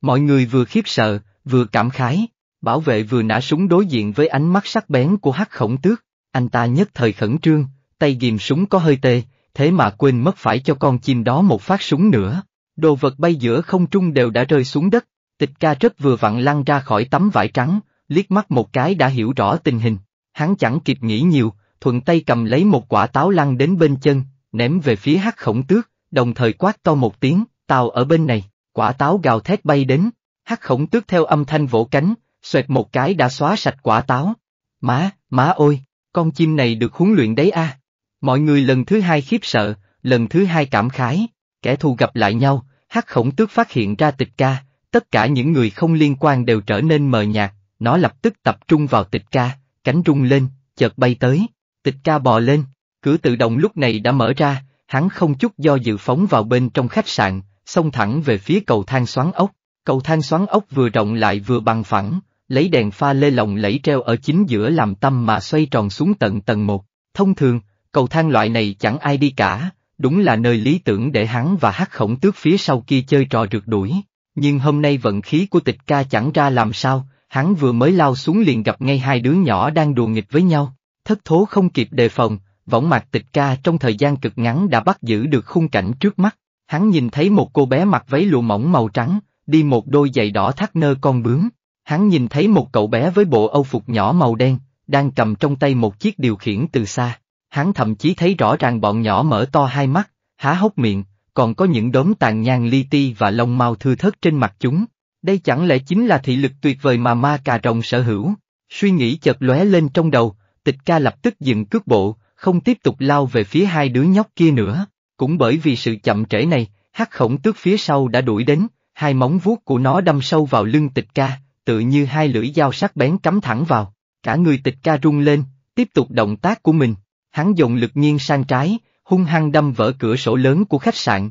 Mọi người vừa khiếp sợ, vừa cảm khái, bảo vệ vừa nã súng đối diện với ánh mắt sắc bén của hắc khổng tước, anh ta nhất thời khẩn trương, tay ghìm súng có hơi tê, thế mà quên mất phải cho con chim đó một phát súng nữa. Đồ vật bay giữa không trung đều đã rơi xuống đất, tịch ca rất vừa vặn lăn ra khỏi tấm vải trắng, liếc mắt một cái đã hiểu rõ tình hình, hắn chẳng kịp nghĩ nhiều, thuận tay cầm lấy một quả táo lăn đến bên chân, ném về phía hắc khổng tước, đồng thời quát to một tiếng, tàu ở bên này, quả táo gào thét bay đến, hắc khổng tước theo âm thanh vỗ cánh, xoẹt một cái đã xóa sạch quả táo. Má, má ôi, con chim này được huấn luyện đấy a. À. Mọi người lần thứ hai khiếp sợ, lần thứ hai cảm khái, kẻ thù gặp lại nhau, hắc khổng tước phát hiện ra tịch ca, tất cả những người không liên quan đều trở nên mờ nhạt, nó lập tức tập trung vào tịch ca, cánh rung lên, chợt bay tới, tịch ca bò lên, cửa tự động lúc này đã mở ra, hắn không chút do dự phóng vào bên trong khách sạn, xông thẳng về phía cầu thang xoắn ốc, cầu thang xoắn ốc vừa rộng lại vừa bằng phẳng, lấy đèn pha lê lồng lẫy treo ở chính giữa làm tâm mà xoay tròn xuống tận tầng một. Thông thường, cầu thang loại này chẳng ai đi cả, đúng là nơi lý tưởng để hắn và hát khổng tước phía sau kia chơi trò rượt đuổi. Nhưng hôm nay vận khí của tịch ca chẳng ra làm sao, hắn vừa mới lao xuống liền gặp ngay hai đứa nhỏ đang đùa nghịch với nhau, thất thố không kịp đề phòng, võng mạc tịch ca trong thời gian cực ngắn đã bắt giữ được khung cảnh trước mắt, hắn nhìn thấy một cô bé mặc váy lụa mỏng màu trắng, đi một đôi giày đỏ thắt nơ con bướm, hắn nhìn thấy một cậu bé với bộ âu phục nhỏ màu đen, đang cầm trong tay một chiếc điều khiển từ xa, hắn thậm chí thấy rõ ràng bọn nhỏ mở to hai mắt, há hốc miệng, còn có những đốm tàn nhang li ti và lông mau thưa thớt trên mặt chúng, đây chẳng lẽ chính là thị lực tuyệt vời mà ma cà rồng sở hữu? Suy nghĩ chợt lóe lên trong đầu, tịch ca lập tức dừng cước bộ, không tiếp tục lao về phía hai đứa nhóc kia nữa. Cũng bởi vì sự chậm trễ này, hắc khổng tước phía sau đã đuổi đến, hai móng vuốt của nó đâm sâu vào lưng tịch ca, tự như hai lưỡi dao sắc bén cắm thẳng vào. Cả người tịch ca rung lên, tiếp tục động tác của mình. Hắn dồn lực nghiêng sang trái, hung hăng đâm vỡ cửa sổ lớn của khách sạn.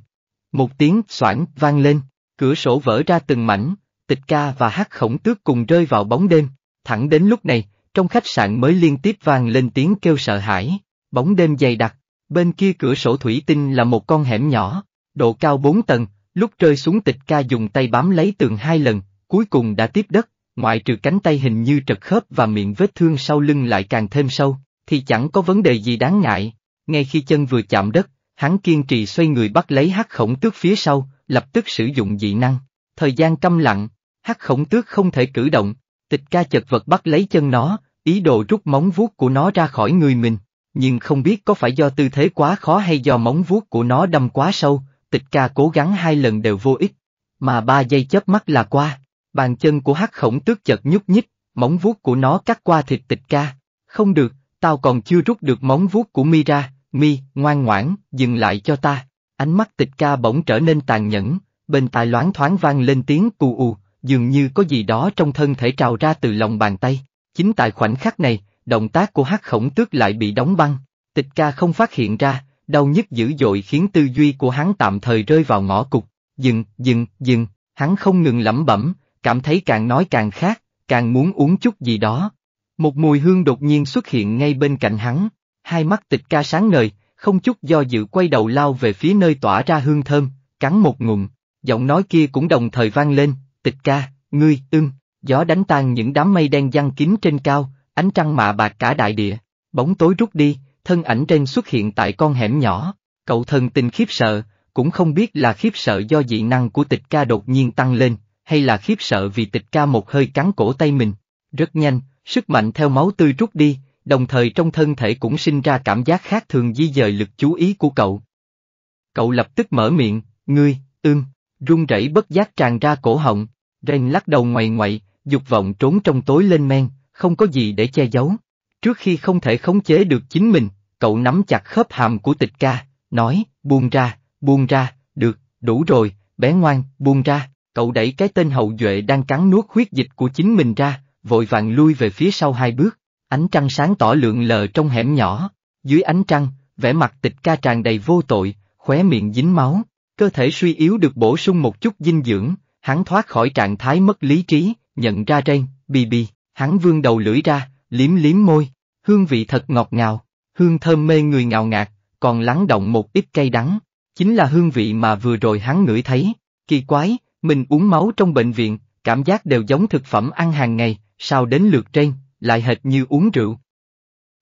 Một tiếng xoảng vang lên, Cửa sổ vỡ ra từng mảnh, tịch ca và hát khổng tước cùng rơi vào bóng đêm, thẳng đến lúc này, trong khách sạn mới liên tiếp vang lên tiếng kêu sợ hãi, bóng đêm dày đặc, bên kia cửa sổ thủy tinh là một con hẻm nhỏ, độ cao bốn tầng, lúc rơi xuống tịch ca dùng tay bám lấy tường hai lần, cuối cùng đã tiếp đất, ngoại trừ cánh tay hình như trật khớp và miệng vết thương sau lưng lại càng thêm sâu, thì chẳng có vấn đề gì đáng ngại, ngay khi chân vừa chạm đất, hắn kiên trì xoay người bắt lấy hát khổng tước phía sau, lập tức sử dụng dị năng. Thời gian câm lặng, hắc khổng tước không thể cử động, tịch ca chật vật bắt lấy chân nó, ý đồ rút móng vuốt của nó ra khỏi người mình, nhưng không biết có phải do tư thế quá khó hay do móng vuốt của nó đâm quá sâu, tịch ca cố gắng hai lần đều vô ích, mà ba giây chớp mắt là qua, bàn chân của hắc khổng tước chợt nhúc nhích, móng vuốt của nó cắt qua thịt tịch ca, không được, tao còn chưa rút được móng vuốt của mi ra, mi, ngoan ngoãn, dừng lại cho ta. Ánh mắt tịch ca bỗng trở nên tàn nhẫn, bên tai loáng thoáng vang lên tiếng cù ù, dường như có gì đó trong thân thể trào ra từ lòng bàn tay. Chính tại khoảnh khắc này, động tác của hắc khổng tước lại bị đóng băng. Tịch ca không phát hiện ra, đau nhức dữ dội khiến tư duy của hắn tạm thời rơi vào ngõ cục. Dừng, dừng, dừng, hắn không ngừng lẩm bẩm, cảm thấy càng nói càng khác, càng muốn uống chút gì đó. Một mùi hương đột nhiên xuất hiện ngay bên cạnh hắn, hai mắt tịch ca sáng ngời, không chút do dự quay đầu lao về phía nơi tỏa ra hương thơm, cắn một ngụm, giọng nói kia cũng đồng thời vang lên, tịch ca, ngươi, ưng, gió đánh tan những đám mây đen giăng kín trên cao, ánh trăng mạ bạc cả đại địa, bóng tối rút đi, thân ảnh trên xuất hiện tại con hẻm nhỏ, cậu thần tình khiếp sợ, cũng không biết là khiếp sợ do dị năng của tịch ca đột nhiên tăng lên, hay là khiếp sợ vì tịch ca một hơi cắn cổ tay mình. Rất nhanh, sức mạnh theo máu tươi rút đi, đồng thời trong thân thể cũng sinh ra cảm giác khác thường di dời lực chú ý của cậu. Cậu lập tức mở miệng, ngươi, ưm, run rẩy bất giác tràn ra cổ họng, Ren lắc đầu ngoài ngoại, dục vọng trốn trong tối lên men, không có gì để che giấu. Trước khi không thể khống chế được chính mình, cậu nắm chặt khớp hàm của tịch ca, nói, buông ra, buông ra, được, đủ rồi, bé ngoan, buông ra, cậu đẩy cái tên hậu duệ đang cắn nuốt huyết dịch của chính mình ra, vội vàng lui về phía sau hai bước. Ánh trăng sáng tỏ lượn lờ trong hẻm nhỏ, dưới ánh trăng, vẻ mặt tịch ca tràn đầy vô tội, khóe miệng dính máu, cơ thể suy yếu được bổ sung một chút dinh dưỡng, hắn thoát khỏi trạng thái mất lý trí, nhận ra Ren, bì bì, hắn vươn đầu lưỡi ra, liếm liếm môi, hương vị thật ngọt ngào, hương thơm mê người ngào ngạt, còn lắng động một ít cay đắng, chính là hương vị mà vừa rồi hắn ngửi thấy, kỳ quái, mình uống máu trong bệnh viện, cảm giác đều giống thực phẩm ăn hàng ngày, sao đến lượt Ren, lại hệt như uống rượu.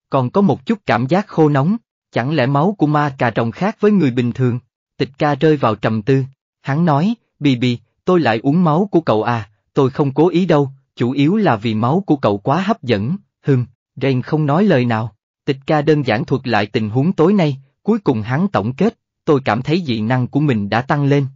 Còn có một chút cảm giác khô nóng, chẳng lẽ máu của ma cà rồng khác với người bình thường? Tịch ca rơi vào trầm tư, hắn nói, bì bì, tôi lại uống máu của cậu à, tôi không cố ý đâu, chủ yếu là vì máu của cậu quá hấp dẫn, hừm, Ren không nói lời nào. Tịch ca đơn giản thuật lại tình huống tối nay, cuối cùng hắn tổng kết, tôi cảm thấy dị năng của mình đã tăng lên.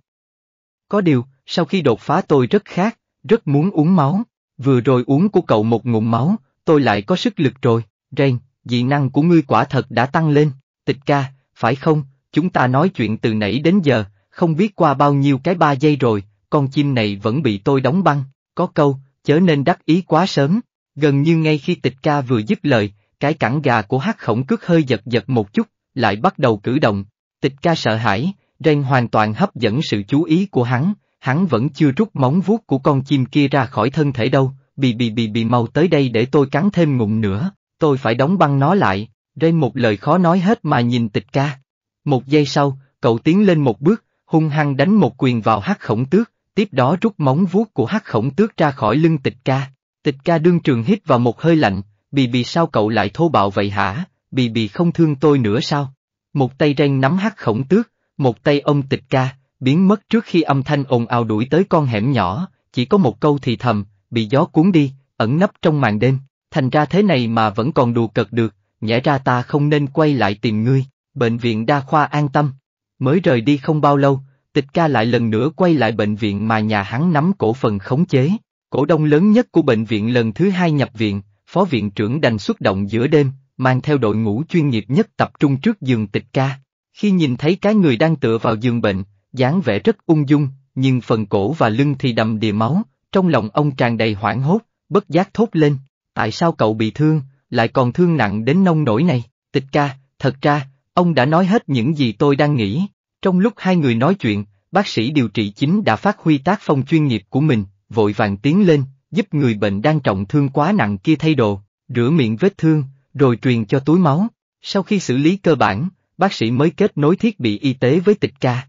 Có điều, sau khi đột phá tôi rất khác, rất muốn uống máu, vừa rồi uống của cậu một ngụm máu, tôi lại có sức lực rồi, Ren, dị năng của ngươi quả thật đã tăng lên, tịch ca, phải không, chúng ta nói chuyện từ nãy đến giờ, không biết qua bao nhiêu cái ba giây rồi, con chim này vẫn bị tôi đóng băng, có câu, chớ nên đắc ý quá sớm, gần như ngay khi tịch ca vừa dứt lời, cái cẳng gà của hắc khổng cước hơi giật giật một chút, lại bắt đầu cử động, tịch ca sợ hãi, Ren hoàn toàn hấp dẫn sự chú ý của hắn, hắn vẫn chưa rút móng vuốt của con chim kia ra khỏi thân thể đâu, bì bì bì bì mau tới đây để tôi cắn thêm ngụm nữa, tôi phải đóng băng nó lại, rên một lời khó nói hết mà nhìn tịch ca. Một giây sau, cậu tiến lên một bước, hung hăng đánh một quyền vào hắc khổng tước, tiếp đó rút móng vuốt của hắc khổng tước ra khỏi lưng tịch ca. Tịch ca đương trường hít vào một hơi lạnh, bì bì sao cậu lại thô bạo vậy hả, bì bì không thương tôi nữa sao? Một tay ren nắm hắc khổng tước, một tay ông tịch ca, biến mất trước khi âm thanh ồn ào đuổi tới con hẻm nhỏ, chỉ có một câu thì thầm, bị gió cuốn đi, ẩn nấp trong màn đêm, thành ra thế này mà vẫn còn đùa cợt được, nhẽ ra ta không nên quay lại tìm ngươi, bệnh viện đa khoa an tâm. Mới rời đi không bao lâu, tịch ca lại lần nữa quay lại bệnh viện mà nhà hắn nắm cổ phần khống chế. Cổ đông lớn nhất của bệnh viện lần thứ hai nhập viện, phó viện trưởng đành xuất động giữa đêm, mang theo đội ngũ chuyên nghiệp nhất tập trung trước giường tịch ca. Khi nhìn thấy cái người đang tựa vào giường bệnh, dáng vẻ rất ung dung, nhưng phần cổ và lưng thì đầm đìa máu, trong lòng ông tràn đầy hoảng hốt, bất giác thốt lên, tại sao cậu bị thương, lại còn thương nặng đến nông nổi này, tịch ca, thật ra, ông đã nói hết những gì tôi đang nghĩ. Trong lúc hai người nói chuyện, bác sĩ điều trị chính đã phát huy tác phong chuyên nghiệp của mình, vội vàng tiến lên, giúp người bệnh đang trọng thương quá nặng kia thay đồ, rửa miệng vết thương, rồi truyền cho túi máu. Sau khi xử lý cơ bản, bác sĩ mới kết nối thiết bị y tế với tịch ca.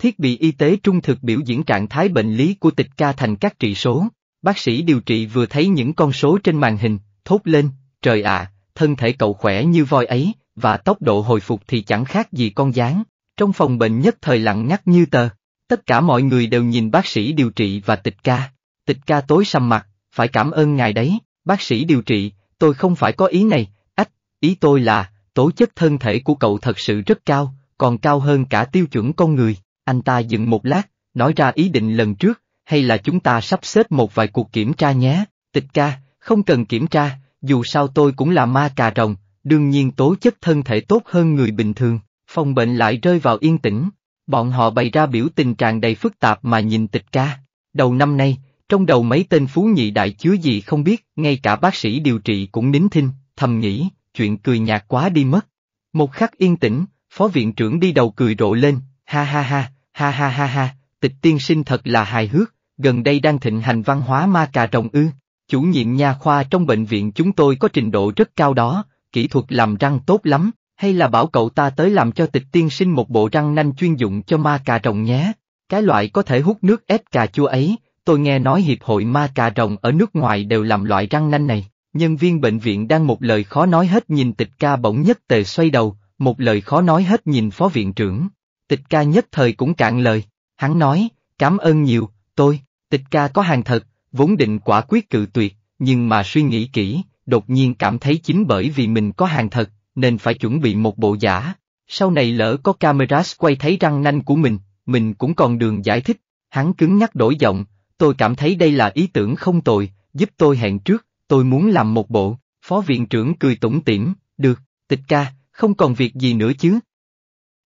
Thiết bị y tế trung thực biểu diễn trạng thái bệnh lý của tịch ca thành các trị số. Bác sĩ điều trị vừa thấy những con số trên màn hình, thốt lên, trời ạ, thân thể cậu khỏe như voi ấy, và tốc độ hồi phục thì chẳng khác gì con gián. Trong phòng bệnh nhất thời lặng ngắt như tờ, tất cả mọi người đều nhìn bác sĩ điều trị và tịch ca. Tịch ca tối sầm mặt, phải cảm ơn ngài đấy, bác sĩ điều trị, tôi không phải có ý này, ách, ý tôi là, tố chất thân thể của cậu thật sự rất cao, còn cao hơn cả tiêu chuẩn con người anh ta dừng một lát, nói ra ý định lần trước, hay là chúng ta sắp xếp một vài cuộc kiểm tra nhé, tịch ca, không cần kiểm tra, dù sao tôi cũng là ma cà rồng, đương nhiên tố chất thân thể tốt hơn người bình thường, phòng bệnh lại rơi vào yên tĩnh, bọn họ bày ra biểu tình tràn đầy phức tạp mà nhìn tịch ca. Đầu năm nay, trong đầu mấy tên phú nhị đại chứa gì không biết, ngay cả bác sĩ điều trị cũng nín thinh, thầm nghĩ, chuyện cười nhạt quá đi mất. Một khắc yên tĩnh, phó viện trưởng đi đầu cười rộ lên, ha ha ha, Ha ha ha ha, tịch tiên sinh thật là hài hước, gần đây đang thịnh hành văn hóa ma cà rồng ư. Chủ nhiệm nha khoa trong bệnh viện chúng tôi có trình độ rất cao đó, kỹ thuật làm răng tốt lắm, hay là bảo cậu ta tới làm cho tịch tiên sinh một bộ răng nanh chuyên dụng cho ma cà rồng nhé. Cái loại có thể hút nước ép cà chua ấy, tôi nghe nói hiệp hội ma cà rồng ở nước ngoài đều làm loại răng nanh này. Nhân viên bệnh viện đang một lời khó nói hết nhìn tịch ca bỗng nhất tề xoay đầu, một lời khó nói hết nhìn phó viện trưởng. Tịch ca nhất thời cũng cạn lời, hắn nói, cảm ơn nhiều, tôi, tịch ca có hàng thật, vốn định quả quyết cự tuyệt, nhưng mà suy nghĩ kỹ, đột nhiên cảm thấy chính bởi vì mình có hàng thật, nên phải chuẩn bị một bộ giả. Sau này lỡ có camera quay thấy răng nanh của mình, mình cũng còn đường giải thích, hắn cứng nhắc đổi giọng, tôi cảm thấy đây là ý tưởng không tồi, giúp tôi hẹn trước, tôi muốn làm một bộ, phó viện trưởng cười tủm tỉm, được, tịch ca, không còn việc gì nữa chứ,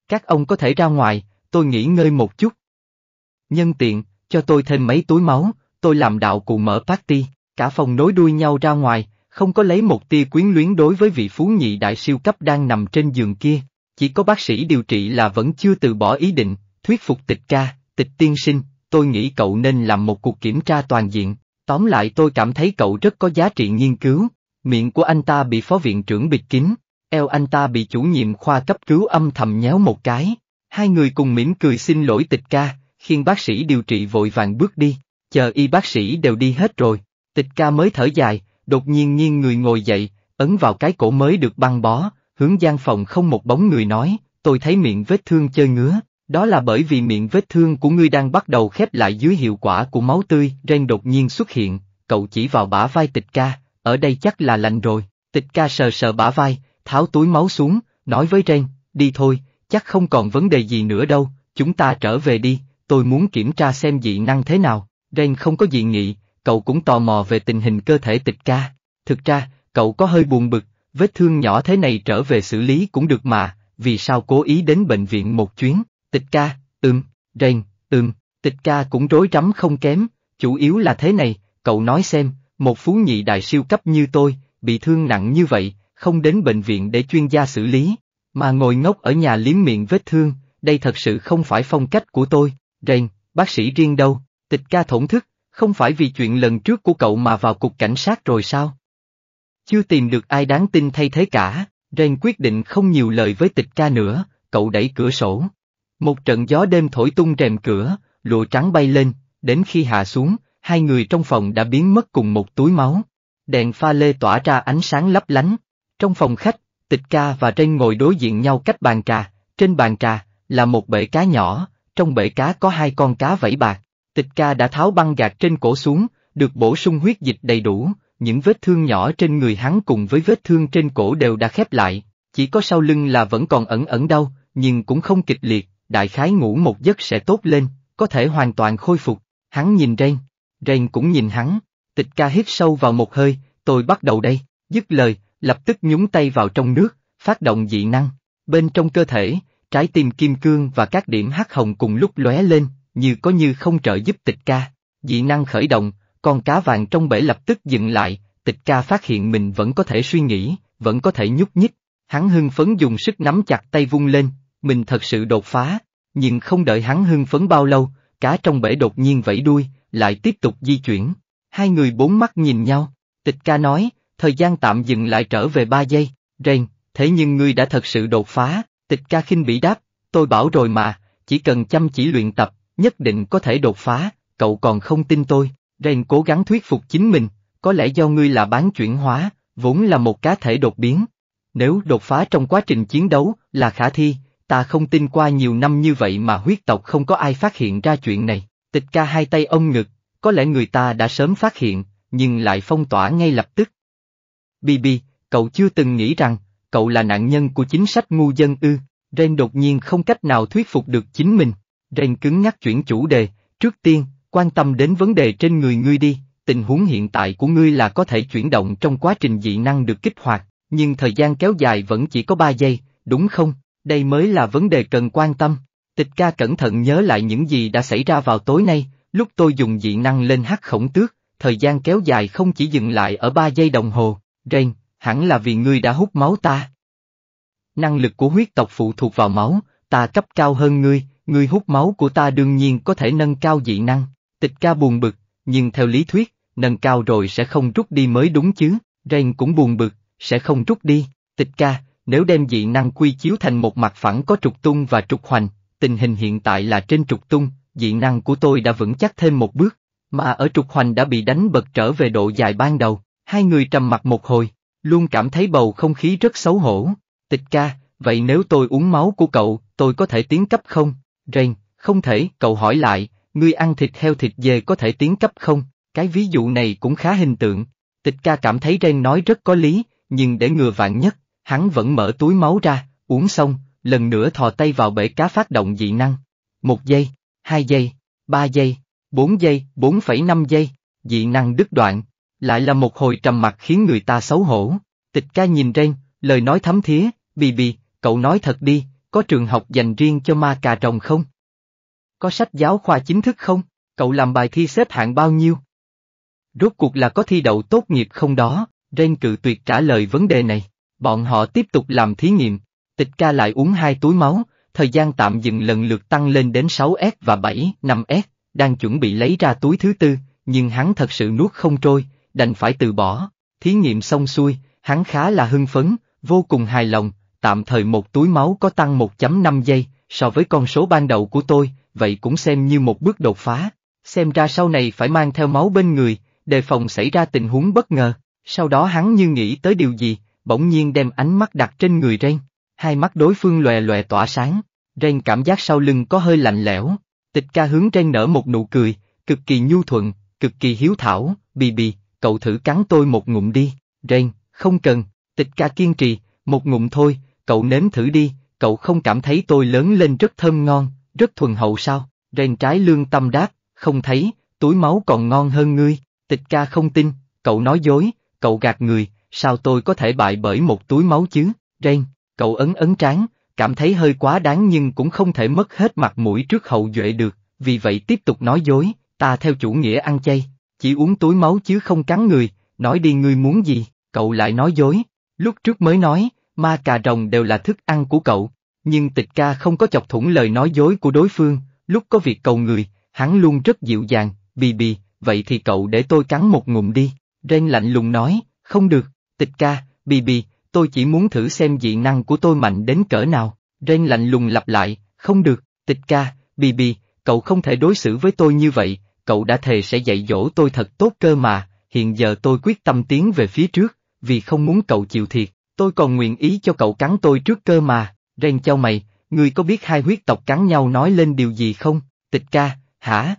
các ông có thể ra ngoài, tôi nghỉ ngơi một chút. Nhân tiện, cho tôi thêm mấy túi máu, tôi làm đạo cụ mở party, cả phòng nối đuôi nhau ra ngoài, không có lấy một tia quyến luyến đối với vị phú nhị đại siêu cấp đang nằm trên giường kia, chỉ có bác sĩ điều trị là vẫn chưa từ bỏ ý định, thuyết phục tịch ca, tịch tiên sinh, tôi nghĩ cậu nên làm một cuộc kiểm tra toàn diện, tóm lại tôi cảm thấy cậu rất có giá trị nghiên cứu, miệng của anh ta bị phó viện trưởng bịt kín, eo anh ta bị chủ nhiệm khoa cấp cứu âm thầm nhéo một cái. Hai người cùng mỉm cười xin lỗi tịch ca, khiến bác sĩ điều trị vội vàng bước đi, chờ y bác sĩ đều đi hết rồi. Tịch ca mới thở dài, đột nhiên nhiên người ngồi dậy, ấn vào cái cổ mới được băng bó, hướng gian phòng không một bóng người nói, tôi thấy miệng vết thương chơi ngứa, đó là bởi vì miệng vết thương của ngươi đang bắt đầu khép lại dưới hiệu quả của máu tươi. Ren đột nhiên xuất hiện, cậu chỉ vào bả vai tịch ca, ở đây chắc là lạnh rồi, tịch ca sờ sờ bả vai, tháo túi máu xuống, nói với Ren, đi thôi, chắc không còn vấn đề gì nữa đâu, chúng ta trở về đi, tôi muốn kiểm tra xem dị năng thế nào. Ren không có dị nghị, cậu cũng tò mò về tình hình cơ thể tịch ca. Thực ra, cậu có hơi buồn bực, vết thương nhỏ thế này trở về xử lý cũng được mà, vì sao cố ý đến bệnh viện một chuyến, tịch ca, ừm, Ren, ừm, tịch ca cũng rối rắm không kém, chủ yếu là thế này, cậu nói xem, một phú nhị đại siêu cấp như tôi, bị thương nặng như vậy, không đến bệnh viện để chuyên gia xử lý, mà ngồi ngốc ở nhà liếm miệng vết thương, đây thật sự không phải phong cách của tôi, Ren, bác sĩ riêng đâu, tịch ca thổn thức, không phải vì chuyện lần trước của cậu mà vào cục cảnh sát rồi sao? Chưa tìm được ai đáng tin thay thế cả, Ren quyết định không nhiều lời với tịch ca nữa, cậu đẩy cửa sổ. Một trận gió đêm thổi tung rèm cửa, lụa trắng bay lên, đến khi hạ xuống, hai người trong phòng đã biến mất cùng một túi máu. Đèn pha lê tỏa ra ánh sáng lấp lánh, trong phòng khách, tịch ca và trên ngồi đối diện nhau cách bàn trà, trên bàn trà là một bể cá nhỏ, trong bể cá có hai con cá vẫy bạc. Tịch ca đã tháo băng gạc trên cổ xuống, được bổ sung huyết dịch đầy đủ, những vết thương nhỏ trên người hắn cùng với vết thương trên cổ đều đã khép lại, chỉ có sau lưng là vẫn còn ẩn ẩn đau, nhưng cũng không kịch liệt, đại khái ngủ một giấc sẽ tốt lên, có thể hoàn toàn khôi phục. Hắn nhìn Ren, Ren cũng nhìn hắn, tịch ca hít sâu vào một hơi, tôi bắt đầu đây, dứt lời, lập tức nhúng tay vào trong nước, phát động dị năng. Bên trong cơ thể, trái tim kim cương và các điểm hắc hồng cùng lúc lóe lên, như có như không trợ giúp tịch ca. Dị năng khởi động, con cá vàng trong bể lập tức dừng lại, tịch ca phát hiện mình vẫn có thể suy nghĩ, vẫn có thể nhúc nhích. Hắn hưng phấn dùng sức nắm chặt tay vung lên, mình thật sự đột phá, nhưng không đợi hắn hưng phấn bao lâu, cá trong bể đột nhiên vẫy đuôi, lại tiếp tục di chuyển. Hai người bốn mắt nhìn nhau, tịch ca nói, thời gian tạm dừng lại trở về 3 giây, rèn. thế nhưng ngươi đã thật sự đột phá, tịch ca khinh bị đáp, tôi bảo rồi mà, chỉ cần chăm chỉ luyện tập, nhất định có thể đột phá, cậu còn không tin tôi, rèn cố gắng thuyết phục chính mình, có lẽ do ngươi là bán chuyển hóa, vốn là một cá thể đột biến. Nếu đột phá trong quá trình chiến đấu là khả thi, ta không tin qua nhiều năm như vậy mà huyết tộc không có ai phát hiện ra chuyện này, tịch ca hai tay ông ngực, có lẽ người ta đã sớm phát hiện, nhưng lại phong tỏa ngay lập tức, Bibi, cậu chưa từng nghĩ rằng, cậu là nạn nhân của chính sách ngu dân ư, Ren đột nhiên không cách nào thuyết phục được chính mình. Ren cứng nhắc chuyển chủ đề, trước tiên, quan tâm đến vấn đề trên người ngươi đi, tình huống hiện tại của ngươi là có thể chuyển động trong quá trình dị năng được kích hoạt, nhưng thời gian kéo dài vẫn chỉ có 3 giây, đúng không? Đây mới là vấn đề cần quan tâm. Tịch ca cẩn thận nhớ lại những gì đã xảy ra vào tối nay, lúc tôi dùng dị năng lên hắc khổng tước, thời gian kéo dài không chỉ dừng lại ở 3 giây đồng hồ, Rain, hẳn là vì ngươi đã hút máu ta. Năng lực của huyết tộc phụ thuộc vào máu, ta cấp cao hơn ngươi, ngươi hút máu của ta đương nhiên có thể nâng cao dị năng. Tịch ca buồn bực, nhưng theo lý thuyết, nâng cao rồi sẽ không rút đi mới đúng chứ, Rain cũng buồn bực, sẽ không rút đi. Tịch ca, nếu đem dị năng quy chiếu thành một mặt phẳng có trục tung và trục hoành, tình hình hiện tại là trên trục tung, dị năng của tôi đã vững chắc thêm một bước, mà ở trục hoành đã bị đánh bật trở về độ dài ban đầu. Hai người trầm mặt một hồi, luôn cảm thấy bầu không khí rất xấu hổ. Tịch ca, vậy nếu tôi uống máu của cậu, tôi có thể tiến cấp không? Rain, không thể, cậu hỏi lại, ngươi ăn thịt heo thịt dê có thể tiến cấp không? Cái ví dụ này cũng khá hình tượng. Tịch ca cảm thấy Rain nói rất có lý, nhưng để ngừa vạn nhất, hắn vẫn mở túi máu ra, uống xong, lần nữa thò tay vào bể cá phát động dị năng. Một giây, hai giây, ba giây, bốn giây, bốn phẩy năm giây, dị năng đứt đoạn, lại là một hồi trầm mặc khiến người ta xấu hổ. Tịch ca nhìn Ren, lời nói thấm thía, bì bì, cậu nói thật đi, có trường học dành riêng cho ma cà rồng không? Có sách giáo khoa chính thức không? Cậu làm bài thi xếp hạng bao nhiêu? Rốt cuộc là có thi đậu tốt nghiệp không đó, Ren cự tuyệt trả lời vấn đề này. Bọn họ tiếp tục làm thí nghiệm, tịch ca lại uống hai túi máu, thời gian tạm dừng lần lượt tăng lên đến 6S và 7, 5S, đang chuẩn bị lấy ra túi thứ tư, nhưng hắn thật sự nuốt không trôi, đành phải từ bỏ. Thí nghiệm xong xuôi, hắn khá là hưng phấn, vô cùng hài lòng, tạm thời một túi máu có tăng 1.5 giây, so với con số ban đầu của tôi, vậy cũng xem như một bước đột phá. Xem ra sau này phải mang theo máu bên người, đề phòng xảy ra tình huống bất ngờ. Sau đó hắn như nghĩ tới điều gì, bỗng nhiên đem ánh mắt đặt trên người Ren. Hai mắt đối phương lòe lòe tỏa sáng, Ren cảm giác sau lưng có hơi lạnh lẽo. Tịch ca hướng Ren nở một nụ cười, cực kỳ nhu thuận, cực kỳ hiếu thảo, bì bì, cậu thử cắn tôi một ngụm đi, Rain, không cần, tịch ca kiên trì, một ngụm thôi, cậu nếm thử đi, cậu không cảm thấy tôi lớn lên rất thơm ngon, rất thuần hậu sao, Rain trái lương tâm đáp, không thấy, túi máu còn ngon hơn ngươi, tịch ca không tin, cậu nói dối, cậu gạt người, sao tôi có thể bại bởi một túi máu chứ, Rain, cậu ấn ấn tráng, cảm thấy hơi quá đáng nhưng cũng không thể mất hết mặt mũi trước hậu duệ được, vì vậy tiếp tục nói dối, ta theo chủ nghĩa ăn chay chỉ uống túi máu chứ không cắn người, nói đi ngươi muốn gì, cậu lại nói dối. Lúc trước mới nói, ma cà rồng đều là thức ăn của cậu, nhưng tịch ca không có chọc thủng lời nói dối của đối phương, lúc có việc cầu người, hắn luôn rất dịu dàng, bì bì, vậy thì cậu để tôi cắn một ngụm đi. Ren lạnh lùng nói, không được, tịch ca, bì bì, tôi chỉ muốn thử xem dị năng của tôi mạnh đến cỡ nào. Ren lạnh lùng lặp lại, không được, tịch ca, bì bì, cậu không thể đối xử với tôi như vậy, cậu đã thề sẽ dạy dỗ tôi thật tốt cơ mà, hiện giờ tôi quyết tâm tiến về phía trước, vì không muốn cậu chịu thiệt, tôi còn nguyện ý cho cậu cắn tôi trước cơ mà, Ren cho mày, ngươi có biết hai huyết tộc cắn nhau nói lên điều gì không, tịch ca, hả?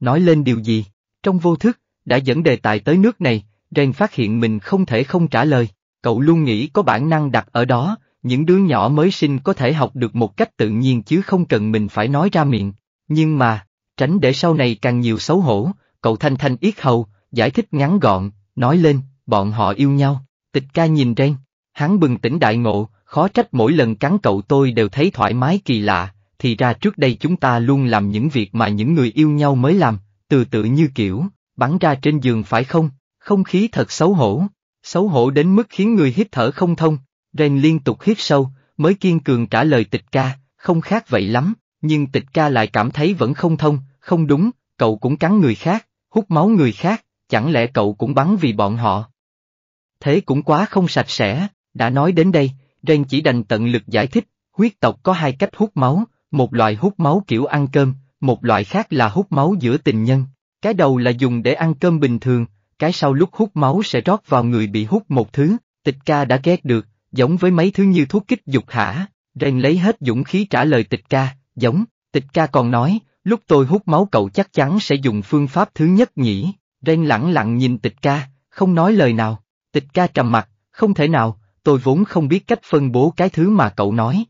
Nói lên điều gì? Trong vô thức, đã dẫn đề tài tới nước này, Ren phát hiện mình không thể không trả lời, cậu luôn nghĩ có bản năng đặt ở đó, những đứa nhỏ mới sinh có thể học được một cách tự nhiên chứ không cần mình phải nói ra miệng, nhưng mà, tránh để sau này càng nhiều xấu hổ, cậu Thanh Thanh yết hầu, giải thích ngắn gọn, nói lên, bọn họ yêu nhau, tịch ca nhìn Ren, hắn bừng tỉnh đại ngộ, khó trách mỗi lần cắn cậu tôi đều thấy thoải mái kỳ lạ, thì ra trước đây chúng ta luôn làm những việc mà những người yêu nhau mới làm, từ tự như kiểu, bắn ra trên giường phải không, không khí thật xấu hổ, xấu hổ đến mức khiến người hít thở không thông, Ren liên tục hít sâu, mới kiên cường trả lời tịch ca, không khác vậy lắm, nhưng tịch ca lại cảm thấy vẫn không thông, không đúng, cậu cũng cắn người khác, hút máu người khác, chẳng lẽ cậu cũng bắn vì bọn họ? Thế cũng quá không sạch sẽ, đã nói đến đây, Ren chỉ đành tận lực giải thích, huyết tộc có hai cách hút máu, một loại hút máu kiểu ăn cơm, một loại khác là hút máu giữa tình nhân. Cái đầu là dùng để ăn cơm bình thường, cái sau lúc hút máu sẽ rót vào người bị hút một thứ, tịch ca đã ghét được, giống với mấy thứ như thuốc kích dục hả, Ren lấy hết dũng khí trả lời tịch ca, Giống, tịch ca còn nói, lúc tôi hút máu cậu chắc chắn sẽ dùng phương pháp thứ nhất nhỉ, Ren lẳng lặng nhìn tịch ca, không nói lời nào, tịch ca trầm mặt, không thể nào, tôi vốn không biết cách phân bố cái thứ mà cậu nói.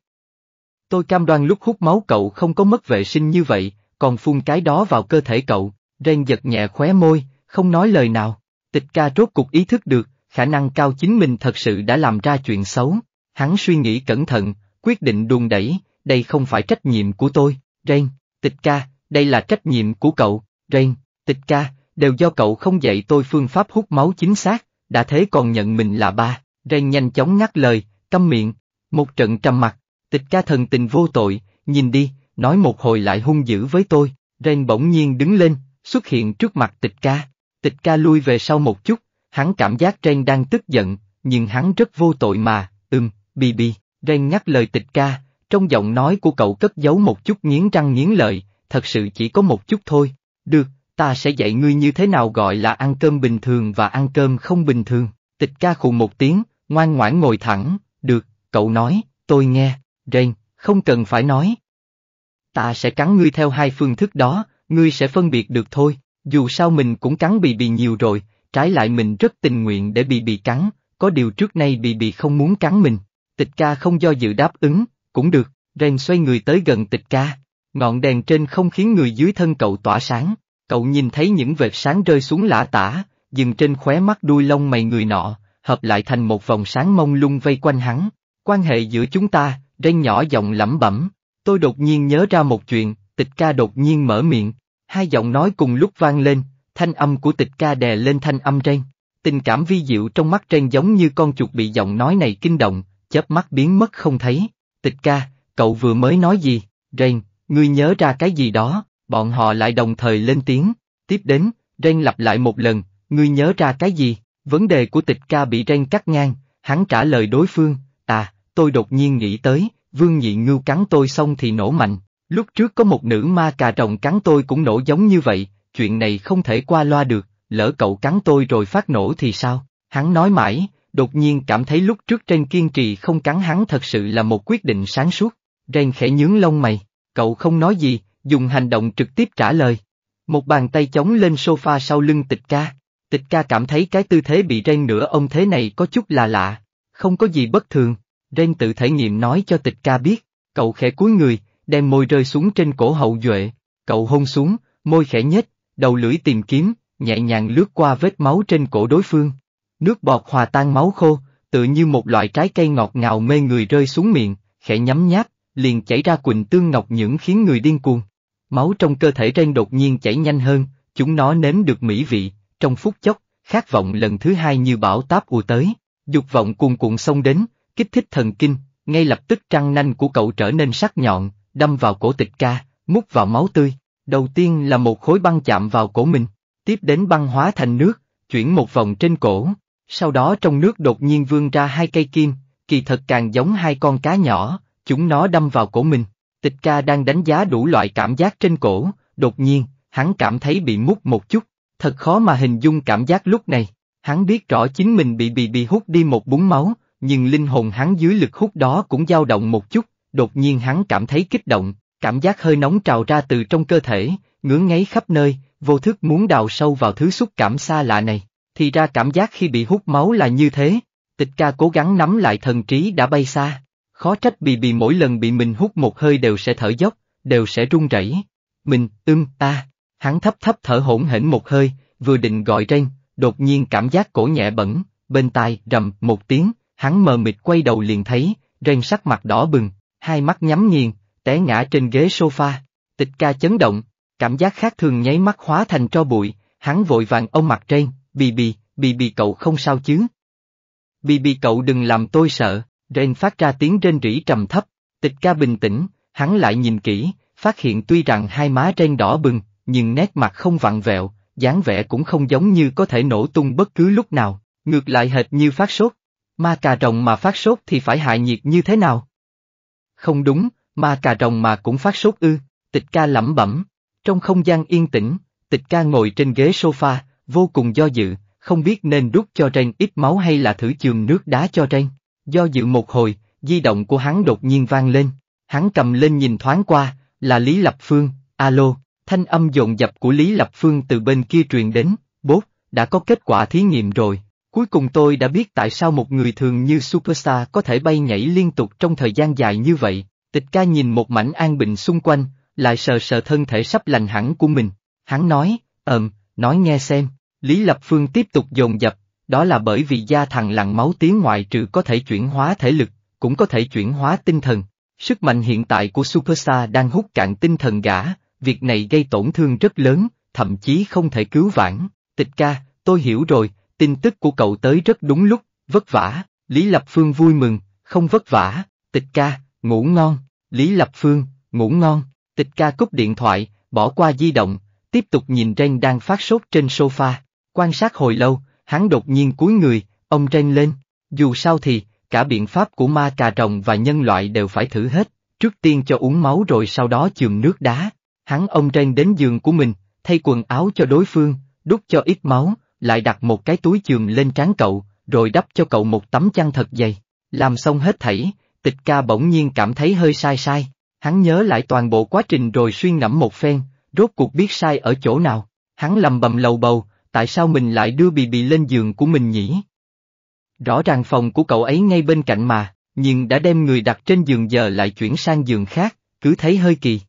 Tôi cam đoan lúc hút máu cậu không có mất vệ sinh như vậy, còn phun cái đó vào cơ thể cậu, Ren giật nhẹ khóe môi, không nói lời nào, tịch ca rốt cục ý thức được, khả năng cao chính mình thật sự đã làm ra chuyện xấu, hắn suy nghĩ cẩn thận, quyết định đùn đẩy, đây không phải trách nhiệm của tôi, Rain, tịch ca, đây là trách nhiệm của cậu, Rain, tịch ca, đều do cậu không dạy tôi phương pháp hút máu chính xác, đã thế còn nhận mình là ba, Rain nhanh chóng ngắt lời, câm miệng, một trận trầm mặt, tịch ca thần tình vô tội, nhìn đi, nói một hồi lại hung dữ với tôi, Rain bỗng nhiên đứng lên, xuất hiện trước mặt tịch ca, tịch ca lui về sau một chút, hắn cảm giác Rain đang tức giận, nhưng hắn rất vô tội mà, ừm, bì bì, Ren nhắc lời tịch ca, trong giọng nói của cậu cất giấu một chút nghiến răng nghiến lợi, thật sự chỉ có một chút thôi. Được, ta sẽ dạy ngươi như thế nào gọi là ăn cơm bình thường và ăn cơm không bình thường. Tịch ca khụ một tiếng, ngoan ngoãn ngồi thẳng, được, cậu nói, tôi nghe, rên, không cần phải nói. Ta sẽ cắn ngươi theo hai phương thức đó, ngươi sẽ phân biệt được thôi, dù sao mình cũng cắn bị bị nhiều rồi, trái lại mình rất tình nguyện để bị bị cắn, có điều trước nay bị bị không muốn cắn mình. Tịch ca không do dự đáp ứng, cũng được, Ren xoay người tới gần tịch ca. Ngọn đèn trên không khiến người dưới thân cậu tỏa sáng. Cậu nhìn thấy những vệt sáng rơi xuống lã tả, dừng trên khóe mắt đuôi lông mày người nọ, hợp lại thành một vòng sáng mông lung vây quanh hắn. Quan hệ giữa chúng ta, Ren nhỏ giọng lẩm bẩm. Tôi đột nhiên nhớ ra một chuyện, tịch ca đột nhiên mở miệng. Hai giọng nói cùng lúc vang lên, thanh âm của tịch ca đè lên thanh âm Ren. Tình cảm vi diệu trong mắt Ren giống như con chuột bị giọng nói này kinh động, chớp mắt biến mất không thấy. Tịch ca, cậu vừa mới nói gì? Rain, ngươi nhớ ra cái gì đó? Bọn họ lại đồng thời lên tiếng. Tiếp đến, Rain lặp lại một lần, ngươi nhớ ra cái gì? Vấn đề của tịch ca bị Rain cắt ngang, hắn trả lời đối phương, à, tôi đột nhiên nghĩ tới, vương nhị ngưu cắn tôi xong thì nổ mạnh. Lúc trước có một nữ ma cà rồng cắn tôi cũng nổ giống như vậy, chuyện này không thể qua loa được, lỡ cậu cắn tôi rồi phát nổ thì sao? Hắn nói mãi, đột nhiên cảm thấy lúc trước trên kiên trì không cắn hắn thật sự là một quyết định sáng suốt. Ren khẽ nhướng lông mày, cậu không nói gì, dùng hành động trực tiếp trả lời. Một bàn tay chống lên sofa sau lưng tịch ca. Tịch ca cảm thấy cái tư thế bị Ren nửa ông thế này có chút là lạ, không có gì bất thường. Ren tự thể nghiệm nói cho tịch ca biết, cậu khẽ cúi người, đem môi rơi xuống trên cổ hậu duệ, cậu hôn xuống, môi khẽ nhếch, đầu lưỡi tìm kiếm, nhẹ nhàng lướt qua vết máu trên cổ đối phương. Nước bọt hòa tan máu khô, tự như một loại trái cây ngọt ngào mê người rơi xuống miệng, khẽ nhấm nháp, liền chảy ra quỳnh tương ngọc những khiến người điên cuồng. Máu trong cơ thể Ren đột nhiên chảy nhanh hơn, chúng nó nếm được mỹ vị, trong phút chốc, khát vọng lần thứ hai như bão táp ù tới, dục vọng cuồn cuộn xông đến, kích thích thần kinh, ngay lập tức trăng nanh của cậu trở nên sắc nhọn, đâm vào cổ tịch ca, mút vào máu tươi. Đầu tiên là một khối băng chạm vào cổ mình, tiếp đến băng hóa thành nước, chuyển một vòng trên cổ, sau đó trong nước đột nhiên vươn ra hai cây kim, kỳ thật càng giống hai con cá nhỏ, chúng nó đâm vào cổ mình. Tịch ca đang đánh giá đủ loại cảm giác trên cổ, đột nhiên, hắn cảm thấy bị mút một chút, thật khó mà hình dung cảm giác lúc này. Hắn biết rõ chính mình bị bị bị hút đi một búng máu, nhưng linh hồn hắn dưới lực hút đó cũng dao động một chút, đột nhiên hắn cảm thấy kích động, cảm giác hơi nóng trào ra từ trong cơ thể, ngưỡng ngáy khắp nơi, vô thức muốn đào sâu vào thứ xúc cảm xa lạ này. Thì ra cảm giác khi bị hút máu là như thế, tịch ca cố gắng nắm lại thần trí đã bay xa, khó trách bì bì mỗi lần bị mình hút một hơi đều sẽ thở dốc, đều sẽ run rẩy. Mình, ưng ta, hắn thấp thấp thở hổn hển một hơi, vừa định gọi trên, đột nhiên cảm giác cổ nhẹ bẩn, bên tai rầm một tiếng, hắn mờ mịt quay đầu liền thấy, ren sắc mặt đỏ bừng, hai mắt nhắm nghiền, té ngã trên ghế sofa, tịch ca chấn động, cảm giác khác thường nháy mắt hóa thành tro bụi, hắn vội vàng ôm mặt trên, Bì bì, bì bì cậu không sao chứ? Bì bì cậu đừng làm tôi sợ, Ren phát ra tiếng rên rỉ trầm thấp, tịch ca bình tĩnh, hắn lại nhìn kỹ, phát hiện tuy rằng hai má Ren đỏ bừng, nhưng nét mặt không vặn vẹo, dáng vẻ cũng không giống như có thể nổ tung bất cứ lúc nào, ngược lại hệt như phát sốt. Ma cà rồng mà phát sốt thì phải hại nhiệt như thế nào? Không đúng, ma cà rồng mà cũng phát sốt ư, tịch ca lẩm bẩm. Trong không gian yên tĩnh, tịch ca ngồi trên ghế sofa, vô cùng do dự, không biết nên đút cho Ren ít máu hay là thử chườm nước đá cho Ren. Do dự một hồi, di động của hắn đột nhiên vang lên, hắn cầm lên nhìn thoáng qua, là Lý Lập Phương, alo, thanh âm dồn dập của Lý Lập Phương từ bên kia truyền đến, bốt, đã có kết quả thí nghiệm rồi. Cuối cùng tôi đã biết tại sao một người thường như Superstar có thể bay nhảy liên tục trong thời gian dài như vậy. Tịch ca nhìn một mảnh an bình xung quanh, lại sờ sờ thân thể sắp lành hẳn của mình. Hắn nói, ờm, nói nghe xem, Lý Lập Phương tiếp tục dồn dập, đó là bởi vì da thằng lặng máu tiếng ngoại trừ có thể chuyển hóa thể lực, cũng có thể chuyển hóa tinh thần. Sức mạnh hiện tại của Superstar đang hút cạn tinh thần gã, việc này gây tổn thương rất lớn, thậm chí không thể cứu vãn. Tịch ca, tôi hiểu rồi, tin tức của cậu tới rất đúng lúc, vất vả, Lý Lập Phương vui mừng, không vất vả, tịch ca, ngủ ngon, Lý Lập Phương, ngủ ngon, tịch ca cúp điện thoại, bỏ qua di động, tiếp tục nhìn Ren đang phát sốt trên sofa, Quan sát hồi lâu, hắn đột nhiên cúi người, ông trên lên, dù sao thì, cả biện pháp của ma cà rồng và nhân loại đều phải thử hết, trước tiên cho uống máu rồi sau đó chườm nước đá. Hắn ông trên đến giường của mình, thay quần áo cho đối phương, đút cho ít máu, lại đặt một cái túi chườm lên trán cậu, rồi đắp cho cậu một tấm chăn thật dày. Làm xong hết thảy, tịch ca bỗng nhiên cảm thấy hơi sai sai, hắn nhớ lại toàn bộ quá trình rồi suy ngẫm một phen, rốt cuộc biết sai ở chỗ nào, hắn lầm bầm lầu bầu, tại sao mình lại đưa bì bì lên giường của mình nhỉ? Rõ ràng phòng của cậu ấy ngay bên cạnh mà, nhưng đã đem người đặt trên giường giờ lại chuyển sang giường khác, cứ thấy hơi kỳ.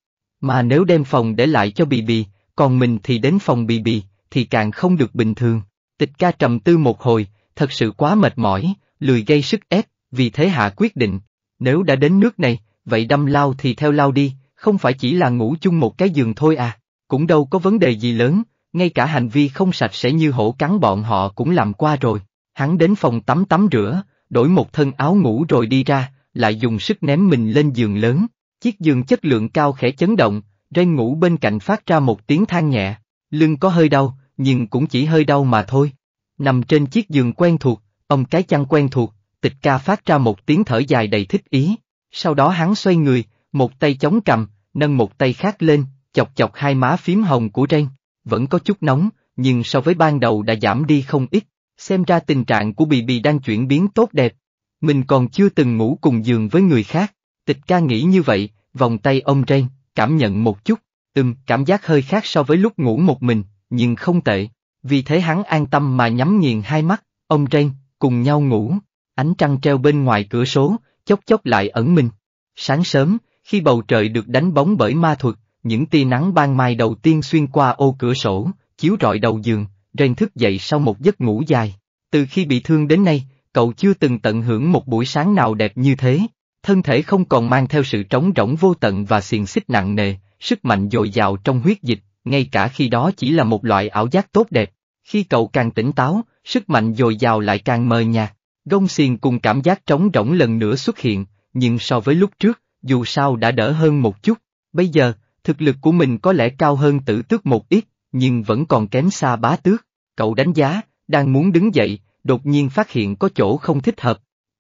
Mà nếu đem phòng để lại cho bì bì, còn mình thì đến phòng bì bì, thì càng không được bình thường. Tịch ca trầm tư một hồi, thật sự quá mệt mỏi, lười gây sức ép, vì thế hạ quyết định. Nếu đã đến nước này, vậy đâm lao thì theo lao đi, không phải chỉ là ngủ chung một cái giường thôi à, cũng đâu có vấn đề gì lớn, ngay cả hành vi không sạch sẽ như hổ cắn bọn họ cũng làm qua rồi. Hắn đến phòng tắm tắm rửa, đổi một thân áo ngủ rồi đi ra, lại dùng sức ném mình lên giường lớn. Chiếc giường chất lượng cao khẽ chấn động, Ren ngủ bên cạnh phát ra một tiếng than nhẹ, lưng có hơi đau, nhưng cũng chỉ hơi đau mà thôi. Nằm trên chiếc giường quen thuộc, ông cái chăn quen thuộc, tịch ca phát ra một tiếng thở dài đầy thích ý. Sau đó hắn xoay người, một tay chống cầm, nâng một tay khác lên, chọc chọc hai má phím hồng của Ren vẫn có chút nóng, nhưng so với ban đầu đã giảm đi không ít, xem ra tình trạng của Bì Bì đang chuyển biến tốt đẹp. Mình còn chưa từng ngủ cùng giường với người khác, tịch ca nghĩ như vậy, vòng tay ông Ren, cảm nhận một chút, từng cảm giác hơi khác so với lúc ngủ một mình, nhưng không tệ, vì thế hắn an tâm mà nhắm nghiền hai mắt, ông Ren, cùng nhau ngủ, ánh trăng treo bên ngoài cửa số, chốc chốc lại ẩn mình. Sáng sớm, khi bầu trời được đánh bóng bởi ma thuật, những tia nắng ban mai đầu tiên xuyên qua ô cửa sổ, chiếu rọi đầu giường, rèn thức dậy sau một giấc ngủ dài. Từ khi bị thương đến nay, cậu chưa từng tận hưởng một buổi sáng nào đẹp như thế. Thân thể không còn mang theo sự trống rỗng vô tận và xiềng xích nặng nề, sức mạnh dồi dào trong huyết dịch, ngay cả khi đó chỉ là một loại ảo giác tốt đẹp. Khi cậu càng tỉnh táo, sức mạnh dồi dào lại càng mờ nhạt. Gông xiềng cùng cảm giác trống rỗng lần nữa xuất hiện, nhưng so với lúc trước, dù sao đã đỡ hơn một chút. Bây giờ, Thực lực của mình có lẽ cao hơn tử tước một ít, nhưng vẫn còn kém xa bá tước. Cậu đánh giá, đang muốn đứng dậy, đột nhiên phát hiện có chỗ không thích hợp.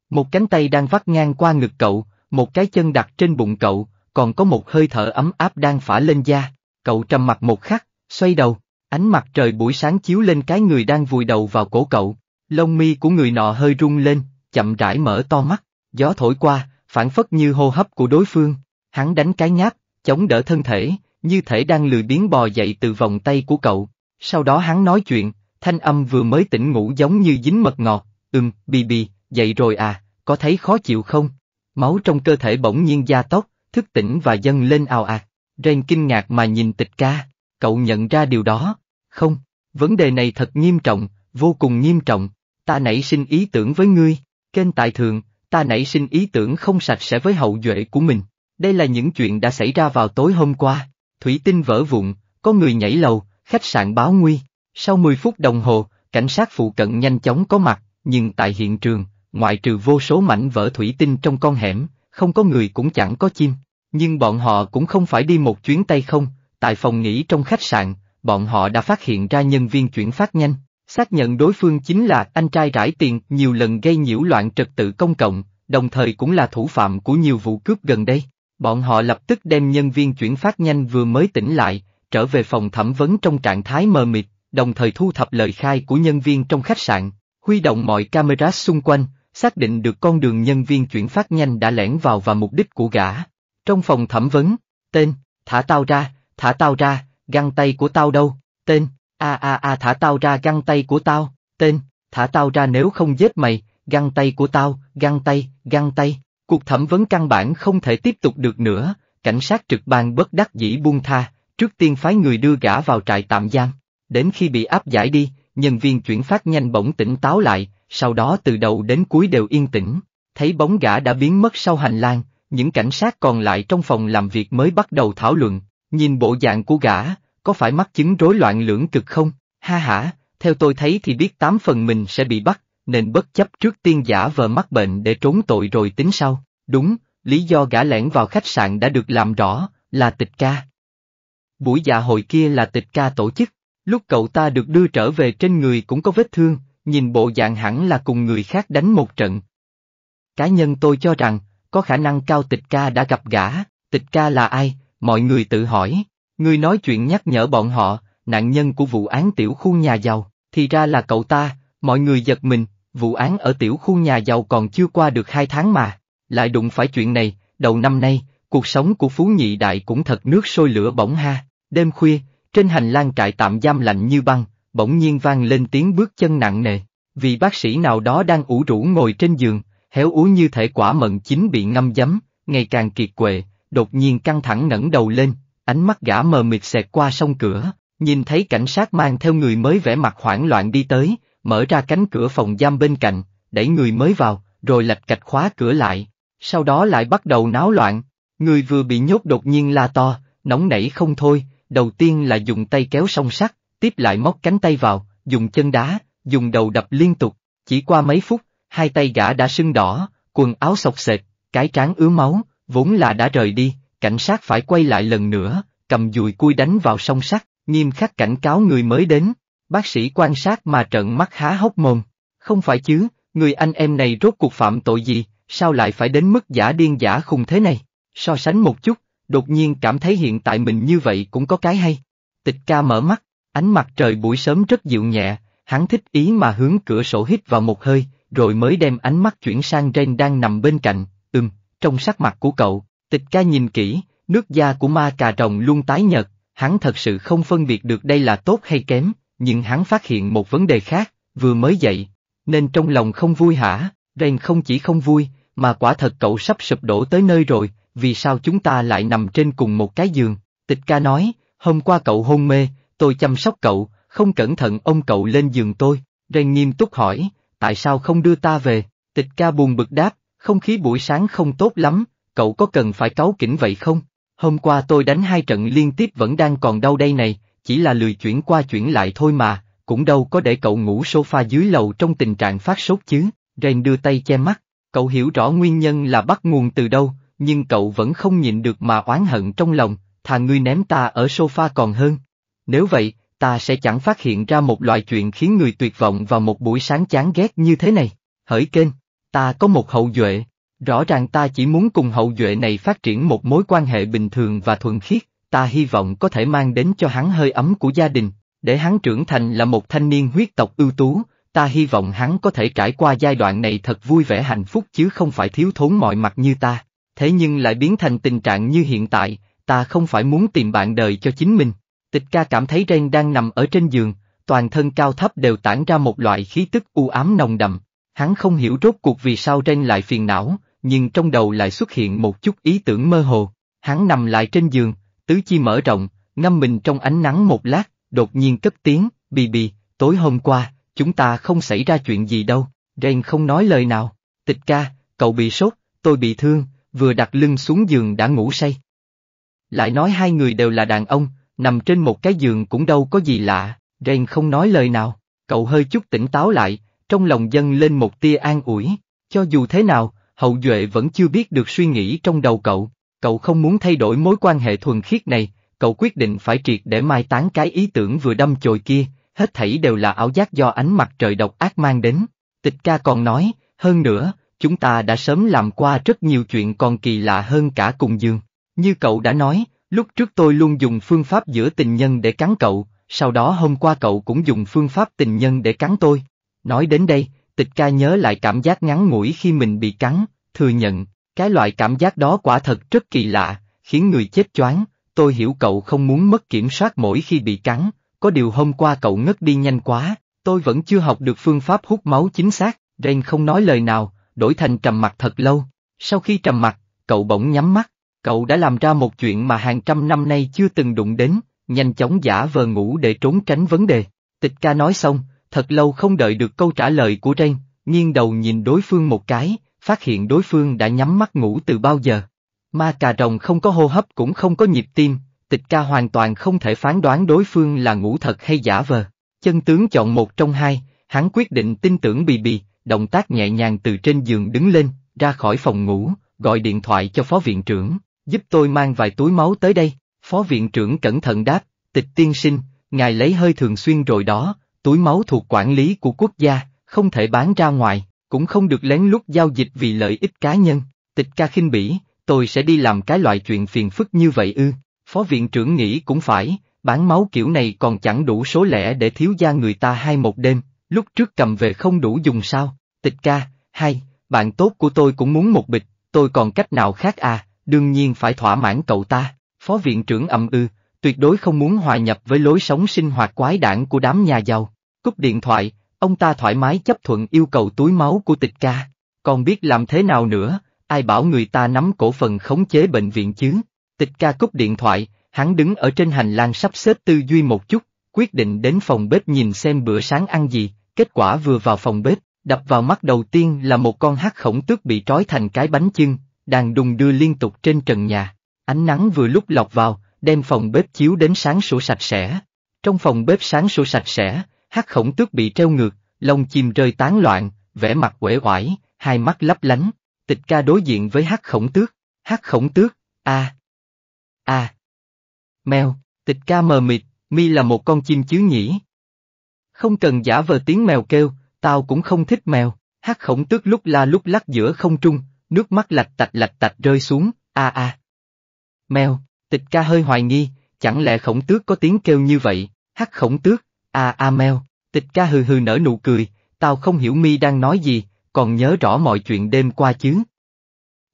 Một cánh tay đang vắt ngang qua ngực cậu, một cái chân đặt trên bụng cậu, còn có một hơi thở ấm áp đang phả lên da. Cậu trầm mặt một khắc, xoay đầu, ánh mặt trời buổi sáng chiếu lên cái người đang vùi đầu vào cổ cậu. Lông mi của người nọ hơi rung lên, chậm rãi mở to mắt, gió thổi qua, phản phất như hô hấp của đối phương. Hắn đánh cái ngáp, chống đỡ thân thể, như thể đang lười biến bò dậy từ vòng tay của cậu. Sau đó hắn nói chuyện, thanh âm vừa mới tỉnh ngủ giống như dính mật ngọt, ừm, bì bì, dậy rồi à, có thấy khó chịu không? Máu trong cơ thể bỗng nhiên gia tốc, thức tỉnh và dâng lên ào ạt. À. Ren kinh ngạc mà nhìn tịch ca, cậu nhận ra điều đó, không, vấn đề này thật nghiêm trọng, vô cùng nghiêm trọng, ta nảy sinh ý tưởng với ngươi, kênh tại thượng, ta nảy sinh ý tưởng không sạch sẽ với hậu duệ của mình. Đây là những chuyện đã xảy ra vào tối hôm qua, thủy tinh vỡ vụn, có người nhảy lầu, khách sạn báo nguy. Sau 10 phút đồng hồ, cảnh sát phụ cận nhanh chóng có mặt, nhưng tại hiện trường, ngoại trừ vô số mảnh vỡ thủy tinh trong con hẻm, không có người cũng chẳng có chim. Nhưng bọn họ cũng không phải đi một chuyến tay không, tại phòng nghỉ trong khách sạn, bọn họ đã phát hiện ra nhân viên chuyển phát nhanh, xác nhận đối phương chính là anh trai rải tiền nhiều lần gây nhiễu loạn trật tự công cộng, đồng thời cũng là thủ phạm của nhiều vụ cướp gần đây. Bọn họ lập tức đem nhân viên chuyển phát nhanh vừa mới tỉnh lại, trở về phòng thẩm vấn trong trạng thái mờ mịt, đồng thời thu thập lời khai của nhân viên trong khách sạn, huy động mọi camera xung quanh, xác định được con đường nhân viên chuyển phát nhanh đã lẻn vào và mục đích của gã. Trong phòng thẩm vấn, tên, thả tao ra, thả tao ra, găng tay của tao đâu, tên, a a a thả tao ra găng tay của tao, tên, thả tao ra nếu không giết mày, găng tay của tao, găng tay, găng tay, Cuộc thẩm vấn căn bản không thể tiếp tục được nữa, cảnh sát trực ban bất đắc dĩ buông tha, trước tiên phái người đưa gã vào trại tạm giam. Đến khi bị áp giải đi, nhân viên chuyển phát nhanh bỗng tỉnh táo lại, sau đó từ đầu đến cuối đều yên tĩnh. Thấy bóng gã đã biến mất sau hành lang, những cảnh sát còn lại trong phòng làm việc mới bắt đầu thảo luận, nhìn bộ dạng của gã, có phải mắc chứng rối loạn lưỡng cực không? Ha hả, theo tôi thấy thì biết tám phần mình sẽ bị bắt, nên bất chấp trước tiên giả vờ mắc bệnh để trốn tội rồi tính sau. Đúng, lý do gã lẻn vào khách sạn đã được làm rõ, là tịch ca. Buổi dạ hội kia là tịch ca tổ chức, lúc cậu ta được đưa trở về trên người cũng có vết thương, nhìn bộ dạng hẳn là cùng người khác đánh một trận. Cá nhân tôi cho rằng, có khả năng cao tịch ca đã gặp gã, tịch ca là ai, mọi người tự hỏi, người nói chuyện nhắc nhở bọn họ, nạn nhân của vụ án tiểu khu nhà giàu, thì ra là cậu ta, mọi người giật mình, vụ án ở tiểu khu nhà giàu còn chưa qua được hai tháng mà, lại đụng phải chuyện này, đầu năm nay, cuộc sống của Phú Nhị Đại cũng thật nước sôi lửa bỏng ha, đêm khuya, trên hành lang trại tạm giam lạnh như băng, bỗng nhiên vang lên tiếng bước chân nặng nề, vì bác sĩ nào đó đang ủ rũ ngồi trên giường, héo ú như thể quả mận chín bị ngâm giấm, ngày càng kiệt quệ, đột nhiên căng thẳng ngẩng đầu lên, ánh mắt gã mờ mịt xẹt qua sông cửa, nhìn thấy cảnh sát mang theo người mới vẻ mặt hoảng loạn đi tới, mở ra cánh cửa phòng giam bên cạnh, đẩy người mới vào, rồi lạch cạch khóa cửa lại, sau đó lại bắt đầu náo loạn, người vừa bị nhốt đột nhiên la to, nóng nảy không thôi, đầu tiên là dùng tay kéo song sắt, tiếp lại móc cánh tay vào, dùng chân đá, dùng đầu đập liên tục, chỉ qua mấy phút, hai tay gã đã sưng đỏ, quần áo sọc sệt, cái trán ứa máu, vốn là đã rời đi, cảnh sát phải quay lại lần nữa, cầm dùi cui đánh vào song sắt, nghiêm khắc cảnh cáo người mới đến. Bác sĩ quan sát mà trợn mắt há hốc mồm. Không phải chứ, người anh em này rốt cuộc phạm tội gì, sao lại phải đến mức giả điên giả khùng thế này? So sánh một chút, đột nhiên cảm thấy hiện tại mình như vậy cũng có cái hay. Tịch ca mở mắt, ánh mặt trời buổi sớm rất dịu nhẹ, hắn thích ý mà hướng cửa sổ hít vào một hơi, rồi mới đem ánh mắt chuyển sang Ren đang nằm bên cạnh, ừm, trong sắc mặt của cậu, tịch ca nhìn kỹ, nước da của ma cà rồng luôn tái nhợt, hắn thật sự không phân biệt được đây là tốt hay kém, nhưng hắn phát hiện một vấn đề khác, vừa mới dậy, nên trong lòng không vui hả, Ren không chỉ không vui, mà quả thật cậu sắp sụp đổ tới nơi rồi, vì sao chúng ta lại nằm trên cùng một cái giường, tịch ca nói, hôm qua cậu hôn mê, tôi chăm sóc cậu, không cẩn thận ông cậu lên giường tôi, Ren nghiêm túc hỏi, tại sao không đưa ta về, tịch ca buồn bực đáp, không khí buổi sáng không tốt lắm, cậu có cần phải cáu kỉnh vậy không? Hôm qua tôi đánh hai trận liên tiếp vẫn đang còn đau đây này, chỉ là lười chuyển qua chuyển lại thôi mà, cũng đâu có để cậu ngủ sofa dưới lầu trong tình trạng phát sốt chứ, Ren đưa tay che mắt, cậu hiểu rõ nguyên nhân là bắt nguồn từ đâu, nhưng cậu vẫn không nhịn được mà oán hận trong lòng, thà ngươi ném ta ở sofa còn hơn. Nếu vậy, ta sẽ chẳng phát hiện ra một loại chuyện khiến người tuyệt vọng vào một buổi sáng chán ghét như thế này. Hỡi kênh, ta có một hậu duệ, rõ ràng ta chỉ muốn cùng hậu duệ này phát triển một mối quan hệ bình thường và thuần khiết, ta hy vọng có thể mang đến cho hắn hơi ấm của gia đình, để hắn trưởng thành là một thanh niên huyết tộc ưu tú, ta hy vọng hắn có thể trải qua giai đoạn này thật vui vẻ hạnh phúc chứ không phải thiếu thốn mọi mặt như ta, thế nhưng lại biến thành tình trạng như hiện tại, ta không phải muốn tìm bạn đời cho chính mình. Tịch ca cảm thấy Ren đang nằm ở trên giường, toàn thân cao thấp đều tản ra một loại khí tức u ám nồng đậm. Hắn không hiểu rốt cuộc vì sao Ren lại phiền não, nhưng trong đầu lại xuất hiện một chút ý tưởng mơ hồ. Hắn nằm lại trên giường, tứ chi mở rộng, ngâm mình trong ánh nắng một lát, đột nhiên cất tiếng, bì bì, tối hôm qua, chúng ta không xảy ra chuyện gì đâu, Ren không nói lời nào, tịch ca, cậu bị sốt, tôi bị thương, vừa đặt lưng xuống giường đã ngủ say. Lại nói hai người đều là đàn ông, nằm trên một cái giường cũng đâu có gì lạ, Ren không nói lời nào, cậu hơi chút tỉnh táo lại, trong lòng dâng lên một tia an ủi, cho dù thế nào, hậu duệ vẫn chưa biết được suy nghĩ trong đầu cậu, Cậu không muốn thay đổi mối quan hệ thuần khiết này, cậu quyết định phải triệt để mai tán cái ý tưởng vừa đâm chồi kia, hết thảy đều là ảo giác do ánh mặt trời độc ác mang đến. Tịch ca còn nói, hơn nữa, chúng ta đã sớm làm qua rất nhiều chuyện còn kỳ lạ hơn cả cùng giường. Như cậu đã nói, lúc trước tôi luôn dùng phương pháp giữa tình nhân để cắn cậu, sau đó hôm qua cậu cũng dùng phương pháp tình nhân để cắn tôi. Nói đến đây, tịch ca nhớ lại cảm giác ngắn ngủi khi mình bị cắn, thừa nhận, cái loại cảm giác đó quả thật rất kỳ lạ, khiến người chết choáng, tôi hiểu cậu không muốn mất kiểm soát mỗi khi bị cắn, có điều hôm qua cậu ngất đi nhanh quá, tôi vẫn chưa học được phương pháp hút máu chính xác, Ren không nói lời nào, đổi thành trầm mặt thật lâu. Sau khi trầm mặt, cậu bỗng nhắm mắt, cậu đã làm ra một chuyện mà hàng trăm năm nay chưa từng đụng đến, nhanh chóng giả vờ ngủ để trốn tránh vấn đề. Tịch ca nói xong, thật lâu không đợi được câu trả lời của Ren, nghiêng đầu nhìn đối phương một cái, phát hiện đối phương đã nhắm mắt ngủ từ bao giờ. Ma cà rồng không có hô hấp cũng không có nhịp tim, tịch ca hoàn toàn không thể phán đoán đối phương là ngủ thật hay giả vờ. Chân tướng chọn một trong hai, hắn quyết định tin tưởng bì bì, động tác nhẹ nhàng từ trên giường đứng lên, ra khỏi phòng ngủ, gọi điện thoại cho phó viện trưởng, giúp tôi mang vài túi máu tới đây. Phó viện trưởng cẩn thận đáp, tịch tiên sinh, ngài lấy hơi thường xuyên rồi đó, túi máu thuộc quản lý của quốc gia, không thể bán ra ngoài cũng không được lén lút giao dịch vì lợi ích cá nhân, tịch ca khinh bỉ, tôi sẽ đi làm cái loại chuyện phiền phức như vậy ư, phó viện trưởng nghĩ cũng phải, bán máu kiểu này còn chẳng đủ số lẻ để thiếu gia người ta hai một đêm, lúc trước cầm về không đủ dùng sao, tịch ca, hay, bạn tốt của tôi cũng muốn một bịch, tôi còn cách nào khác à, đương nhiên phải thỏa mãn cậu ta, phó viện trưởng ậm ư, ừ, tuyệt đối không muốn hòa nhập với lối sống sinh hoạt quái đản của đám nhà giàu, cúp điện thoại, Ông ta thoải mái chấp thuận yêu cầu túi máu của tịch ca, còn biết làm thế nào nữa, ai bảo người ta nắm cổ phần khống chế bệnh viện chứ. Tịch ca cúp điện thoại, hắn đứng ở trên hành lang sắp xếp tư duy một chút, quyết định đến phòng bếp nhìn xem bữa sáng ăn gì, kết quả vừa vào phòng bếp, đập vào mắt đầu tiên là một con hát khổng tước bị trói thành cái bánh chưng, đang đùng đưa liên tục trên trần nhà. Ánh nắng vừa lúc lọc vào, đem phòng bếp chiếu đến sáng sủa sạch sẽ. Trong phòng bếp sáng sủa sạch sẽ, Hắc khổng tước bị treo ngược, lông chim rơi tán loạn, vẻ mặt uể oải, hai mắt lấp lánh, tịch ca đối diện với hắc khổng tước, hắc khổng tước, a a Mèo, tịch ca mờ mịt, mi là một con chim chứ nhỉ. Không cần giả vờ tiếng mèo kêu, tao cũng không thích mèo, hắc khổng tước lúc la lúc lắc giữa không trung, nước mắt lạch tạch lạch tạch rơi xuống, a a. Mèo, tịch ca hơi hoài nghi, chẳng lẽ khổng tước có tiếng kêu như vậy, hắc khổng tước, À Amel, à, tịch ca hừ hừ nở nụ cười, tao không hiểu mi đang nói gì, còn nhớ rõ mọi chuyện đêm qua chứ.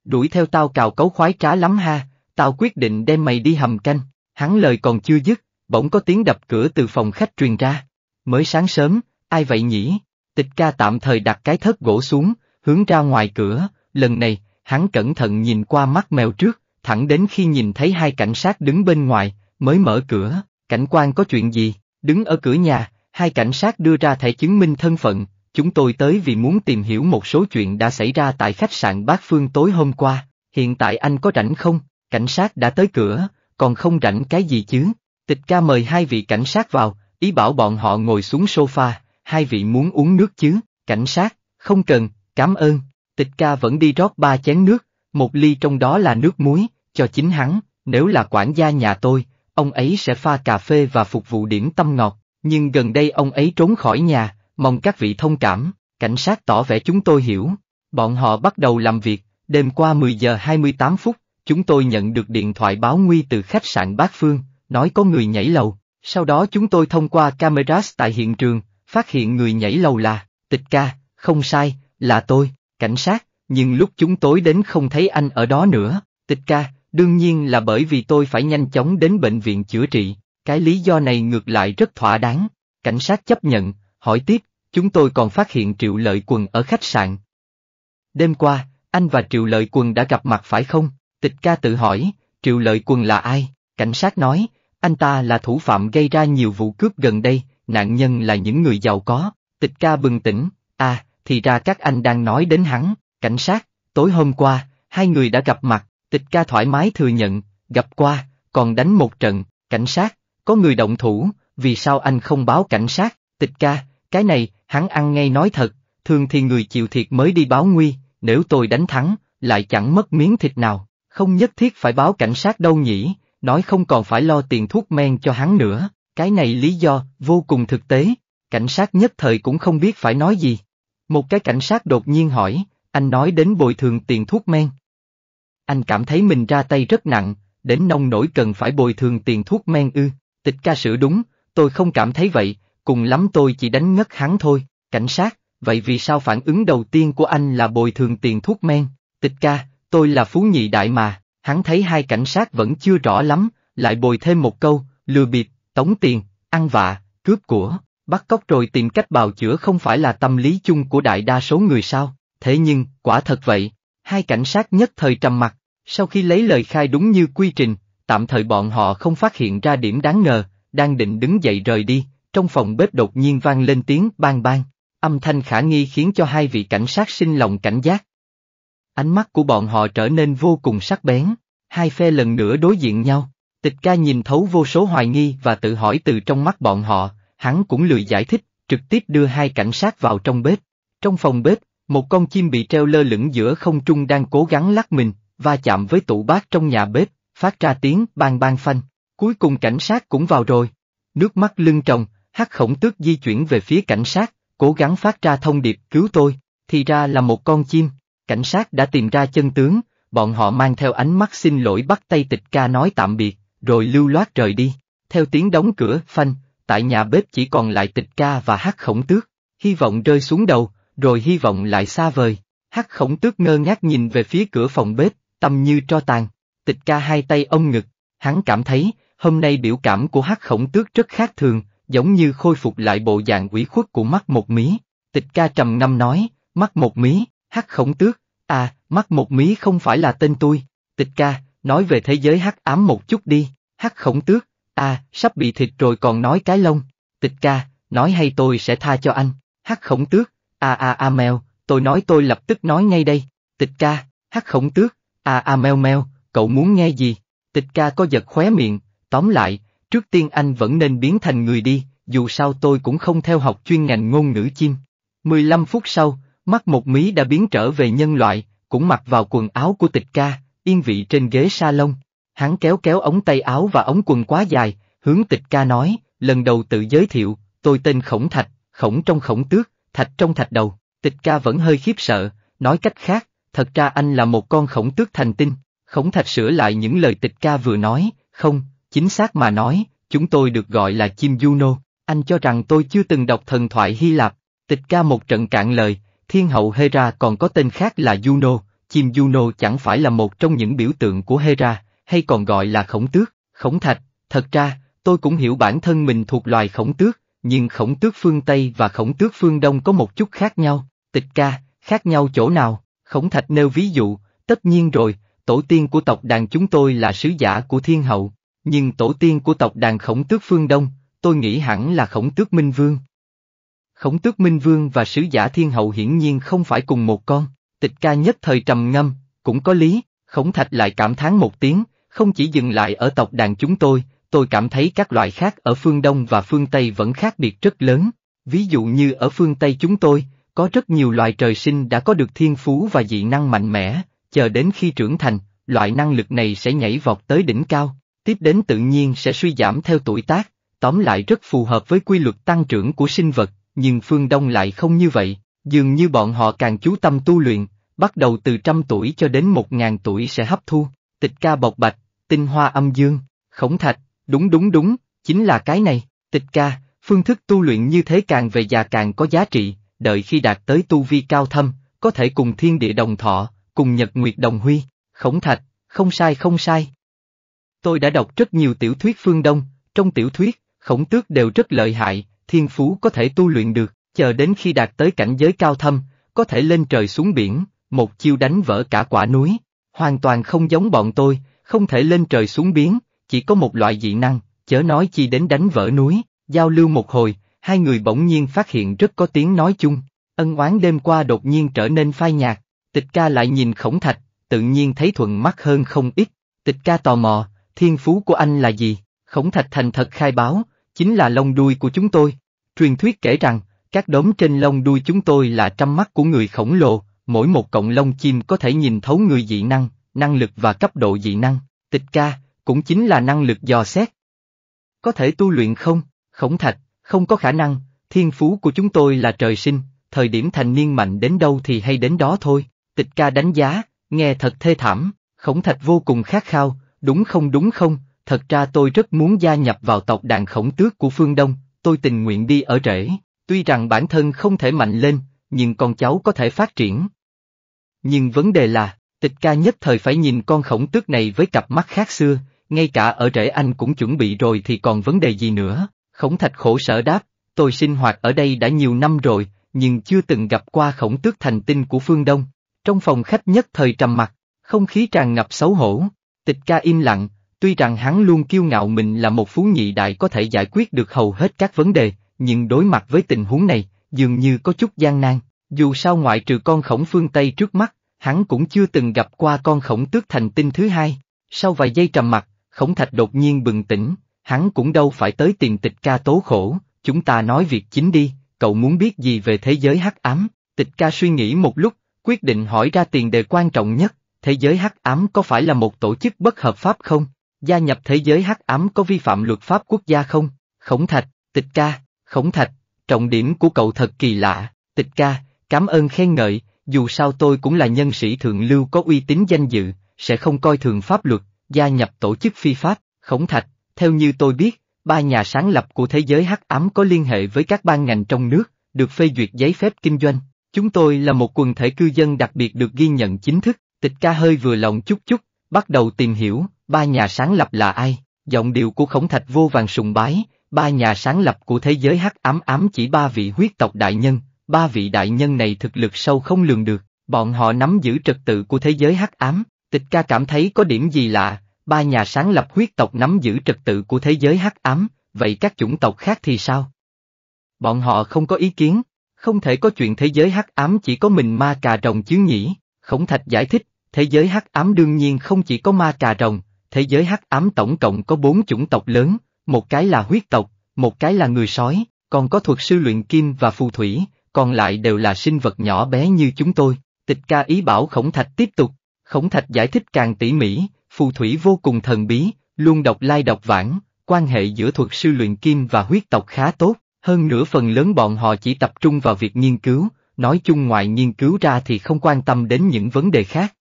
Đuổi theo tao cào cấu khoái trá lắm ha, tao quyết định đem mày đi hầm canh, hắn lời còn chưa dứt, bỗng có tiếng đập cửa từ phòng khách truyền ra. Mới sáng sớm, ai vậy nhỉ? Tịch ca tạm thời đặt cái thớt gỗ xuống, hướng ra ngoài cửa, lần này, hắn cẩn thận nhìn qua mắt mèo trước, thẳng đến khi nhìn thấy hai cảnh sát đứng bên ngoài, mới mở cửa, cảnh quan có chuyện gì? Đứng ở cửa nhà, hai cảnh sát đưa ra thẻ chứng minh thân phận, chúng tôi tới vì muốn tìm hiểu một số chuyện đã xảy ra tại khách sạn Bác Phương tối hôm qua, hiện tại anh có rảnh không? Cảnh sát đã tới cửa, còn không rảnh cái gì chứ? Tịch ca mời hai vị cảnh sát vào, ý bảo bọn họ ngồi xuống sofa, hai vị muốn uống nước chứ? Cảnh sát, không cần, cảm ơn. Tịch ca vẫn đi rót ba chén nước, một ly trong đó là nước muối, cho chính hắn, nếu là quản gia nhà tôi, ông ấy sẽ pha cà phê và phục vụ điểm tâm ngọt, nhưng gần đây ông ấy trốn khỏi nhà, mong các vị thông cảm, cảnh sát tỏ vẻ chúng tôi hiểu. Bọn họ bắt đầu làm việc, đêm qua 10 giờ 28 phút, chúng tôi nhận được điện thoại báo nguy từ khách sạn Bát Phương, nói có người nhảy lầu, sau đó chúng tôi thông qua cameras tại hiện trường, phát hiện người nhảy lầu là, tịch ca, không sai, là tôi, cảnh sát, nhưng lúc chúng tôi đến không thấy anh ở đó nữa, tịch ca, Đương nhiên là bởi vì tôi phải nhanh chóng đến bệnh viện chữa trị, cái lý do này ngược lại rất thỏa đáng. Cảnh sát chấp nhận, hỏi tiếp, chúng tôi còn phát hiện Triệu Lợi Quần ở khách sạn. Đêm qua, anh và Triệu Lợi Quần đã gặp mặt phải không? Tịch ca tự hỏi, Triệu Lợi Quần là ai? Cảnh sát nói, anh ta là thủ phạm gây ra nhiều vụ cướp gần đây, nạn nhân là những người giàu có. Tịch ca bừng tỉnh, à, thì ra các anh đang nói đến hắn, cảnh sát, tối hôm qua, hai người đã gặp mặt, Tịch ca thoải mái thừa nhận, gặp qua, còn đánh một trận, cảnh sát, có người động thủ, vì sao anh không báo cảnh sát, tịch ca, cái này, hắn ăn ngay nói thật, thường thì người chịu thiệt mới đi báo nguy, nếu tôi đánh thắng, lại chẳng mất miếng thịt nào, không nhất thiết phải báo cảnh sát đâu nhỉ, nói không còn phải lo tiền thuốc men cho hắn nữa, cái này lý do, vô cùng thực tế, cảnh sát nhất thời cũng không biết phải nói gì. Một cái cảnh sát đột nhiên hỏi, anh nói đến bồi thường tiền thuốc men, anh cảm thấy mình ra tay rất nặng, đến nông nổi cần phải bồi thường tiền thuốc men ư, tịch ca sửa đúng, tôi không cảm thấy vậy, cùng lắm tôi chỉ đánh ngất hắn thôi, cảnh sát, vậy vì sao phản ứng đầu tiên của anh là bồi thường tiền thuốc men, tịch ca, tôi là phú nhị đại mà, hắn thấy hai cảnh sát vẫn chưa rõ lắm, lại bồi thêm một câu, lừa bịp, tống tiền, ăn vạ, cướp của, bắt cóc rồi tìm cách bào chữa không phải là tâm lý chung của đại đa số người sao, thế nhưng, quả thật vậy, hai cảnh sát nhất thời trầm mặt, sau khi lấy lời khai đúng như quy trình, tạm thời bọn họ không phát hiện ra điểm đáng ngờ, đang định đứng dậy rời đi, trong phòng bếp đột nhiên vang lên tiếng bang bang, âm thanh khả nghi khiến cho hai vị cảnh sát sinh lòng cảnh giác. Ánh mắt của bọn họ trở nên vô cùng sắc bén, hai phe lần nữa đối diện nhau, tịch ca nhìn thấu vô số hoài nghi và tự hỏi từ trong mắt bọn họ, hắn cũng lười giải thích, trực tiếp đưa hai cảnh sát vào trong bếp. Trong phòng bếp, một con chim bị treo lơ lửng giữa không trung đang cố gắng lắc mình, va chạm với tủ bát trong nhà bếp, phát ra tiếng bang bang phanh. Cuối cùng cảnh sát cũng vào rồi. Nước mắt lưng tròng, hắc khổng tước di chuyển về phía cảnh sát, cố gắng phát ra thông điệp cứu tôi, thì ra là một con chim. Cảnh sát đã tìm ra chân tướng, bọn họ mang theo ánh mắt xin lỗi bắt tay tịch ca nói tạm biệt, rồi lưu loát rời đi. Theo tiếng đóng cửa, phanh, tại nhà bếp chỉ còn lại tịch ca và hắc khổng tước, hy vọng rơi xuống đầu, rồi hy vọng lại xa vời. Hắc khổng tước ngơ ngác nhìn về phía cửa phòng bếp, tâm như tro tàn, tịch ca hai tay ông ngực, hắn cảm thấy, hôm nay biểu cảm của hắc khổng tước rất khác thường, giống như khôi phục lại bộ dạng ủy khuất của mắt một mí. Tịch ca trầm ngâm nói, mắt một mí, hắc khổng tước, à, mắt một mí không phải là tên tôi. Tịch ca, nói về thế giới hắc ám một chút đi, hắc khổng tước, à, sắp bị thịt rồi còn nói cái lông. Tịch ca, nói hay tôi sẽ tha cho anh, hắc khổng tước, à à à mèo, tôi nói tôi lập tức nói ngay đây. Tịch ca, hắc khổng tước, À à meo meo, cậu muốn nghe gì? Tịch ca có giật khóe miệng, tóm lại, trước tiên anh vẫn nên biến thành người đi, dù sao tôi cũng không theo học chuyên ngành ngôn ngữ chim. 15 phút sau, mắt một mí đã biến trở về nhân loại, cũng mặc vào quần áo của tịch ca, yên vị trên ghế salon. Hắn kéo kéo ống tay áo và ống quần quá dài, hướng tịch ca nói, lần đầu tự giới thiệu, tôi tên Khổng Thạch, Khổng trong Khổng Tước, Thạch trong Thạch Đầu. Tịch ca vẫn hơi khiếp sợ, nói cách khác, thật ra anh là một con khổng tước thành tinh, khổng thạch sửa lại những lời tịch ca vừa nói, không, chính xác mà nói, chúng tôi được gọi là chim Juno, anh cho rằng tôi chưa từng đọc thần thoại Hy Lạp, tịch ca một trận cạn lời, thiên hậu Hera còn có tên khác là Juno, chim Juno chẳng phải là một trong những biểu tượng của Hera, hay còn gọi là khổng tước, khổng thạch, thật ra, tôi cũng hiểu bản thân mình thuộc loài khổng tước, nhưng khổng tước phương Tây và khổng tước phương Đông có một chút khác nhau, tịch ca, khác nhau chỗ nào? Khổng Thạch nêu ví dụ, tất nhiên rồi, tổ tiên của tộc đàn chúng tôi là sứ giả của thiên hậu, nhưng tổ tiên của tộc đàn khổng tước phương Đông, tôi nghĩ hẳn là khổng tước Minh Vương. Khổng tước Minh Vương và sứ giả thiên hậu hiển nhiên không phải cùng một con, tịch ca nhất thời trầm ngâm, cũng có lý, khổng thạch lại cảm thán một tiếng, không chỉ dừng lại ở tộc đàn chúng tôi, tôi cảm thấy các loại khác ở phương Đông và phương Tây vẫn khác biệt rất lớn, ví dụ như ở phương Tây chúng tôi, có rất nhiều loài trời sinh đã có được thiên phú và dị năng mạnh mẽ, chờ đến khi trưởng thành, loại năng lực này sẽ nhảy vọt tới đỉnh cao, tiếp đến tự nhiên sẽ suy giảm theo tuổi tác, tóm lại rất phù hợp với quy luật tăng trưởng của sinh vật, nhưng phương Đông lại không như vậy, dường như bọn họ càng chú tâm tu luyện, bắt đầu từ trăm tuổi cho đến một ngàn tuổi sẽ hấp thu, tịch ca bộc bạch, tinh hoa âm dương, khổng thạch, đúng đúng đúng, chính là cái này, tịch ca, phương thức tu luyện như thế càng về già càng có giá trị, đợi khi đạt tới tu vi cao thâm, có thể cùng thiên địa đồng thọ, cùng nhật nguyệt đồng huy, khổng thạch, không sai không sai. Tôi đã đọc rất nhiều tiểu thuyết phương Đông, trong tiểu thuyết, khổng tước đều rất lợi hại, thiên phú có thể tu luyện được, chờ đến khi đạt tới cảnh giới cao thâm, có thể lên trời xuống biển, một chiêu đánh vỡ cả quả núi, hoàn toàn không giống bọn tôi, không thể lên trời xuống biển, chỉ có một loại dị năng, chớ nói chi đến đánh vỡ núi, giao lưu một hồi, hai người bỗng nhiên phát hiện rất có tiếng nói chung, ân oán đêm qua đột nhiên trở nên phai nhạt, tịch ca lại nhìn khổng thạch, tự nhiên thấy thuận mắt hơn không ít, tịch ca tò mò, thiên phú của anh là gì, khổng thạch thành thật khai báo, chính là lông đuôi của chúng tôi, truyền thuyết kể rằng, các đốm trên lông đuôi chúng tôi là trăm mắt của người khổng lồ, mỗi một cộng lông chim có thể nhìn thấu người dị năng, năng lực và cấp độ dị năng, tịch ca, cũng chính là năng lực dò xét. Có thể tu luyện không? Khổng thạch, không có khả năng, thiên phú của chúng tôi là trời sinh, thời điểm thành niên mạnh đến đâu thì hay đến đó thôi, tịch ca đánh giá, nghe thật thê thảm, khổng thạch vô cùng khát khao, đúng không đúng không, thật ra tôi rất muốn gia nhập vào tộc đàn khổng tước của phương Đông, tôi tình nguyện đi ở rễ, tuy rằng bản thân không thể mạnh lên, nhưng con cháu có thể phát triển. Nhưng vấn đề là, tịch ca nhất thời phải nhìn con khổng tước này với cặp mắt khác xưa, ngay cả ở rễ anh cũng chuẩn bị rồi thì còn vấn đề gì nữa. Khổng Thạch khổ sở đáp, tôi sinh hoạt ở đây đã nhiều năm rồi, nhưng chưa từng gặp qua khổng tước thành tinh của phương Đông. Trong phòng khách nhất thời trầm mặc, không khí tràn ngập xấu hổ, tịch ca im lặng, tuy rằng hắn luôn kiêu ngạo mình là một phú nhị đại có thể giải quyết được hầu hết các vấn đề, nhưng đối mặt với tình huống này, dường như có chút gian nan, dù sao ngoại trừ con khổng phương Tây trước mắt, hắn cũng chưa từng gặp qua con khổng tước thành tinh thứ hai. Sau vài giây trầm mặc, khổng thạch đột nhiên bừng tỉnh, hắn cũng đâu phải tới tiền tịch ca tố khổ, chúng ta nói việc chính đi, cậu muốn biết gì về thế giới hắc ám, tịch ca suy nghĩ một lúc, quyết định hỏi ra tiền đề quan trọng nhất, thế giới hắc ám có phải là một tổ chức bất hợp pháp không? Gia nhập thế giới hắc ám có vi phạm luật pháp quốc gia không? Khổng thạch, tịch ca, khổng thạch, trọng điểm của cậu thật kỳ lạ, tịch ca, cảm ơn khen ngợi, dù sao tôi cũng là nhân sĩ thượng lưu có uy tín danh dự, sẽ không coi thường pháp luật, gia nhập tổ chức phi pháp, khổng thạch, theo như tôi biết, ba nhà sáng lập của thế giới hắc ám có liên hệ với các ban ngành trong nước, được phê duyệt giấy phép kinh doanh. Chúng tôi là một quần thể cư dân đặc biệt được ghi nhận chính thức, tịch ca hơi vừa lòng chút chút, bắt đầu tìm hiểu, ba nhà sáng lập là ai, giọng điệu của khổng thạch vô vàng sùng bái, ba nhà sáng lập của thế giới hắc ám ám chỉ ba vị huyết tộc đại nhân, ba vị đại nhân này thực lực sâu không lường được, bọn họ nắm giữ trật tự của thế giới hắc ám, tịch ca cảm thấy có điểm gì lạ, ba nhà sáng lập huyết tộc nắm giữ trật tự của thế giới hắc ám, vậy các chủng tộc khác thì sao? Bọn họ không có ý kiến, không thể có chuyện thế giới hắc ám chỉ có mình ma cà rồng chứ nhỉ, Khổng Thạch giải thích, thế giới hắc ám đương nhiên không chỉ có ma cà rồng, thế giới hắc ám tổng cộng có bốn chủng tộc lớn, một cái là huyết tộc, một cái là người sói, còn có thuật sư luyện kim và phù thủy, còn lại đều là sinh vật nhỏ bé như chúng tôi. Tịch ca ý bảo Khổng Thạch tiếp tục, Khổng Thạch giải thích càng tỉ mỉ, phù thủy vô cùng thần bí, luôn độc lai độc vãng, quan hệ giữa thuật sư luyện kim và huyết tộc khá tốt, hơn nửa phần lớn bọn họ chỉ tập trung vào việc nghiên cứu, nói chung ngoài nghiên cứu ra thì không quan tâm đến những vấn đề khác.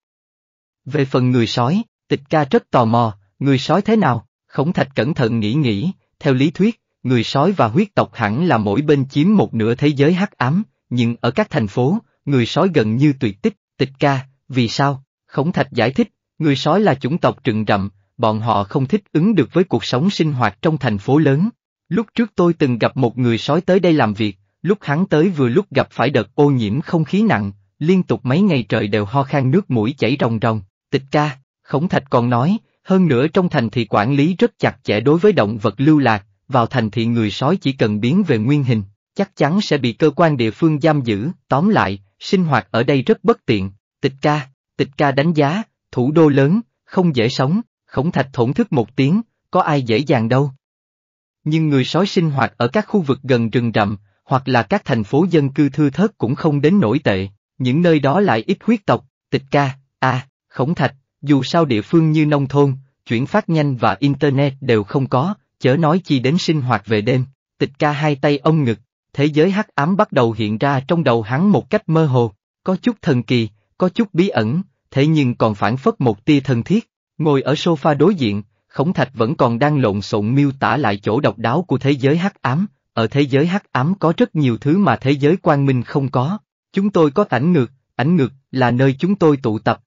Về phần người sói, tịch ca rất tò mò, người sói thế nào, khổng thạch cẩn thận nghĩ nghĩ, theo lý thuyết, người sói và huyết tộc hẳn là mỗi bên chiếm một nửa thế giới hắc ám, nhưng ở các thành phố, người sói gần như tuyệt tích, tịch ca, vì sao? Khổng thạch giải thích, Người sói là chủng tộc rừng rậm, bọn họ không thích ứng được với cuộc sống sinh hoạt trong thành phố lớn. Lúc trước tôi từng gặp một người sói tới đây làm việc, lúc hắn tới vừa lúc gặp phải đợt ô nhiễm không khí nặng, liên tục mấy ngày trời đều ho khan nước mũi chảy ròng ròng, tịch ca, khổng thạch còn nói, hơn nữa trong thành thì quản lý rất chặt chẽ đối với động vật lưu lạc, vào thành thì người sói chỉ cần biến về nguyên hình, chắc chắn sẽ bị cơ quan địa phương giam giữ, tóm lại, sinh hoạt ở đây rất bất tiện, tịch ca, tịch ca đánh giá, thủ đô lớn, không dễ sống, khổng thạch thổn thức một tiếng, có ai dễ dàng đâu. Nhưng người sói sinh hoạt ở các khu vực gần rừng rậm, hoặc là các thành phố dân cư thưa thớt cũng không đến nổi tệ, những nơi đó lại ít huyết tộc, tịch ca, a, khổng thạch, dù sao địa phương như nông thôn, chuyển phát nhanh và Internet đều không có, chớ nói chi đến sinh hoạt về đêm, tịch ca hai tay ông ngực, thế giới hắc ám bắt đầu hiện ra trong đầu hắn một cách mơ hồ, có chút thần kỳ, có chút bí ẩn, thế nhưng còn phản phất một tia thân thiết. Ngồi ở sofa đối diện, Khổng Thạch vẫn còn đang lộn xộn miêu tả lại chỗ độc đáo của thế giới hắc ám, ở thế giới hắc ám có rất nhiều thứ mà thế giới quang minh không có. Chúng tôi có ảnh ngược, ảnh ngược là nơi chúng tôi tụ tập.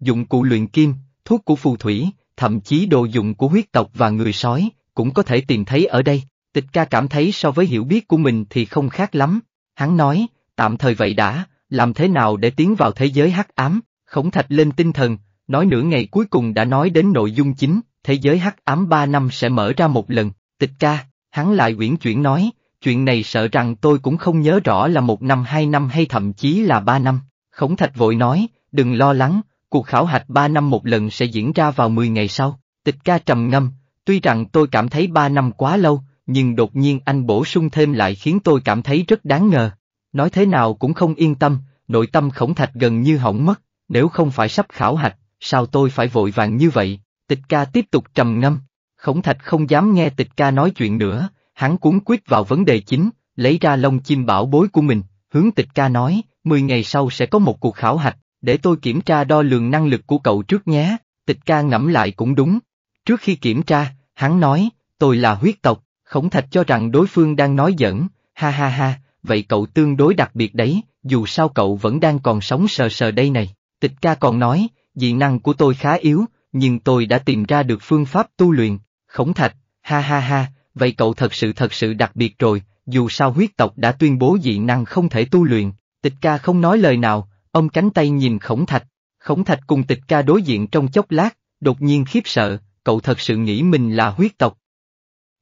Dụng cụ luyện kim, thuốc của phù thủy, thậm chí đồ dụng của huyết tộc và người sói, cũng có thể tìm thấy ở đây. Tịch ca cảm thấy so với hiểu biết của mình thì không khác lắm. Hắn nói, tạm thời vậy đã, làm thế nào để tiến vào thế giới hắc ám, Khổng Thạch lên tinh thần, nói nửa ngày cuối cùng đã nói đến nội dung chính, thế giới hắc ám 3 năm sẽ mở ra một lần, tịch ca, hắn lại quyển chuyển nói, chuyện này sợ rằng tôi cũng không nhớ rõ là một năm hai năm hay thậm chí là ba năm. Khổng Thạch vội nói, đừng lo lắng, cuộc khảo hạch ba năm một lần sẽ diễn ra vào 10 ngày sau. Tịch ca trầm ngâm, tuy rằng tôi cảm thấy ba năm quá lâu, nhưng đột nhiên anh bổ sung thêm lại khiến tôi cảm thấy rất đáng ngờ. Nói thế nào cũng không yên tâm, nội tâm khổng thạch gần như hỏng mất nếu không phải sắp khảo hạch, sao tôi phải vội vàng như vậy, tịch ca tiếp tục trầm ngâm, khổng thạch không dám nghe tịch ca nói chuyện nữa, hắn cuốn quyết vào vấn đề chính, lấy ra lông chim bảo bối của mình, hướng tịch ca nói, 10 ngày sau sẽ có một cuộc khảo hạch, để tôi kiểm tra đo lường năng lực của cậu trước nhé, tịch ca ngẫm lại cũng đúng. Trước khi kiểm tra, hắn nói, tôi là huyết tộc, khổng thạch cho rằng đối phương đang nói giỡn, ha ha ha, vậy cậu tương đối đặc biệt đấy, dù sao cậu vẫn đang còn sống sờ sờ đây này, Tịch ca còn nói, dị năng của tôi khá yếu, nhưng tôi đã tìm ra được phương pháp tu luyện, khổng thạch, ha ha ha, vậy cậu thật sự thật sự đặc biệt rồi, dù sao huyết tộc đã tuyên bố dị năng không thể tu luyện, tịch ca không nói lời nào, ông cánh tay nhìn khổng thạch, khổng thạch cùng tịch ca đối diện trong chốc lát, đột nhiên khiếp sợ, cậu thật sự nghĩ mình là huyết tộc.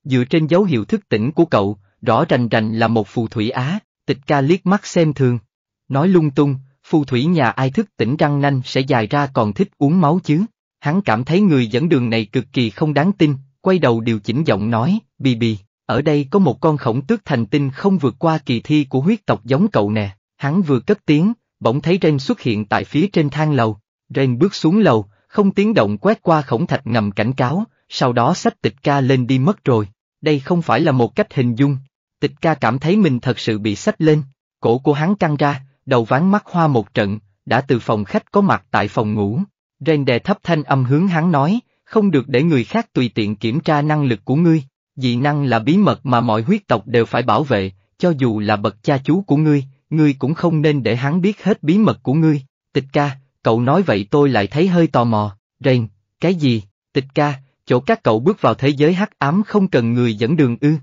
Dựa trên dấu hiệu thức tỉnh của cậu, rõ rành rành là một phù thủy Á, tịch ca liếc mắt xem thường. Nói lung tung, phù thủy nhà ai thức tỉnh răng nanh sẽ dài ra còn thích uống máu chứ. Hắn cảm thấy người dẫn đường này cực kỳ không đáng tin, quay đầu điều chỉnh giọng nói, bì bì, ở đây có một con khổng tước thành tinh không vượt qua kỳ thi của huyết tộc giống cậu nè. Hắn vừa cất tiếng, bỗng thấy Ren xuất hiện tại phía trên thang lầu. Ren bước xuống lầu, không tiếng động quét qua khổng thạch ngầm cảnh cáo, sau đó xách tịch ca lên đi mất rồi. Đây không phải là một cách hình dung. Tịch ca cảm thấy mình thật sự bị xách lên, cổ của hắn căng ra, đầu ván mắt hoa một trận, đã từ phòng khách có mặt tại phòng ngủ. Ren đè thấp thanh âm hướng hắn nói, không được để người khác tùy tiện kiểm tra năng lực của ngươi, dị năng là bí mật mà mọi huyết tộc đều phải bảo vệ, cho dù là bậc cha chú của ngươi, ngươi cũng không nên để hắn biết hết bí mật của ngươi. Tịch ca, cậu nói vậy tôi lại thấy hơi tò mò, Ren, cái gì, tịch ca, chỗ các cậu bước vào thế giới hắc ám không cần người dẫn đường ư.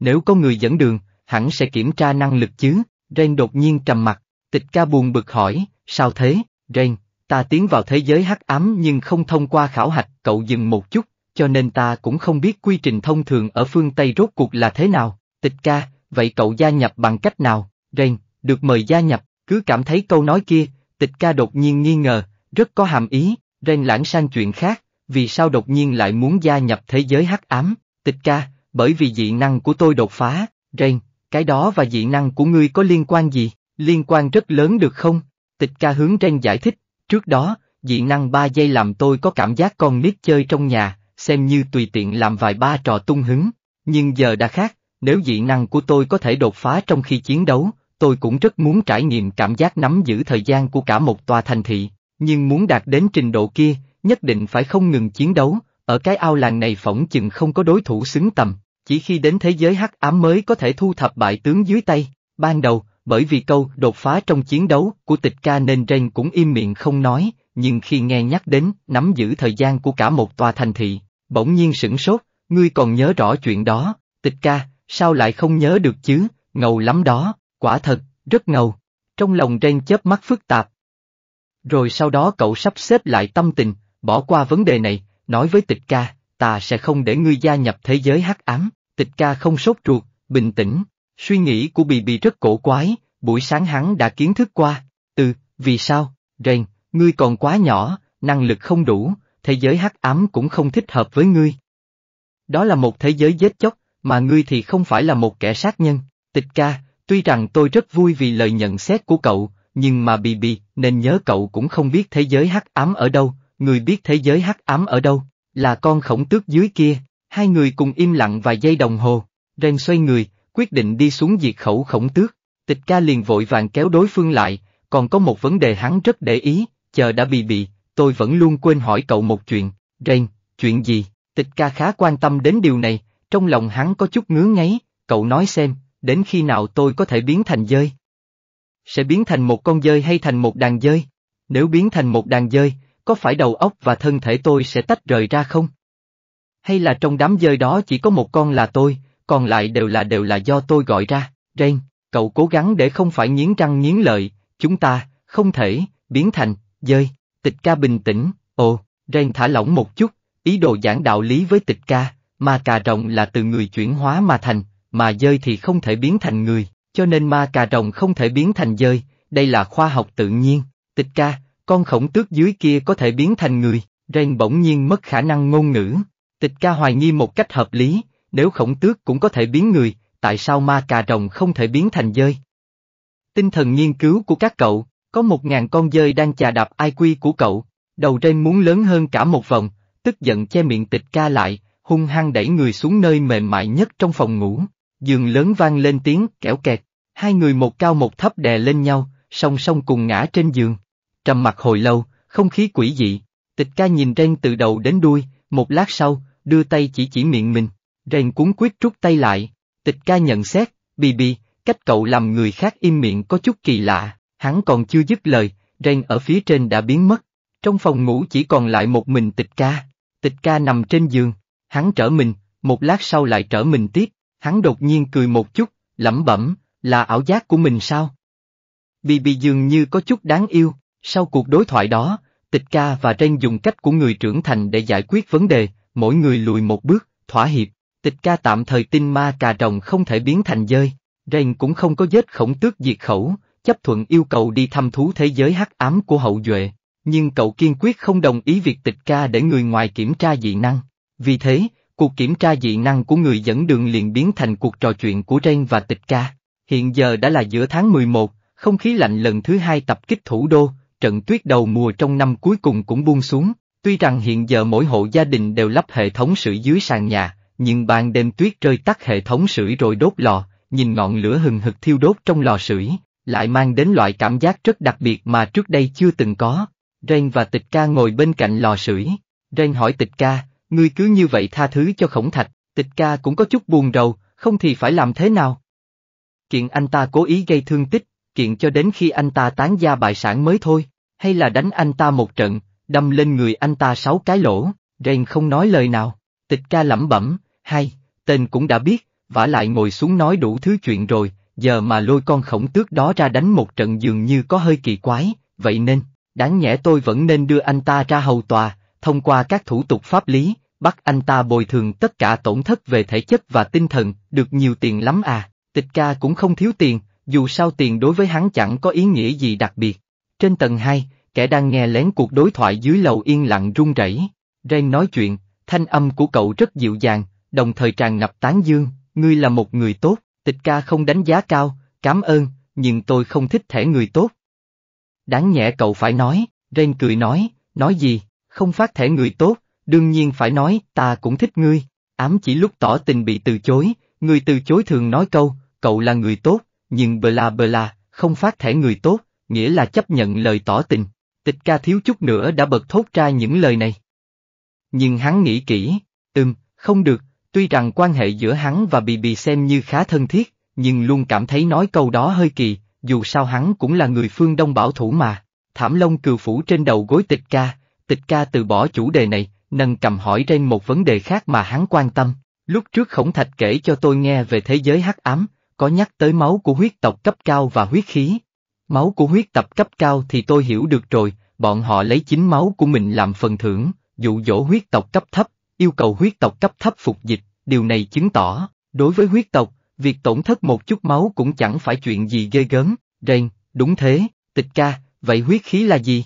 Nếu có người dẫn đường, hẳn sẽ kiểm tra năng lực chứ, Ren đột nhiên trầm mặt, tịch ca buồn bực hỏi, sao thế, Ren, ta tiến vào thế giới hắc ám nhưng không thông qua khảo hạch, cậu dừng một chút, cho nên ta cũng không biết quy trình thông thường ở phương Tây rốt cuộc là thế nào, tịch ca, vậy cậu gia nhập bằng cách nào, Ren, được mời gia nhập, cứ cảm thấy câu nói kia, tịch ca đột nhiên nghi ngờ, rất có hàm ý, Ren lãng sang chuyện khác, vì sao đột nhiên lại muốn gia nhập thế giới hắc ám, tịch ca, bởi vì dị năng của tôi đột phá, Ren, cái đó và dị năng của ngươi có liên quan gì? Liên quan rất lớn được không? Tịch ca hướng trên giải thích, trước đó, dị năng ba giây làm tôi có cảm giác con nít chơi trong nhà, xem như tùy tiện làm vài ba trò tung hứng, nhưng giờ đã khác, nếu dị năng của tôi có thể đột phá trong khi chiến đấu, tôi cũng rất muốn trải nghiệm cảm giác nắm giữ thời gian của cả một tòa thành thị, nhưng muốn đạt đến trình độ kia, nhất định phải không ngừng chiến đấu, ở cái ao làng này phỏng chừng không có đối thủ xứng tầm, chỉ khi đến thế giới hắc ám mới có thể thu thập bại tướng dưới tay. Ban đầu, bởi vì câu đột phá trong chiến đấu của tịch ca nên Ren cũng im miệng không nói, nhưng khi nghe nhắc đến nắm giữ thời gian của cả một tòa thành thị, bỗng nhiên sửng sốt, ngươi còn nhớ rõ chuyện đó, tịch ca, sao lại không nhớ được chứ, ngầu lắm đó, quả thật, rất ngầu. Trong lòng Ren chớp mắt phức tạp. Rồi sau đó cậu sắp xếp lại tâm tình, bỏ qua vấn đề này, nói với tịch ca, ta sẽ không để ngươi gia nhập thế giới hắc ám, tịch ca không sốt ruột, bình tĩnh, suy nghĩ của bì bì rất cổ quái, buổi sáng hắn đã kiến thức qua, từ, vì sao, rèn ngươi còn quá nhỏ, năng lực không đủ, thế giới hắc ám cũng không thích hợp với ngươi. Đó là một thế giới giết chóc, mà ngươi thì không phải là một kẻ sát nhân, tịch ca, tuy rằng tôi rất vui vì lời nhận xét của cậu, nhưng mà bì bì, nên nhớ cậu cũng không biết thế giới hắc ám ở đâu, người biết thế giới hắc ám ở đâu. Là con khổng tước dưới kia, hai người cùng im lặng vài giây đồng hồ, Ren xoay người, quyết định đi xuống diệt khẩu khổng tước, tịch ca liền vội vàng kéo đối phương lại, còn có một vấn đề hắn rất để ý, chờ đã bị bị, tôi vẫn luôn quên hỏi cậu một chuyện, Ren, chuyện gì, tịch ca khá quan tâm đến điều này, trong lòng hắn có chút ngứa ngáy, cậu nói xem, đến khi nào tôi có thể biến thành dơi? Sẽ biến thành một con dơi hay thành một đàn dơi? Nếu biến thành một đàn dơi, có phải đầu óc và thân thể tôi sẽ tách rời ra không? Hay là trong đám dơi đó chỉ có một con là tôi, còn lại đều là đều là do tôi gọi ra, Rain, cậu cố gắng để không phải nghiến răng nghiến lợi, chúng ta, không thể, biến thành, dơi, tịch ca bình tĩnh, ồ, Rain thả lỏng một chút, ý đồ giảng đạo lý với tịch ca, ma cà rồng là từ người chuyển hóa mà thành, mà dơi thì không thể biến thành người, cho nên ma cà rồng không thể biến thành dơi, đây là khoa học tự nhiên, tịch ca, con khổng tước dưới kia có thể biến thành người, Ren bỗng nhiên mất khả năng ngôn ngữ. Tịch ca hoài nghi một cách hợp lý, nếu khổng tước cũng có thể biến người, tại sao ma cà rồng không thể biến thành dơi? Tinh thần nghiên cứu của các cậu, có một ngàn con dơi đang chà đạp IQ của cậu, đầu Ren muốn lớn hơn cả một vòng, tức giận che miệng tịch ca lại, hung hăng đẩy người xuống nơi mềm mại nhất trong phòng ngủ, giường lớn vang lên tiếng kẻo kẹt, hai người một cao một thấp đè lên nhau, song song cùng ngã trên giường. Trầm mặt hồi lâu, không khí quỷ dị, tịch ca nhìn Ren từ đầu đến đuôi, một lát sau, đưa tay chỉ chỉ miệng mình, Ren cuốn quyết rút tay lại, tịch ca nhận xét, bì bì, cách cậu làm người khác im miệng có chút kỳ lạ, hắn còn chưa dứt lời, Ren ở phía trên đã biến mất, trong phòng ngủ chỉ còn lại một mình tịch ca, tịch ca nằm trên giường, hắn trở mình, một lát sau lại trở mình tiếp, hắn đột nhiên cười một chút, lẩm bẩm, là ảo giác của mình sao? Bì bì dường như có chút đáng yêu, sau cuộc đối thoại đó, Tịch Ca và Ren dùng cách của người trưởng thành để giải quyết vấn đề, mỗi người lùi một bước, thỏa hiệp. Tịch Ca tạm thời tin ma cà rồng không thể biến thành dơi, Ren cũng không có vết khổng tước diệt khẩu, chấp thuận yêu cầu đi thăm thú thế giới hắc ám của hậu duệ, nhưng cậu kiên quyết không đồng ý việc Tịch Ca để người ngoài kiểm tra dị năng. Vì thế, cuộc kiểm tra dị năng của người dẫn đường liền biến thành cuộc trò chuyện của Ren và Tịch Ca. Hiện giờ đã là giữa tháng 11, không khí lạnh lần thứ hai tập kích thủ đô, trận tuyết đầu mùa trong năm cuối cùng cũng buông xuống, tuy rằng hiện giờ mỗi hộ gia đình đều lắp hệ thống sưởi dưới sàn nhà, nhưng ban đêm tuyết rơi tắt hệ thống sưởi rồi đốt lò, nhìn ngọn lửa hừng hực thiêu đốt trong lò sưởi, lại mang đến loại cảm giác rất đặc biệt mà trước đây chưa từng có. Ren và Tịch Ca ngồi bên cạnh lò sưởi. Ren hỏi Tịch Ca, ngươi cứ như vậy tha thứ cho khổng thạch, Tịch Ca cũng có chút buồn rầu, không thì phải làm thế nào? Kiện anh ta cố ý gây thương tích, kiện cho đến khi anh ta tán gia bại sản mới thôi hay là đánh anh ta một trận, đâm lên người anh ta sáu cái lỗ, Ren không nói lời nào, tịch ca lẩm bẩm, hay, tên cũng đã biết, vả lại ngồi xuống nói đủ thứ chuyện rồi, giờ mà lôi con khổng tước đó ra đánh một trận dường như có hơi kỳ quái, vậy nên, đáng nhẽ tôi vẫn nên đưa anh ta ra hầu tòa, thông qua các thủ tục pháp lý, bắt anh ta bồi thường tất cả tổn thất về thể chất và tinh thần, được nhiều tiền lắm à, tịch ca cũng không thiếu tiền, dù sao tiền đối với hắn chẳng có ý nghĩa gì đặc biệt, trên tầng 2, kẻ đang nghe lén cuộc đối thoại dưới lầu yên lặng run rẩy. Ren nói chuyện, thanh âm của cậu rất dịu dàng, đồng thời tràn ngập tán dương, ngươi là một người tốt, tịch ca không đánh giá cao, cảm ơn, nhưng tôi không thích thể người tốt. Đáng nhẽ cậu phải nói, Ren cười nói, nói gì, không phát thể người tốt, đương nhiên phải nói, ta cũng thích ngươi, ám chỉ lúc tỏ tình bị từ chối, người từ chối thường nói câu, cậu là người tốt, nhưng bla bla, không phát thể người tốt, nghĩa là chấp nhận lời tỏ tình. Tịch ca thiếu chút nữa đã bật thốt ra những lời này. Nhưng hắn nghĩ kỹ, ừm, không được, tuy rằng quan hệ giữa hắn và bì bì xem như khá thân thiết, nhưng luôn cảm thấy nói câu đó hơi kỳ, dù sao hắn cũng là người phương đông bảo thủ mà. Thảm lông cừu phủ trên đầu gối tịch ca, tịch ca từ bỏ chủ đề này, nâng cầm hỏi trên một vấn đề khác mà hắn quan tâm. Lúc trước khổng thạch kể cho tôi nghe về thế giới hắc ám, có nhắc tới máu của huyết tộc cấp cao và huyết khí, Máu của huyết tập cấp cao thì tôi hiểu được rồi, bọn họ lấy chính máu của mình làm phần thưởng, dụ dỗ huyết tộc cấp thấp, yêu cầu huyết tộc cấp thấp phục dịch, điều này chứng tỏ, đối với huyết tộc, việc tổn thất một chút máu cũng chẳng phải chuyện gì ghê gớm, rèn đúng thế, tịch ca, vậy huyết khí là gì?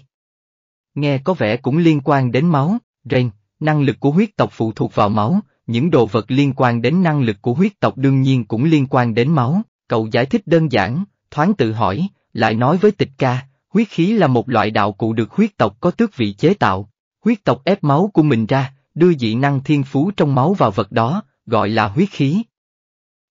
Nghe có vẻ cũng liên quan đến máu, rèn năng lực của huyết tộc phụ thuộc vào máu, những đồ vật liên quan đến năng lực của huyết tộc đương nhiên cũng liên quan đến máu, cậu giải thích đơn giản, thoáng tự hỏi, lại nói với tịch ca, huyết khí là một loại đạo cụ được huyết tộc có tước vị chế tạo. Huyết tộc ép máu của mình ra, đưa dị năng thiên phú trong máu vào vật đó, gọi là huyết khí.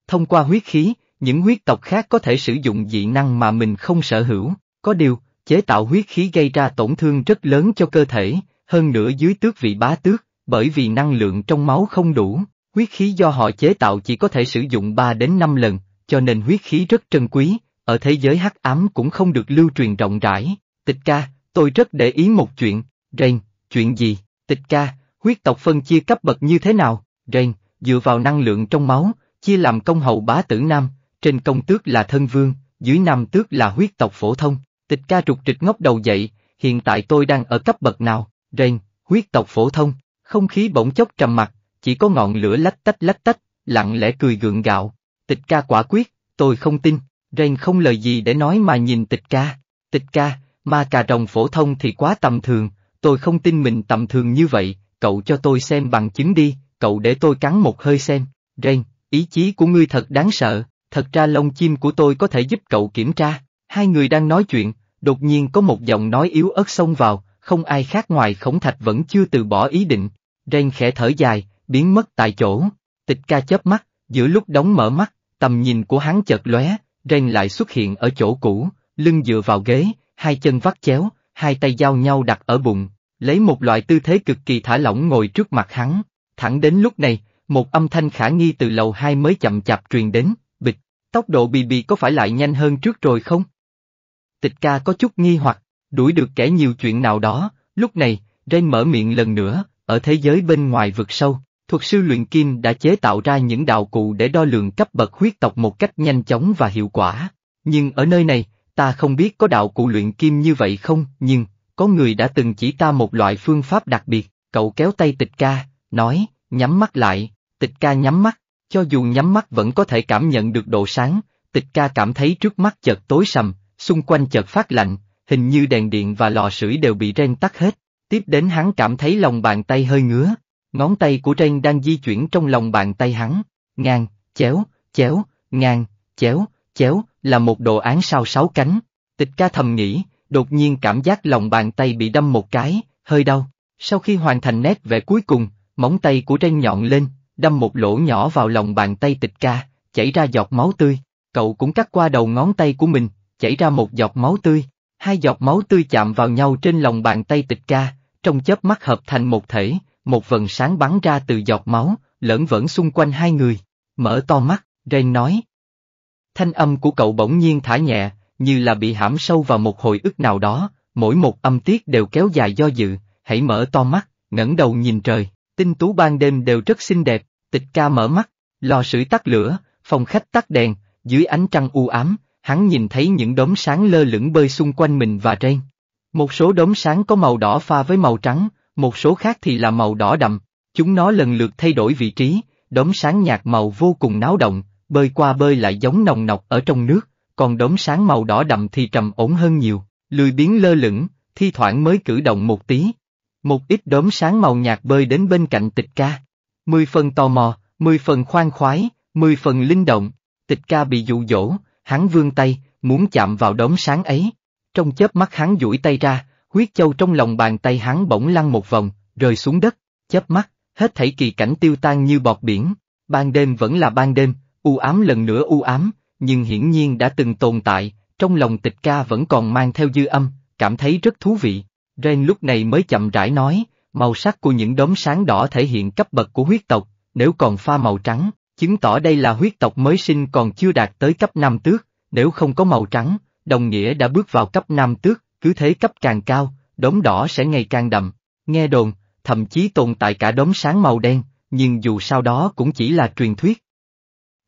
Thông qua huyết khí, những huyết tộc khác có thể sử dụng dị năng mà mình không sở hữu, có điều, chế tạo huyết khí gây ra tổn thương rất lớn cho cơ thể, hơn nữa dưới tước vị bá tước, bởi vì năng lượng trong máu không đủ, huyết khí do họ chế tạo chỉ có thể sử dụng 3 đến 5 lần, cho nên huyết khí rất trân quý, ở thế giới hắc ám cũng không được lưu truyền rộng rãi. Tịch ca, tôi rất để ý một chuyện, Rain, chuyện gì? Tịch ca, huyết tộc phân chia cấp bậc như thế nào? Rain, dựa vào năng lượng trong máu, chia làm công hậu bá tử nam, trên công tước là thân vương, dưới nam tước là huyết tộc phổ thông. Tịch ca trục trịch ngóc đầu dậy, hiện tại tôi đang ở cấp bậc nào? Rain, huyết tộc phổ thông, không khí bỗng chốc trầm mặt, chỉ có ngọn lửa lách tách lách tách, lặng lẽ cười gượng gạo. Tịch ca quả quyết, tôi không tin, Ren không lời gì để nói mà nhìn tịch ca. Tịch ca, ma cà rồng phổ thông thì quá tầm thường, tôi không tin mình tầm thường như vậy, cậu cho tôi xem bằng chứng đi, cậu để tôi cắn một hơi xem. Ren, ý chí của ngươi thật đáng sợ, thật ra lông chim của tôi có thể giúp cậu kiểm tra. Hai người đang nói chuyện, đột nhiên có một giọng nói yếu ớt xông vào, không ai khác ngoài khổng thạch vẫn chưa từ bỏ ý định. Ren khẽ thở dài, biến mất tại chỗ. Tịch ca chớp mắt, giữa lúc đóng mở mắt, tầm nhìn của hắn chợt lóe, Ren lại xuất hiện ở chỗ cũ, lưng dựa vào ghế, hai chân vắt chéo, hai tay giao nhau đặt ở bụng, lấy một loại tư thế cực kỳ thả lỏng ngồi trước mặt hắn. Thẳng đến lúc này, một âm thanh khả nghi từ lầu hai mới chậm chạp truyền đến, bịch, tốc độ bì bì có phải lại nhanh hơn trước rồi không? Tịch ca có chút nghi hoặc, đuổi được kẻ nhiều chuyện nào đó, lúc này, Ren mở miệng lần nữa, ở thế giới bên ngoài vực sâu, thuật sư luyện kim đã chế tạo ra những đạo cụ để đo lường cấp bậc huyết tộc một cách nhanh chóng và hiệu quả. Nhưng ở nơi này, ta không biết có đạo cụ luyện kim như vậy không, nhưng, có người đã từng chỉ ta một loại phương pháp đặc biệt, cậu kéo tay tịch ca, nói, nhắm mắt lại, tịch ca nhắm mắt, cho dù nhắm mắt vẫn có thể cảm nhận được độ sáng, tịch ca cảm thấy trước mắt chợt tối sầm, xung quanh chợt phát lạnh, hình như đèn điện và lò sưởi đều bị ren tắt hết, tiếp đến hắn cảm thấy lòng bàn tay hơi ngứa, Ngón tay của Trên đang di chuyển trong lòng bàn tay hắn, ngang, chéo, chéo, ngang, chéo, chéo, là một đồ án sao sáu cánh. Tịch ca thầm nghĩ, đột nhiên cảm giác lòng bàn tay bị đâm một cái, hơi đau. Sau khi hoàn thành nét vẽ cuối cùng, móng tay của Trên nhọn lên, đâm một lỗ nhỏ vào lòng bàn tay tịch ca, chảy ra giọt máu tươi. Cậu cũng cắt qua đầu ngón tay của mình, chảy ra một giọt máu tươi. Hai giọt máu tươi chạm vào nhau trên lòng bàn tay tịch ca, trong chớp mắt hợp thành một thể, một vần sáng bắn ra từ giọt máu, lẫn vẫn xung quanh hai người. Mở to mắt, Rain nói. Thanh âm của cậu bỗng nhiên thả nhẹ, như là bị hãm sâu vào một hồi ức nào đó, mỗi một âm tiết đều kéo dài do dự, hãy mở to mắt, ngẩng đầu nhìn trời, tinh tú ban đêm đều rất xinh đẹp, tịch ca mở mắt, lò sưởi tắt lửa, phòng khách tắt đèn, dưới ánh trăng u ám, hắn nhìn thấy những đốm sáng lơ lửng bơi xung quanh mình và ren. Một số đốm sáng có màu đỏ pha với màu trắng, một số khác thì là màu đỏ đậm, chúng nó lần lượt thay đổi vị trí, đốm sáng nhạt màu vô cùng náo động, bơi qua bơi lại giống nồng nọc ở trong nước, còn đốm sáng màu đỏ đậm thì trầm ổn hơn nhiều, lười biến lơ lửng, thi thoảng mới cử động một tí. Một ít đốm sáng màu nhạt bơi đến bên cạnh tịch ca. Mười phần tò mò, mười phần khoan khoái, mười phần linh động, tịch ca bị dụ dỗ, hắn vươn tay, muốn chạm vào đốm sáng ấy. Trong chớp mắt hắn duỗi tay ra, huyết châu trong lòng bàn tay hắn bỗng lăn một vòng, rơi xuống đất, chớp mắt, hết thảy kỳ cảnh tiêu tan như bọt biển. Ban đêm vẫn là ban đêm, u ám lần nữa u ám, nhưng hiển nhiên đã từng tồn tại, trong lòng tịch ca vẫn còn mang theo dư âm, cảm thấy rất thú vị. Ren lúc này mới chậm rãi nói, màu sắc của những đốm sáng đỏ thể hiện cấp bậc của huyết tộc, nếu còn pha màu trắng, chứng tỏ đây là huyết tộc mới sinh còn chưa đạt tới cấp năm tước, nếu không có màu trắng, đồng nghĩa đã bước vào cấp năm tước, cứ thế cấp càng cao, đốm đỏ sẽ ngày càng đậm. Nghe đồn, thậm chí tồn tại cả đốm sáng màu đen, nhưng dù sao đó cũng chỉ là truyền thuyết.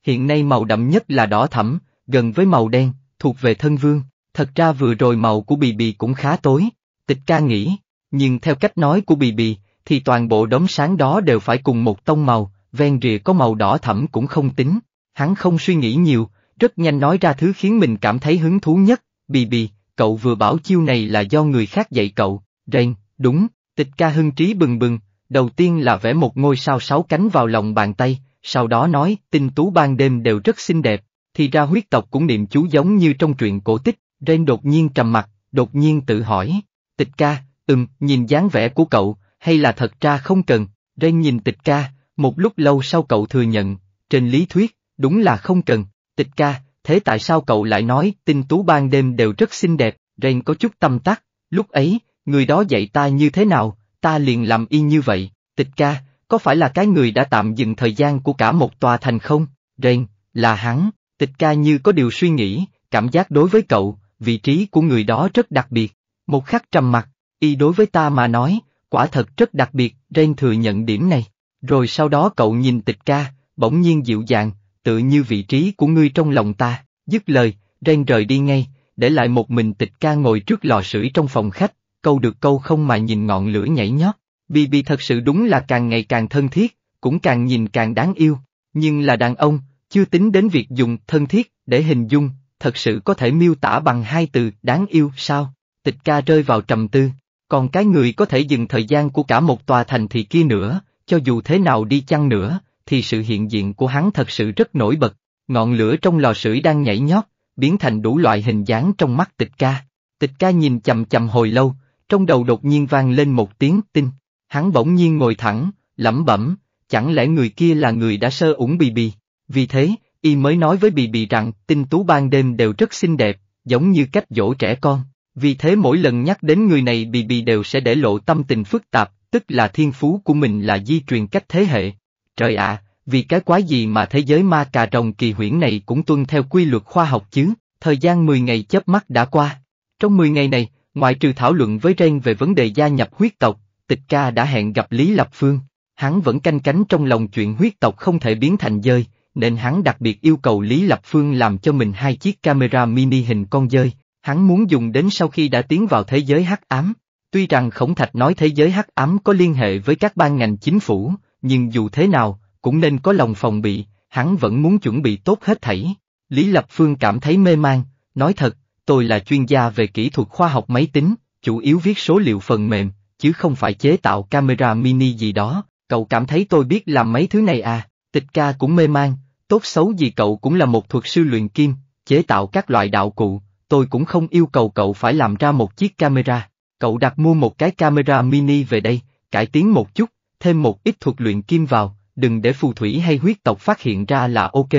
Hiện nay màu đậm nhất là đỏ thẫm, gần với màu đen, thuộc về thân vương, thật ra vừa rồi màu của bì bì cũng khá tối, tịch ca nghĩ, nhưng theo cách nói của bì bì, thì toàn bộ đốm sáng đó đều phải cùng một tông màu, ven rìa có màu đỏ thẫm cũng không tính, hắn không suy nghĩ nhiều, rất nhanh nói ra thứ khiến mình cảm thấy hứng thú nhất, bì bì, cậu vừa bảo chiêu này là do người khác dạy cậu, Ren, đúng, tịch ca hưng trí bừng bừng, đầu tiên là vẽ một ngôi sao sáu cánh vào lòng bàn tay, sau đó nói tinh tú ban đêm đều rất xinh đẹp, thì ra huyết tộc cũng niệm chú giống như trong truyện cổ tích, Ren đột nhiên trầm mặt, đột nhiên tự hỏi, tịch ca, ừm, nhìn dáng vẻ của cậu, hay là thật ra không cần, Ren nhìn tịch ca, một lúc lâu sau cậu thừa nhận, trên lý thuyết, đúng là không cần, tịch ca, thế tại sao cậu lại nói tinh tú ban đêm đều rất xinh đẹp, Ren có chút tâm tắc, lúc ấy, người đó dạy ta như thế nào, ta liền làm y như vậy, tịch ca, có phải là cái người đã tạm dừng thời gian của cả một tòa thành không, Ren, là hắn, tịch ca như có điều suy nghĩ, cảm giác đối với cậu, vị trí của người đó rất đặc biệt, một khắc trầm mặt, y đối với ta mà nói, quả thật rất đặc biệt, Ren thừa nhận điểm này, rồi sau đó cậu nhìn tịch ca, bỗng nhiên dịu dàng, tự như vị trí của ngươi trong lòng ta, dứt lời, Ren rời đi ngay, để lại một mình tịch ca ngồi trước lò sưởi trong phòng khách, câu được câu không mà nhìn ngọn lửa nhảy nhót, Bì Bì thật sự đúng là càng ngày càng thân thiết, cũng càng nhìn càng đáng yêu, nhưng là đàn ông, chưa tính đến việc dùng thân thiết để hình dung, thật sự có thể miêu tả bằng hai từ đáng yêu sao, tịch ca rơi vào trầm tư, còn cái người có thể dừng thời gian của cả một tòa thành thị kia nữa, cho dù thế nào đi chăng nữa, thì sự hiện diện của hắn thật sự rất nổi bật, ngọn lửa trong lò sưởi đang nhảy nhót, biến thành đủ loại hình dáng trong mắt tịch ca. Tịch ca nhìn chầm chầm hồi lâu, trong đầu đột nhiên vang lên một tiếng tin, hắn bỗng nhiên ngồi thẳng, lẩm bẩm, chẳng lẽ người kia là người đã sơ ủng bì bì, vì thế, y mới nói với bì bì rằng tinh tú ban đêm đều rất xinh đẹp, giống như cách dỗ trẻ con, vì thế mỗi lần nhắc đến người này bì bì đều sẽ để lộ tâm tình phức tạp, tức là thiên phú của mình là di truyền cách thế hệ, Trời ạ, à, vì cái quái gì mà thế giới ma cà rồng kỳ huyễn này cũng tuân theo quy luật khoa học chứ, thời gian 10 ngày chớp mắt đã qua. Trong 10 ngày này, ngoại trừ thảo luận với Ren về vấn đề gia nhập huyết tộc, tịch ca đã hẹn gặp Lý Lập Phương. Hắn vẫn canh cánh trong lòng chuyện huyết tộc không thể biến thành dơi, nên hắn đặc biệt yêu cầu Lý Lập Phương làm cho mình hai chiếc camera mini hình con dơi, hắn muốn dùng đến sau khi đã tiến vào thế giới hắc ám. Tuy rằng Khổng Thạch nói thế giới hắc ám có liên hệ với các ban ngành chính phủ, nhưng dù thế nào, cũng nên có lòng phòng bị, hắn vẫn muốn chuẩn bị tốt hết thảy. Lý Lập Phương cảm thấy mê man, nói thật, tôi là chuyên gia về kỹ thuật khoa học máy tính, chủ yếu viết số liệu phần mềm, chứ không phải chế tạo camera mini gì đó, cậu cảm thấy tôi biết làm mấy thứ này à, tịch ca cũng mê man, tốt xấu gì cậu cũng là một thuật sư luyện kim, chế tạo các loại đạo cụ, tôi cũng không yêu cầu cậu phải làm ra một chiếc camera, cậu đặt mua một cái camera mini về đây, cải tiến một chút, thêm một ít thuật luyện kim vào, đừng để phù thủy hay huyết tộc phát hiện ra là ok.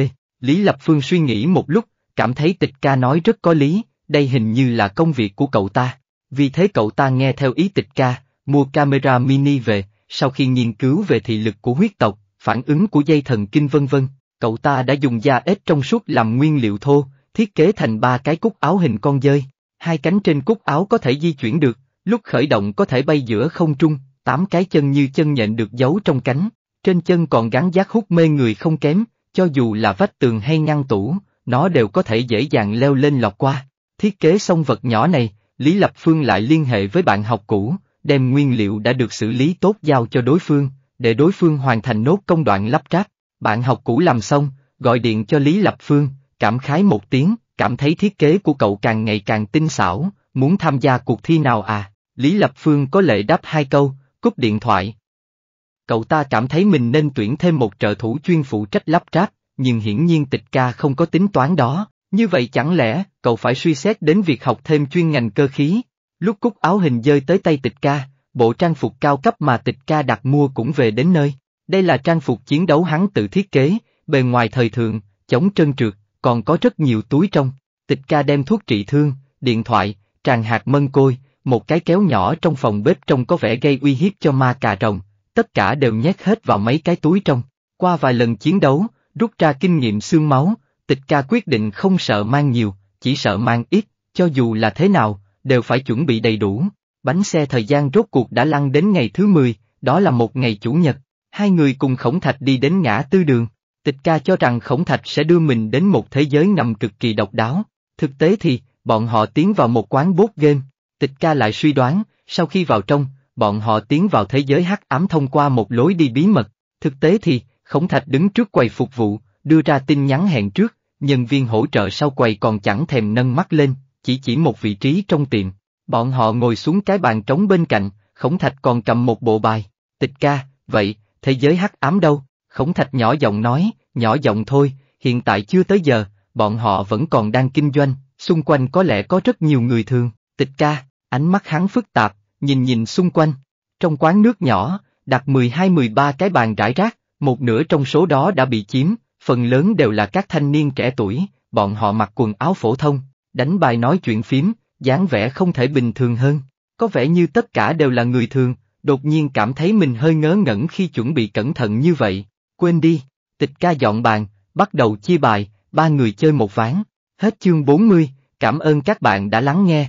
Lý Lập Phương suy nghĩ một lúc, cảm thấy tịch ca nói rất có lý, đây hình như là công việc của cậu ta. Vì thế cậu ta nghe theo ý tịch ca, mua camera mini về, sau khi nghiên cứu về thị lực của huyết tộc, phản ứng của dây thần kinh vân vân, cậu ta đã dùng da ếch trong suốt làm nguyên liệu thô, thiết kế thành ba cái cúc áo hình con dơi. Hai cánh trên cúc áo có thể di chuyển được, lúc khởi động có thể bay giữa không trung, tám cái chân như chân nhện được giấu trong cánh, trên chân còn gắn giác hút mê người không kém, cho dù là vách tường hay ngăn tủ, nó đều có thể dễ dàng leo lên lọt qua. Thiết kế xong vật nhỏ này, Lý Lập Phương lại liên hệ với bạn học cũ, đem nguyên liệu đã được xử lý tốt giao cho đối phương, để đối phương hoàn thành nốt công đoạn lắp ráp. Bạn học cũ làm xong, gọi điện cho Lý Lập Phương, cảm khái một tiếng, cảm thấy thiết kế của cậu càng ngày càng tinh xảo, muốn tham gia cuộc thi nào à? Lý Lập Phương có lệ đáp hai câu, Cúp điện thoại. Cậu ta cảm thấy mình nên tuyển thêm một trợ thủ chuyên phụ trách lắp ráp, nhưng hiển nhiên tịch ca không có tính toán đó, như vậy chẳng lẽ cậu phải suy xét đến việc học thêm chuyên ngành cơ khí. Lúc cúc áo hình rơi tới tay tịch ca, bộ trang phục cao cấp mà tịch ca đặt mua cũng về đến nơi. Đây là trang phục chiến đấu hắn tự thiết kế, bề ngoài thời thượng, chống trơn trượt, còn có rất nhiều túi trong. Tịch ca đem thuốc trị thương, điện thoại, tràng hạt mân côi, một cái kéo nhỏ trong phòng bếp trông có vẻ gây uy hiếp cho ma cà rồng, tất cả đều nhét hết vào mấy cái túi trong. Qua vài lần chiến đấu, rút ra kinh nghiệm xương máu, tịch ca quyết định không sợ mang nhiều, chỉ sợ mang ít, cho dù là thế nào, đều phải chuẩn bị đầy đủ. Bánh xe thời gian rốt cuộc đã lăn đến ngày thứ 10, đó là một ngày Chủ nhật. Hai người cùng Khổng Thạch đi đến ngã tư đường. Tịch ca cho rằng Khổng Thạch sẽ đưa mình đến một thế giới nằm cực kỳ độc đáo. Thực tế thì, bọn họ tiến vào một quán bốt game, Tịch ca lại suy đoán, sau khi vào trong, bọn họ tiến vào thế giới hắc ám thông qua một lối đi bí mật. Thực tế thì, Khổng Thạch đứng trước quầy phục vụ, đưa ra tin nhắn hẹn trước, nhân viên hỗ trợ sau quầy còn chẳng thèm nâng mắt lên, chỉ chỉ một vị trí trong tiệm. Bọn họ ngồi xuống cái bàn trống bên cạnh, Khổng Thạch còn cầm một bộ bài. Tịch ca, vậy, thế giới hắc ám đâu? Khổng Thạch nhỏ giọng nói, nhỏ giọng thôi, hiện tại chưa tới giờ, bọn họ vẫn còn đang kinh doanh, xung quanh có lẽ có rất nhiều người thường. Tịch ca, Ánh mắt hắn phức tạp, nhìn nhìn xung quanh. Trong quán nước nhỏ, đặt 12-13 cái bàn rải rác, một nửa trong số đó đã bị chiếm, phần lớn đều là các thanh niên trẻ tuổi, bọn họ mặc quần áo phổ thông, đánh bài nói chuyện phím, dáng vẻ không thể bình thường hơn. Có vẻ như tất cả đều là người thường, đột nhiên cảm thấy mình hơi ngớ ngẩn khi chuẩn bị cẩn thận như vậy. Quên đi, tịch ca dọn bàn, bắt đầu chia bài, ba người chơi một ván. Hết chương 40, cảm ơn các bạn đã lắng nghe